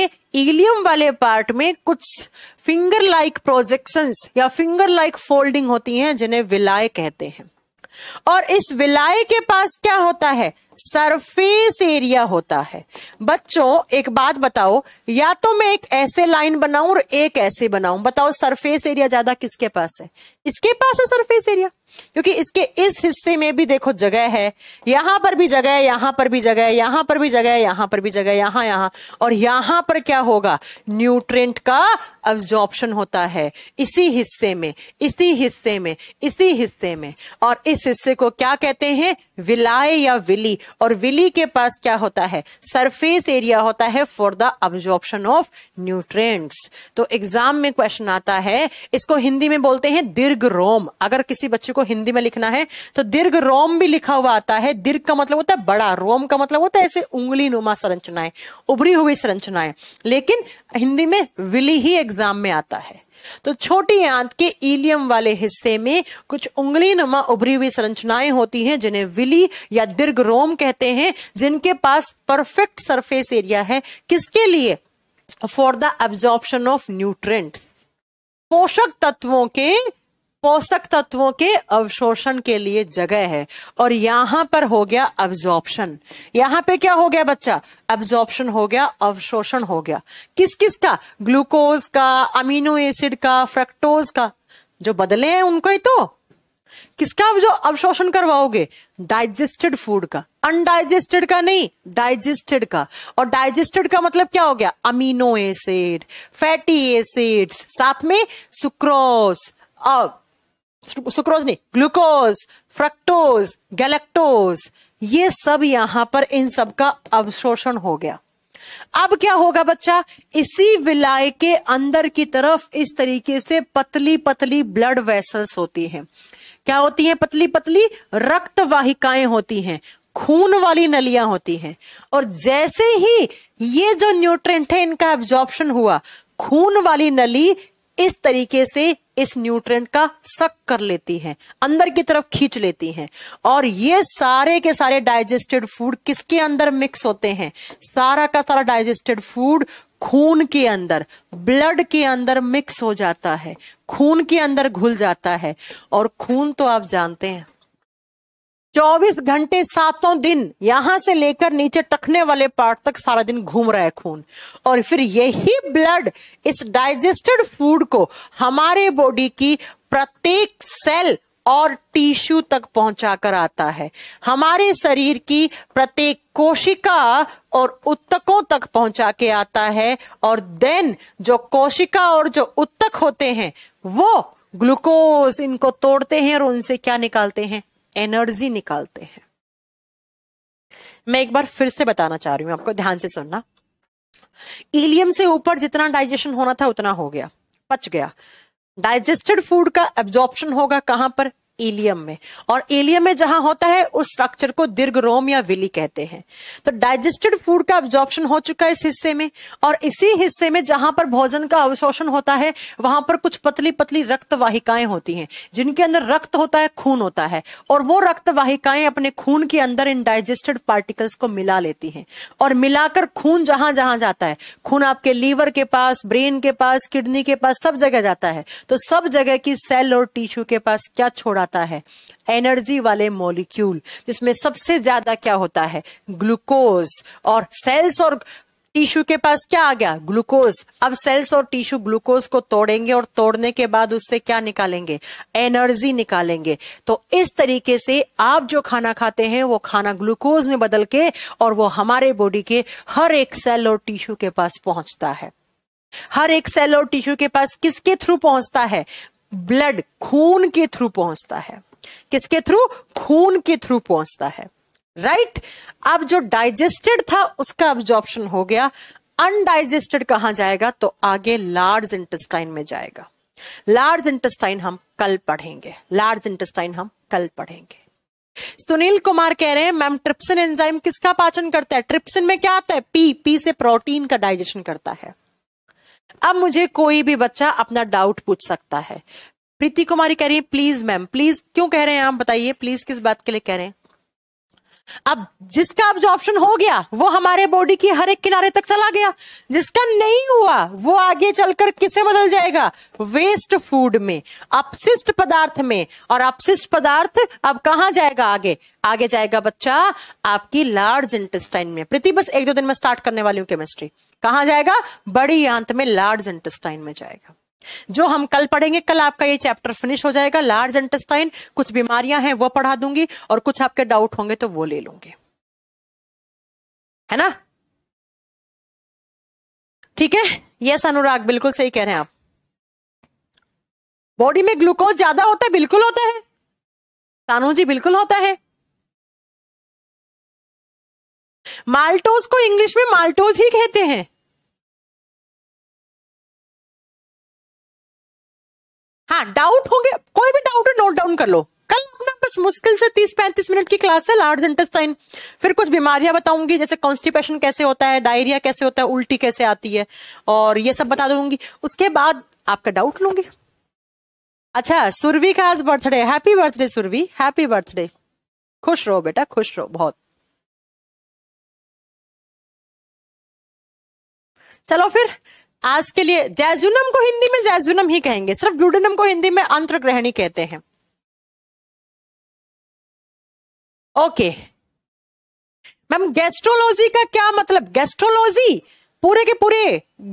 इलियम वाले पार्ट में कुछ फिंगर लाइक प्रोजेक्शन या फिंगर लाइक फोल्डिंग होती हैं जिन्हें विलाय कहते हैं और इस विलाय के पास क्या होता है सरफेस एरिया होता है बच्चों एक बात बताओ या तो मैं एक ऐसे लाइन बनाऊं और एक ऐसे बनाऊं बताओ सरफेस एरिया ज्यादा किसके पास है इसके पास है सरफेस एरिया क्योंकि इसके इस हिस्से में भी देखो जगह है यहां पर भी जगह है यहां पर भी जगह है यहां पर भी जगह है यहां पर भी जगह यहां यहां और यहां पर क्या होगा न्यूट्रेंट का अब्जॉर्प्शन होता है इसी हिस्से में इसी हिस्से में इसी हिस्से में और इस हिस्से को क्या कहते हैं विलाय या विली और विली के पास क्या होता है सरफेस एरिया होता है for the absorption of nutrients तो एग्जाम में क्वेश्चन आता है इसको हिंदी में बोलते हैं दीर्घ रोम अगर किसी बच्चे को हिंदी में लिखना है तो दीर्घ रोम भी लिखा हुआ आता है दीर्घ का मतलब होता है बड़ा रोम का मतलब होता है ऐसे उंगली नुमा संरचनाएं उभरी हुई संरचनाएं लेकिन हिंदी में विली ही एग्जाम में आता है तो छोटी आंत के ईलियम वाले हिस्से में कुछ उंगली नमा उभरी हुई संरचनाएं होती हैं जिन्हें विली या दीर्घ रोम कहते हैं जिनके पास परफेक्ट सरफेस एरिया है किसके लिए for the absorption of nutrients पोषक तत्वों के पोषक तत्वों के अवशोषण के लिए जगह है और यहां पर हो गया अब्जॉर्प्शन यहां पे क्या हो गया बच्चा अब्जॉर्प्शन हो गया अवशोषण हो गया किस किस का ग्लूकोज का अमीनो एसिड का फ्रक्टोज का जो बदले हैं उनको ही तो किसका जो अवशोषण करवाओगे डाइजेस्टेड फूड का अनडाइजेस्टेड का नहीं डाइजेस्टेड का और डाइजेस्टेड का मतलब क्या हो गया अमीनो एसिड फैटी एसिड्स साथ में सुक्रोस अब सुक्रोज नहीं ग्लूकोज फ्रक्टोज गैलेक्टोज ये सब यहां पर इन सब का अवशोषण हो गया अब क्या होगा बच्चा इसी विलाय के अंदर की तरफ इस तरीके से पतली पतली ब्लड वेसल्स होती हैं क्या होती हैं पतली पतली रक्त वाहिकाएं होती हैं खून वाली नलियां होती हैं और जैसे ही ये जो न्यूट्रेंट है इनका एब्जॉर्प्शन हुआ खून वाली नली इस तरीके से इस न्यूट्रेंट का सक कर लेती हैं अंदर की तरफ खींच लेती हैं और ये सारे के सारे डाइजेस्टेड फूड किसके अंदर मिक्स होते हैं सारा का सारा डाइजेस्टेड फूड खून के अंदर ब्लड के अंदर मिक्स हो जाता है खून के अंदर घुल जाता है और खून तो आप जानते हैं चौबीस घंटे सातों दिन यहां से लेकर नीचे टखने वाले पार्ट तक सारा दिन घूम रहा है खून और फिर यही ब्लड इस डाइजेस्टेड फूड को हमारे बॉडी की प्रत्येक सेल और टिश्यू तक पहुंचाकर आता है हमारे शरीर की प्रत्येक कोशिका और उत्तकों तक पहुंचा के आता है और देन जो कोशिका और जो उत्तक होते हैं वो ग्लूकोज इनको तोड़ते हैं और उनसे क्या निकालते हैं एनर्जी निकालते हैं मैं एक बार फिर से बताना चाह रही हूं आपको ध्यान से सुनना इलियम से ऊपर जितना डाइजेशन होना था उतना हो गया पच गया डाइजेस्टेड फूड का एब्जॉर्प्शन होगा कहां पर एलियम में और एलियम में जहां होता है उस स्ट्रक्चर को दीर्घ रोम या विली कहते हैं तो डाइजेस्टेड फूड का एब्जॉर्प्शन हो चुका है इस हिस्से में और इसी हिस्से में जहां पर भोजन का अवशोषण होता है वहां पर कुछ पतली पतली रक्त वाहिकाएं होती हैं जिनके अंदर रक्त होता है खून होता है और वो रक्त वाहिकाएं अपने खून के अंदर इन डाइजेस्टेड पार्टिकल्स को मिला लेती है और मिलाकर खून जहां जहां जाता है खून आपके लीवर के पास ब्रेन के पास किडनी के पास सब जगह जाता है तो सब जगह की सेल और टिश्यू के पास क्या छोड़ा आता है एनर्जी वाले मॉलिक्यूल जिसमें सबसे ज्यादा क्या होता है ग्लूकोज और सेल्स और टिश्यू के पास क्या आ गया ग्लूकोज अब सेल्स और टिश्यू ग्लूकोज को तोड़ेंगे और तोड़ने के बाद उससे क्या निकालेंगे एनर्जी निकालेंगे तो इस तरीके से आप जो खाना खाते हैं वो खाना ग्लूकोज में बदल के और वो हमारे बॉडी के हर एक सेल और टिश्यू के पास पहुंचता है हर एक सेल और टिश्यू के पास किसके थ्रू पहुंचता है ब्लड खून के थ्रू पहुंचता है किसके थ्रू खून के थ्रू पहुंचता है राइट right? अब जो डाइजेस्टेड था उसका ऑब्जॉर्प्शन हो गया अनडाइजेस्टेड कहा जाएगा तो आगे लार्ज इंटेस्टाइन में जाएगा लार्ज इंटेस्टाइन हम कल पढ़ेंगे लार्ज इंटेस्टाइन हम कल पढ़ेंगे सुनील कुमार कह रहे हैं मैम ट्रिप्सिन एंजाइम किसका पाचन करता है ट्रिप्सिन में क्या आता है पी पी से प्रोटीन का डाइजेशन करता है अब मुझे कोई भी बच्चा अपना डाउट पूछ सकता है प्रीति कुमारी कह रही है प्लीज मैम प्लीज क्यों कह रहे हैं आप बताइए प्लीज किस बात के लिए कह रहे हैं अब जिसका अब जो ऑप्शन हो गया वो हमारे बॉडी के हर एक किनारे तक चला गया जिसका नहीं हुआ वो आगे चलकर किसे बदल जाएगा वेस्ट फूड में अपशिष्ट पदार्थ में और अपशिष्ट पदार्थ अब कहा जाएगा आगे आगे जाएगा बच्चा आपकी लार्ज इंटेस्टाइन में प्रीति बस एक दो दिन में स्टार्ट करने वाली हूँ केमिस्ट्री कहा जाएगा बड़ी आंत में लार्ज इंटेस्टाइन में जाएगा जो हम कल पढ़ेंगे कल आपका ये चैप्टर फिनिश हो जाएगा लार्ज इंटेस्टाइन कुछ बीमारियां हैं वो पढ़ा दूंगी और कुछ आपके डाउट होंगे तो वो ले लूंगी है ना ठीक है यस अनुराग बिल्कुल सही कह रहे हैं आप बॉडी में ग्लूकोज ज्यादा होता है बिल्कुल होता है तानू जी बिल्कुल होता है माल्टोज को इंग्लिश में माल्टोज ही कहते हैं हाँ डाउट हो कोई भी डाउट है नोट डाउन कर लो कल अपना बस मुश्किल से तीस पैंतीस मिनट की क्लास है लार्ज इंटेस्टाइन फिर कुछ बीमारियां बताऊंगी जैसे कॉन्स्टिपेशन कैसे होता है डायरिया कैसे होता है उल्टी कैसे आती है और ये सब बता दूंगी उसके बाद आपका डाउट लूंगी अच्छा सुरवी का आज birthday happy birthday Survi happy birthday खुश रहो बेटा खुश रहो बहुत चलो फिर आज के लिए जैजुनम को हिंदी में जैजुनम ही कहेंगे सिर्फ ड्यूडेनम को हिंदी में अंतर्ग्रहणी कहते हैं ओके मैम गैस्ट्रोलॉजी का क्या मतलब गैस्ट्रोलॉजी पूरे के पूरे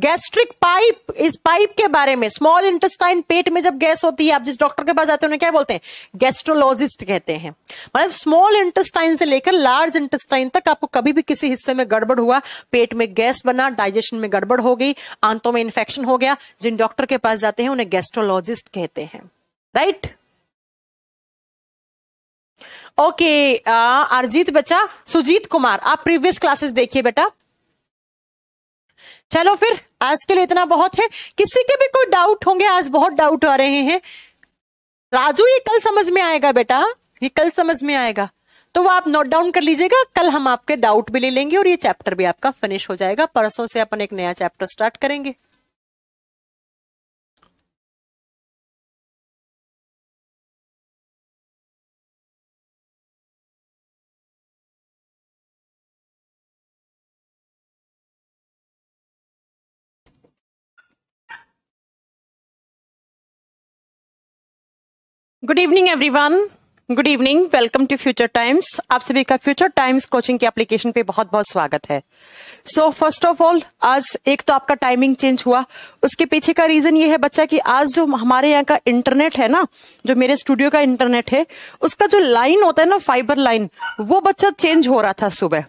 गैस्ट्रिक पाइप इस पाइप के बारे में स्मॉल इंटेस्टाइन पेट में जब गैस होती है आप जिस डॉक्टर के पास जाते हैं उन्हें क्या बोलते हैं गैस्ट्रोलॉजिस्ट कहते हैं मतलब स्मॉल इंटेस्टाइन से लेकर लार्ज इंटेस्टाइन तक आपको कभी भी किसी हिस्से में गड़बड़ हुआ पेट में गैस बना डाइजेशन में गड़बड़ हो गई आंतों में इंफेक्शन हो गया जिन डॉक्टर के पास जाते हैं उन्हें गैस्ट्रोलॉजिस्ट कहते हैं राइट ओके okay, अरजीत बच्चा सुजीत कुमार आप प्रीवियस क्लासेस देखिए बेटा चलो फिर आज के लिए इतना बहुत है किसी के भी कोई डाउट होंगे आज बहुत डाउट आ रहे हैं राजू ये कल समझ में आएगा बेटा ये कल समझ में आएगा तो वो आप नोट डाउन कर लीजिएगा कल हम आपके डाउट भी ले लेंगे और ये चैप्टर भी आपका फिनिश हो जाएगा परसों से अपन एक नया चैप्टर स्टार्ट करेंगे good evening everyone good evening welcome to future times आप सभी का फ्यूचर टाइम्स कोचिंग के एप्लीकेशन पे बहुत बहुत स्वागत है सो फर्स्ट ऑफ ऑल आज एक तो आपका टाइमिंग चेंज हुआ उसके पीछे का रीजन ये है बच्चा कि आज जो हमारे यहाँ का इंटरनेट है ना जो मेरे स्टूडियो का इंटरनेट है उसका जो लाइन होता है ना फाइबर लाइन वो बच्चा चेंज हो रहा था सुबह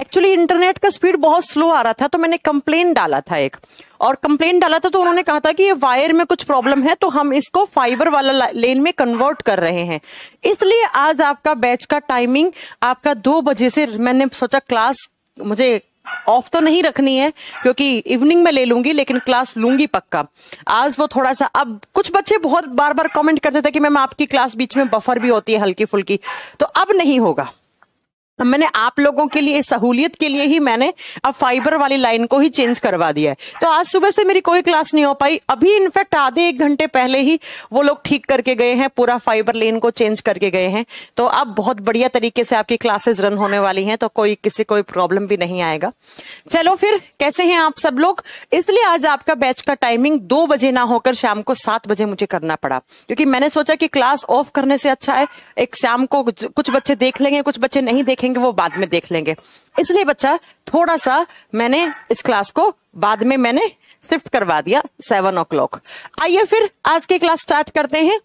एक्चुअली इंटरनेट का स्पीड बहुत स्लो आ रहा था तो मैंने कंप्लेन डाला था एक और कंप्लेन डाला था तो उन्होंने कहा था कि ये वायर में कुछ प्रॉब्लम है तो हम इसको फाइबर वाला लेन में कन्वर्ट कर रहे हैं इसलिए आज आपका बैच का टाइमिंग आपका दो बजे से मैंने सोचा क्लास मुझे ऑफ तो नहीं रखनी है क्योंकि इवनिंग में ले लूंगी लेकिन क्लास लूंगी पक्का आज वो थोड़ा सा अब कुछ बच्चे बहुत बार बार कमेंट करते थे कि मैम आपकी क्लास बीच में बफर भी होती है हल्की फुल्की तो अब नहीं होगा मैंने आप लोगों के लिए सहूलियत के लिए ही मैंने अब फाइबर वाली लाइन को ही चेंज करवा दिया है तो आज सुबह से मेरी कोई क्लास नहीं हो पाई अभी इनफैक्ट आधे एक घंटे पहले ही वो लोग ठीक करके गए हैं पूरा फाइबर लेन को चेंज करके गए हैं तो अब बहुत बढ़िया तरीके से आपकी क्लासेस रन होने वाली हैं तो कोई किसी कोई प्रॉब्लम भी नहीं आएगा चलो फिर कैसे हैं आप सब लोग इसलिए आज आपका बैच का टाइमिंग दो बजे ना होकर शाम को सात बजे मुझे करना पड़ा क्योंकि मैंने सोचा कि क्लास ऑफ करने से अच्छा है एक शाम को कुछ बच्चे देख लेंगे कुछ बच्चे नहीं देखेंगे रहेंगे वो बाद में देख लेंगे इसलिए बच्चा थोड़ा सा मैंने इस क्लास को बाद में मैंने शिफ्ट करवा दिया सेवन ओ क्लॉक आइए फिर आज की क्लास स्टार्ट करते हैं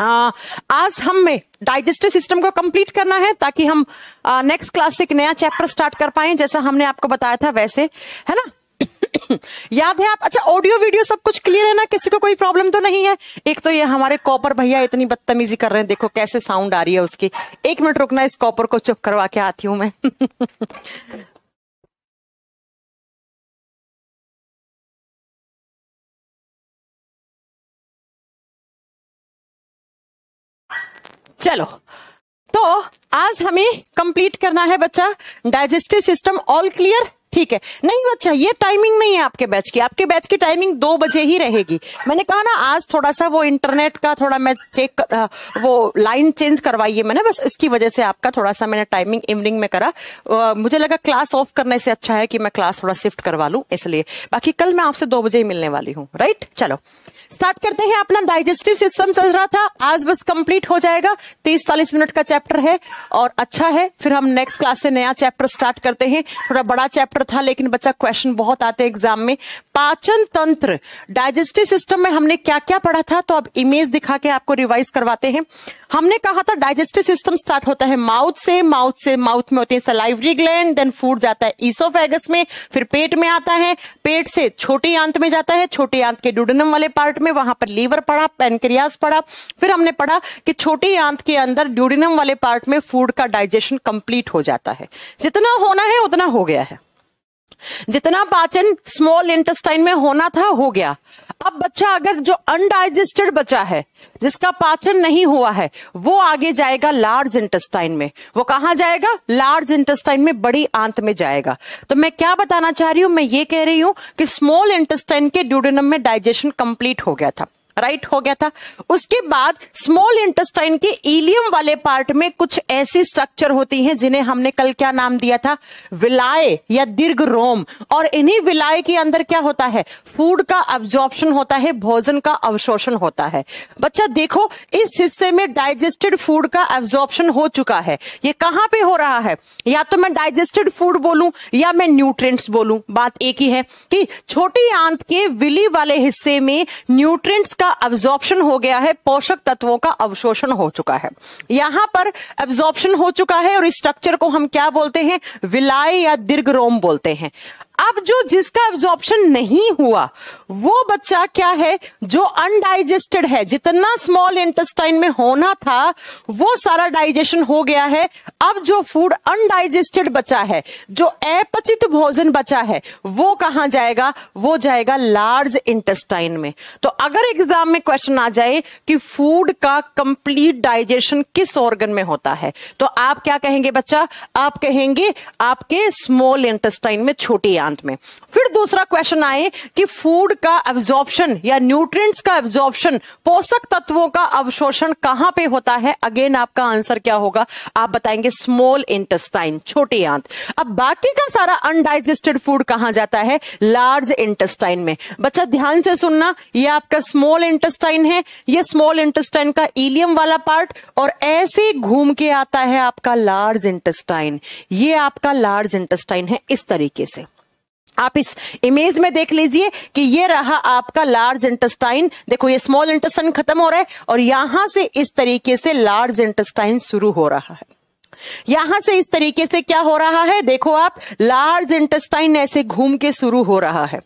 आ, आज हमें डाइजेस्टिव सिस्टम को कंप्लीट करना है ताकि हम नेक्स्ट क्लास से एक नया चैप्टर स्टार्ट कर पाए जैसा हमने आपको बताया था वैसे है ना याद है आप अच्छा ऑडियो वीडियो सब कुछ क्लियर है ना किसी को कोई प्रॉब्लम तो नहीं है एक तो ये हमारे कॉपर भैया इतनी बदतमीजी कर रहे हैं देखो कैसे साउंड आ रही है उसकी एक मिनट रुकना इस कॉपर को चुप करवा के आती हूं मैं चलो तो आज हमें कंप्लीट करना है बच्चा डाइजेस्टिव सिस्टम ऑल क्लियर ठीक है नहीं अच्छा चाहिए टाइमिंग नहीं है आपके बैच की आपके बैच की टाइमिंग दो बजे ही रहेगी मैंने कहा ना आज थोड़ा सा वो इंटरनेट का थोड़ा मैं चेक वो लाइन चेंज करवाई है मैंने बस इसकी वजह से आपका थोड़ा सा मैंने टाइमिंग इवनिंग में करा आ, मुझे लगा क्लास ऑफ करने से अच्छा है कि मैं क्लास थोड़ा शिफ्ट करवा लूँ इसलिए बाकी कल मैं आपसे दो बजे ही मिलने वाली हूँ राइट चलो स्टार्ट करते हैं अपना डाइजेस्टिव सिस्टम चल रहा था आज बस कंप्लीट हो जाएगा तीस चालीस मिनट का चैप्टर है और अच्छा है फिर हम नेक्स्ट क्लास से नया चैप्टर स्टार्ट करते हैं थोड़ा बड़ा चैप्टर पर था लेकिन बच्चा क्वेश्चन बहुत आते एग्जाम में पाचन तंत्र डाइजेस्टिव सिस्टम में हमने क्या क्या पढ़ा था तो अब इमेज दिखा के आपको रिवाइज करवाते हैं हमने कहा था डाइजेस्टिव सिस्टम स्टार्ट होता है माउथ से माउथ से माउथ में होते हैं सलाइवरी ग्लैंड देन फूड जाता है ईसोफेगस में फिर पेट में आता है पेट से छोटे आंत में जाता है छोटे आंत के डुडनम वाले पार्ट में वहां पर लीवर पड़ा पेनक्रियाज पड़ा फिर हमने पढ़ा कि छोटे आंत के अंदर ड्यूडिनम वाले पार्ट में फूड का डाइजेशन कंप्लीट हो जाता है जितना होना है उतना हो गया है जितना पाचन स्मॉल इंटेस्टाइन में होना था हो गया अब बच्चा अगर जो अनडाइजेस्टेड बच्चा है जिसका पाचन नहीं हुआ है वो आगे जाएगा लार्ज इंटेस्टाइन में वो कहा जाएगा लार्ज इंटेस्टाइन में बड़ी आंत में जाएगा तो मैं क्या बताना चाह रही हूं मैं ये कह रही हूं कि स्मॉल इंटेस्टाइन के ड्यूडोनम में डाइजेशन कंप्लीट हो गया था राइट हो गया था उसके बाद स्मॉल इंटेस्टाइन के इलियम वाले पार्ट में कुछ ऐसी स्ट्रक्चर होती हैं जिन्हें हमने कल क्या नाम दिया था विलाय या दीर्घ रोम और इन्हीं विलाय के अंदर क्या होता है फूड का अब्जॉर्प्शन होता है भोजन का अवशोषण होता है बच्चा देखो इस हिस्से में डाइजेस्टेड फूड का एब्जॉर्प्शन हो चुका है ये कहां पे हो रहा है या तो मैं डाइजेस्टेड फूड बोलूं या मैं न्यूट्रिएंट्स बोलूं बात एक ही है कि छोटी आंत के विली वाले हिस्से में न्यूट्रिएंट्स का अब्जॉर्प्शन हो गया है पोषक तत्वों का अवशोषण हो चुका है यहां पर एब्जॉर्प्शन हो चुका है और इस स्ट्रक्चर को हम क्या बोलते हैं विलाय या दीर्घ रोम बोलते हैं अब जो जिसका एब्जॉर्प्शन नहीं हुआ वो बच्चा क्या है जो अनडाइजेस्टेड है जितना स्मॉल इंटेस्टाइन में होना था वो सारा डाइजेशन हो गया है अब जो फूड अनडाइजेस्टेड बचा है जो अपचित भोजन बचा है वो कहां जाएगा वो जाएगा लार्ज इंटेस्टाइन में तो अगर एग्जाम में क्वेश्चन आ जाए कि फूड का कंप्लीट डाइजेशन किस ऑर्गन में होता है तो आप क्या कहेंगे बच्चा आप कहेंगे आपके स्मॉल इंटेस्टाइन में छोटी आंत अंत में फिर दूसरा क्वेश्चन आए कि फूड का एब्जॉर्प्शन या न्यूट्रिएंट्स का एब्जॉर्प्शन पोषक तत्वों का अवशोषण कहां पे होता है अगेन आपका आंसर क्या होगा आप बताएंगे स्मॉल इंटेस्टाइन छोटी आंत अब बाकी का सारा अनडाइजेस्टेड फूड कहां जाता है लार्ज इंटेस्टाइन में बच्चा ध्यान से सुनना ये आपका स्मॉल इंटेस्टाइन है ये स्मॉल इंटेस्टाइन का इलियम वाला पार्ट और ऐसे घूम के आता है आपका लार्ज इंटेस्टाइन ये आपका लार्ज इंटेस्टाइन है इस तरीके से आप इस इमेज में देख लीजिए कि ये रहा आपका लार्ज इंटेस्टाइन देखो ये स्मॉल इंटेस्टाइन खत्म हो रहा है और यहां से इस तरीके से लार्ज इंटेस्टाइन शुरू हो रहा है यहां से इस तरीके से क्या हो रहा है देखो आप लार्ज इंटेस्टाइन ऐसे घूम के शुरू हो रहा है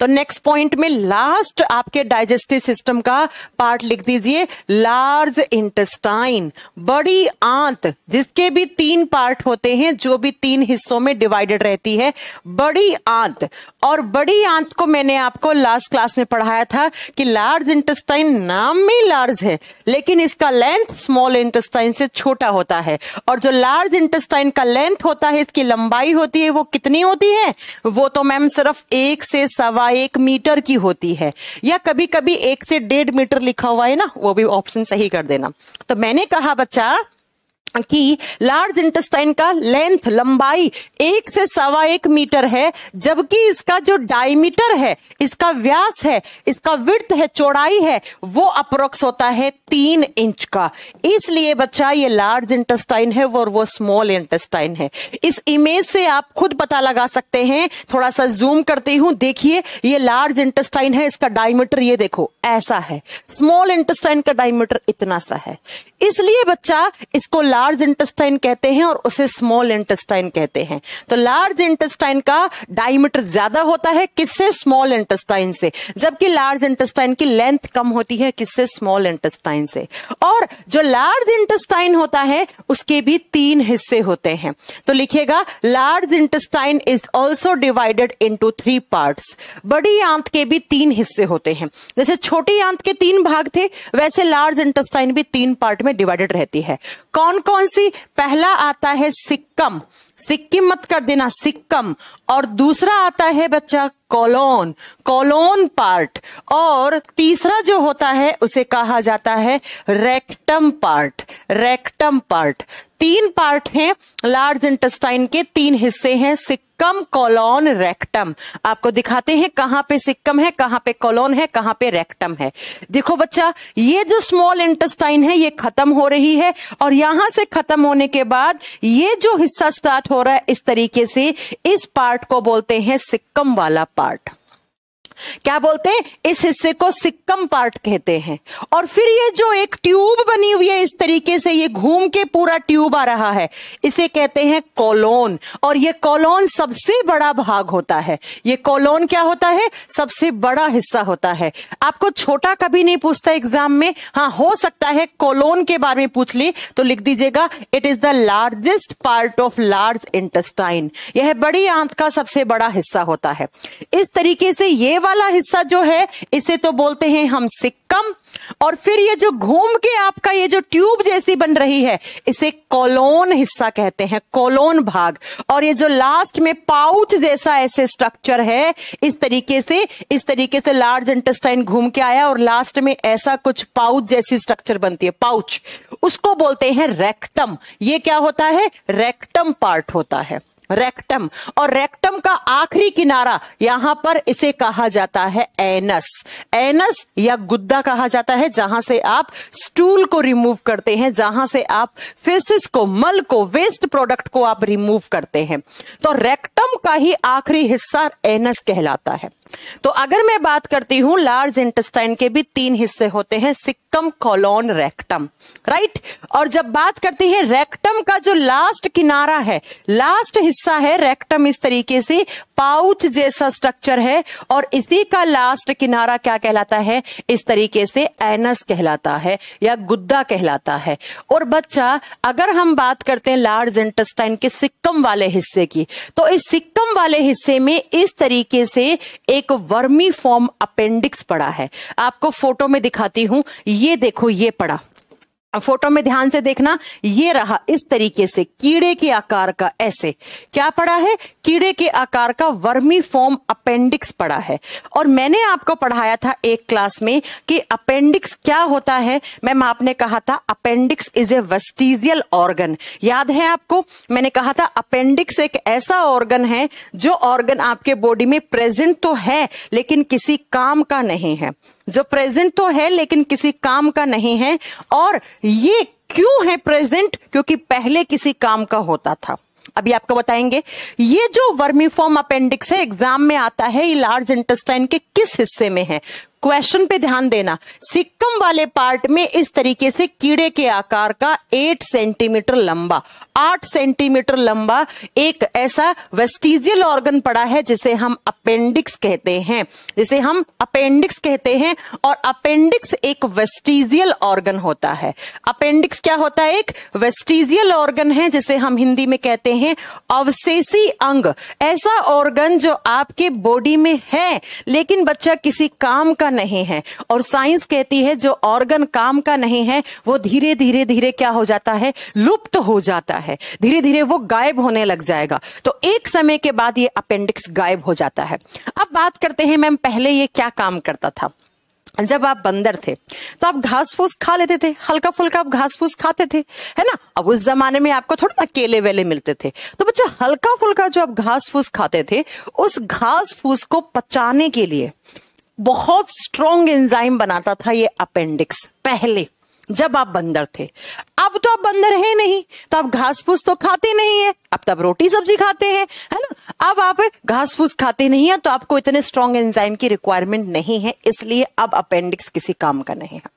तो नेक्स्ट पॉइंट में लास्ट आपके डाइजेस्टिव सिस्टम का पार्ट लिख दीजिए लार्ज इंटेस्टाइन बड़ी आंत जिसके भी तीन पार्ट होते हैं जो भी तीन हिस्सों में डिवाइडेड रहती है बड़ी आंत और बड़ी आंत को मैंने आपको लास्ट क्लास में पढ़ाया था कि लार्ज इंटेस्टाइन नाम में लार्ज है लेकिन इसका लेंथ स्मॉल इंटेस्टाइन से छोटा होता है और जो लार्ज इंटेस्टाइन का लेंथ होता है इसकी लंबाई होती है वो कितनी होती है वो तो मैम सिर्फ एक से सवा एक मीटर की होती है या कभी कभी एक से डेढ़ मीटर लिखा हुआ है ना वो भी ऑप्शन सही कर देना तो मैंने कहा बच्चा कि लार्ज इंटेस्टाइन का लेंथ लंबाई एक से सवा एक मीटर है जबकि इसका जो डायमीटर है इसका व्यास है इसका विर्थ है चौड़ाई है वो अप्रोक्स होता है तीन इंच का इसलिए बच्चा ये लार्ज इंटेस्टाइन है और वो स्मॉल इंटेस्टाइन है इस इमेज से आप खुद पता लगा सकते हैं थोड़ा सा जूम करती हूं देखिए ये लार्ज इंटेस्टाइन है इसका डायमीटर ये देखो ऐसा है स्मॉल इंटेस्टाइन का डायमीटर इतना सा है इसलिए बच्चा इसको लार्ज लार्ज इंटेस्टाइन कहते हैं और उसे स्मॉल इंटेस्टाइन कहते हैं तो लार्ज इंटेस्टाइन का डायमीटर ज्यादा होता है किससे स्मॉल इंटेस्टाइन से जबकि लार्ज इंटेस्टाइन की लेंथ कम होती है किससे स्मॉल इंटेस्टाइन से और जो लार्ज इंटेस्टाइन होता है उसके भी तीन हिस्से होते हैं तो लिखिएगा large intestine is also divided into three part बड़ी आंत के भी तीन हिस्से होते हैं जैसे छोटी आंत के तीन भाग थे वैसे लार्ज इंटेस्टाइन भी तीन पार्ट में डिवाइडेड रहती है कौन कौन सी पहला आता है सिक्कम सिक्किम मत कर देना सिक्कम और दूसरा आता है बच्चा कॉलोन कॉलोन पार्ट और तीसरा जो होता है उसे कहा जाता है रेक्टम पार्ट रेक्टम पार्ट तीन पार्ट हैं लार्ज इंटेस्टाइन के तीन हिस्से हैं सिक्कम कॉलोन रेक्टम आपको दिखाते हैं कहां पे सिक्कम है कहां पे कॉलोन है कहां पे रेक्टम है देखो बच्चा ये जो स्मॉल इंटेस्टाइन है ये खत्म हो रही है और यहां से खत्म होने के बाद ये जो हिस्सा स्टार्ट हो रहा है इस तरीके से इस पार्ट को बोलते हैं सिक्कम वाला part. क्या बोलते हैं इस हिस्से को सिक्कम पार्ट कहते हैं और फिर ये जो एक ट्यूब बनी हुई है इस तरीके से ये घूम के पूरा ट्यूब आ रहा है इसे कहते हैं कोलोन और ये कोलोन सबसे बड़ा भाग होता है ये कोलोन क्या होता है सबसे बड़ा हिस्सा होता है आपको छोटा कभी नहीं पूछता एग्जाम में हाँ हो सकता है कॉलोन के बारे में पूछ ले तो लिख दीजिएगा it is the largest part of large intestine यह बड़ी आंत का सबसे बड़ा हिस्सा होता है इस तरीके से ये वाला हिस्सा जो है इसे तो बोलते हैं हम सिक्कम और फिर ये जो घूम के आपका ये जो ट्यूब जैसी बन रही है इसे कॉलोन हिस्सा कहते हैं कॉलोन भाग और ये जो लास्ट में पाउच जैसा ऐसे स्ट्रक्चर है इस तरीके से इस तरीके से लार्ज इंटेस्टाइन घूम के आया और लास्ट में ऐसा कुछ पाउच जैसी स्ट्रक्चर बनती है पाउच उसको बोलते हैं रेक्टम ये क्या होता है रेक्टम पार्ट होता है रेक्टम और रेक्टम का आखिरी किनारा यहां पर इसे कहा जाता है एनस एनस या गुद्दा कहा जाता है जहां से आप स्टूल को रिमूव करते हैं जहां से आप फेसिस को मल को वेस्ट प्रोडक्ट को आप रिमूव करते हैं तो रेक्टम का ही आखिरी हिस्सा एनस कहलाता है तो अगर मैं बात करती हूं लार्ज इंटेस्टाइन के भी तीन हिस्से होते हैं सिक्कम कॉलोन रेक्टम राइट और जब बात करती है रेक्टम का जो लास्ट किनारा है लास्ट हिस्सा है रेक्टम इस तरीके से पाउच जैसा स्ट्रक्चर है और इसी का लास्ट किनारा क्या कहलाता है इस तरीके से एनस कहलाता है या गुद्दा कहलाता है और बच्चा अगर हम बात करते हैं लार्ज इंटेस्टाइन के सिक्कम वाले हिस्से की तो इस सिक्कम वाले हिस्से में इस तरीके से एक वर्मी फॉर्म अपेंडिक्स पड़ा है आपको फोटो में दिखाती हूं ये देखो ये पड़ा फोटो में ध्यान से देखना ये रहा इस तरीके से कीड़े के आकार का ऐसे क्या पड़ा है कीड़े के आकार का वर्मी फॉर्म अपेंडिक्स पड़ा है और मैंने आपको पढ़ाया था एक क्लास में कि अपेंडिक्स क्या होता है मैम आपने कहा था appendix is a vestigial organ याद है आपको मैंने कहा था अपेंडिक्स एक ऐसा ऑर्गन है जो ऑर्गन आपके बॉडी में प्रेजेंट तो है लेकिन किसी काम का नहीं है जो प्रेजेंट तो है लेकिन किसी काम का नहीं है और ये क्यों है प्रेजेंट क्योंकि पहले किसी काम का होता था अभी आपको बताएंगे ये जो वर्मीफॉर्म अपेंडिक्स है एग्जाम में आता है ये लार्ज इंटेस्टाइन के किस हिस्से में है क्वेश्चन पे ध्यान देना सिक्कम वाले पार्ट में इस तरीके से कीड़े के आकार का एट सेंटीमीटर लंबा आठ सेंटीमीटर लंबा एक ऐसा वेस्टिजियल ऑर्गन पड़ा है जिसे हम अपेंडिक्स कहते हैं जिसे हम अपेंडिक्स कहते हैं और अपेंडिक्स एक वेस्टिजियल ऑर्गन होता है अपेंडिक्स क्या होता है एक वेस्टिजियल ऑर्गन है जिसे हम हिंदी में कहते हैं अवशेषी अंग ऐसा ऑर्गन जो आपके बॉडी में है लेकिन बच्चा किसी काम का नहीं है और साइंस कहती है जो ऑर्गन काम का नहीं है वो धीरे धीरे धीरे क्या हो जाता है लुप्त हो जाता है धीरे धीरे वो गायब होने लग जाएगा तो एक समय के बाद ये अपेंडिक्स गायब हो जाता है अब बात करते हैं मैम पहले ये क्या काम करता था जब आप बंदर थे तो आप घास फूस खा लेते थे हल्का फुल्का आप घास फूस खाते थे है ना अब उस जमाने में आपको थोड़ा ना केले वेले मिलते थे तो बच्चा हल्का फुल्का जो आप घास फूस खाते थे उस घास फूस को पचाने के लिए बहुत स्ट्रॉन्ग एंजाइम बनाता था ये अपेंडिक्स पहले जब आप बंदर थे अब तो आप बंदर है नहीं तो आप घास फूस तो खाते नहीं है अब तो आप रोटी सब्जी खाते हैं है ना अब आप घास फूस खाते नहीं है तो आपको इतने स्ट्रॉन्ग एंजाइम की रिक्वायरमेंट नहीं है इसलिए अब अपेंडिक्स किसी काम का नहीं है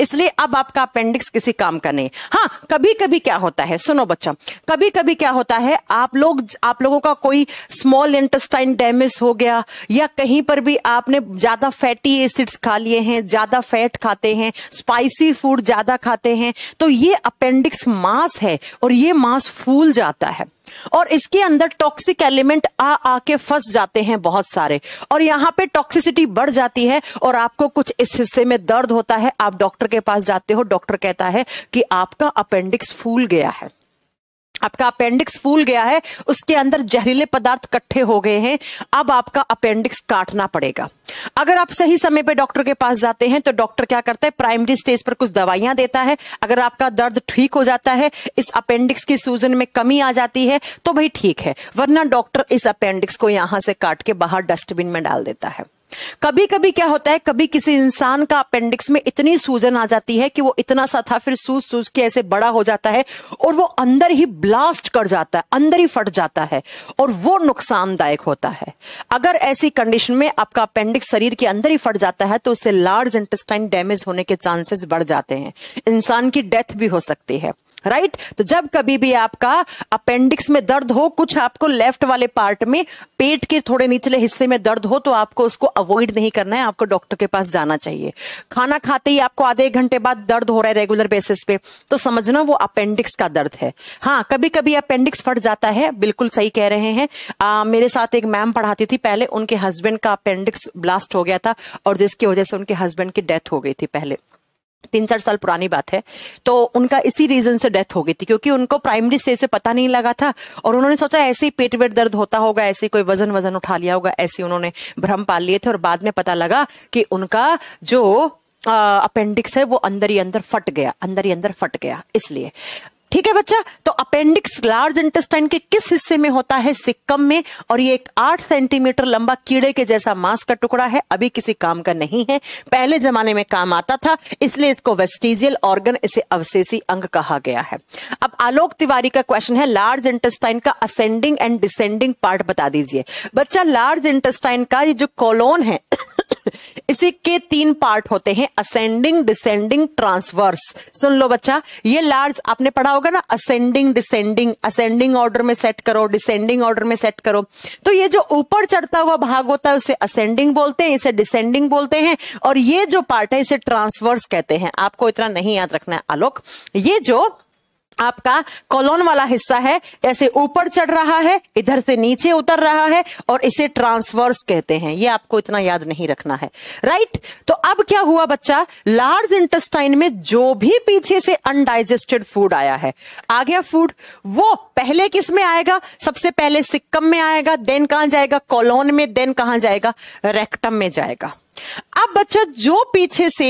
इसलिए अब आपका अपेंडिक्स किसी काम का नहीं हाँ कभी कभी क्या होता है सुनो बच्चा कभी कभी क्या होता है आप लोग आप लोगों का कोई स्मॉल इंटेस्टाइन डैमेज हो गया या कहीं पर भी आपने ज्यादा फैटी एसिड्स खा लिए हैं ज्यादा फैट खाते हैं स्पाइसी फूड ज्यादा खाते हैं तो ये अपेंडिक्स मांस है और ये मांस फूल जाता है और इसके अंदर टॉक्सिक एलिमेंट आ आके फंस जाते हैं बहुत सारे और यहाँ पे टॉक्सिसिटी बढ़ जाती है और आपको कुछ इस हिस्से में दर्द होता है आप डॉक्टर के पास जाते हो डॉक्टर कहता है कि आपका अपेंडिक्स फूल गया है आपका अपेंडिक्स फूल गया है उसके अंदर जहरीले पदार्थ इकट्ठे हो गए हैं अब आपका अपेंडिक्स काटना पड़ेगा अगर आप सही समय पे डॉक्टर के पास जाते हैं तो डॉक्टर क्या करता है प्राइमरी स्टेज पर कुछ दवाइयां देता है अगर आपका दर्द ठीक हो जाता है इस अपेंडिक्स की सूजन में कमी आ जाती है तो भाई ठीक है वरना डॉक्टर इस अपेंडिक्स को यहां से काट के बाहर डस्टबिन में डाल देता है कभी कभी क्या होता है कभी किसी इंसान का अपेंडिक्स में इतनी सूजन आ जाती है कि वो इतना सा था फिर सूज सूज के ऐसे बड़ा हो जाता है और वो अंदर ही ब्लास्ट कर जाता है अंदर ही फट जाता है और वो नुकसानदायक होता है अगर ऐसी कंडीशन में आपका अपेंडिक्स शरीर के अंदर ही फट जाता है तो उससे लार्ज इंटेस्टाइन डैमेज होने के चांसेस बढ़ जाते हैं इंसान की डेथ भी हो सकती है राइट right? तो जब कभी भी आपका अपेंडिक्स में दर्द हो कुछ आपको लेफ्ट वाले पार्ट में पेट के थोड़े निचले हिस्से में दर्द हो तो आपको उसको अवॉइड नहीं करना है आपको डॉक्टर के पास जाना चाहिए खाना खाते ही आपको आधे घंटे बाद दर्द हो रहा है रेगुलर बेसिस पे तो समझना वो अपेंडिक्स का दर्द है हाँ कभी कभी अपेंडिक्स फट जाता है बिल्कुल सही कह रहे हैं आ, मेरे साथ एक मैम पढ़ाती थी पहले उनके हस्बैंड का अपेंडिक्स ब्लास्ट हो गया था और जिसकी वजह से उनके हस्बैंड की डेथ हो गई थी पहले तीन चार साल पुरानी बात है तो उनका इसी रीजन से डेथ हो गई थी क्योंकि उनको प्राइमरी स्टेज से पता नहीं लगा था और उन्होंने सोचा ऐसे ही पेट वेट दर्द होता होगा ऐसे कोई वजन वजन उठा लिया होगा ऐसे उन्होंने भ्रम पाल लिए थे और बाद में पता लगा कि उनका जो अपेंडिक्स है वो अंदर ही अंदर फट गया अंदर ही अंदर फट गया इसलिए ठीक है बच्चा तो अपेंडिक्स लार्ज इंटेस्टाइन के किस हिस्से में होता है सिक्कम में और ये एक आठ सेंटीमीटर लंबा कीड़े के जैसा मांस का टुकड़ा है अभी किसी काम का नहीं है पहले जमाने में काम आता था इसलिए इसको वेस्टिजियल ऑर्गन इसे अवशेषी अंग कहा गया है अब आलोक तिवारी का क्वेश्चन है लार्ज इंटेस्टाइन का असेंडिंग एंड डिसेंडिंग पार्ट बता दीजिए बच्चा लार्ज इंटेस्टाइन का ये जो कॉलोन है इसी के तीन पार्ट होते हैं असेंडिंग डिसेंडिंग ट्रांसवर्स सुन लो बच्चा ये लार्ज आपने पढ़ा होगा ना असेंडिंग डिसेंडिंग असेंडिंग ऑर्डर में सेट करो डिसेंडिंग ऑर्डर में सेट करो तो ये जो ऊपर चढ़ता हुआ भाग होता है उसे असेंडिंग बोलते हैं इसे डिसेंडिंग बोलते हैं और ये जो पार्ट है इसे ट्रांसवर्स कहते हैं आपको इतना नहीं याद रखना है आलोक ये जो आपका कॉलोन वाला हिस्सा है ऐसे ऊपर चढ़ रहा है इधर से नीचे उतर रहा है और इसे ट्रांसवर्स कहते हैं ये आपको इतना याद नहीं रखना है राइट तो अब क्या हुआ बच्चा लार्ज इंटेस्टाइन में जो भी पीछे से अनडाइजेस्टेड फूड आया है आ गया फूड वो पहले किस में आएगा सबसे पहले सिक्कम में आएगा देन कहां जाएगा कॉलोन में देन कहां जाएगा रेक्टम में जाएगा अब बच्चा जो पीछे से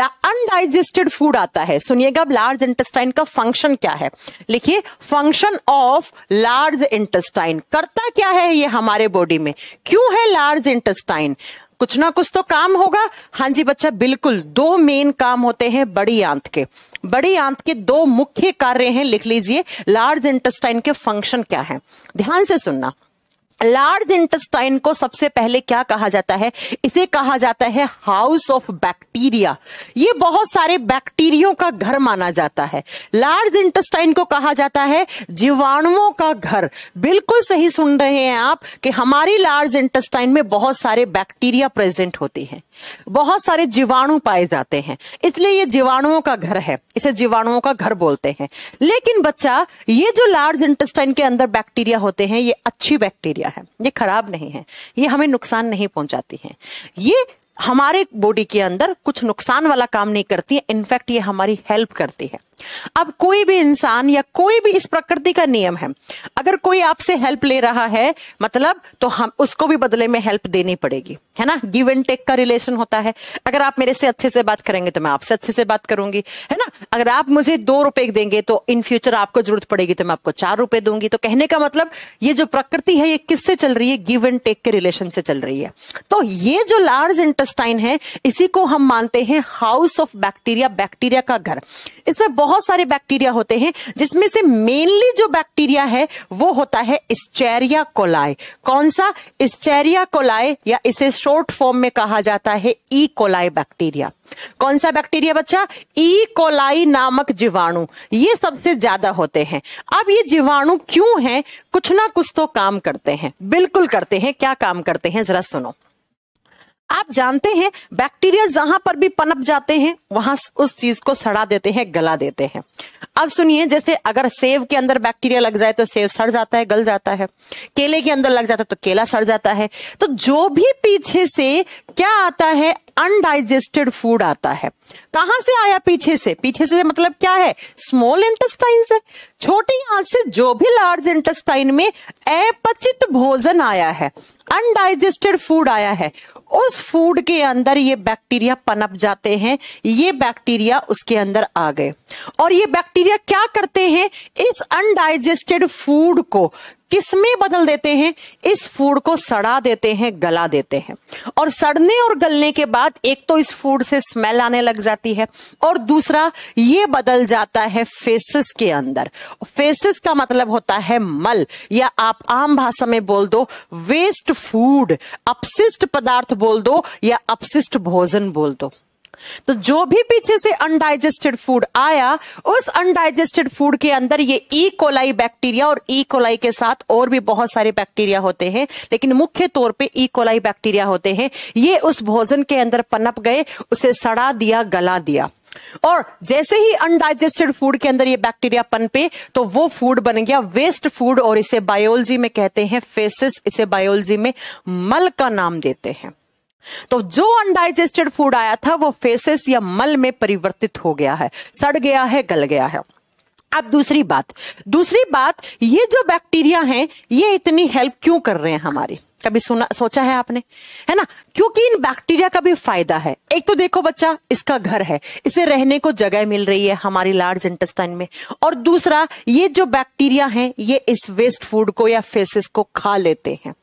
अनडाइजेस्टेड फूड आता है सुनिएगा अब लार्ज इंटेस्टाइन का फंक्शन क्या है लिखिए फंक्शन ऑफ लार्ज इंटेस्टाइन करता क्या है ये हमारे बॉडी में क्यों है लार्ज इंटेस्टाइन कुछ ना कुछ तो काम होगा हाँ जी बच्चा बिल्कुल दो मेन काम होते हैं बड़ी आंत के बड़ी आंत के दो मुख्य कार्य हैं लिख लीजिए लार्ज इंटेस्टाइन के फंक्शन क्या है ध्यान से सुनना लार्ज इंटेस्टाइन को सबसे पहले क्या कहा जाता है इसे कहा जाता है हाउस ऑफ बैक्टीरिया ये बहुत सारे बैक्टीरियो का घर माना जाता है लार्ज इंटेस्टाइन को कहा जाता है जीवाणुओं का घर बिल्कुल सही सुन रहे हैं आप कि हमारी लार्ज इंटेस्टाइन में बहुत सारे बैक्टीरिया प्रेजेंट होते हैं बहुत सारे जीवाणु पाए जाते हैं इसलिए ये जीवाणुओं का घर है इसे जीवाणुओं का घर बोलते हैं लेकिन बच्चा ये जो लार्ज इंटेस्टाइन के अंदर बैक्टीरिया होते हैं ये अच्छी बैक्टीरिया है ये खराब नहीं है ये हमें नुकसान नहीं पहुंचाती है ये हमारे बॉडी के अंदर कुछ नुकसान वाला काम नहीं करती है इनफैक्ट ये हमारी हेल्प करती है अब कोई भी इंसान या कोई भी इस प्रकृति का नियम है अगर कोई आपसे हेल्प ले रहा है मतलब तो हम उसको भी बदले में हेल्प देनी पड़ेगी है ना गिव एंड टेक का रिलेशन होता है अगर आप मेरे से अच्छे से बात करेंगे तो मैं आपसे अच्छे से बात करूंगी है ना अगर आप मुझे दो रुपए देंगे तो इन फ्यूचर आपको जरूरत पड़ेगी तो मैं आपको चार रुपए दूंगी तो कहने का मतलब ये जो प्रकृति है ये किससे चल रही है गिव एंड टेक के रिलेशन से चल रही है तो ये जो लार्ज इंटरेस्ट इंटेस्टाइन है इसी को हम मानते हैं हाउस ऑफ बैक्टीरिया बैक्टीरिया का घर इसमें बहुत सारे बैक्टीरिया होते हैं जिसमें से मेनली जो बैक्टीरिया है वो होता है स्टेरिया कोलाय कौन सा स्टेरिया कोलाय या इसे शॉर्ट फॉर्म में कहा जाता है ई कोलाय बैक्टीरिया कौन सा बैक्टीरिया बच्चा ई e. कोलाई नामक जीवाणु ये सबसे ज्यादा होते हैं अब ये जीवाणु क्यों हैं कुछ ना कुछ तो काम करते हैं बिल्कुल करते हैं क्या काम करते हैं जरा सुनो आप जानते हैं बैक्टीरिया जहां पर भी पनप जाते हैं वहां उस चीज को सड़ा देते हैं गला देते हैं अब सुनिए जैसे अगर सेब के अंदर बैक्टीरिया लग जाए तो सेब सड़ जाता है गल जाता है केले के अंदर लग जाता है तो केला सड़ जाता है तो जो भी पीछे से क्या आता है अनडाइजेस्टेड फूड आता है कहां से आया पीछे से पीछे से मतलब क्या है स्मॉल इंटेस्टाइन से छोटी आंत से जो भी लार्ज इंटेस्टाइन में अपचित भोजन आया है अनडाइजेस्टेड फूड आया है उस फूड के अंदर ये बैक्टीरिया पनप जाते हैं ये बैक्टीरिया उसके अंदर आ गए और ये बैक्टीरिया क्या करते हैं इस अनडाइजेस्टेड फूड को किसमें बदल देते हैं इस फूड को सड़ा देते हैं गला देते हैं और सड़ने और गलने के बाद एक तो इस फूड से स्मेल आने लग जाती है और दूसरा ये बदल जाता है फेसिस के अंदर फेसिस का मतलब होता है मल या आप आम भाषा में बोल दो वेस्ट फूड अपशिष्ट पदार्थ बोल दो या अपशिष्ट भोजन बोल दो तो जो भी पीछे से अनडाइजेस्टेड फूड आया उस अनडाइजेस्टेड फूड के अंदर ये ई कोलाई बैक्टीरिया और ई e. कोलाई के साथ और भी बहुत सारे बैक्टीरिया होते हैं लेकिन मुख्य तौर पे ई कोलाई बैक्टीरिया होते हैं ये उस भोजन के अंदर पनप गए उसे सड़ा दिया गला दिया और जैसे ही अनडाइजेस्टेड फूड के अंदर ये बैक्टीरिया पनपे तो वो फूड बन गया वेस्ट फूड और इसे बायोलॉजी में कहते हैं फेसिस इसे बायोलॉजी में मल का नाम देते हैं तो जो अनडाइजेस्टेड फूड आया था वो फेसेस या मल में परिवर्तित हो गया है सड़ गया है गल गया है अब दूसरी बात दूसरी बात ये जो बैक्टीरिया हैं ये इतनी हेल्प क्यों कर रहे हैं हमारी कभी सुना सोचा है आपने है ना क्योंकि इन बैक्टीरिया का भी फायदा है एक तो देखो बच्चा इसका घर है इसे रहने को जगह मिल रही है हमारी लार्ज इंटेस्टाइन में और दूसरा ये जो बैक्टीरिया हैं ये इस वेस्ट फूड को या फेसेस को खा लेते हैं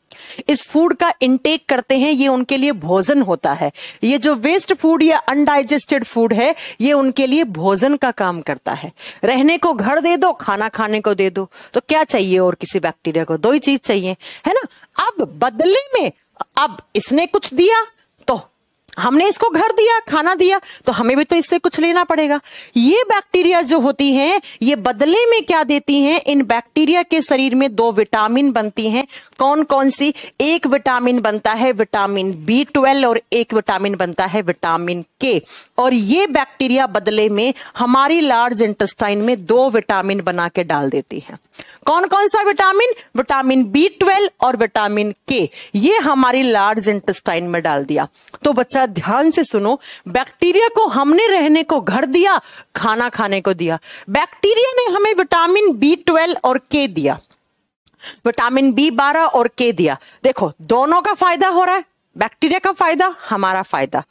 इस फूड का इंटेक करते हैं ये उनके लिए भोजन होता है ये जो वेस्ट फूड या अनडाइजेस्टेड फूड है ये उनके लिए भोजन का काम करता है रहने को घर दे दो खाना खाने को दे दो तो क्या चाहिए और किसी बैक्टीरिया को दो ही चीज चाहिए है ना अब बदले में अब इसने कुछ दिया हमने इसको घर दिया खाना दिया तो हमें भी तो इससे कुछ लेना पड़ेगा ये बैक्टीरिया जो होती हैं ये बदले में क्या देती हैं इन बैक्टीरिया के शरीर में दो विटामिन बनती हैं कौन कौन सी एक विटामिन बनता है विटामिन बी ट्वेल्व और एक विटामिन बनता है विटामिन के और ये बैक्टीरिया बदले में हमारी लार्ज इंटेस्टाइन में दो विटामिन बना के डाल देती है कौन कौन सा विटामिन विटामिन बी ट्वेल्व और विटामिन के ये हमारी लार्ज इंटेस्टाइन में डाल दिया तो बच्चा ध्यान से सुनो बैक्टीरिया को हमने रहने को घर दिया खाना खाने को दिया बैक्टीरिया ने हमें विटामिन बी ट्वेल्व और के दिया विटामिन बी बारह और के दिया देखो दोनों का फायदा हो रहा है बैक्टीरिया का फायदा हमारा फायदा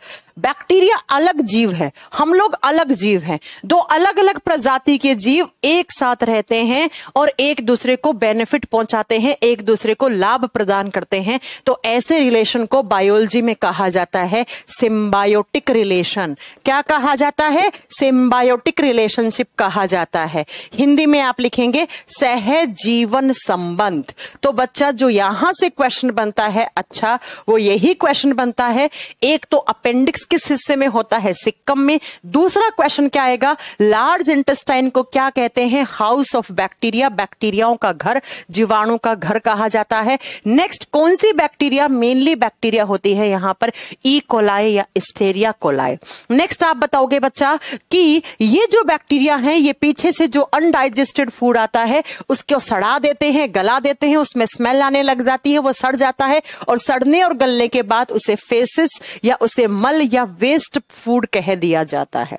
बैक्टीरिया अलग जीव है हम लोग अलग जीव हैं दो अलग अलग प्रजाति के जीव एक साथ रहते हैं और एक दूसरे को बेनिफिट पहुंचाते हैं एक दूसरे को लाभ प्रदान करते हैं तो ऐसे रिलेशन को बायोलॉजी में कहा जाता है सिम्बायोटिक रिलेशन क्या कहा जाता है सिम्बायोटिक रिलेशनशिप कहा जाता है हिंदी में आप लिखेंगे सहजीवन जीवन संबंध तो बच्चा जो यहां से क्वेश्चन बनता है अच्छा वो यही क्वेश्चन बनता है एक तो अपेंडिक्स किस हिस्से में होता है सिक्कम में दूसरा क्वेश्चन क्या आएगा लार्ज इंटेस्टाइन को क्या कहते हैं हाउस ऑफ बैक्टीरिया बैक्टीरियाओं का घर जीवाणु का घर कहा जाता है नेक्स्ट कौन सी बैक्टीरिया मेनली बैक्टीरिया होती है यहां पर ई e. कोलाय या स्टेरिया कोलाय नेक्स्ट आप बताओगे बच्चा कि ये जो बैक्टीरिया है ये पीछे से जो अनडाइजेस्टेड फूड आता है उसको सड़ा देते हैं गला देते हैं उसमें स्मेल आने लग जाती है वो सड़ जाता है और सड़ने और गलने के बाद उसे फेसिस या उसे मल या वेस्ट फूड कह दिया जाता है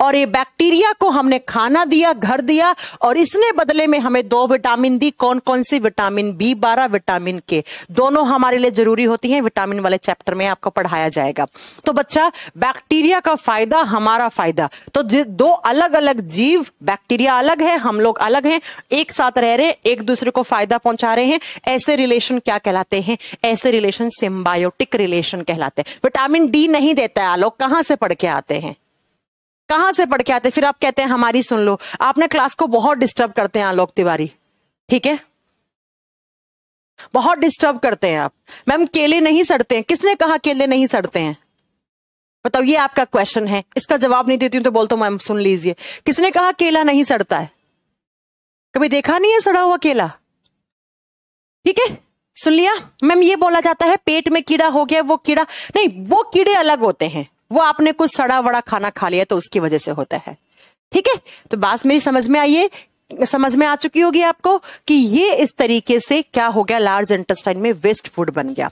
और ये बैक्टीरिया को हमने खाना दिया घर दिया और इसने बदले में हमें दो विटामिन दी कौन कौन सी विटामिन बी बारह विटामिन के दोनों हमारे लिए जरूरी होती हैं विटामिन वाले चैप्टर में आपको पढ़ाया जाएगा तो बच्चा बैक्टीरिया का फायदा हमारा फायदा तो दो अलग अलग जीव बैक्टीरिया अलग है हम लोग अलग हैं एक साथ रह रहे एक दूसरे को फायदा पहुंचा रहे हैं ऐसे रिलेशन क्या कहलाते हैं ऐसे रिलेशन सिम्बायोटिक रिलेशन कहलाते हैं विटामिन डी नहीं देता है आलोक कहां से पढ़ के आते हैं कहां से पढ़ के आते फिर आप कहते हैं हमारी सुन लो आपने क्लास को बहुत डिस्टर्ब करते हैं आलोक तिवारी ठीक है बहुत डिस्टर्ब करते हैं आप मैम केले नहीं सड़ते हैं किसने कहा केले नहीं सड़ते हैं बताओ ये आपका क्वेश्चन है इसका जवाब नहीं देती हूं तो बोलते तो मैम सुन लीजिए किसने कहा केला नहीं सड़ता है कभी देखा नहीं है सड़ा हुआ केला ठीक है सुन लिया मैम ये बोला जाता है पेट में कीड़ा हो गया वो कीड़ा नहीं वो कीड़े अलग होते हैं वो आपने कुछ सड़ा वड़ा खाना खा लिया तो उसकी वजह से होता है ठीक है तो बात मेरी समझ में आई है समझ में आ चुकी होगी आपको कि ये इस तरीके से क्या हो गया लार्ज इंटेस्टाइन में वेस्ट फूड बन गया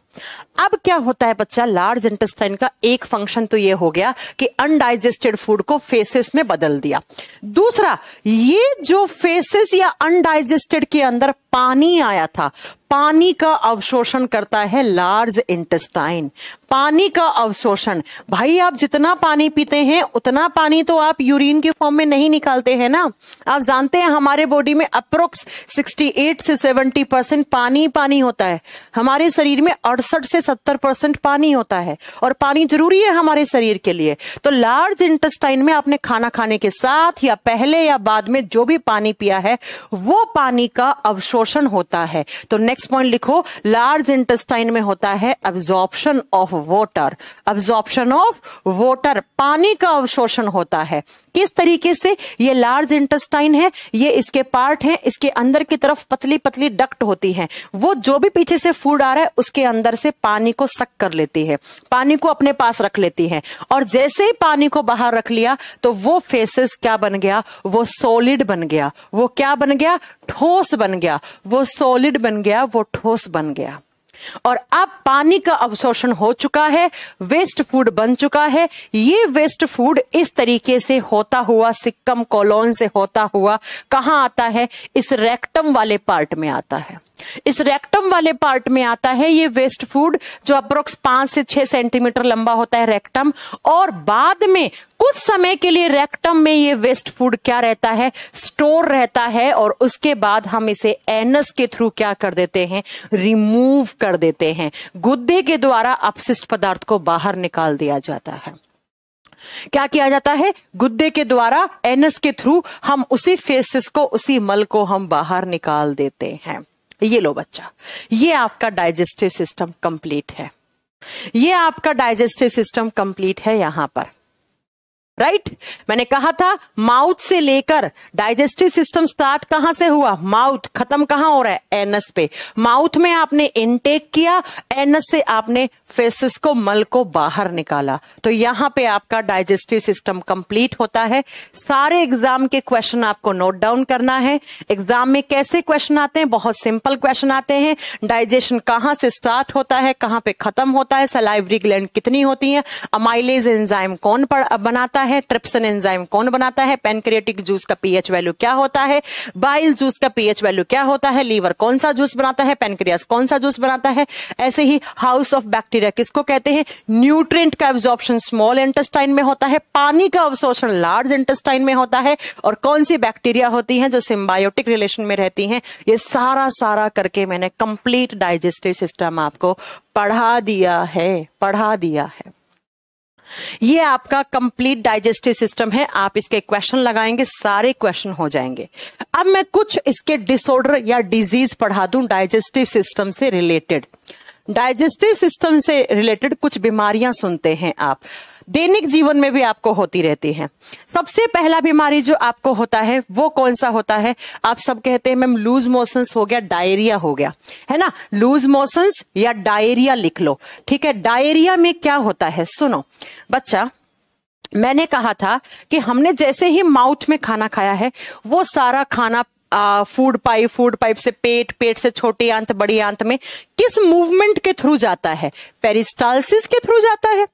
अब क्या होता है बच्चा लार्ज इंटेस्टाइन का एक फंक्शन तो ये हो गया कि अनडाइजेस्टेड फूड को फेसेस में बदल दिया दूसरा ये जो फेसेस या अनडाइजेस्टेड के अंदर पानी आया था पानी का अवशोषण करता है लार्ज इंटेस्टाइन पानी का अवशोषण भाई आप जितना पानी पीते हैं उतना पानी तो आप यूरिन के फॉर्म में नहीं निकालते हैं ना आप जानते हैं हमारे बॉडी में अप्रोक्स 68 से 70 परसेंट पानी पानी होता है हमारे शरीर में अड़सठ से 70 परसेंट पानी होता है और पानी जरूरी है हमारे शरीर के लिए तो लार्ज इंटेस्टाइन में आपने खाना खाने के साथ या पहले या बाद में जो भी पानी पिया है वो पानी का अवशोषण होता है तो नेक्स्ट नेक्स्ट पॉइंट लिखो लार्ज इंटेस्टाइन में होता है absorption of water absorption of water पानी का अवशोषण होता है किस तरीके से ये लार्ज इंटेस्टाइन है ये इसके पार्ट है इसके अंदर की तरफ पतली पतली डक्ट होती है वो जो भी पीछे से फूड आ रहा है उसके अंदर से पानी को सक कर लेती है पानी को अपने पास रख लेती है और जैसे ही पानी को बाहर रख लिया तो वो फेसेस क्या बन गया वो सॉलिड बन गया वो क्या बन गया ठोस बन गया वो सॉलिड बन गया वो ठोस बन गया और अब पानी का अवशोषण हो चुका है वेस्ट फूड बन चुका है ये वेस्ट फूड इस तरीके से होता हुआ सिक्कम कॉलोन से होता हुआ कहाँ आता है इस रेक्टम वाले पार्ट में आता है इस रेक्टम वाले पार्ट में आता है ये वेस्ट फूड जो अप्रोक्स पांच से छह सेंटीमीटर लंबा होता है रेक्टम और बाद में कुछ समय के लिए रेक्टम में ये वेस्ट फूड क्या रहता है स्टोर रहता है और उसके बाद हम इसे एनस के थ्रू क्या कर देते हैं रिमूव कर देते हैं गुद्दे के द्वारा अपशिष्ट पदार्थ को बाहर निकाल दिया जाता है क्या किया जाता है गुद्दे के द्वारा एनस के थ्रू हम उसी फेसिस को उसी मल को हम बाहर निकाल देते हैं ये लो बच्चा ये आपका डाइजेस्टिव सिस्टम कंप्लीट है ये आपका डाइजेस्टिव सिस्टम कंप्लीट है यहां पर राइट right? मैंने कहा था माउथ से लेकर डाइजेस्टिव सिस्टम स्टार्ट कहां से हुआ माउथ खत्म कहां हो रहा है एनस पे माउथ में आपने इनटेक किया एनस से आपने फेसिस को मल को बाहर निकाला तो यहां पे आपका डाइजेस्टिव सिस्टम कंप्लीट होता है सारे एग्जाम के क्वेश्चन आपको नोट डाउन करना है एग्जाम में कैसे क्वेश्चन आते हैं बहुत सिंपल क्वेश्चन आते हैं डाइजेशन कहां से स्टार्ट होता है कहां पे खत्म होता है सलाइवरी ग्लैंड कितनी होती है अमाइलेज एंजाइम कौन बनाता है ट्रिप्सन एंजाइम कौन बनाता है पेनक्रिएटिक जूस का पीएच वैल्यू क्या होता है बाइल जूस का पीएच वैल्यू क्या होता है लीवर कौन सा जूस बनाता है पेनक्रियास कौन सा जूस बनाता है ऐसे ही हाउस ऑफ बैक्टीरिया बैक्टीरिया किसको कहते हैं न्यूट्रिएंट का एब्जॉर्प्शन स्मॉल इंटेस्टाइन में होता है पानी का अवशोषण लार्ज इंटेस्टाइन में होता है और कौन सी बैक्टीरिया होती हैं जो सिम्बायोटिक रिलेशन में रहती हैं ये सारा सारा करके मैंने कंप्लीट डाइजेस्टिव सिस्टम आपको पढ़ा दिया है पढ़ा दिया है ये आपका कंप्लीट डाइजेस्टिव सिस्टम है आप इसके क्वेश्चन लगाएंगे सारे क्वेश्चन हो जाएंगे अब मैं कुछ इसके डिसऑर्डर या डिजीज पढ़ा दूं डाइजेस्टिव सिस्टम से रिलेटेड डाइजेस्टिव सिस्टम से रिलेटेड कुछ बीमारियां सुनते हैं आप दैनिक जीवन में भी आपको होती रहती है सबसे पहला बीमारी जो आपको होता है वो कौन सा होता है आप सब कहते हैं मैम लूज मोशंस हो गया डायरिया हो गया है ना लूज मोशंस या डायरिया लिख लो ठीक है डायरिया में क्या होता है सुनो बच्चा मैंने कहा था कि हमने जैसे ही माउथ में खाना खाया है वो सारा खाना फूड पाइप फूड पाइप से पेट पेट से छोटे आंत बड़ी आंत में किस मूवमेंट के थ्रू जाता है पेरिस्टालसिस के थ्रू जाता है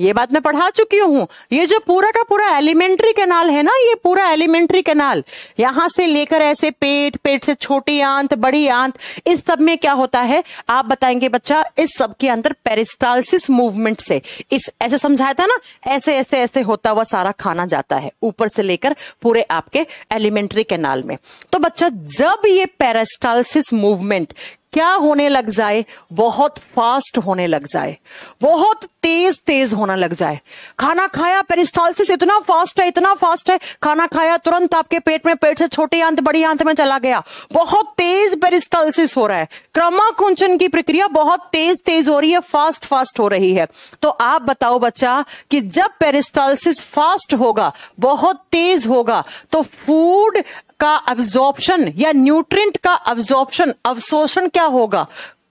ये बात मैं पढ़ा चुकी हूँ ये जो पूरा का पूरा एलिमेंट्री कैनाल है ना ये पूरा एलिमेंट्री कैनाल यहां से लेकर ऐसे पेट पेट से छोटी आंत बड़ी आंत इस सब में क्या होता है आप बताएंगे बच्चा इस सब के अंदर पेरिस्टालसिस मूवमेंट से इस ऐसे समझाया था ना ऐसे ऐसे ऐसे होता हुआ सारा खाना जाता है ऊपर से लेकर पूरे आपके एलिमेंट्री कैनाल में तो बच्चा जब ये पेरेस्टालसिस मूवमेंट क्या होने लग जाए बहुत फास्ट होने लग जाए बहुत तेज तेज होना लग जाए खाना खाया पेरिस्टालसिस इतना फास्ट है इतना फास्ट है खाना खाया तुरंत आपके पेट में पेट से छोटे अंत बड़ी आंत में चला गया बहुत तेज पेरिस्टालसिस हो रहा है क्रमाकुंचन की प्रक्रिया बहुत तेज तेज हो रही है फास्ट फास्ट हो रही है तो आप बताओ बच्चा कि जब पेरिस्टालसिस फास्ट होगा बहुत तेज होगा तो फूड का अब्जॉर्प्शन या न्यूट्रिएंट का अब्जॉर्प्शन अवशोषण क्या होगा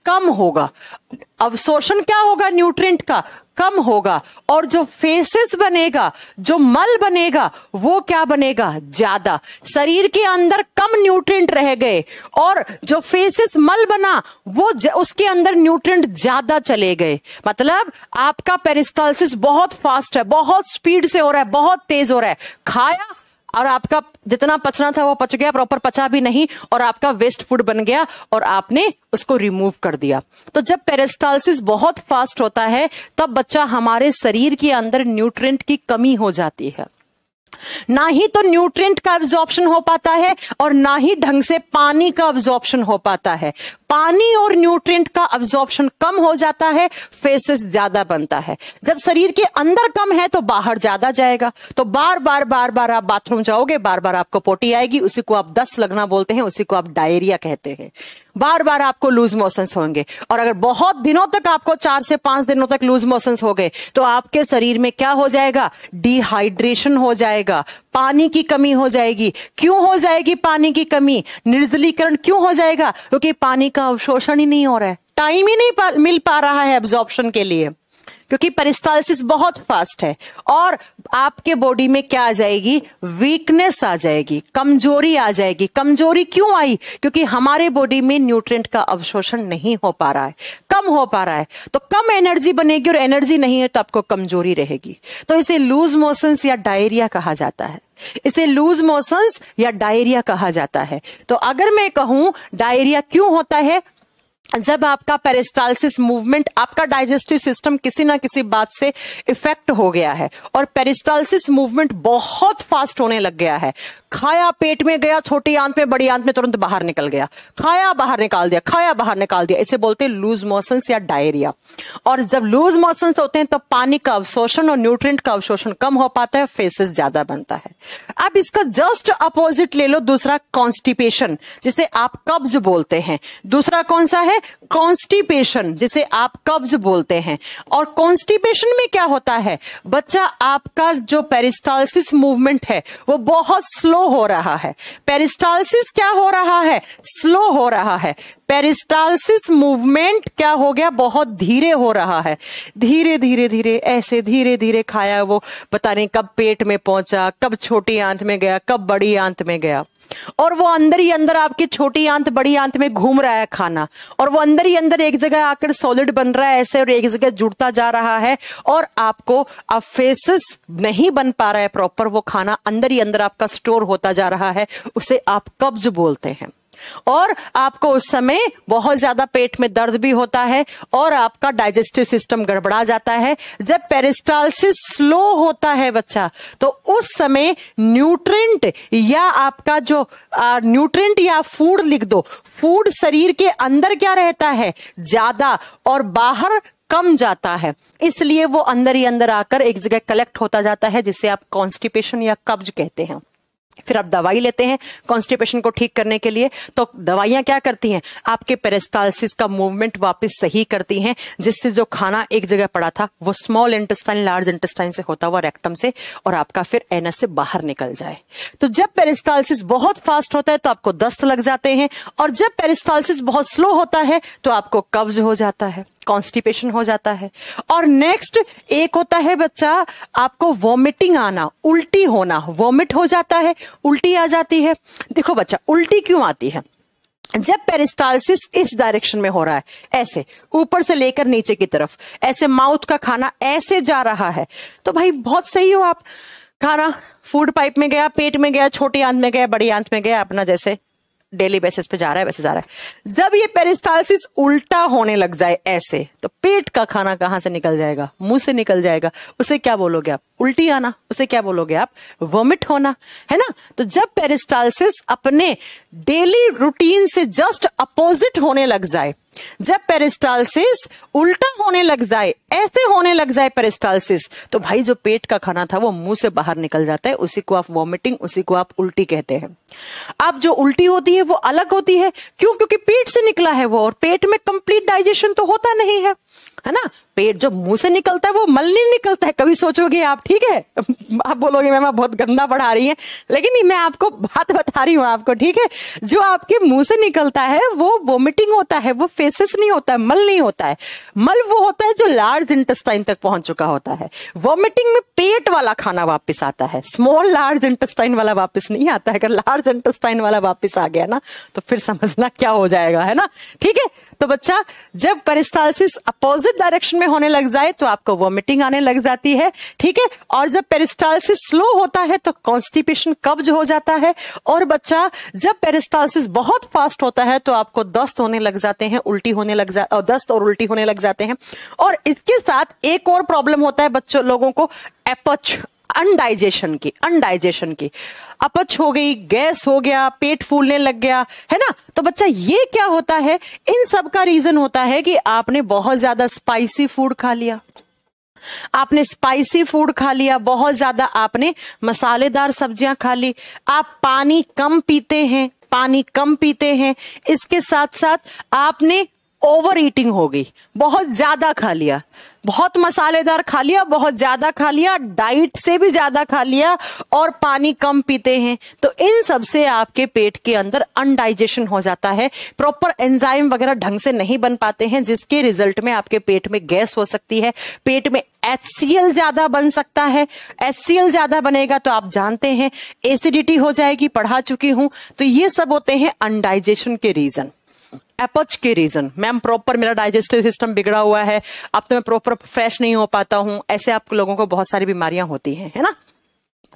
कम होगा अवशोषण क्या होगा न्यूट्रिएंट का कम होगा और जो फेसिस बनेगा जो मल बनेगा वो क्या बनेगा ज्यादा शरीर के अंदर कम न्यूट्रिएंट रह गए और जो फेसिस मल बना वो उसके अंदर न्यूट्रिएंट ज्यादा चले गए मतलब आपका पेरिस्टालसिस बहुत फास्ट है बहुत स्पीड से हो रहा है बहुत तेज हो रहा है खाया और आपका जितना पचना था वो पच गया प्रॉपर पचा भी नहीं और आपका वेस्ट फूड बन गया और आपने उसको रिमूव कर दिया तो जब पेरेस्टालसिस बहुत फास्ट होता है तब बच्चा हमारे शरीर के अंदर न्यूट्रिएंट की कमी हो जाती है ना ही तो न्यूट्रिएंट का एब्जॉर्प्शन हो पाता है और ना ही ढंग से पानी का एब्जॉर्प्शन हो पाता है पानी और न्यूट्रिएंट का अब्जॉर्प्शन कम हो जाता है फेसेस ज्यादा बनता है जब शरीर के अंदर कम है तो बाहर ज्यादा जाएगा तो बार बार बार बार आप बाथरूम जाओगे बार बार आपको पोटी आएगी उसी को आप दस लगना बोलते हैं उसी को आप डायरिया कहते हैं बार बार आपको लूज मोशंस होंगे और अगर बहुत दिनों तक आपको चार से पांच दिनों तक लूज मोशंस हो गए तो आपके शरीर में क्या हो जाएगा डिहाइड्रेशन हो जाएगा पानी की कमी हो जाएगी क्यों हो जाएगी पानी की कमी निर्जलीकरण क्यों हो जाएगा क्योंकि पानी का अवशोषण ही नहीं हो रहा है टाइम ही नहीं पा, मिल पा रहा है एब्जॉर्प्शन के लिए क्योंकि पेरिस्टालसिस बहुत फास्ट है और आपके बॉडी में क्या आ जाएगी वीकनेस आ जाएगी कमजोरी आ जाएगी कमजोरी क्यों आई क्योंकि हमारे बॉडी में न्यूट्रेंट का अवशोषण नहीं हो पा रहा है कम हो पा रहा है तो कम एनर्जी बनेगी और एनर्जी नहीं है तो आपको कमजोरी रहेगी तो इसे लूज मोशंस या डायरिया कहा जाता है इसे लूज मोशंस या डायरिया कहा जाता है तो अगर मैं कहूं डायरिया क्यों होता है जब आपका पेरिस्टालसिस मूवमेंट आपका डाइजेस्टिव सिस्टम किसी ना किसी बात से इफेक्ट हो गया है और पेरिस्टालसिस मूवमेंट बहुत फास्ट होने लग गया है खाया पेट में गया छोटी आंत में बड़ी आंत में तुरंत बाहर निकल गया खाया बाहर निकाल दिया खाया बाहर निकाल दिया इसे बोलते हैं लूज मोशन या डायरिया और जब लूज मोशन होते हैं तो पानी का अवशोषण और न्यूट्रिएंट का अवशोषण कम हो पाता है फेसेस ज्यादा बनता है अब इसका जस्ट अपोजिट ले लो दूसरा कॉन्स्टिपेशन जिसे आप कब्ज बोलते हैं दूसरा कौन सा है कॉन्स्टिपेशन जिसे आप कब्ज बोलते हैं और कॉन्स्टिपेशन में क्या होता है बच्चा आपका जो पेरिस्टालसिस मूवमेंट है वो बहुत स्लो हो रहा है पेरिस्टालसिस क्या हो रहा है स्लो हो रहा है पेरिस्टालसिस मूवमेंट क्या हो गया बहुत धीरे हो रहा है धीरे धीरे धीरे ऐसे धीरे धीरे खाया वो पता नहीं कब पेट में पहुंचा कब छोटी आंत में गया कब बड़ी आंत में गया और वो अंदर ही अंदर आपकी छोटी आंत बड़ी आंत में घूम रहा है खाना और वो अंदर ही अंदर एक जगह आकर सॉलिड बन रहा है ऐसे और एक जगह जुड़ता जा रहा है और आपको अफेसिस नहीं बन पा रहा है प्रॉपर वो खाना अंदर ही अंदर आपका स्टोर होता जा रहा है उसे आप कब्ज बोलते हैं और आपको उस समय बहुत ज्यादा पेट में दर्द भी होता है और आपका डाइजेस्टिव सिस्टम गड़बड़ा जाता है जब पेरिस्टालसिस स्लो होता है बच्चा तो उस समय न्यूट्रिएंट या आपका जो न्यूट्रिएंट या फूड लिख दो फूड शरीर के अंदर क्या रहता है ज्यादा और बाहर कम जाता है इसलिए वो अंदर ही अंदर आकर एक जगह कलेक्ट होता जाता है जिसे आप कॉन्स्टिपेशन या कब्ज कहते हैं फिर आप दवाई लेते हैं कॉन्स्टिपेशन को ठीक करने के लिए तो दवाइयां क्या करती हैं आपके पेरिस्टालसिस का मूवमेंट वापस सही करती हैं जिससे जो खाना एक जगह पड़ा था वो स्मॉल इंटेस्टाइन लार्ज इंटेस्टाइन से होता हुआ रेक्टम से और आपका फिर एनस से बाहर निकल जाए तो जब पेरिस्टालसिस बहुत फास्ट होता है तो आपको दस्त लग जाते हैं और जब पेरिस्टालसिस बहुत स्लो होता है तो आपको कब्ज हो जाता है कॉन्स्टिपेशन हो जाता है और नेक्स्ट एक होता है बच्चा आपको वॉमिटिंग आना उल्टी होना वॉमिट हो जाता है उल्टी आ जाती है देखो बच्चा उल्टी क्यों आती है जब पेरिस्टालसिस इस डायरेक्शन में हो रहा है ऐसे ऊपर से लेकर नीचे की तरफ ऐसे माउथ का खाना ऐसे जा रहा है तो भाई बहुत सही हो आप खाना फूड पाइप में गया पेट में गया छोटी आंत में गया बड़ी आंत में गया अपना जैसे डेली बेसिस पे जा रहा है वैसे जा रहा है जब ये पेरिस्टालसिस उल्टा होने लग जाए ऐसे तो पेट का खाना कहां से निकल जाएगा मुंह से निकल जाएगा उसे क्या बोलोगे आप उल्टी आना उसे क्या बोलोगे आप वोमिट होना है ना तो जब पेरिस्टालसिस अपने डेली रूटीन से जस्ट अपोजिट होने लग जाए जब पेरिस्टालसिस उल्टा होने लग जाए ऐसे होने लग जाए पेरिस्टालसिस तो भाई जो पेट का खाना था वो मुंह से बाहर निकल जाता है उसी को आप वॉमिटिंग उसी को आप उल्टी कहते हैं अब जो उल्टी होती है वो अलग होती है क्यों क्योंकि पेट से निकला है वो और पेट में कंप्लीट डाइजेशन तो होता नहीं है है ना पेट जो मुंह से निकलता है वो मल नहीं निकलता है कभी सोचोगे आप ठीक है आप बोलोगे मैम आप बहुत गंदा पढ़ा रही हैं लेकिन मैं आपको बात बता रही हूँ आपको ठीक है जो आपके मुंह से निकलता है वो वोमिटिंग होता है वो फेसिस नहीं होता है मल नहीं होता है मल वो होता है जो लार्ज इंटेस्टाइन तक पहुंच चुका होता है वोमिटिंग में पेट वाला खाना वापिस आता है स्मॉल लार्ज इंटेस्टाइन वाला वापिस नहीं आता है अगर लार्ज इंटेस्टाइन वाला वापिस आ गया ना तो फिर समझना क्या हो जाएगा है ना ठीक है तो बच्चा जब पेरिस्टालसिस अपोजिट डायरेक्शन में होने लग जाए तो आपको वॉमिटिंग आने लग जाती है ठीक है और जब पेरिस्टालसिस स्लो होता है तो कॉन्स्टिपेशन कब्ज हो जाता है और बच्चा जब पेरिस्टालसिस बहुत फास्ट होता है तो आपको दस्त होने लग जाते हैं उल्टी होने लग जा दस्त और उल्टी होने लग जाते हैं और इसके साथ एक और प्रॉब्लम होता है बच्चों लोगों को एपच अनडाइजेशन की अनडाइजेशन की अपच हो गई गैस हो गया पेट फूलने लग गया है ना तो बच्चा ये क्या होता है इन सब का रीजन होता है कि आपने बहुत ज्यादा स्पाइसी फूड खा लिया आपने स्पाइसी फूड खा लिया बहुत ज्यादा आपने मसालेदार सब्जियां खा ली आप पानी कम पीते हैं पानी कम पीते हैं इसके साथ साथ आपने ओवर ईटिंग हो गई बहुत ज्यादा खा लिया बहुत मसालेदार खा लिया बहुत ज्यादा खा लिया डाइट से भी ज्यादा खा लिया और पानी कम पीते हैं तो इन सब से आपके पेट के अंदर अनडाइजेशन हो जाता है प्रॉपर एंजाइम वगैरह ढंग से नहीं बन पाते हैं जिसके रिजल्ट में आपके पेट में गैस हो सकती है पेट में एच ज्यादा बन सकता है एच ज्यादा बनेगा तो आप जानते हैं एसिडिटी हो जाएगी पढ़ा चुकी हूं तो ये सब होते हैं अनडाइजेशन के रीजन एपच के रीजन मैम प्रॉपर मेरा डाइजेस्टिव सिस्टम बिगड़ा हुआ है अब तो मैं प्रॉपर फ्रेश नहीं हो पाता हूँ ऐसे आप लोगों को बहुत सारी बीमारियां होती हैं है ना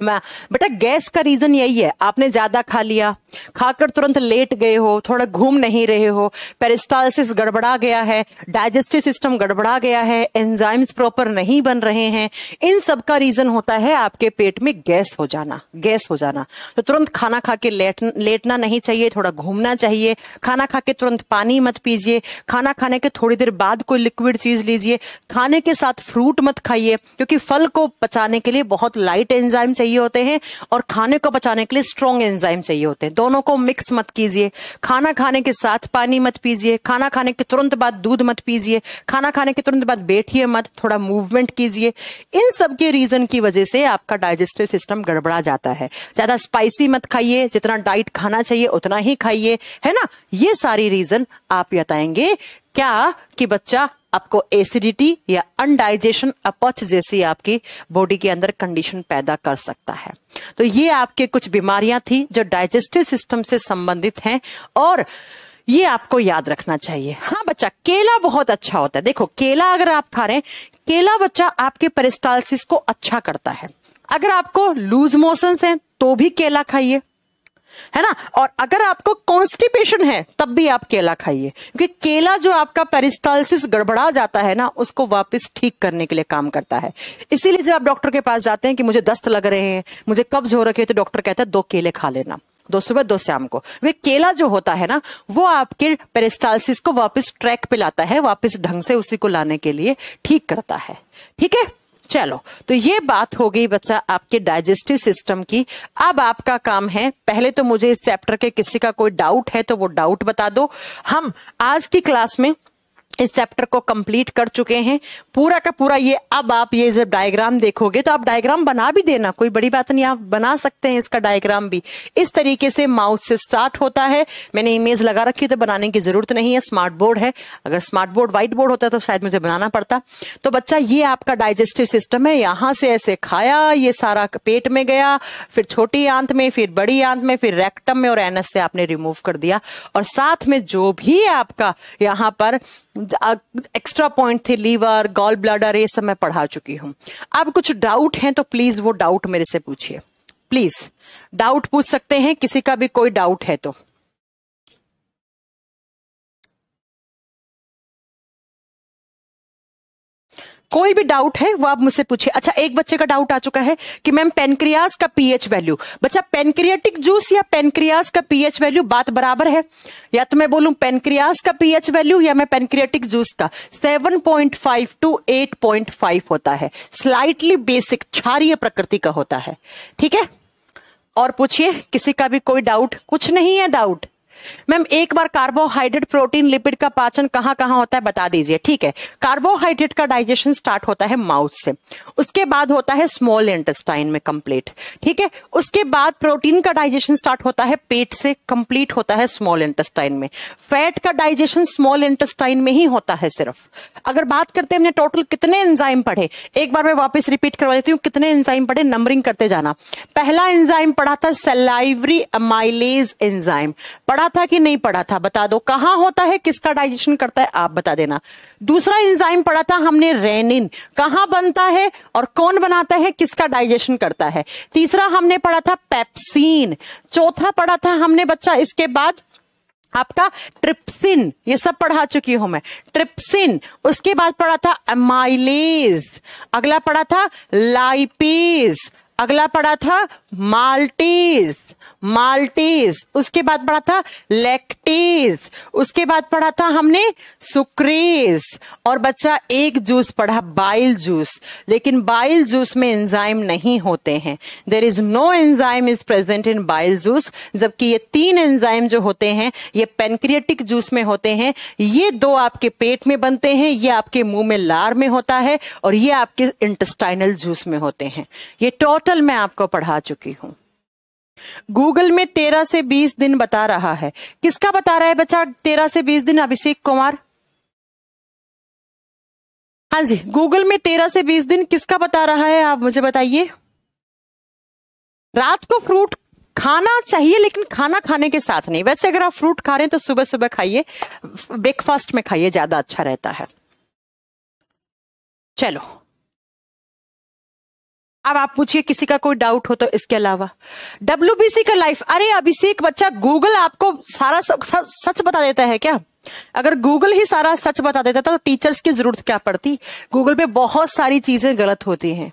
बेटा गैस का रीजन यही है आपने ज्यादा खा लिया खाकर तुरंत लेट गए हो थोड़ा घूम नहीं रहे हो पेरिस्टालसिस गड़बड़ा गया है डाइजेस्टिव सिस्टम गड़बड़ा गया है एंजाइम्स प्रॉपर नहीं बन रहे हैं इन सब का रीजन होता है आपके पेट में गैस हो जाना गैस हो जाना तो तुरंत खाना खा के लेट लेटना नहीं चाहिए थोड़ा घूमना चाहिए खाना खा के तुरंत पानी मत पीजिए खाना खाने के थोड़ी देर बाद कोई लिक्विड चीज लीजिए खाने के साथ फ्रूट मत खाइए क्योंकि फल को पचाने के लिए बहुत लाइट एंजाइम चाहिए चाहिए होते हैं और खाने को बचाने के लिए स्ट्रॉन्ग एंजाइम चाहिए होते हैं दोनों को मिक्स मत कीजिए खाना खाने के साथ पानी मत पीजिए खाना खाने के तुरंत बाद दूध मत पीजिए खाना खाने के तुरंत बाद बैठिए मत थोड़ा मूवमेंट कीजिए इन सब के रीजन की वजह से आपका डाइजेस्टिव सिस्टम गड़बड़ा जाता है ज्यादा स्पाइसी मत खाइए जितना डाइट खाना चाहिए उतना ही खाइए है ना ये सारी रीजन आप बताएंगे क्या कि बच्चा आपको एसिडिटी या अनडाइजेशन अपच जैसी आपकी बॉडी के अंदर कंडीशन पैदा कर सकता है तो ये आपके कुछ बीमारियां थी जो डाइजेस्टिव सिस्टम से संबंधित हैं और ये आपको याद रखना चाहिए हाँ बच्चा केला बहुत अच्छा होता है देखो केला अगर आप खा रहे हैं केला बच्चा आपके पेरिस्टालसिस को अच्छा करता है अगर आपको लूज मोशंस हैं तो भी केला खाइए है ना और अगर आपको कॉन्स्टिपेशन है तब भी आप केला खाइए क्योंकि केला जो आपका पेरिस्टालसिस गड़बड़ा जाता है ना उसको वापस ठीक करने के लिए काम करता है इसीलिए जब आप डॉक्टर के पास जाते हैं कि मुझे दस्त लग रहे हैं मुझे कब्ज हो रखे तो डॉक्टर कहता है दो केले खा लेना दो सुबह दो शाम को वे केला जो होता है ना वो आपके पेरिस्टालसिस को वापस ट्रैक पे लाता है वापस ढंग से उसी को लाने के लिए ठीक करता है ठीक है चलो तो ये बात हो गई बच्चा आपके डाइजेस्टिव सिस्टम की अब आपका काम है पहले तो मुझे इस चैप्टर के किसी का कोई डाउट है तो वो डाउट बता दो हम आज की क्लास में इस चैप्टर को कंप्लीट कर चुके हैं पूरा का पूरा ये अब आप ये जब डायग्राम देखोगे तो आप डायग्राम बना भी देना कोई बड़ी बात नहीं आप बना सकते हैं इसका डायग्राम भी इस तरीके से माउथ से स्टार्ट होता है मैंने इमेज लगा रखी तो बनाने की जरूरत नहीं है स्मार्ट बोर्ड है अगर स्मार्ट बोर्ड व्हाइट बोर्ड होता तो शायद मुझे बनाना पड़ता तो बच्चा ये आपका डाइजेस्टिव सिस्टम है यहां से ऐसे खाया ये सारा पेट में गया फिर छोटी आंत में फिर बड़ी आंत में फिर रेक्टम में और एनस से आपने रिमूव कर दिया और साथ में जो भी आपका यहाँ पर एक्स्ट्रा पॉइंट थे लीवर गॉल ब्लाडर ये सब मैं पढ़ा चुकी हूं अब कुछ डाउट हैं तो प्लीज वो डाउट मेरे से पूछिए प्लीज डाउट पूछ सकते हैं किसी का भी कोई डाउट है तो कोई भी डाउट है वो आप मुझसे पूछिए अच्छा एक बच्चे का डाउट आ चुका है कि मैम पेनक्रियाज का पीएच वैल्यू बच्चा पेनक्रियाटिक जूस या पेनक्रियाज का पीएच वैल्यू बात बराबर है या तो मैं बोलूं पेनक्रियाज का पीएच वैल्यू या मैं पेनक्रियाटिक जूस का 7.5 टू 8.5 होता है स्लाइटली बेसिक क्षारिय प्रकृति का होता है ठीक है और पूछिए किसी का भी कोई डाउट कुछ नहीं है डाउट मैम एक बार कार्बोहाइड्रेट प्रोटीन लिपिड का पाचन कहाँ कहाँ होता है बता दीजिए ठीक है कार्बोहाइड्रेट का डाइजेशन स्टार्ट होता है माउथ से उसके बाद होता है स्मॉल इंटेस्टाइन में कंप्लीट ठीक है उसके बाद प्रोटीन का डाइजेशन स्टार्ट होता है पेट से कंप्लीट होता है स्मॉल इंटेस्टाइन में फैट का डाइजेशन स्मॉल इंटेस्टाइन में ही होता है सिर्फ अगर बात करते हैं हमने टोटल कितने एंजाइम पढ़े एक बार मैं वापिस रिपीट करवा देती हूँ कितने एंजाइम पढ़े नंबरिंग करते जाना पहला एंजाइम पढ़ा था सलाइवरी अमाइलेज एंजाइम पढ़ा पढ़ा था कि नहीं पढ़ा था बता दो कहाँ होता है किसका डाइजेशन करता है आप बता देना दूसरा इंजाइम पढ़ा था हमने रेनिन कहाँ बनता है और कौन बनाता है किसका डाइजेशन करता है तीसरा हमने पढ़ा था पेप्सिन चौथा पढ़ा था हमने बच्चा इसके बाद आपका ट्रिप्सिन ये सब पढ़ा चुकी हूं मैं ट्रिप्सिन उसके बाद पढ़ा था अमाइलेज अगला पढ़ा था लाइपेज अगला पढ़ा था माल्टीज माल्टीज उसके बाद पढ़ा था लेक्टीज उसके बाद पढ़ा था हमने सुक्रीज और बच्चा एक जूस पढ़ा बाइल जूस लेकिन बाइल जूस में एंजाइम नहीं होते हैं there is no enzyme is present in bile juice जबकि ये तीन एंजाइम जो होते हैं ये पेनक्रियटिक जूस में होते हैं ये दो आपके पेट में बनते हैं ये आपके मुंह में लार में होता है और ये आपके इंटेस्टाइनल जूस में होते हैं ये टोटल मैं आपको पढ़ा चुकी हूं गूगल में तेरह से बीस दिन बता रहा है किसका बता रहा है बच्चा तेरह से बीस दिन अभिषेक कुमार हाँ जी गूगल में तेरह से बीस दिन किसका बता रहा है आप मुझे बताइए रात को फ्रूट खाना चाहिए लेकिन खाना खाने के साथ नहीं वैसे अगर आप फ्रूट खा रहे हैं तो सुबह सुबह खाइए ब्रेकफास्ट में खाइए ज्यादा अच्छा रहता है चलो अब आप पूछिए किसी का कोई डाउट हो तो इसके अलावा डब्ल्यूबीसी का लाइफ अरे अभिषेक बच्चा गूगल आपको सारा सच बता देता है क्या अगर गूगल ही सारा सच बता देता तो टीचर्स की जरूरत क्या पड़ती गूगल पे बहुत सारी चीजें गलत होती हैं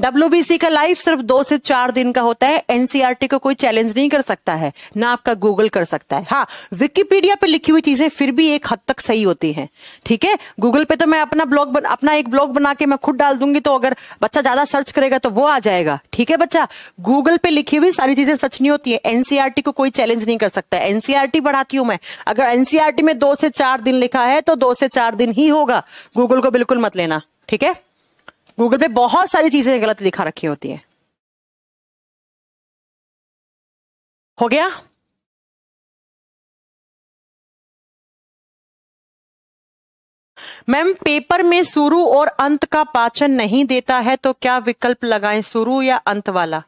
डब्ल्यू का लाइफ सिर्फ दो से चार दिन का होता है एनसीआरटी e को कोई चैलेंज नहीं कर सकता है ना आपका गूगल कर सकता है हाँ विकीपीडिया पे लिखी हुई चीजें फिर भी एक हद तक सही होती हैं ठीक है गूगल पे तो मैं अपना ब्लॉग अपना एक ब्लॉग बना के मैं खुद डाल दूंगी तो अगर बच्चा ज्यादा सर्च करेगा तो वो आ जाएगा ठीक है बच्चा गूगल पे लिखी हुई सारी चीजें सच नहीं होती है एनसीआरटी e को कोई चैलेंज नहीं कर सकता एनसीआरटी e पढ़ाती हूं मैं अगर एनसीआरटी में दो से चार दिन लिखा है तो दो से चार दिन ही होगा गूगल को बिल्कुल मत लेना ठीक है गूगल पे बहुत सारी चीजें गलत दिखा रखी होती हैं हो गया मैम पेपर में शुरू और अंत का पाचन नहीं देता है तो क्या विकल्प लगाएं शुरू या अंत वाला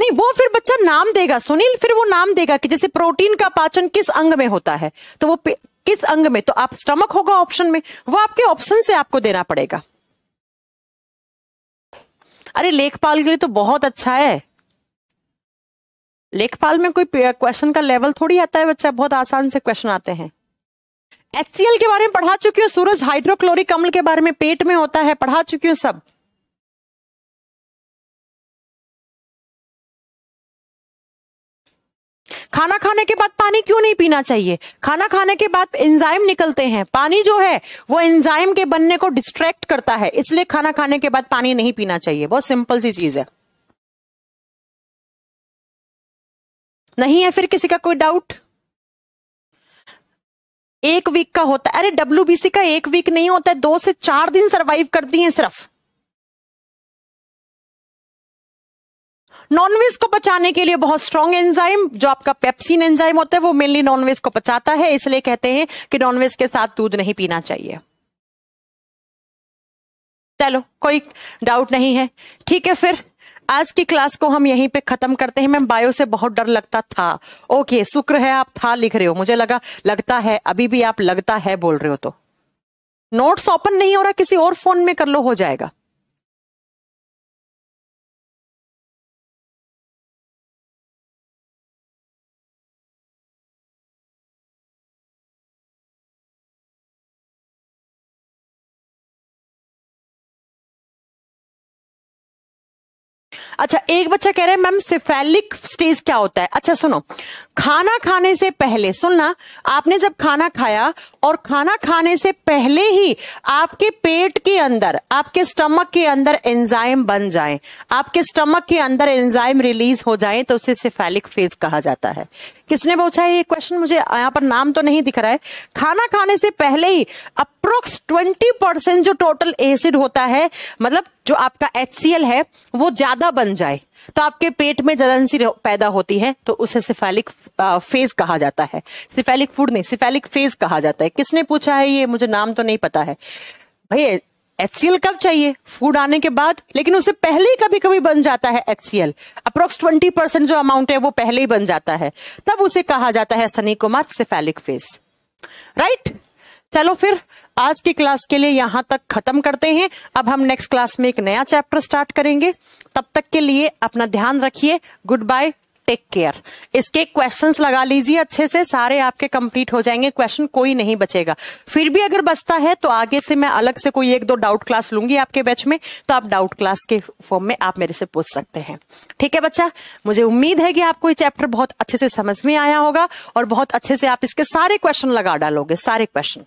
नहीं वो फिर बच्चा नाम देगा सुनील फिर वो नाम देगा कि जैसे प्रोटीन का पाचन किस अंग में होता है तो वो किस अंग में तो आप स्टमक होगा ऑप्शन में वो आपके ऑप्शन से आपको देना पड़ेगा अरे लेखपाल के लिए तो बहुत अच्छा है लेखपाल में कोई क्वेश्चन का लेवल थोड़ी आता है बच्चा बहुत आसान से क्वेश्चन आते हैं एच के बारे में पढ़ा चुकी हूँ सूरज हाइड्रोक्लोरिक अम्ल के बारे में पेट में होता है पढ़ा चुकी हूँ सब खाना खाने के बाद पानी क्यों नहीं पीना चाहिए खाना खाने के बाद एंजाइम निकलते हैं पानी जो है वो एंजाइम के बनने को डिस्ट्रैक्ट करता है इसलिए खाना खाने के बाद पानी नहीं पीना चाहिए बहुत सिंपल सी चीज है नहीं है फिर किसी का कोई डाउट एक वीक का होता है अरे डब्ल्यू का एक वीक नहीं होता है दो से चार दिन सर्वाइव करती है सिर्फ नॉनवेज को पचाने के लिए बहुत स्ट्रॉन्ग एंजाइम जो आपका पेप्सिन एंजाइम होता है वो मेनली नॉनवेज को पचाता है इसलिए कहते हैं कि नॉनवेज के साथ दूध नहीं पीना चाहिए चलो कोई डाउट नहीं है ठीक है फिर आज की क्लास को हम यहीं पे खत्म करते हैं मैम बायो से बहुत डर लगता था ओके शुक्र है आप था लिख रहे हो मुझे लगा लगता है अभी भी आप लगता है बोल रहे हो तो नोट्स ओपन नहीं हो रहा किसी और फोन में कर लो हो जाएगा अच्छा एक बच्चा कह रहा है मैम सिफेलिक स्टेज क्या होता है अच्छा सुनो खाना खाने से पहले सुनना आपने जब खाना खाया और खाना खाने से पहले ही आपके पेट के अंदर आपके स्टमक के अंदर एंजाइम बन जाए आपके स्टमक के अंदर एंजाइम रिलीज हो जाए तो उसे सिफेलिक फेज कहा जाता है किसने पूछा है ये क्वेश्चन मुझे यहाँ पर नाम तो नहीं दिख रहा है खाना खाने से पहले ही अप्रोक्स ट्वेंटी परसेंट जो टोटल एसिड होता है मतलब जो आपका एच है वो ज्यादा बन जाए तो आपके पेट में जलन सी पैदा होती है तो उसे सिफेलिक फेज कहा जाता है सिफेलिक फूड नहीं सिफेलिक फेज कहा जाता है किसने पूछा है ये मुझे नाम तो नहीं पता है भैया एच कब चाहिए फूड आने के बाद लेकिन उससे पहले ही कभी कभी बन जाता है H C L approx twenty percent जो अमाउंट है वो पहले ही बन जाता है तब उसे कहा जाता है Sunny Kumar cephalic phase right चलो फिर आज की क्लास के लिए यहां तक खत्म करते हैं अब हम नेक्स्ट क्लास में एक नया चैप्टर स्टार्ट करेंगे तब तक के लिए अपना ध्यान रखिए गुड बाय टेक केयर इसके क्वेश्चंस लगा लीजिए अच्छे से सारे आपके कंप्लीट हो जाएंगे क्वेश्चन कोई नहीं बचेगा फिर भी अगर बचता है तो आगे से मैं अलग से कोई एक दो डाउट क्लास लूंगी आपके बैच में तो आप डाउट क्लास के फॉर्म में आप मेरे से पूछ सकते हैं ठीक है बच्चा मुझे उम्मीद है कि आपको ये चैप्टर बहुत अच्छे से समझ में आया होगा और बहुत अच्छे से आप इसके सारे क्वेश्चन लगा डालोगे सारे क्वेश्चन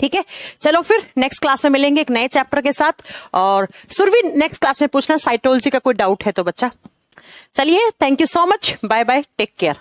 ठीक है चलो फिर नेक्स्ट क्लास में मिलेंगे एक नए चैप्टर के साथ और सुरवी नेक्स्ट क्लास में पूछना साइटोलॉजी का कोई डाउट है तो बच्चा चलिए thank you so much bye bye take care